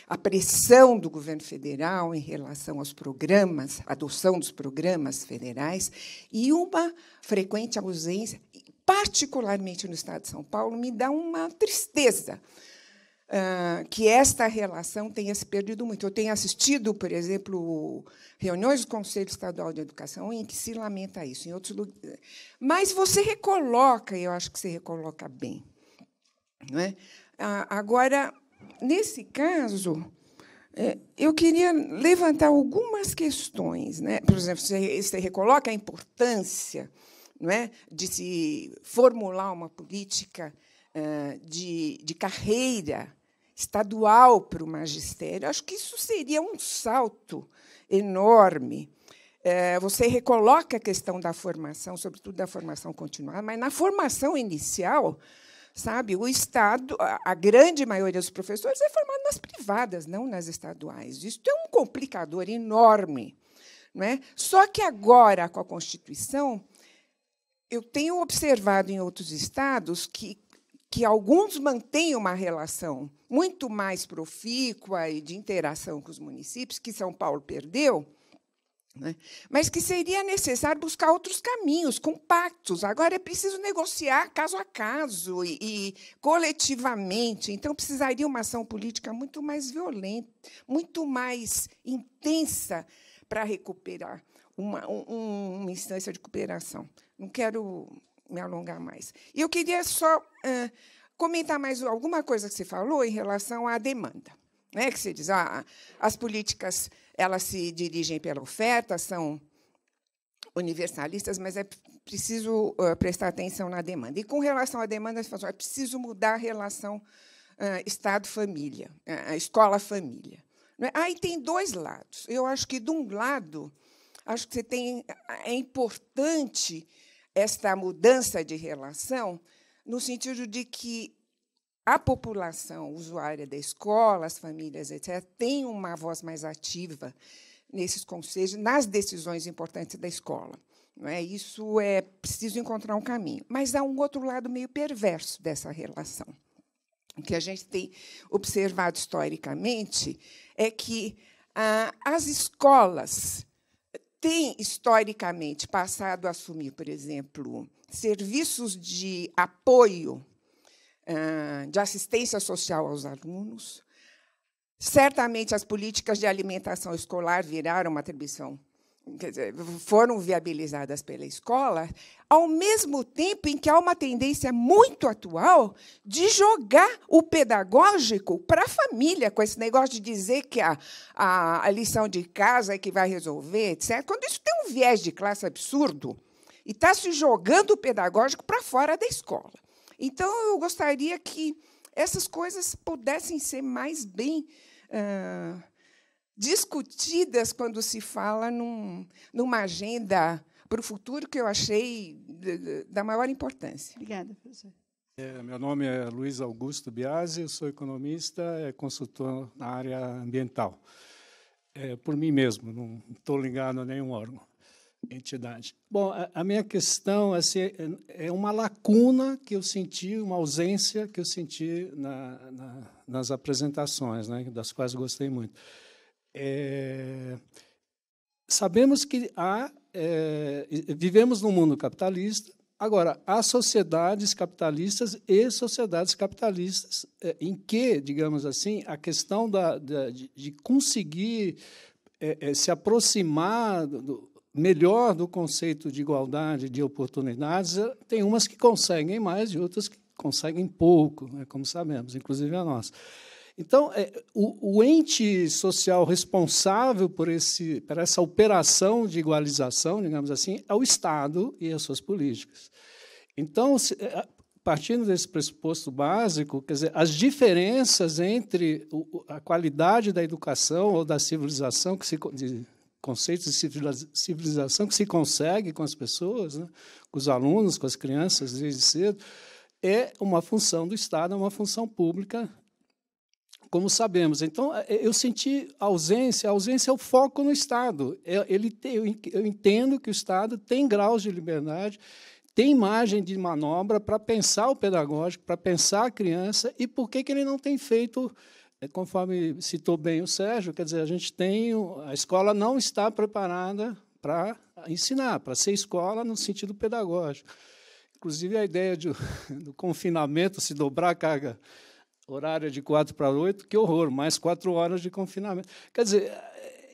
a pressão do governo federal em relação aos programas, adoção dos programas federais, e uma frequente ausência, particularmente no estado de São Paulo, me dá uma tristeza. Uh, que esta relação tenha se perdido muito. Eu tenho assistido, por exemplo, reuniões do Conselho Estadual de Educação em que se lamenta isso, em outros lugares. Mas você recoloca, e eu acho que você recoloca bem. Não é? Uh, agora, nesse caso, é, eu queria levantar algumas questões. Né? Por exemplo, você recoloca a importância não é, de se formular uma política é, de, de carreira estadual para o magistério. Acho que isso seria um salto enorme. É, você recoloca a questão da formação, sobretudo da formação continuada, mas na formação inicial, Sabe, o Estado, a grande maioria dos professores é formado nas privadas, não nas estaduais. Isso é um complicador enorme. Não é? Só que agora, com a Constituição, eu tenho observado em outros estados que, que alguns mantêm uma relação muito mais profícua e de interação com os municípios, que São Paulo perdeu, né? mas que seria necessário buscar outros caminhos, compactos. Agora é preciso negociar caso a caso e, e coletivamente. Então, precisaria uma ação política muito mais violenta, muito mais intensa para recuperar uma, um, uma instância de cooperação. Não quero me alongar mais. E eu queria só uh, comentar mais alguma coisa que você falou em relação à demanda. Né? Que você diz, ah, as políticas elas se dirigem pela oferta, são universalistas, mas é preciso eh, prestar atenção na demanda. E com relação à demanda, é preciso mudar a relação eh, Estado-família, eh, escola-família. É? Aí tem dois lados. Eu acho que, de um lado, acho que você tem, é importante esta mudança de relação, no sentido de que a população usuária da escola, as famílias, etc., tem uma voz mais ativa nesses conselhos, nas decisões importantes da escola. Não é? Isso é preciso encontrar um caminho. Mas há um outro lado meio perverso dessa relação. O que a gente tem observado historicamente é que ah, as escolas têm, historicamente, passado a assumir, por exemplo, serviços de apoio de assistência social aos alunos. Certamente as políticas de alimentação escolar viraram uma atribuição, dizer, foram viabilizadas pela escola, ao mesmo tempo em que há uma tendência muito atual de jogar o pedagógico para a família, com esse negócio de dizer que a, a, a lição de casa é que vai resolver, etc. Quando isso tem um viés de classe absurdo e está se jogando o pedagógico para fora da escola. Então, eu gostaria que essas coisas pudessem ser mais bem uh, discutidas quando se fala num, numa agenda para o futuro que eu achei da maior importância. Obrigada, professor. É, meu nome é Luiz Augusto Biasi, eu sou economista, é consultor na área ambiental. É, por mim mesmo, não estou ligado a nenhum órgão entidade. Bom, a, a minha questão se assim, é, é uma lacuna que eu senti, uma ausência que eu senti na, na, nas apresentações, né, das quais gostei muito. É, sabemos que há, é, vivemos num mundo capitalista, Agora, há sociedades capitalistas e sociedades capitalistas é, em que, digamos assim, a questão da, da de, conseguir é, é, se aproximar do, melhor do conceito de igualdade de oportunidades, tem umas que conseguem mais e outras que conseguem pouco, né, como sabemos, inclusive a nossa. Então, é, o, o, ente social responsável por, esse, por essa operação de igualização, digamos assim, é o Estado e as suas políticas. Então, se, é, partindo desse pressuposto básico, quer dizer, as diferenças entre o, a qualidade da educação ou da civilização que se conceitos de civilização que se consegue com as pessoas, né? com os alunos, com as crianças desde cedo, é uma função do Estado, é uma função pública, como sabemos. Então, é, é, eu senti ausência, a ausência é o foco no Estado. É, ele tem, eu entendo que o Estado tem graus de liberdade, tem margem de manobra para pensar o pedagógico, para pensar a criança, e por que, que ele não tem feito é conforme citou bem o Sérgio, quer dizer, a gente tem a escola não está preparada para ensinar, para ser escola no sentido pedagógico. Inclusive a ideia de, do confinamento, se dobrar a carga horária de quatro para oito, que horror, mais quatro horas de confinamento. Quer dizer,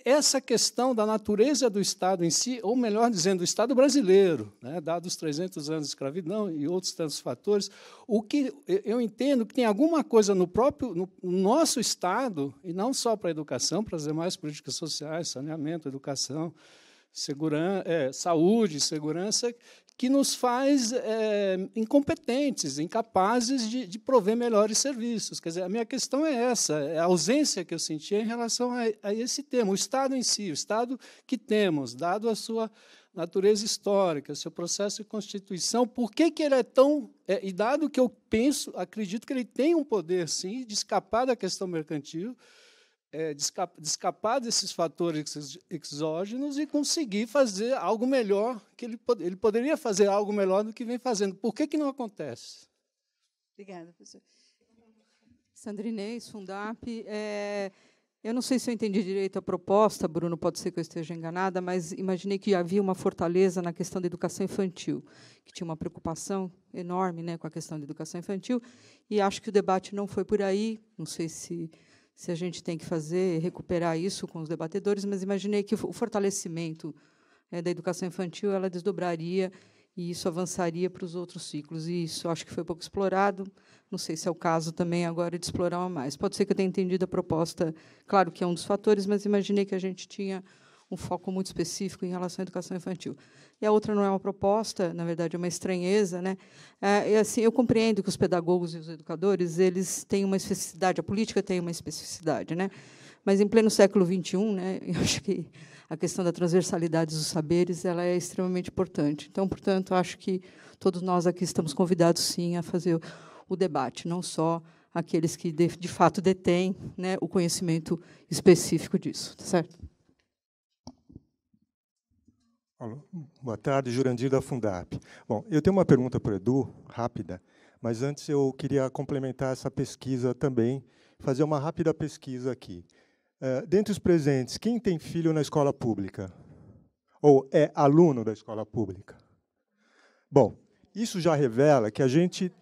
essa questão da natureza do Estado em si, ou melhor dizendo, do Estado brasileiro, né, dados os 300 anos de escravidão e outros tantos fatores, o que eu entendo que tem alguma coisa no próprio no nosso Estado, e não só para a educação, para as demais políticas sociais, saneamento, educação, segurança, é, saúde, segurança, que nos faz é, incompetentes, incapazes de, de, prover melhores serviços. Quer dizer, a minha questão é essa, é a ausência que eu senti em relação a, a, esse tema, o Estado em si, o Estado que temos, dado a sua natureza histórica, o seu processo de constituição, por que, que ele é tão... É, e dado que eu penso, acredito que ele tem um poder, sim, de escapar da questão mercantil, é, de escapar desses fatores exógenos e conseguir fazer algo melhor, que ele, ele poderia fazer algo melhor do que vem fazendo. Por que, que não acontece? Obrigada, professor. Sandrinês, Fundap. É, eu não sei se eu entendi direito a proposta, Bruno, pode ser que eu esteja enganada, mas imaginei que havia uma fortaleza na questão da educação infantil, que tinha uma preocupação enorme né, com a questão da educação infantil, e acho que o debate não foi por aí, não sei se se a gente tem que fazer, recuperar isso com os debatedores, mas imaginei que o fortalecimento é, da educação infantil ela desdobraria e isso avançaria para os outros ciclos. E isso acho que foi pouco explorado. Não sei se é o caso também agora de explorar mais. Pode ser que eu tenha entendido a proposta, claro que é um dos fatores, mas imaginei que a gente tinha um foco muito específico em relação à educação infantil. E a outra não é uma proposta, na verdade, é uma estranheza. Né? É, e, assim, eu compreendo que os pedagogos e os educadores eles têm uma especificidade, a política tem uma especificidade. Né? Mas, em pleno século XXI, né, eu acho que a questão da transversalidade dos saberes ela é extremamente importante. Então, portanto, acho que todos nós aqui estamos convidados, sim, a fazer o debate, não só aqueles que de, de fato detêm né, o conhecimento específico disso, tá certo? Alô? Boa tarde, Jurandir da Fundap. Bom, eu tenho uma pergunta para o Edu, rápida, mas antes eu queria complementar essa pesquisa também, fazer uma rápida pesquisa aqui. Uh, dentre os presentes, quem tem filho na escola pública? Ou é aluno da escola pública? Bom, isso já revela que a gente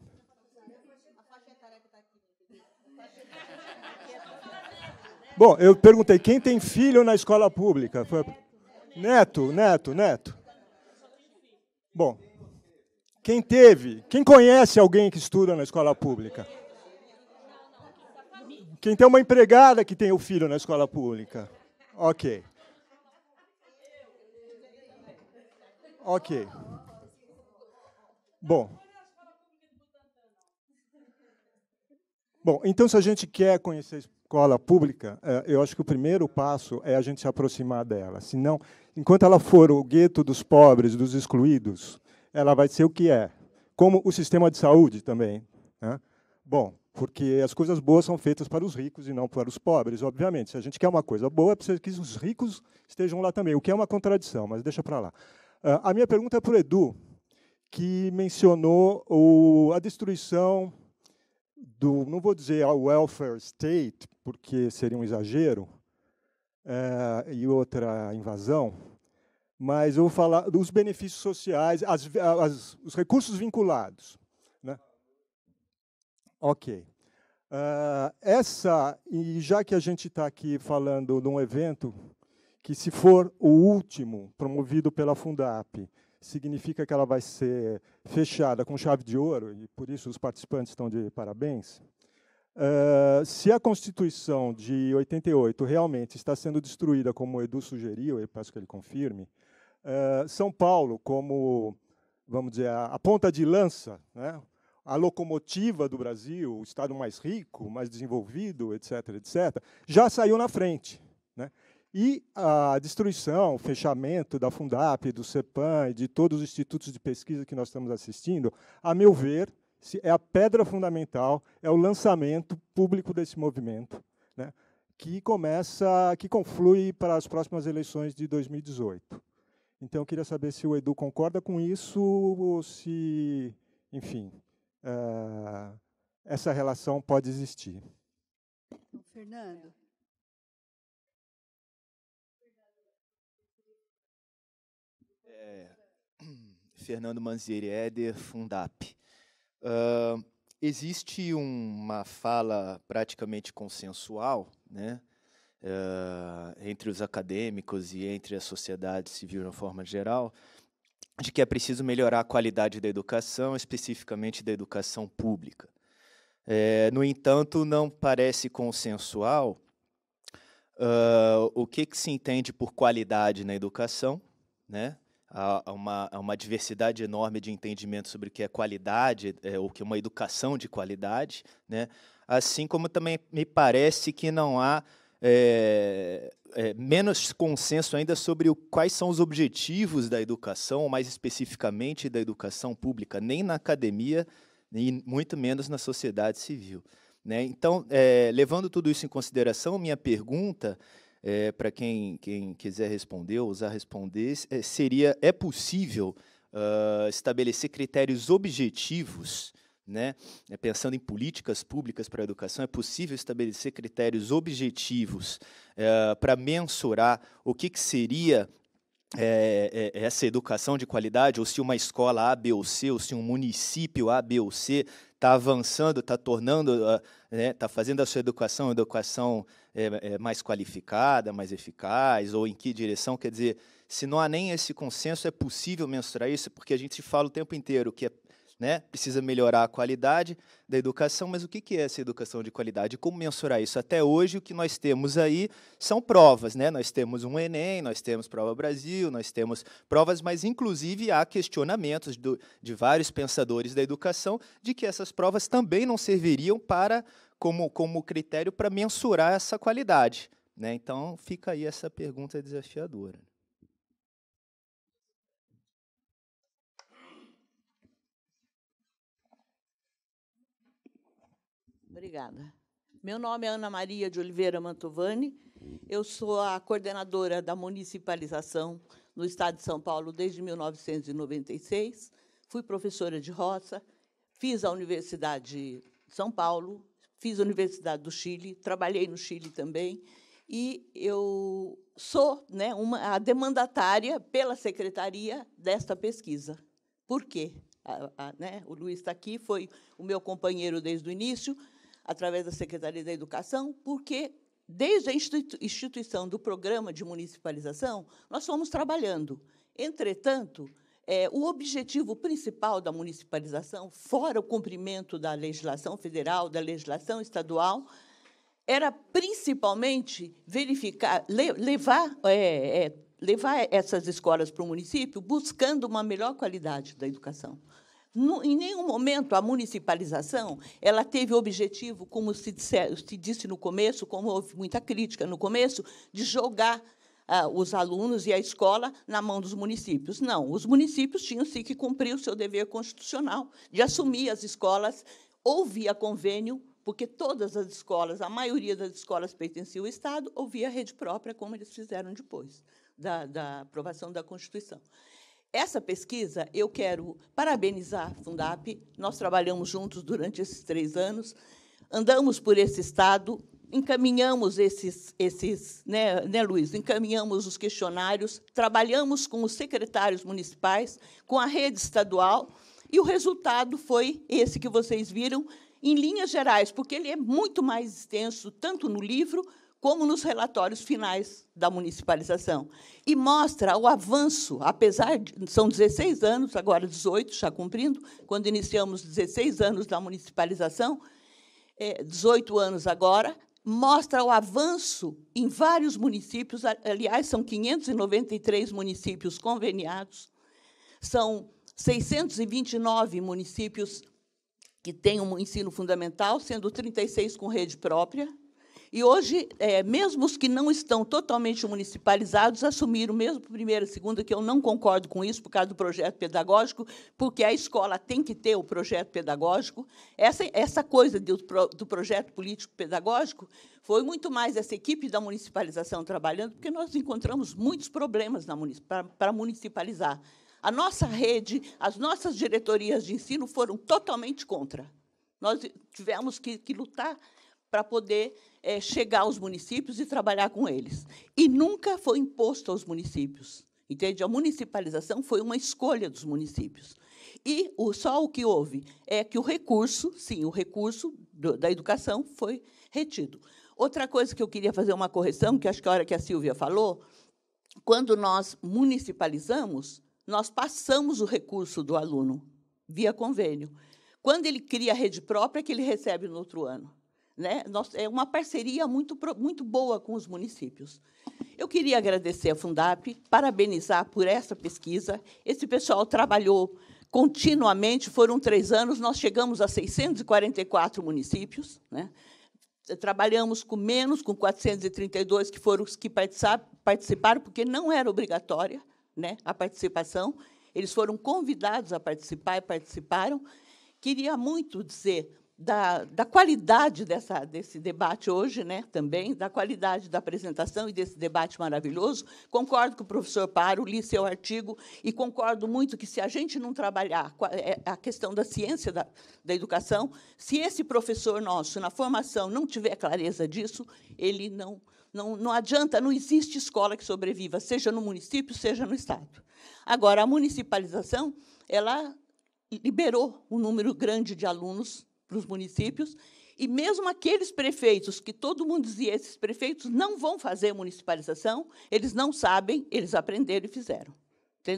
Bom, eu perguntei quem tem filho na escola pública. Foi... Neto, neto, neto. Bom, quem teve, quem conhece alguém que estuda na escola pública? Quem tem uma empregada que tem o filho na escola pública? Ok. Ok. Bom. Bom, então se a gente quer conhecer escola pública, é, eu acho que o primeiro passo é a gente se aproximar dela. Senão, enquanto ela for o gueto dos pobres, dos excluídos, ela vai ser o que é. Como o sistema de saúde também. Né? Bom, porque as coisas boas são feitas para os ricos e não para os pobres, obviamente. Se a gente quer uma coisa boa, é precisa que os ricos estejam lá também, o que é uma contradição, mas deixa para lá. Ah, a minha pergunta é para o Edu, que mencionou a destruição do, não vou dizer a ah, welfare state, porque seria um exagero, é, e outra invasão, mas eu vou falar dos benefícios sociais, as, as, os recursos vinculados. Né? Ok. Ah, essa, e já que a gente está aqui falando de um evento que, se for o último promovido pela Fundap, significa que ela vai ser fechada com chave de ouro, e por isso os participantes estão de parabéns. Uh, se a Constituição de 88 realmente está sendo destruída, como o Edu sugeriu, eu peço que ele confirme, uh, São Paulo, como, vamos dizer, a, a ponta de lança, né, a locomotiva do Brasil, o estado mais rico, mais desenvolvido, etc., etc., já saiu na frente. Né? E a destruição, o fechamento da Fundap, do CEPAM e de todos os institutos de pesquisa que nós estamos assistindo, a meu ver, é a pedra fundamental, é o lançamento público desse movimento, né, que começa, que conflui para as próximas eleições de 2018. Então, eu queria saber se o Edu concorda com isso ou se, enfim, eh, essa relação pode existir. Fernando. Fernando Manzieri Eder, é Fundap. Uh, existe uma fala praticamente consensual né, uh, entre os acadêmicos e entre a sociedade civil de uma forma geral de que é preciso melhorar a qualidade da educação, especificamente da educação pública. É, no entanto, não parece consensual uh, o que, que, se entende por qualidade na educação, né? há uma, uma diversidade enorme de entendimento sobre o que é qualidade, é, ou que é uma educação de qualidade, né? assim como também me parece que não há é, é, menos consenso ainda sobre o, quais são os objetivos da educação, mais especificamente da educação pública, nem na academia, e muito menos na sociedade civil. Né? Então, é, levando tudo isso em consideração, minha pergunta é, para quem, quem quiser responder, ousar responder, é, seria: é possível uh, estabelecer critérios objetivos? Né? É, pensando em políticas públicas para a educação, é possível estabelecer critérios objetivos é, para mensurar o que, que seria é, é, essa educação de qualidade, ou se uma escola A, B ou C, ou se um município A, B ou C está avançando, está tornando, está ah, né, tá fazendo a sua educação uma educação é, é, mais qualificada, mais eficaz, ou em que direção? Quer dizer, se não há nem esse consenso, é possível mensurar isso, porque a gente fala o tempo inteiro que é né? Precisa melhorar a qualidade da educação, mas o que é essa educação de qualidade? Como mensurar isso? Até hoje, o que nós temos aí são provas, né? Nós temos um Enem, nós temos Prova Brasil, nós temos provas, mas inclusive há questionamentos do, de vários pensadores da educação de que essas provas também não serviriam para como, como critério para mensurar essa qualidade. Né? Então, fica aí essa pergunta desafiadora. Obrigada. Meu nome é Ana Maria de Oliveira Mantovani. Eu sou a coordenadora da municipalização no estado de São Paulo desde 1996. Fui professora de roça, fiz a Universidade de São Paulo, fiz a Universidade do Chile, trabalhei no Chile também e eu sou, né, uma a demandatária pela secretaria desta pesquisa. Por quê? A, a, né, o Luiz está aqui, foi o meu companheiro desde o início através da Secretaria da Educação, porque desde a instituição do programa de municipalização, nós fomos trabalhando. Entretanto, é, o objetivo principal da municipalização, fora o cumprimento da legislação federal, da legislação estadual, era principalmente verificar, le, levar, é, é, levar essas escolas para o município buscando uma melhor qualidade da educação. No, em nenhum momento a municipalização ela teve o objetivo, como se, disser, se disse no começo, como houve muita crítica no começo, de jogar ah, os alunos e a escola na mão dos municípios. Não, os municípios tinham sim que cumprir o seu dever constitucional de assumir as escolas ou via convênio, porque todas as escolas, a maioria das escolas pertencia ao Estado, ou via rede própria, como eles fizeram depois da, da aprovação da Constituição essa pesquisa eu quero parabenizar a Fundap. Nós trabalhamos juntos durante esses três anos, andamos por esse estado, encaminhamos esses, esses né, né, Luiz? Encaminhamos os questionários, trabalhamos com os secretários municipais, com a rede estadual, e o resultado foi esse que vocês viram, em linhas gerais, porque ele é muito mais extenso, tanto no livro como nos relatórios finais da municipalização. E mostra o avanço, apesar de. São 16 anos, agora 18, já cumprindo, quando iniciamos 16 anos da municipalização, 18 é, anos agora, mostra o avanço em vários municípios, aliás, são 593 municípios conveniados, são 629 municípios que têm um ensino fundamental, sendo 36 com rede própria e hoje, é, mesmo os que não estão totalmente municipalizados assumiram, mesmo primeira e segunda, que eu não concordo com isso por causa do projeto pedagógico, porque a escola tem que ter o projeto pedagógico. Essa, essa coisa do, do projeto político pedagógico foi muito mais essa equipe da municipalização trabalhando, porque nós encontramos muitos problemas para municipalizar. A nossa rede, as nossas diretorias de ensino foram totalmente contra. Nós tivemos que, que lutar para poder é, chegar aos municípios e trabalhar com eles. E nunca foi imposto aos municípios. Entende? A municipalização foi uma escolha dos municípios. E o, só o que houve é que o recurso, sim, o recurso do, da educação foi retido. Outra coisa que eu queria fazer uma correção, que acho que a hora que a Silvia falou, quando nós municipalizamos, nós passamos o recurso do aluno via convênio. Quando ele cria a rede própria, que ele recebe no outro ano. Né? Nós, é uma parceria muito, muito boa com os municípios. Eu queria agradecer a Fundap, parabenizar por essa pesquisa. Esse pessoal trabalhou continuamente, foram três anos, nós chegamos a 644 municípios. Né? Trabalhamos com menos, com 432 que foram os que participaram, porque não era obrigatória né, a participação. Eles foram convidados a participar e participaram. Queria muito dizer da, da qualidade dessa, desse debate hoje, né, também, da qualidade da apresentação e desse debate maravilhoso. Concordo com o professor Paro, li seu artigo, e concordo muito que, se a gente não trabalhar é, a questão da ciência da, da educação, se esse professor nosso, na formação, não tiver clareza disso, ele não, não, não adianta, não existe escola que sobreviva, seja no município, seja no Estado. Agora, a municipalização, ela liberou um número grande de alunos para os municípios, e mesmo aqueles prefeitos que todo mundo dizia, esses prefeitos não vão fazer municipalização, eles não sabem, eles aprenderam e fizeram.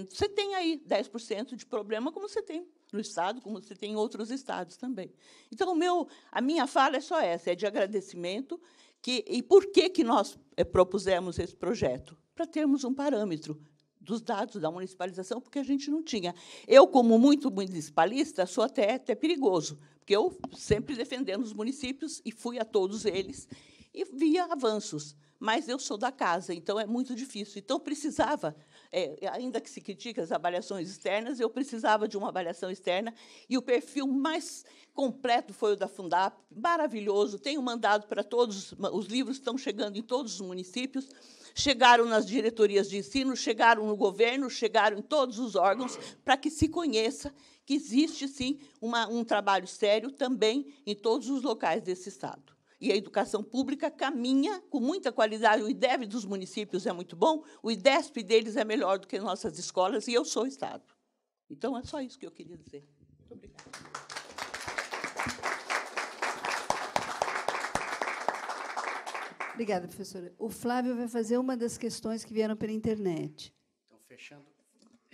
Você tem aí 10% de problema, como você tem no Estado, como você tem em outros Estados também. Então, meu, a minha fala é só essa, é de agradecimento. Que, e por que, que nós eh, propusemos esse projeto? Para termos um parâmetro dos dados da municipalização, porque a gente não tinha. Eu, como muito municipalista, sou até, até perigoso, porque eu sempre defendendo os municípios e fui a todos eles e via avanços. Mas eu sou da casa, então é muito difícil. Então precisava, é, ainda que se critique as avaliações externas, eu precisava de uma avaliação externa e o perfil mais completo foi o da Fundap, maravilhoso. Tenho mandado para todos, os livros estão chegando em todos os municípios chegaram nas diretorias de ensino, chegaram no governo, chegaram em todos os órgãos, para que se conheça que existe, sim, uma, um trabalho sério também em todos os locais desse Estado. E a educação pública caminha com muita qualidade. O IDEV dos municípios é muito bom, o IDESP deles é melhor do que nossas escolas, e eu sou Estado. Então, é só isso que eu queria dizer. Muito obrigada. Obrigada, professora. O Flávio vai fazer uma das questões que vieram pela internet. Então, fechando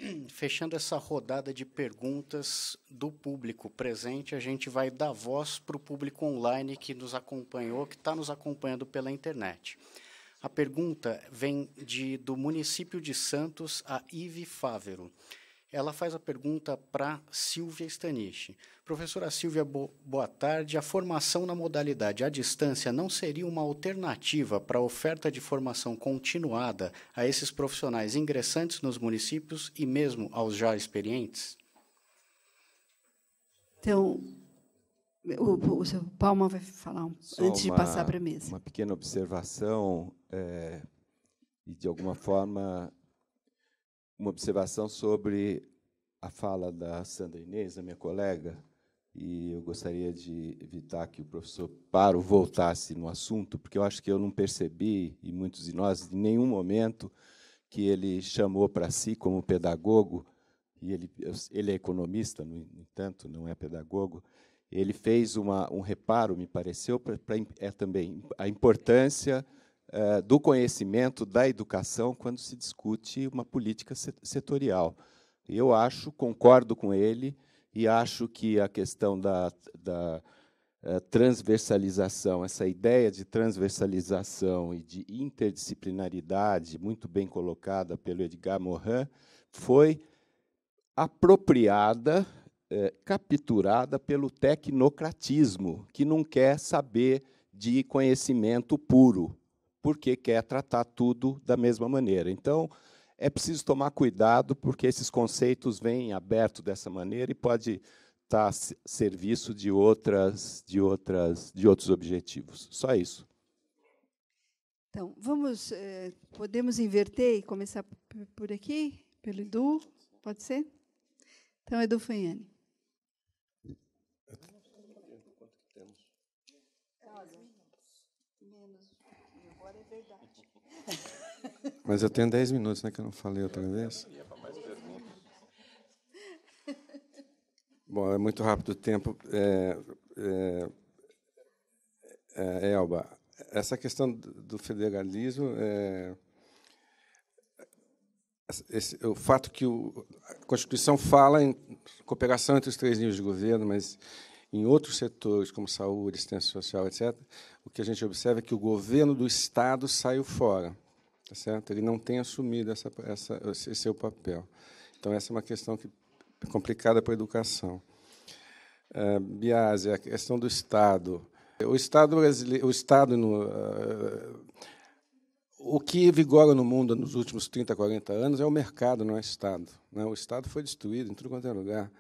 fechando essa rodada de perguntas do público presente, a gente vai dar voz para o público online que nos acompanhou, que está nos acompanhando pela internet. A pergunta vem de, do município de Santos, a Ive Fávero. Ela faz a pergunta para Silvia Stanisch. Professora Silvia, boa tarde. A formação na modalidade à distância não seria uma alternativa para a oferta de formação continuada a esses profissionais ingressantes nos municípios e mesmo aos já experientes? Então, o, o seu Palma vai falar um, antes uma, de passar para a mesa. Uma pequena observação é, e, de alguma forma, uma observação sobre a fala da Sandra Inês, a minha colega, e eu gostaria de evitar que o professor Paro voltasse no assunto, porque eu acho que eu não percebi, e muitos de nós, em nenhum momento, que ele chamou para si como pedagogo, e ele, ele é economista, no entanto, não é pedagogo, ele fez uma, um reparo, me pareceu, para é também a importância eh, do conhecimento, da educação, quando se discute uma política setorial. Eu acho, concordo com ele, e acho que a questão da, da eh, transversalização, essa ideia de transversalização e de interdisciplinaridade, muito bem colocada pelo Edgar Morin, foi apropriada, eh, capturada pelo tecnocratismo, que não quer saber de conhecimento puro, porque quer tratar tudo da mesma maneira. Então, é preciso tomar cuidado, porque esses conceitos vêm abertos dessa maneira e pode estar tá a serviço de outras, de outras, de outros objetivos. Só isso. Então, vamos, eh, podemos inverter e começar por aqui, pelo Edu, pode ser? Então, Edu Fanhani. Mas eu tenho 10 minutos, né, que eu não falei outra vez. Bom, é muito rápido o tempo. É, é, é, é, Elba, essa questão do federalismo, é, esse, o fato que o, a Constituição fala em cooperação entre os três níveis de governo, mas em outros setores, como saúde, assistência social, etc., o que a gente observa é que o governo do Estado saiu fora, tá certo? Ele não tem assumido essa, essa, esse seu papel. Então, essa é uma questão que é complicada para a educação. É, Biase, a questão do Estado. O Estado brasileiro, o Estado no, uh, o que vigora no mundo nos últimos 30, 40 anos é o mercado, não é o Estado. Né? O Estado foi destruído em tudo quanto é lugar.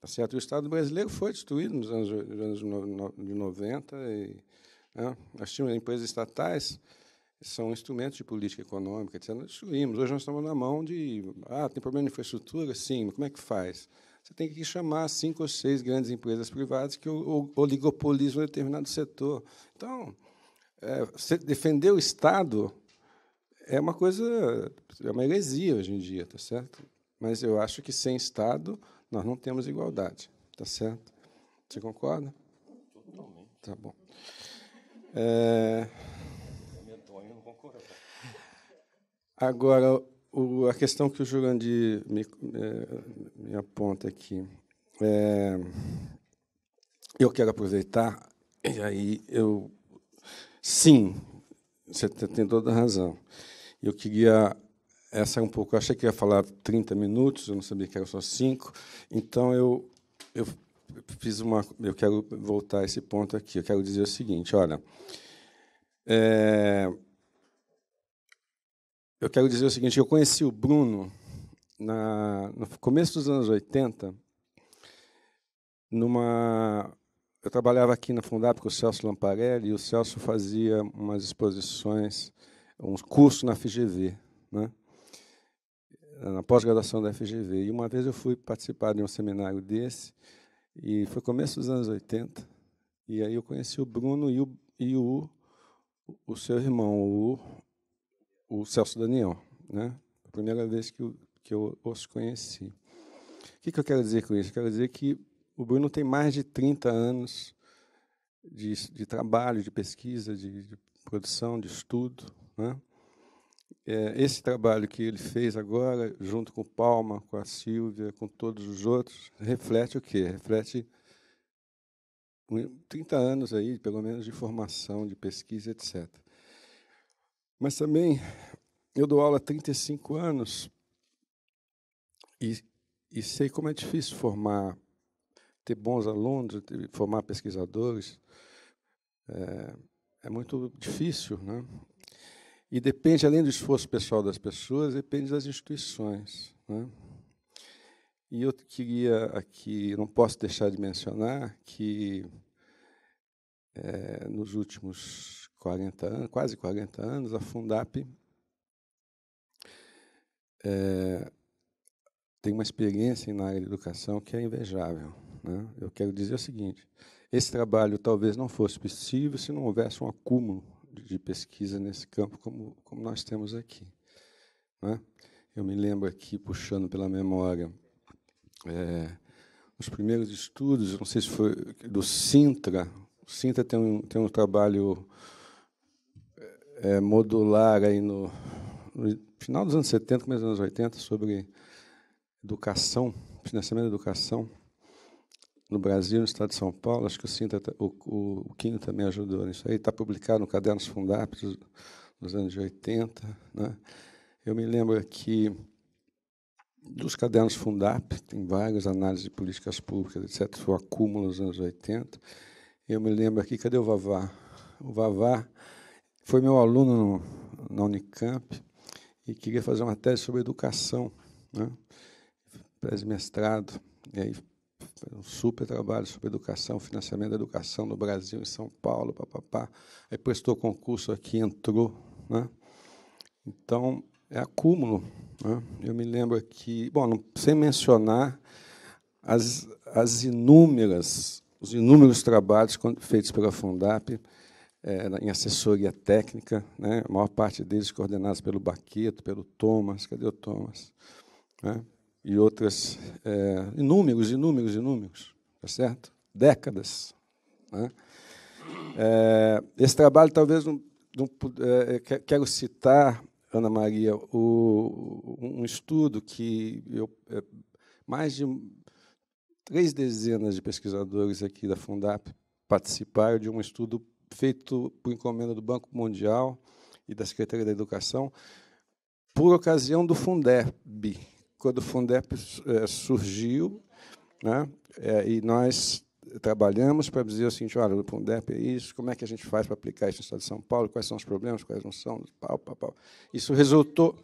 Tá certo? o Estado brasileiro foi destruído nos anos, nos anos de 90 e, né? Nós tínhamos empresas estatais, são instrumentos de política econômica, etc. Nós destruímos. Hoje nós estamos na mão de. Ah, tem problema de infraestrutura? Sim, mas como é que faz? Você tem que chamar cinco ou seis grandes empresas privadas que oligopolizam um determinado setor. Então, é, defender o Estado é uma coisa. é uma heresia hoje em dia, tá certo? Mas eu acho que sem Estado nós não temos igualdade, tá certo? Você concorda? Totalmente. Tá bom. É... Agora, o, a questão que o Jurandir me, é, me aponta aqui. É, eu quero aproveitar, e aí eu. Sim, você tem toda a razão. Eu queria. Essa é um pouco. Eu achei que ia falar 30 minutos, eu não sabia que era só 5, então eu, eu fiz uma. Eu quero voltar a esse ponto aqui. Eu quero dizer o seguinte: olha. É, eu quero dizer o seguinte: eu conheci o Bruno na, no começo dos anos 80, numa. Eu trabalhava aqui na Fundap com o Celso Lamparelli e o Celso fazia umas exposições, uns cursos na FGV, né? na pós-graduação da FGV. E uma vez eu fui participar de um seminário desse e foi começo dos anos 80. E aí eu conheci o Bruno e o, e o, o seu irmão, o, o Celso Daniel. Né? A primeira vez que que eu os conheci. O que, que eu quero dizer com isso? Eu quero dizer que o Bruno tem mais de 30 anos de, de trabalho, de pesquisa, de, de produção, de estudo. Né? é, esse trabalho que ele fez agora, junto com Palma, com a Silvia, com todos os outros, reflete o quê? Reflete 30 anos aí, pelo menos, de formação, de pesquisa, etc. Mas também, eu dou aula há 35 anos e, e sei como é difícil formar, ter bons alunos, formar pesquisadores. É, é muito difícil, né? E depende, além do esforço pessoal das pessoas, depende das instituições. Né? E eu queria aqui, não posso deixar de mencionar que é, nos últimos 40 anos, quase 40 anos, a Fundap é, tem uma experiência na área de educação que é invejável. Né? Eu quero dizer o seguinte: esse trabalho talvez não fosse possível se não houvesse um acúmulo de pesquisa nesse campo como, como nós temos aqui. Né? Eu me lembro aqui, puxando pela memória, é, os primeiros estudos, não sei se foi do Sintra, o Sintra tem um, tem um trabalho é, modular aí no, no, final dos anos 70, começo dos anos 80, sobre educação, financiamento da educação, no Brasil, no estado de São Paulo, acho que o, Quinto o, o, o também ajudou nisso aí, está publicado no Cadernos Fundap dos, dos anos de 80. Né? Eu me lembro que dos cadernos Fundap, tem várias análises de políticas públicas, etc., o acúmulo nos anos 80. Eu me lembro aqui, cadê o Vavá? O Vavá foi meu aluno no, na Unicamp e queria fazer uma tese sobre educação, né? tese mestrado. E aí um super trabalho sobre educação, financiamento da educação no Brasil, em São Paulo, papapá. Aí prestou concurso aqui, entrou. Né? Então, é acúmulo. Né? Eu me lembro aqui bom, sem mencionar as, as inúmeras, os inúmeros trabalhos feitos pela Fundap é, em assessoria técnica, né? a maior parte deles coordenados pelo Baqueto, pelo Thomas. Cadê o Thomas? Né? e outras, é, inúmeros, inúmeros, inúmeros, tá certo? Décadas. Né? É, esse trabalho talvez não, não é, é quero citar, Ana Maria, o, um estudo que eu, é, mais de três dezenas de pesquisadores aqui da Fundap participaram de um estudo feito por encomenda do Banco Mundial e da Secretaria da Educação, por ocasião do Fundeb, quando o Fundep eh, surgiu, né, eh, e nós trabalhamos para dizer o seguinte, olha, o Fundep é isso, como é que a gente faz para aplicar isso no Estado de São Paulo, quais são os problemas, quais não são, pau, pau, pau. Isso resultou...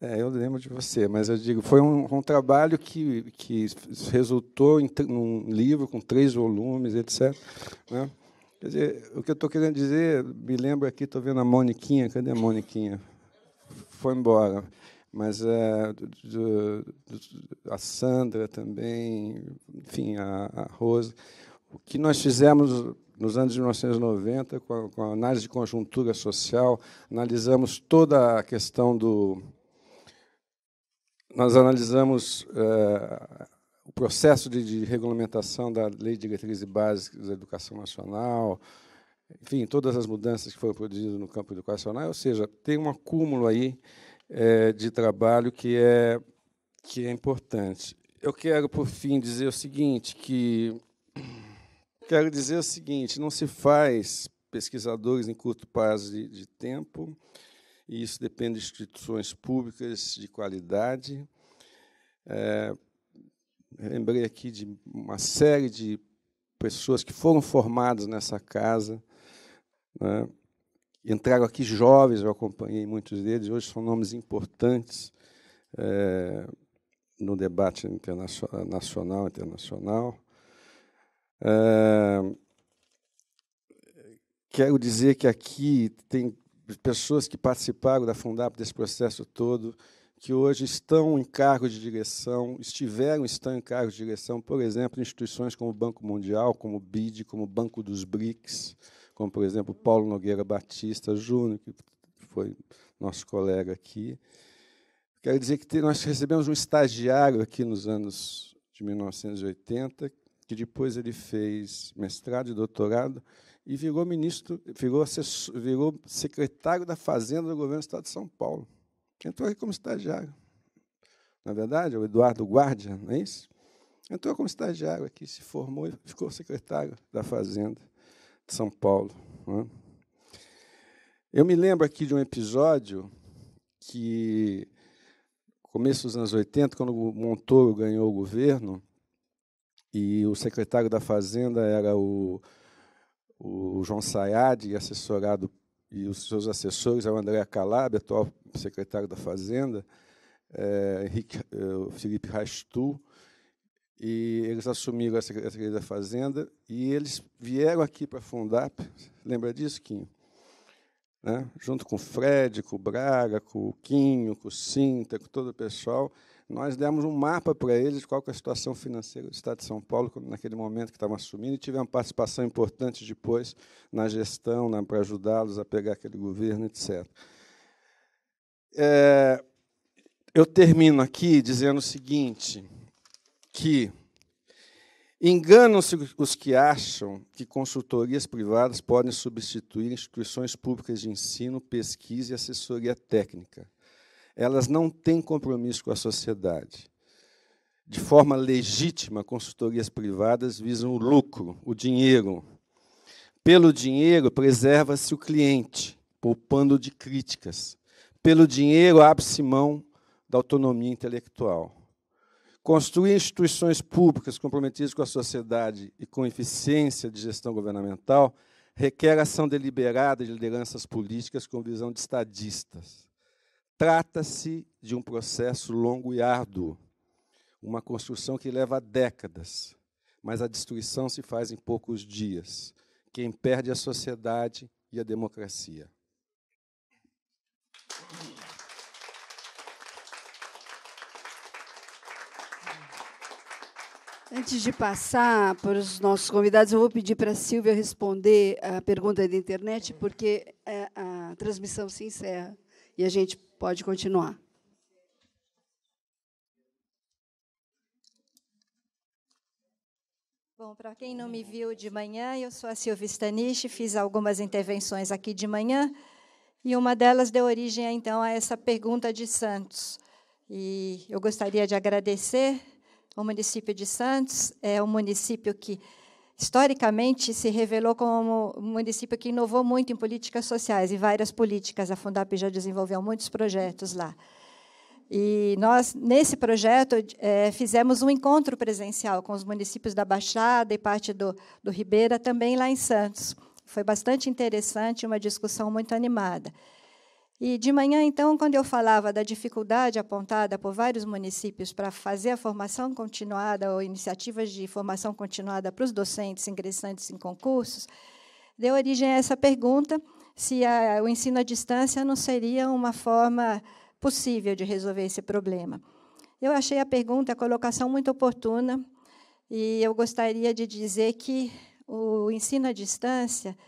É, eu lembro de você, mas eu digo, foi um, um trabalho que, que resultou em um livro com três volumes, etc. Né? Quer dizer, o que eu estou querendo dizer, me lembro aqui, estou vendo a Moniquinha, cadê a Moniquinha? Foi embora. Mas é, a Sandra também, enfim, a, a Rose. O que nós fizemos nos anos 1990, com a, com a, análise de conjuntura social, analisamos toda a questão do. Nós analisamos é, o processo de, de, regulamentação da Lei de Diretrizes Básicas da Educação Nacional, enfim, todas as mudanças que foram produzidas no campo educacional, ou seja, tem um acúmulo aí é, de trabalho que é, que é importante. Eu quero, por fim, dizer o seguinte, que quero dizer o seguinte, não se faz pesquisadores em curto prazo de, de tempo, e isso depende de instituições públicas de qualidade, é, lembrei aqui de uma série de pessoas que foram formadas nessa casa, né? entraram aqui jovens, eu acompanhei muitos deles, hoje são nomes importantes é, no debate internacional, nacional, internacional. É, quero dizer que aqui tem pessoas que participaram da Fundap desse processo todo, que hoje estão em cargos de direção, estiveram, estão em cargos de direção, por exemplo, em instituições como o Banco Mundial, como o BID, como o Banco dos BRICS, como, por exemplo, Paulo Nogueira Batista Júnior, que foi nosso colega aqui. Quero dizer que nós recebemos um estagiário aqui nos anos de 1980, que depois ele fez mestrado e doutorado e virou ministro, virou, assessor, virou secretário da Fazenda do governo do Estado de São Paulo entrou aqui como estagiário. Na é verdade, é o Eduardo Guardia, não é isso? Entrou como estagiário aqui, se formou e ficou secretário da Fazenda de São Paulo. Né? Eu me lembro aqui de um episódio que, começo dos anos 80, quando o Montoro ganhou o governo, e o secretário da Fazenda era o, o João Sayad, assessorado e os seus assessores, o André Calab, atual secretário da Fazenda, é, Henrique, é, Felipe Rastu, e eles assumiram a Secretaria da Fazenda e eles vieram aqui para a Fundap, lembra disso, Quinho? Né? Junto com o Fred, com o Braga, com o Quinho, com o Sinta, com todo o pessoal, nós demos um mapa para eles de qual é a situação financeira do Estado de São Paulo naquele momento que estavam assumindo e tivemos participação importante depois na gestão, né, para ajudá-los a pegar aquele governo, etc. É, eu termino aqui dizendo o seguinte, que enganam-se os que acham que consultorias privadas podem substituir instituições públicas de ensino, pesquisa e assessoria técnica elas não têm compromisso com a sociedade. De forma legítima, consultorias privadas visam o lucro, o dinheiro. Pelo dinheiro, preserva-se o cliente, poupando de críticas. Pelo dinheiro, abre-se mão da autonomia intelectual. Construir instituições públicas comprometidas com a sociedade e com eficiência de gestão governamental requer ação deliberada de lideranças políticas com visão de estadistas Trata-se de um processo longo e árduo, uma construção que leva décadas, mas a destruição se faz em poucos dias. Quem perde é a sociedade e a democracia. Antes de passar para os nossos convidados, eu vou pedir para a Silvia responder a pergunta da internet, porque eh, a, transmissão se encerra e a gente Pode continuar. Bom, para quem não me viu de manhã, eu sou a Silvia Stanisch, fiz algumas intervenções aqui de manhã, e uma delas deu origem, então, a essa pergunta de Santos. E eu gostaria de agradecer ao município de Santos, é um município que historicamente se revelou como um município que inovou muito em políticas sociais e várias políticas. A Fundap já desenvolveu muitos projetos lá. E nós, nesse projeto, é, fizemos um encontro presencial com os municípios da Baixada e parte do, do Ribeira, também lá em Santos. Foi bastante interessante, uma discussão muito animada. E de manhã, então, quando eu falava da dificuldade apontada por vários municípios para fazer a formação continuada ou iniciativas de formação continuada para os docentes ingressantes em concursos, deu origem a essa pergunta se a, o ensino à distância não seria uma forma possível de resolver esse problema. Eu achei a pergunta, a colocação muito oportuna, e eu gostaria de dizer que o ensino à distância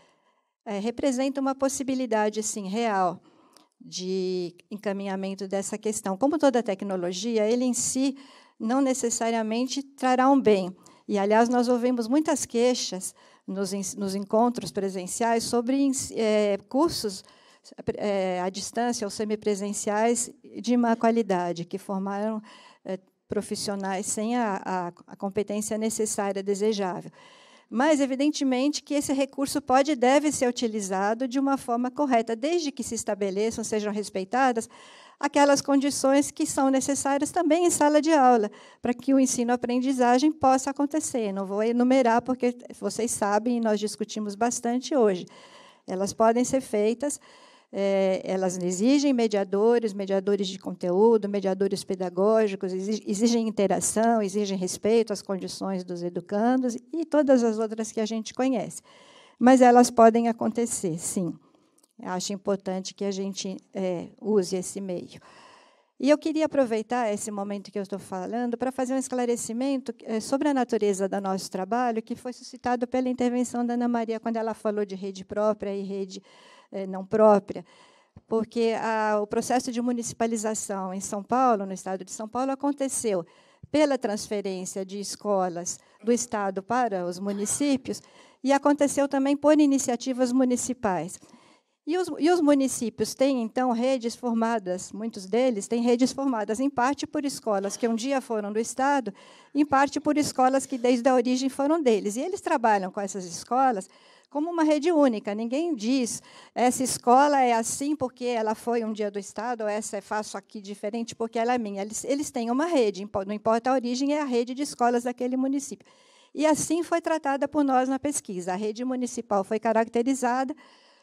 é, representa uma possibilidade, sim, real de encaminhamento dessa questão. Como toda tecnologia, ele em si não necessariamente trará um bem. E, aliás, nós ouvimos muitas queixas nos, nos encontros presenciais sobre é, cursos é, à distância ou semipresenciais de má qualidade, que formaram é, profissionais sem a, a, a competência necessária, desejável. Mas, evidentemente, que esse recurso pode e deve ser utilizado de uma forma correta, desde que se estabeleçam, sejam respeitadas aquelas condições que são necessárias também em sala de aula, para que o ensino-aprendizagem possa acontecer. Não vou enumerar, porque vocês sabem, e nós discutimos bastante hoje. Elas podem ser feitas é, elas exigem mediadores, mediadores de conteúdo, mediadores pedagógicos, exigem interação, exigem respeito às condições dos educandos e todas as outras que a gente conhece. Mas elas podem acontecer, sim. Acho importante que a gente é, use esse meio. E eu queria aproveitar esse momento que eu estou falando para fazer um esclarecimento eh, sobre a natureza do nosso trabalho, que foi suscitado pela intervenção da Ana Maria, quando ela falou de rede própria e rede eh, não própria, porque a, o processo de municipalização em São Paulo, no estado de São Paulo, aconteceu pela transferência de escolas do estado para os municípios e aconteceu também por iniciativas municipais. E os, e os, municípios têm, então, redes formadas, muitos deles têm redes formadas, em parte por escolas que um dia foram do Estado, em parte por escolas que desde a origem foram deles. E eles trabalham com essas escolas como uma rede única. Ninguém diz essa escola é assim porque ela foi um dia do Estado, ou essa é faço aqui diferente porque ela é minha. Eles, eles têm uma rede, não importa a origem, é a rede de escolas daquele município. E assim foi tratada por nós na pesquisa. A rede municipal foi caracterizada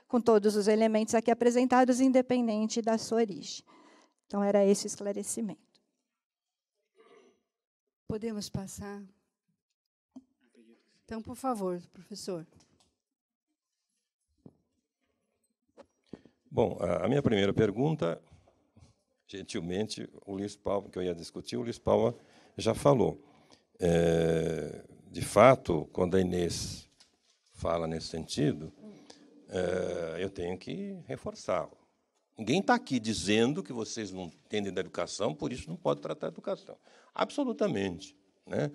com todos os elementos aqui apresentados, independente da sua origem. Então, era esse o esclarecimento. Podemos passar? Então, por favor, professor. Bom, a minha primeira pergunta, gentilmente, o Luiz Palma, que eu ia discutir, o Luiz Palma já falou. É, de fato, quando a Inês fala nesse sentido, é, eu tenho que reforçar. Ninguém está aqui dizendo que vocês não entendem da educação, por isso não pode tratar a educação. Absolutamente. Né?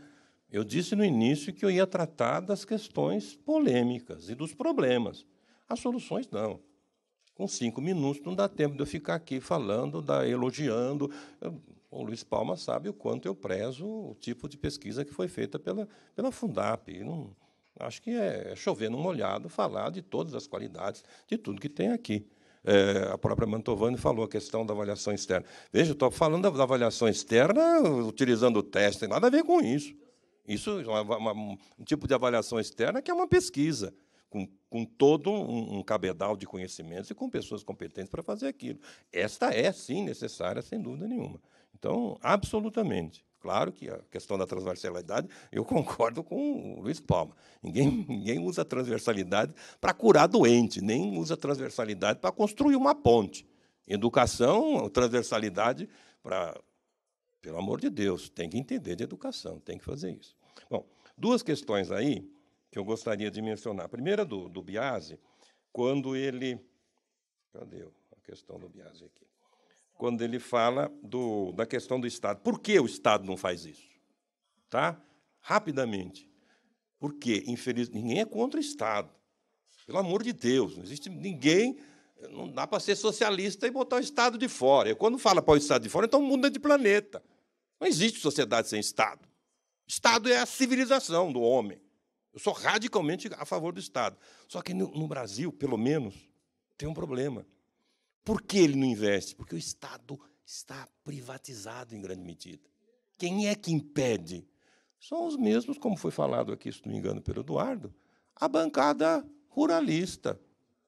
Eu disse no início que eu ia tratar das questões polêmicas e dos problemas. As soluções, não. Com cinco minutos não dá tempo de eu ficar aqui falando, da, elogiando. o Luiz Palma sabe o quanto eu prezo o tipo de pesquisa que foi feita pela, pela Fundap. Não, acho que é, é chover no molhado falar de todas as qualidades, de tudo que tem aqui. É, a própria Mantovani falou a questão da avaliação externa. Veja, estou falando da, da, avaliação externa utilizando o teste, tem nada a ver com isso. Isso é uma, uma, um tipo de avaliação externa que é uma pesquisa com, com todo um, um cabedal de conhecimentos e com pessoas competentes para fazer aquilo. Esta é, sim, necessária, sem dúvida nenhuma. Então, absolutamente. Claro que a questão da transversalidade, eu concordo com o Luiz Palma. Ninguém, ninguém usa transversalidade para curar doente, nem usa transversalidade para construir uma ponte. Educação, transversalidade para. Pelo amor de Deus, tem que entender de educação, tem que fazer isso. Bom, duas questões aí que eu gostaria de mencionar. A primeira do, do Biase, quando ele. Cadê a questão do Biase aqui? Quando ele fala do, da questão do Estado. Por que o Estado não faz isso? Tá? Rapidamente. Porque, infelizmente, ninguém é contra o Estado. Pelo amor de Deus, não existe ninguém. Não dá para ser socialista e botar o Estado de fora. E quando fala para o Estado de fora, então muda de planeta. Não existe sociedade sem Estado. Estado é a civilização do homem. Eu sou radicalmente a favor do Estado. Só que no, no Brasil, pelo menos, tem um problema. Por que ele não investe? Porque o Estado está privatizado em grande medida. Quem é que impede? São os mesmos, como foi falado aqui, se não me engano, pelo Eduardo, a bancada ruralista,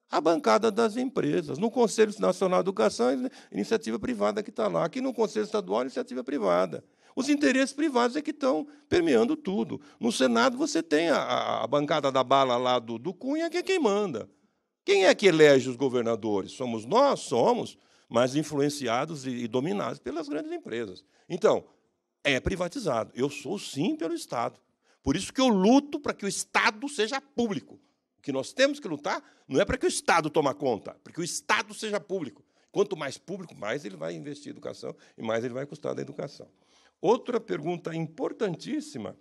a bancada das empresas. No Conselho Nacional de Educação, é iniciativa privada que está lá. Aqui no Conselho Estadual, é iniciativa privada. Os interesses privados é que estão permeando tudo. No Senado, você tem a, a bancada da bala lá do, do Cunha, que é quem manda. Quem é que elege os governadores? Somos nós? Somos, mas influenciados e, e dominados pelas grandes empresas. Então, é privatizado. Eu sou, sim, pelo Estado. Por isso que eu luto para que o Estado seja público. O que nós temos que lutar não é para que o Estado tome conta, é para que o Estado seja público. Quanto mais público, mais ele vai investir em educação e mais ele vai custar da educação. Outra pergunta importantíssima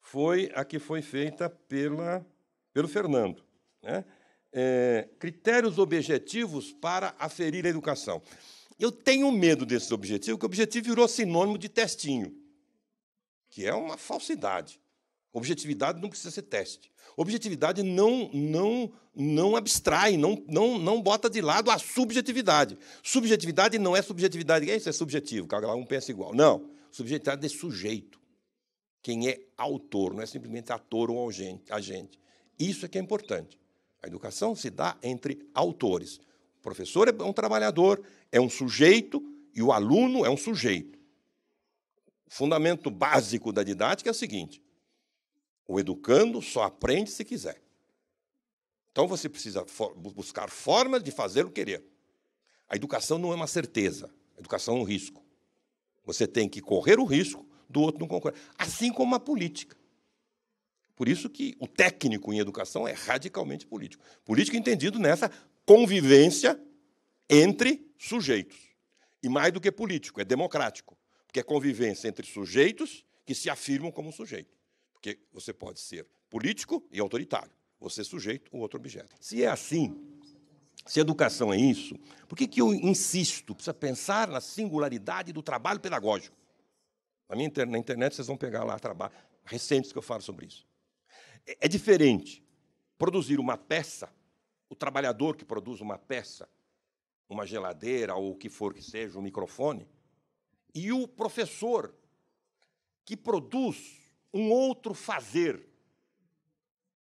foi a que foi feita pela, pelo Fernando. Né? É, critérios objetivos para aferir a educação. Eu tenho medo desse objetivo, porque o objetivo virou sinônimo de testinho, que é uma falsidade. Objetividade não precisa ser teste. Objetividade não não não abstrai, não, não, não bota de lado a subjetividade. Subjetividade não é subjetividade. É isso é subjetivo, cada um pensa igual. Não. Subjetividade é sujeito. Quem é autor, não é simplesmente ator ou agente. Isso é que é importante. A educação se dá entre autores. O professor é um trabalhador, é um sujeito, e o aluno é um sujeito. O fundamento básico da didática é o seguinte: o educando só aprende se quiser. Então você precisa for buscar formas de fazê-lo querer. A educação não é uma certeza, a educação é um risco. Você tem que correr o risco do outro não concordar. Assim como a política. Por isso que o técnico em educação é radicalmente político. Político entendido nessa convivência entre sujeitos. E mais do que político, é democrático, porque é convivência entre sujeitos que se afirmam como sujeitos. Porque você pode ser político e autoritário, você é sujeito ou outro é objeto. Se é assim, se educação é isso, por que, que eu insisto? Precisa pensar na singularidade do trabalho pedagógico. Na minha internet, na internet vocês vão pegar lá trabalho recentes que eu falo sobre isso. É, é diferente produzir uma peça, o trabalhador que produz uma peça, uma geladeira ou o que for que seja, um microfone, e o professor que produz um outro fazer.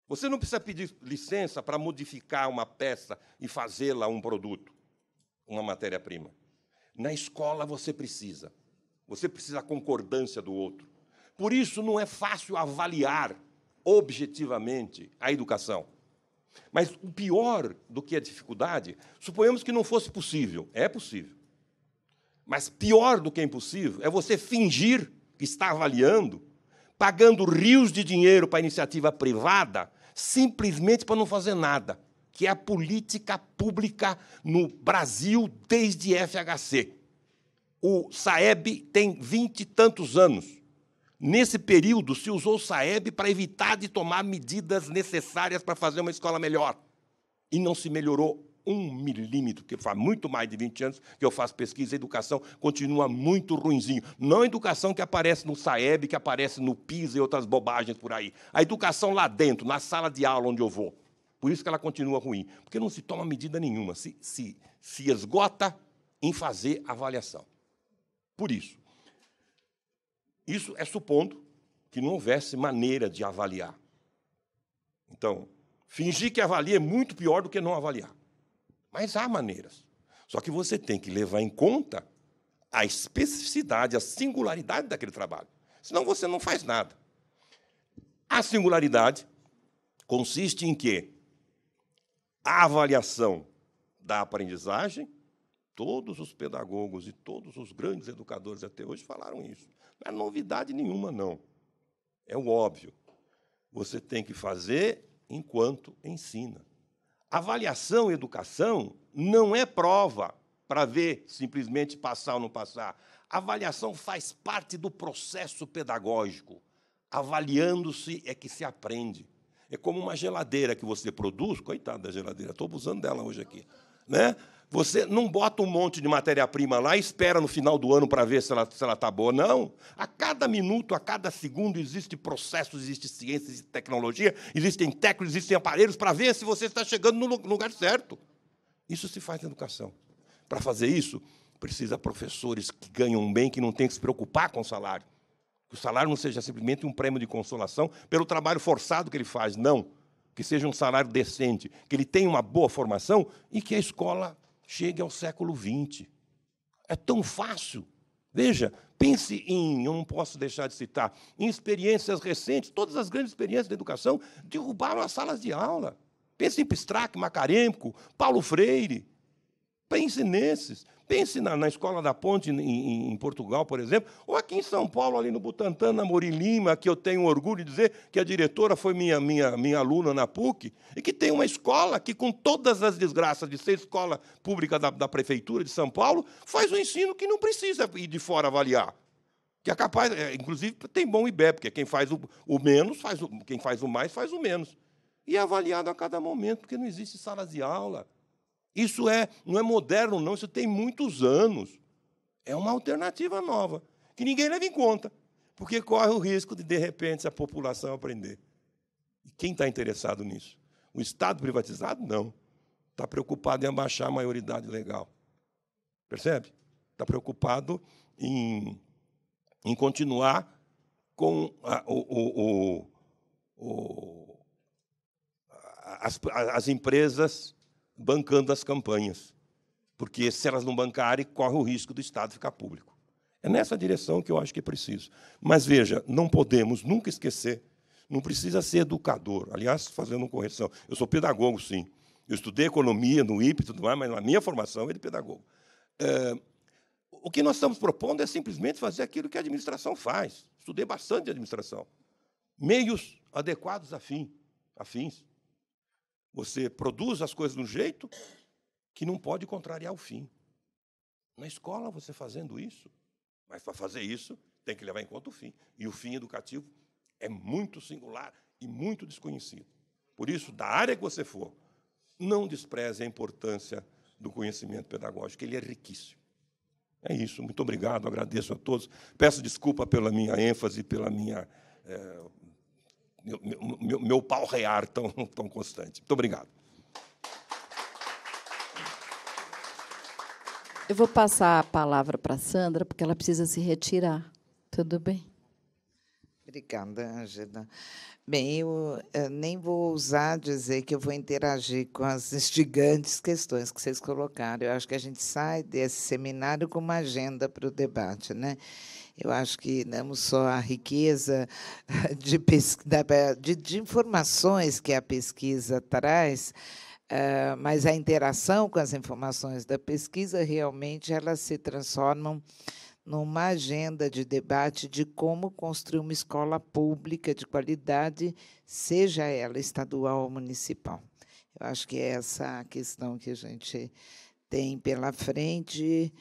Você não precisa pedir licença para modificar uma peça e fazê-la um produto, uma matéria-prima. Na escola você precisa. Você precisa da concordância do outro. Por isso não é fácil avaliar objetivamente a educação. Mas o pior do que a dificuldade, suponhamos que não fosse possível, é possível. Mas pior do que é impossível é você fingir que está avaliando pagando rios de dinheiro para iniciativa privada, simplesmente para não fazer nada, que é a política pública no Brasil desde FHC. O Saeb tem vinte e tantos anos. Nesse período, se usou o Saeb para evitar de tomar medidas necessárias para fazer uma escola melhor. E não se melhorou um milímetro, que faz muito mais de 20 anos que eu faço pesquisa, a educação continua muito ruinzinho. Não a educação que aparece no Saeb, que aparece no PISA e outras bobagens por aí. A educação lá dentro, na sala de aula onde eu vou. Por isso que ela continua ruim, porque não se toma medida nenhuma, se, se, se esgota em fazer avaliação. Por isso, isso é supondo que não houvesse maneira de avaliar. Então, fingir que avalia é muito pior do que não avaliar. Mas há maneiras. Só que você tem que levar em conta a especificidade, a singularidade daquele trabalho. Senão você não faz nada. A singularidade consiste em quê? A avaliação da aprendizagem. Todos os pedagogos e todos os grandes educadores até hoje falaram isso. Não é novidade nenhuma, não. É o óbvio. Você tem que fazer enquanto ensina. Avaliação educação não é prova para ver simplesmente passar ou não passar. Avaliação faz parte do processo pedagógico. Avaliando-se é que se aprende. É como uma geladeira que você produz, coitada da geladeira, estou abusando dela hoje aqui, né? Você não bota um monte de matéria-prima lá e espera no final do ano para ver se ela está boa. Não. A cada minuto, a cada segundo, existe processos, existe ciência, existe tecnologia, existem técnicos, existem aparelhos para ver se você está chegando no lugar certo. Isso se faz na educação. Para fazer isso, precisa professores que ganham bem, que não têm que se preocupar com o salário. Que o salário não seja simplesmente um prêmio de consolação pelo trabalho forçado que ele faz, não. Que seja um salário decente, que ele tenha uma boa formação e que a escola chegue ao século XX. É tão fácil. Veja, pense em, eu não posso deixar de citar, em experiências recentes, todas as grandes experiências da educação derrubaram as salas de aula. Pense em Pistrac, Macarêmico, Paulo Freire. Pense nesses. Pense na, na Escola da Ponte, em, em, Portugal, por exemplo, ou aqui em São Paulo, ali no Butantã, na Lima, que eu tenho orgulho de dizer que a diretora foi minha, minha, minha aluna na PUC, e que tem uma escola que, com todas as desgraças de ser escola pública da, da Prefeitura de São Paulo, faz um ensino que não precisa ir de fora avaliar que é capaz, é, inclusive tem bom e porque quem faz o, o menos faz o, quem faz o mais faz o menos. E é avaliado a cada momento, porque não existe salas de aula. Isso é, não é moderno, não, isso tem muitos anos. É uma alternativa nova, que ninguém leva em conta, porque corre o risco de, de repente, a população aprender. E quem está interessado nisso? O Estado privatizado? Não. Está preocupado em abaixar a maioridade legal. Percebe? Está preocupado em, em continuar com a, o, o, o, as, as empresas bancando as campanhas. Porque se elas não bancarem, corre o risco do Estado ficar público. É nessa direção que eu acho que é preciso. Mas veja, não podemos nunca esquecer, não precisa ser educador. Aliás, fazendo uma correção, eu sou pedagogo, sim. Eu estudei economia no IP e tudo mais, mas na minha formação é de pedagogo. É, o que nós estamos propondo é simplesmente fazer aquilo que a administração faz. Estudei bastante administração. Meios adequados a, fim, a fins. Você produz as coisas de um jeito que não pode contrariar o fim. Na escola, você fazendo isso, mas para fazer isso, tem que levar em conta o fim. E o fim educativo é muito singular e muito desconhecido. Por isso, da área que você for, não despreze a importância do conhecimento pedagógico, ele é riquíssimo. É isso, muito obrigado, agradeço a todos. Peço desculpa pela minha ênfase, pela minha é, meu, meu, meu pau rear tão, tão constante. Muito obrigado. Eu vou passar a palavra para a Sandra, porque ela precisa se retirar. Tudo bem? Obrigada, Angela. Bem, eu eh, nem vou ousar dizer que eu vou interagir com as instigantes questões que vocês colocaram. Eu acho que a gente sai desse seminário com uma agenda para o debate, né? Eu acho que né, não só a riqueza de, de, de informações que a pesquisa traz, eh, mas a interação com as informações da pesquisa realmente elas se transformam numa agenda de debate de como construir uma escola pública de qualidade, seja ela estadual ou municipal. Eu acho que é essa a questão que a gente tem pela frente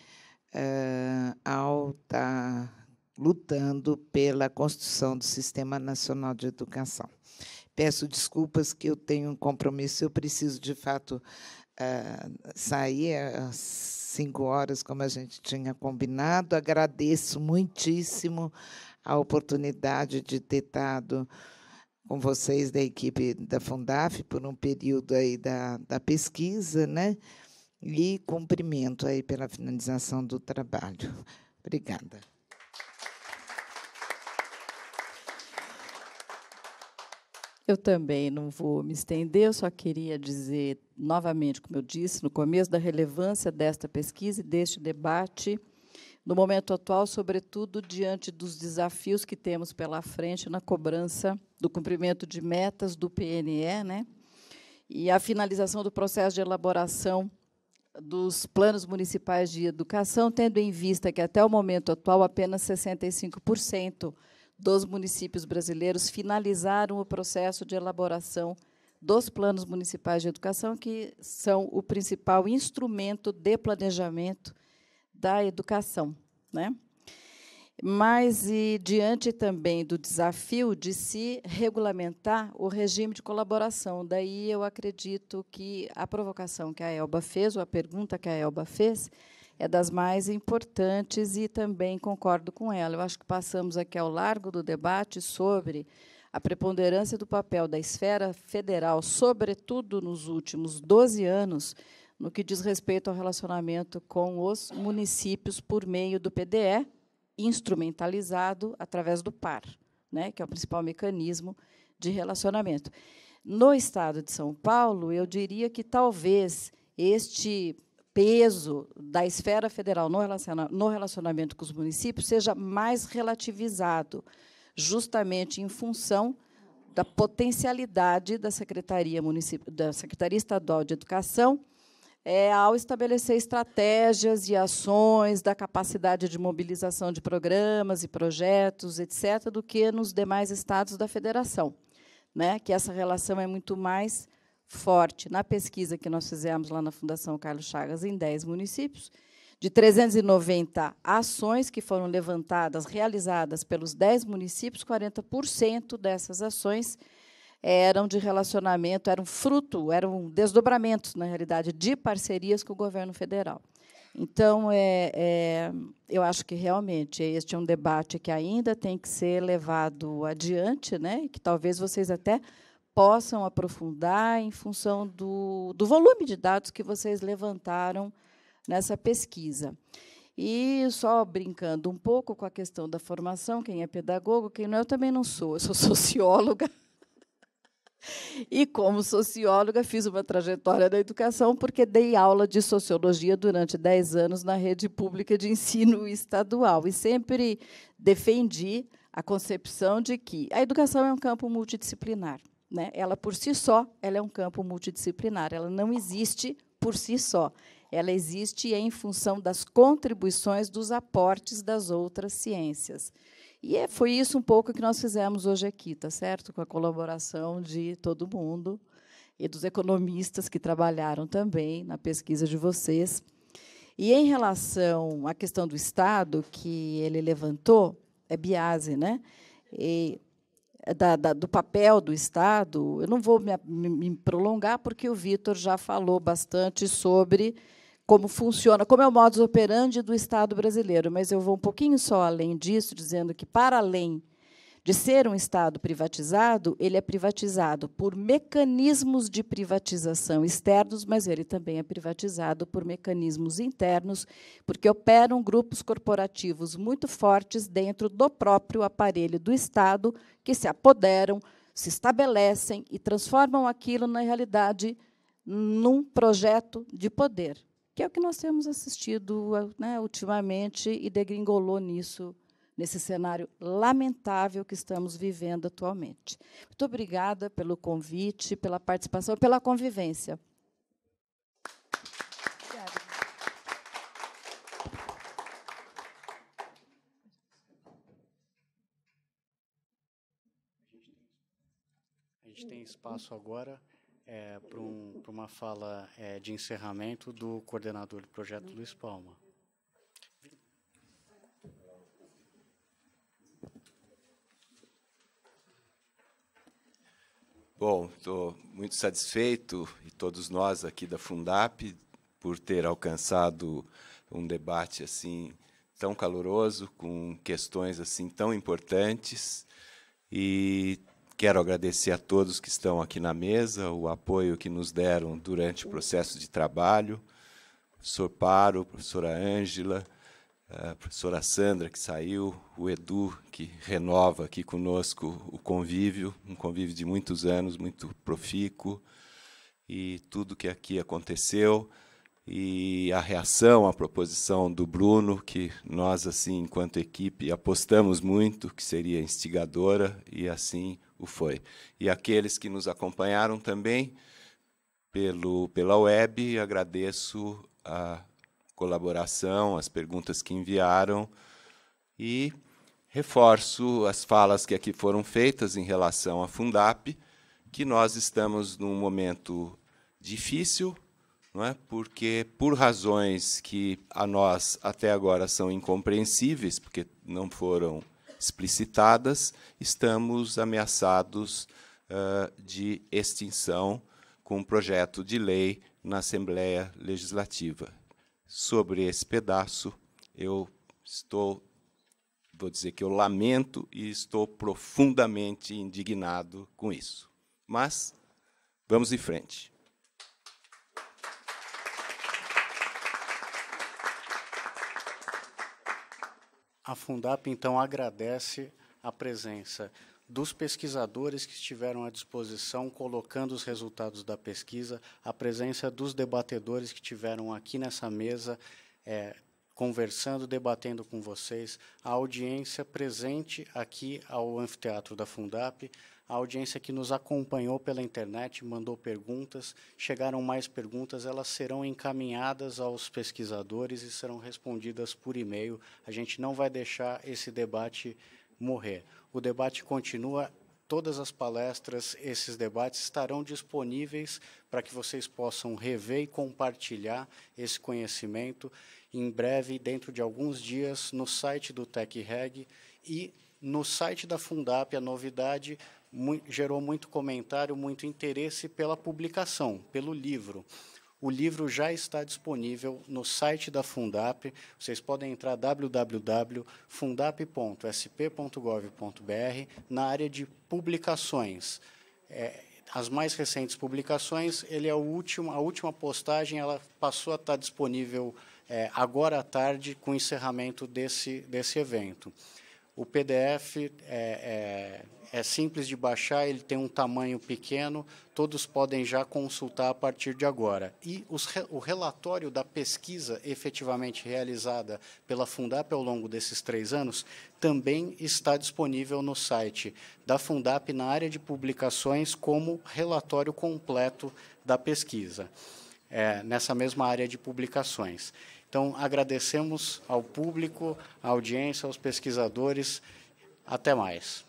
uh, ao estar tá lutando pela construção do Sistema Nacional de Educação. Peço desculpas que eu tenho um compromisso, eu preciso de fato uh, sair é às cinco horas, como a gente tinha combinado. Agradeço muitíssimo a oportunidade de ter estado com vocês da equipe da Fundaf por um período aí da, da pesquisa, né? E cumprimento aí pela finalização do trabalho. Obrigada. Eu também não vou me estender, eu só queria dizer novamente, como eu disse no começo, da relevância desta pesquisa e deste debate no momento atual, sobretudo diante dos desafios que temos pela frente na cobrança do cumprimento de metas do PNE, né? E a finalização do processo de elaboração dos planos municipais de educação, tendo em vista que até o momento atual apenas 65% dos municípios brasileiros finalizaram o processo de elaboração dos planos municipais de educação, que são o principal instrumento de planejamento da educação. Né? Mas, e diante também do desafio de se regulamentar o regime de colaboração, daí eu acredito que a provocação que a Elba fez, ou a pergunta que a Elba fez, é das mais importantes e também concordo com ela. Eu acho que passamos aqui ao largo do debate sobre a preponderância do papel da esfera federal, sobretudo nos últimos 12 anos, no que diz respeito ao relacionamento com os municípios por meio do PDE, instrumentalizado através do PAR, né, que é o principal mecanismo de relacionamento. No estado de São Paulo, eu diria que talvez este peso da esfera federal no relacionamento com os municípios seja mais relativizado, justamente em função da potencialidade da Secretaria, Municip... da Secretaria Estadual de Educação é, ao estabelecer estratégias e ações da capacidade de mobilização de programas e projetos, etc., do que nos demais estados da federação, né? que essa relação é muito mais forte na pesquisa que nós fizemos lá na Fundação Carlos Chagas, em 10 municípios, de 390 ações que foram levantadas, realizadas pelos 10 municípios, 40% dessas ações eram de relacionamento, eram fruto, eram desdobramentos, na realidade, de parcerias com o governo federal. Então, é, é, eu acho que realmente este é um debate que ainda tem que ser levado adiante, né? que talvez vocês até possam aprofundar em função do, do volume de dados que vocês levantaram nessa pesquisa. E só brincando um pouco com a questão da formação, quem é pedagogo, quem não é, eu também não sou, eu sou socióloga. E como socióloga, fiz uma trajetória da educação porque dei aula de sociologia durante 10 anos na rede pública de ensino estadual e sempre defendi a concepção de que a educação é um campo multidisciplinar. Né? Ela, por si só, ela é um campo multidisciplinar. Ela não existe por si só. Ela existe em função das contribuições, dos aportes das outras ciências. E é, foi isso um pouco que nós fizemos hoje aqui, tá certo? Com a colaboração de todo mundo e dos economistas que trabalharam também na pesquisa de vocês. E em relação à questão do Estado que ele levantou, é Biase, né? E da, da, do papel do Estado, eu não vou me, me prolongar, porque o Vitor já falou bastante sobre como funciona, como é o modus operandi do Estado brasileiro, mas eu vou um pouquinho só além disso, dizendo que, para além de ser um Estado privatizado, ele é privatizado por mecanismos de privatização externos, mas ele também é privatizado por mecanismos internos, porque operam grupos corporativos muito fortes dentro do próprio aparelho do Estado, que se apoderam, se estabelecem e transformam aquilo, na realidade, num projeto de poder, que é o que nós temos assistido né, ultimamente e degringolou nisso nesse cenário lamentável que estamos vivendo atualmente. Muito obrigada pelo convite, pela participação e pela convivência. A gente tem espaço agora é, eh, para um, uma fala é, de encerramento do coordenador do projeto Luiz Palma. Bom, estou muito satisfeito, e todos nós aqui da Fundap, por ter alcançado um debate assim tão caloroso, com questões assim tão importantes. E quero agradecer a todos que estão aqui na mesa, o apoio que nos deram durante o processo de trabalho, professor Paro, professora Ângela, a professora Sandra, que saiu, o Edu, que renova aqui conosco o convívio, um convívio de muitos anos, muito profícuo, e tudo que aqui aconteceu, e a reação à proposição do Bruno, que nós, assim, enquanto equipe, apostamos muito que seria instigadora, e assim o foi. E aqueles que nos acompanharam também pelo, pela web, agradeço a colaboração, as perguntas que enviaram e reforço as falas que aqui foram feitas em relação à Fundap, que nós estamos num momento difícil, não é? Porque por razões que a nós até agora são incompreensíveis, porque não foram explicitadas, estamos ameaçados uh, de extinção com um projeto de lei na Assembleia Legislativa sobre esse pedaço. Eu estou, vou dizer que eu lamento e estou profundamente indignado com isso. Mas vamos em frente. A Fundap, então, agradece a presença dos pesquisadores que estiveram à disposição colocando os resultados da pesquisa, a presença dos debatedores que tiveram aqui nessa mesa é, conversando, debatendo com vocês, a audiência presente aqui ao anfiteatro da Fundap, a audiência que nos acompanhou pela internet, mandou perguntas, chegaram mais perguntas, elas serão encaminhadas aos pesquisadores e serão respondidas por e-mail. A gente não vai deixar esse debate morrer. O debate continua. Todas as palestras, esses debates estarão disponíveis para que vocês possam rever e compartilhar esse conhecimento em breve, dentro de alguns dias, no site do TechReg e no site da Fundap. A novidade gerou muito comentário, muito interesse pela publicação, pelo livro. O livro já está disponível no site da Fundap. Vocês podem entrar www.fundap.sp.gov.br na área de publicações. É, as mais recentes publicações, ele é o último, a última postagem, ela passou a estar disponível é, agora à tarde com o encerramento desse, desse evento. O PDF é, é, é, simples de baixar, ele tem um tamanho pequeno, todos podem já consultar a partir de agora. E os, o relatório da pesquisa efetivamente realizada pela Fundap ao longo desses três anos também está disponível no site da Fundap na área de publicações como relatório completo da pesquisa, é, nessa mesma área de publicações. Então, agradecemos ao público, à audiência, aos pesquisadores. Até mais.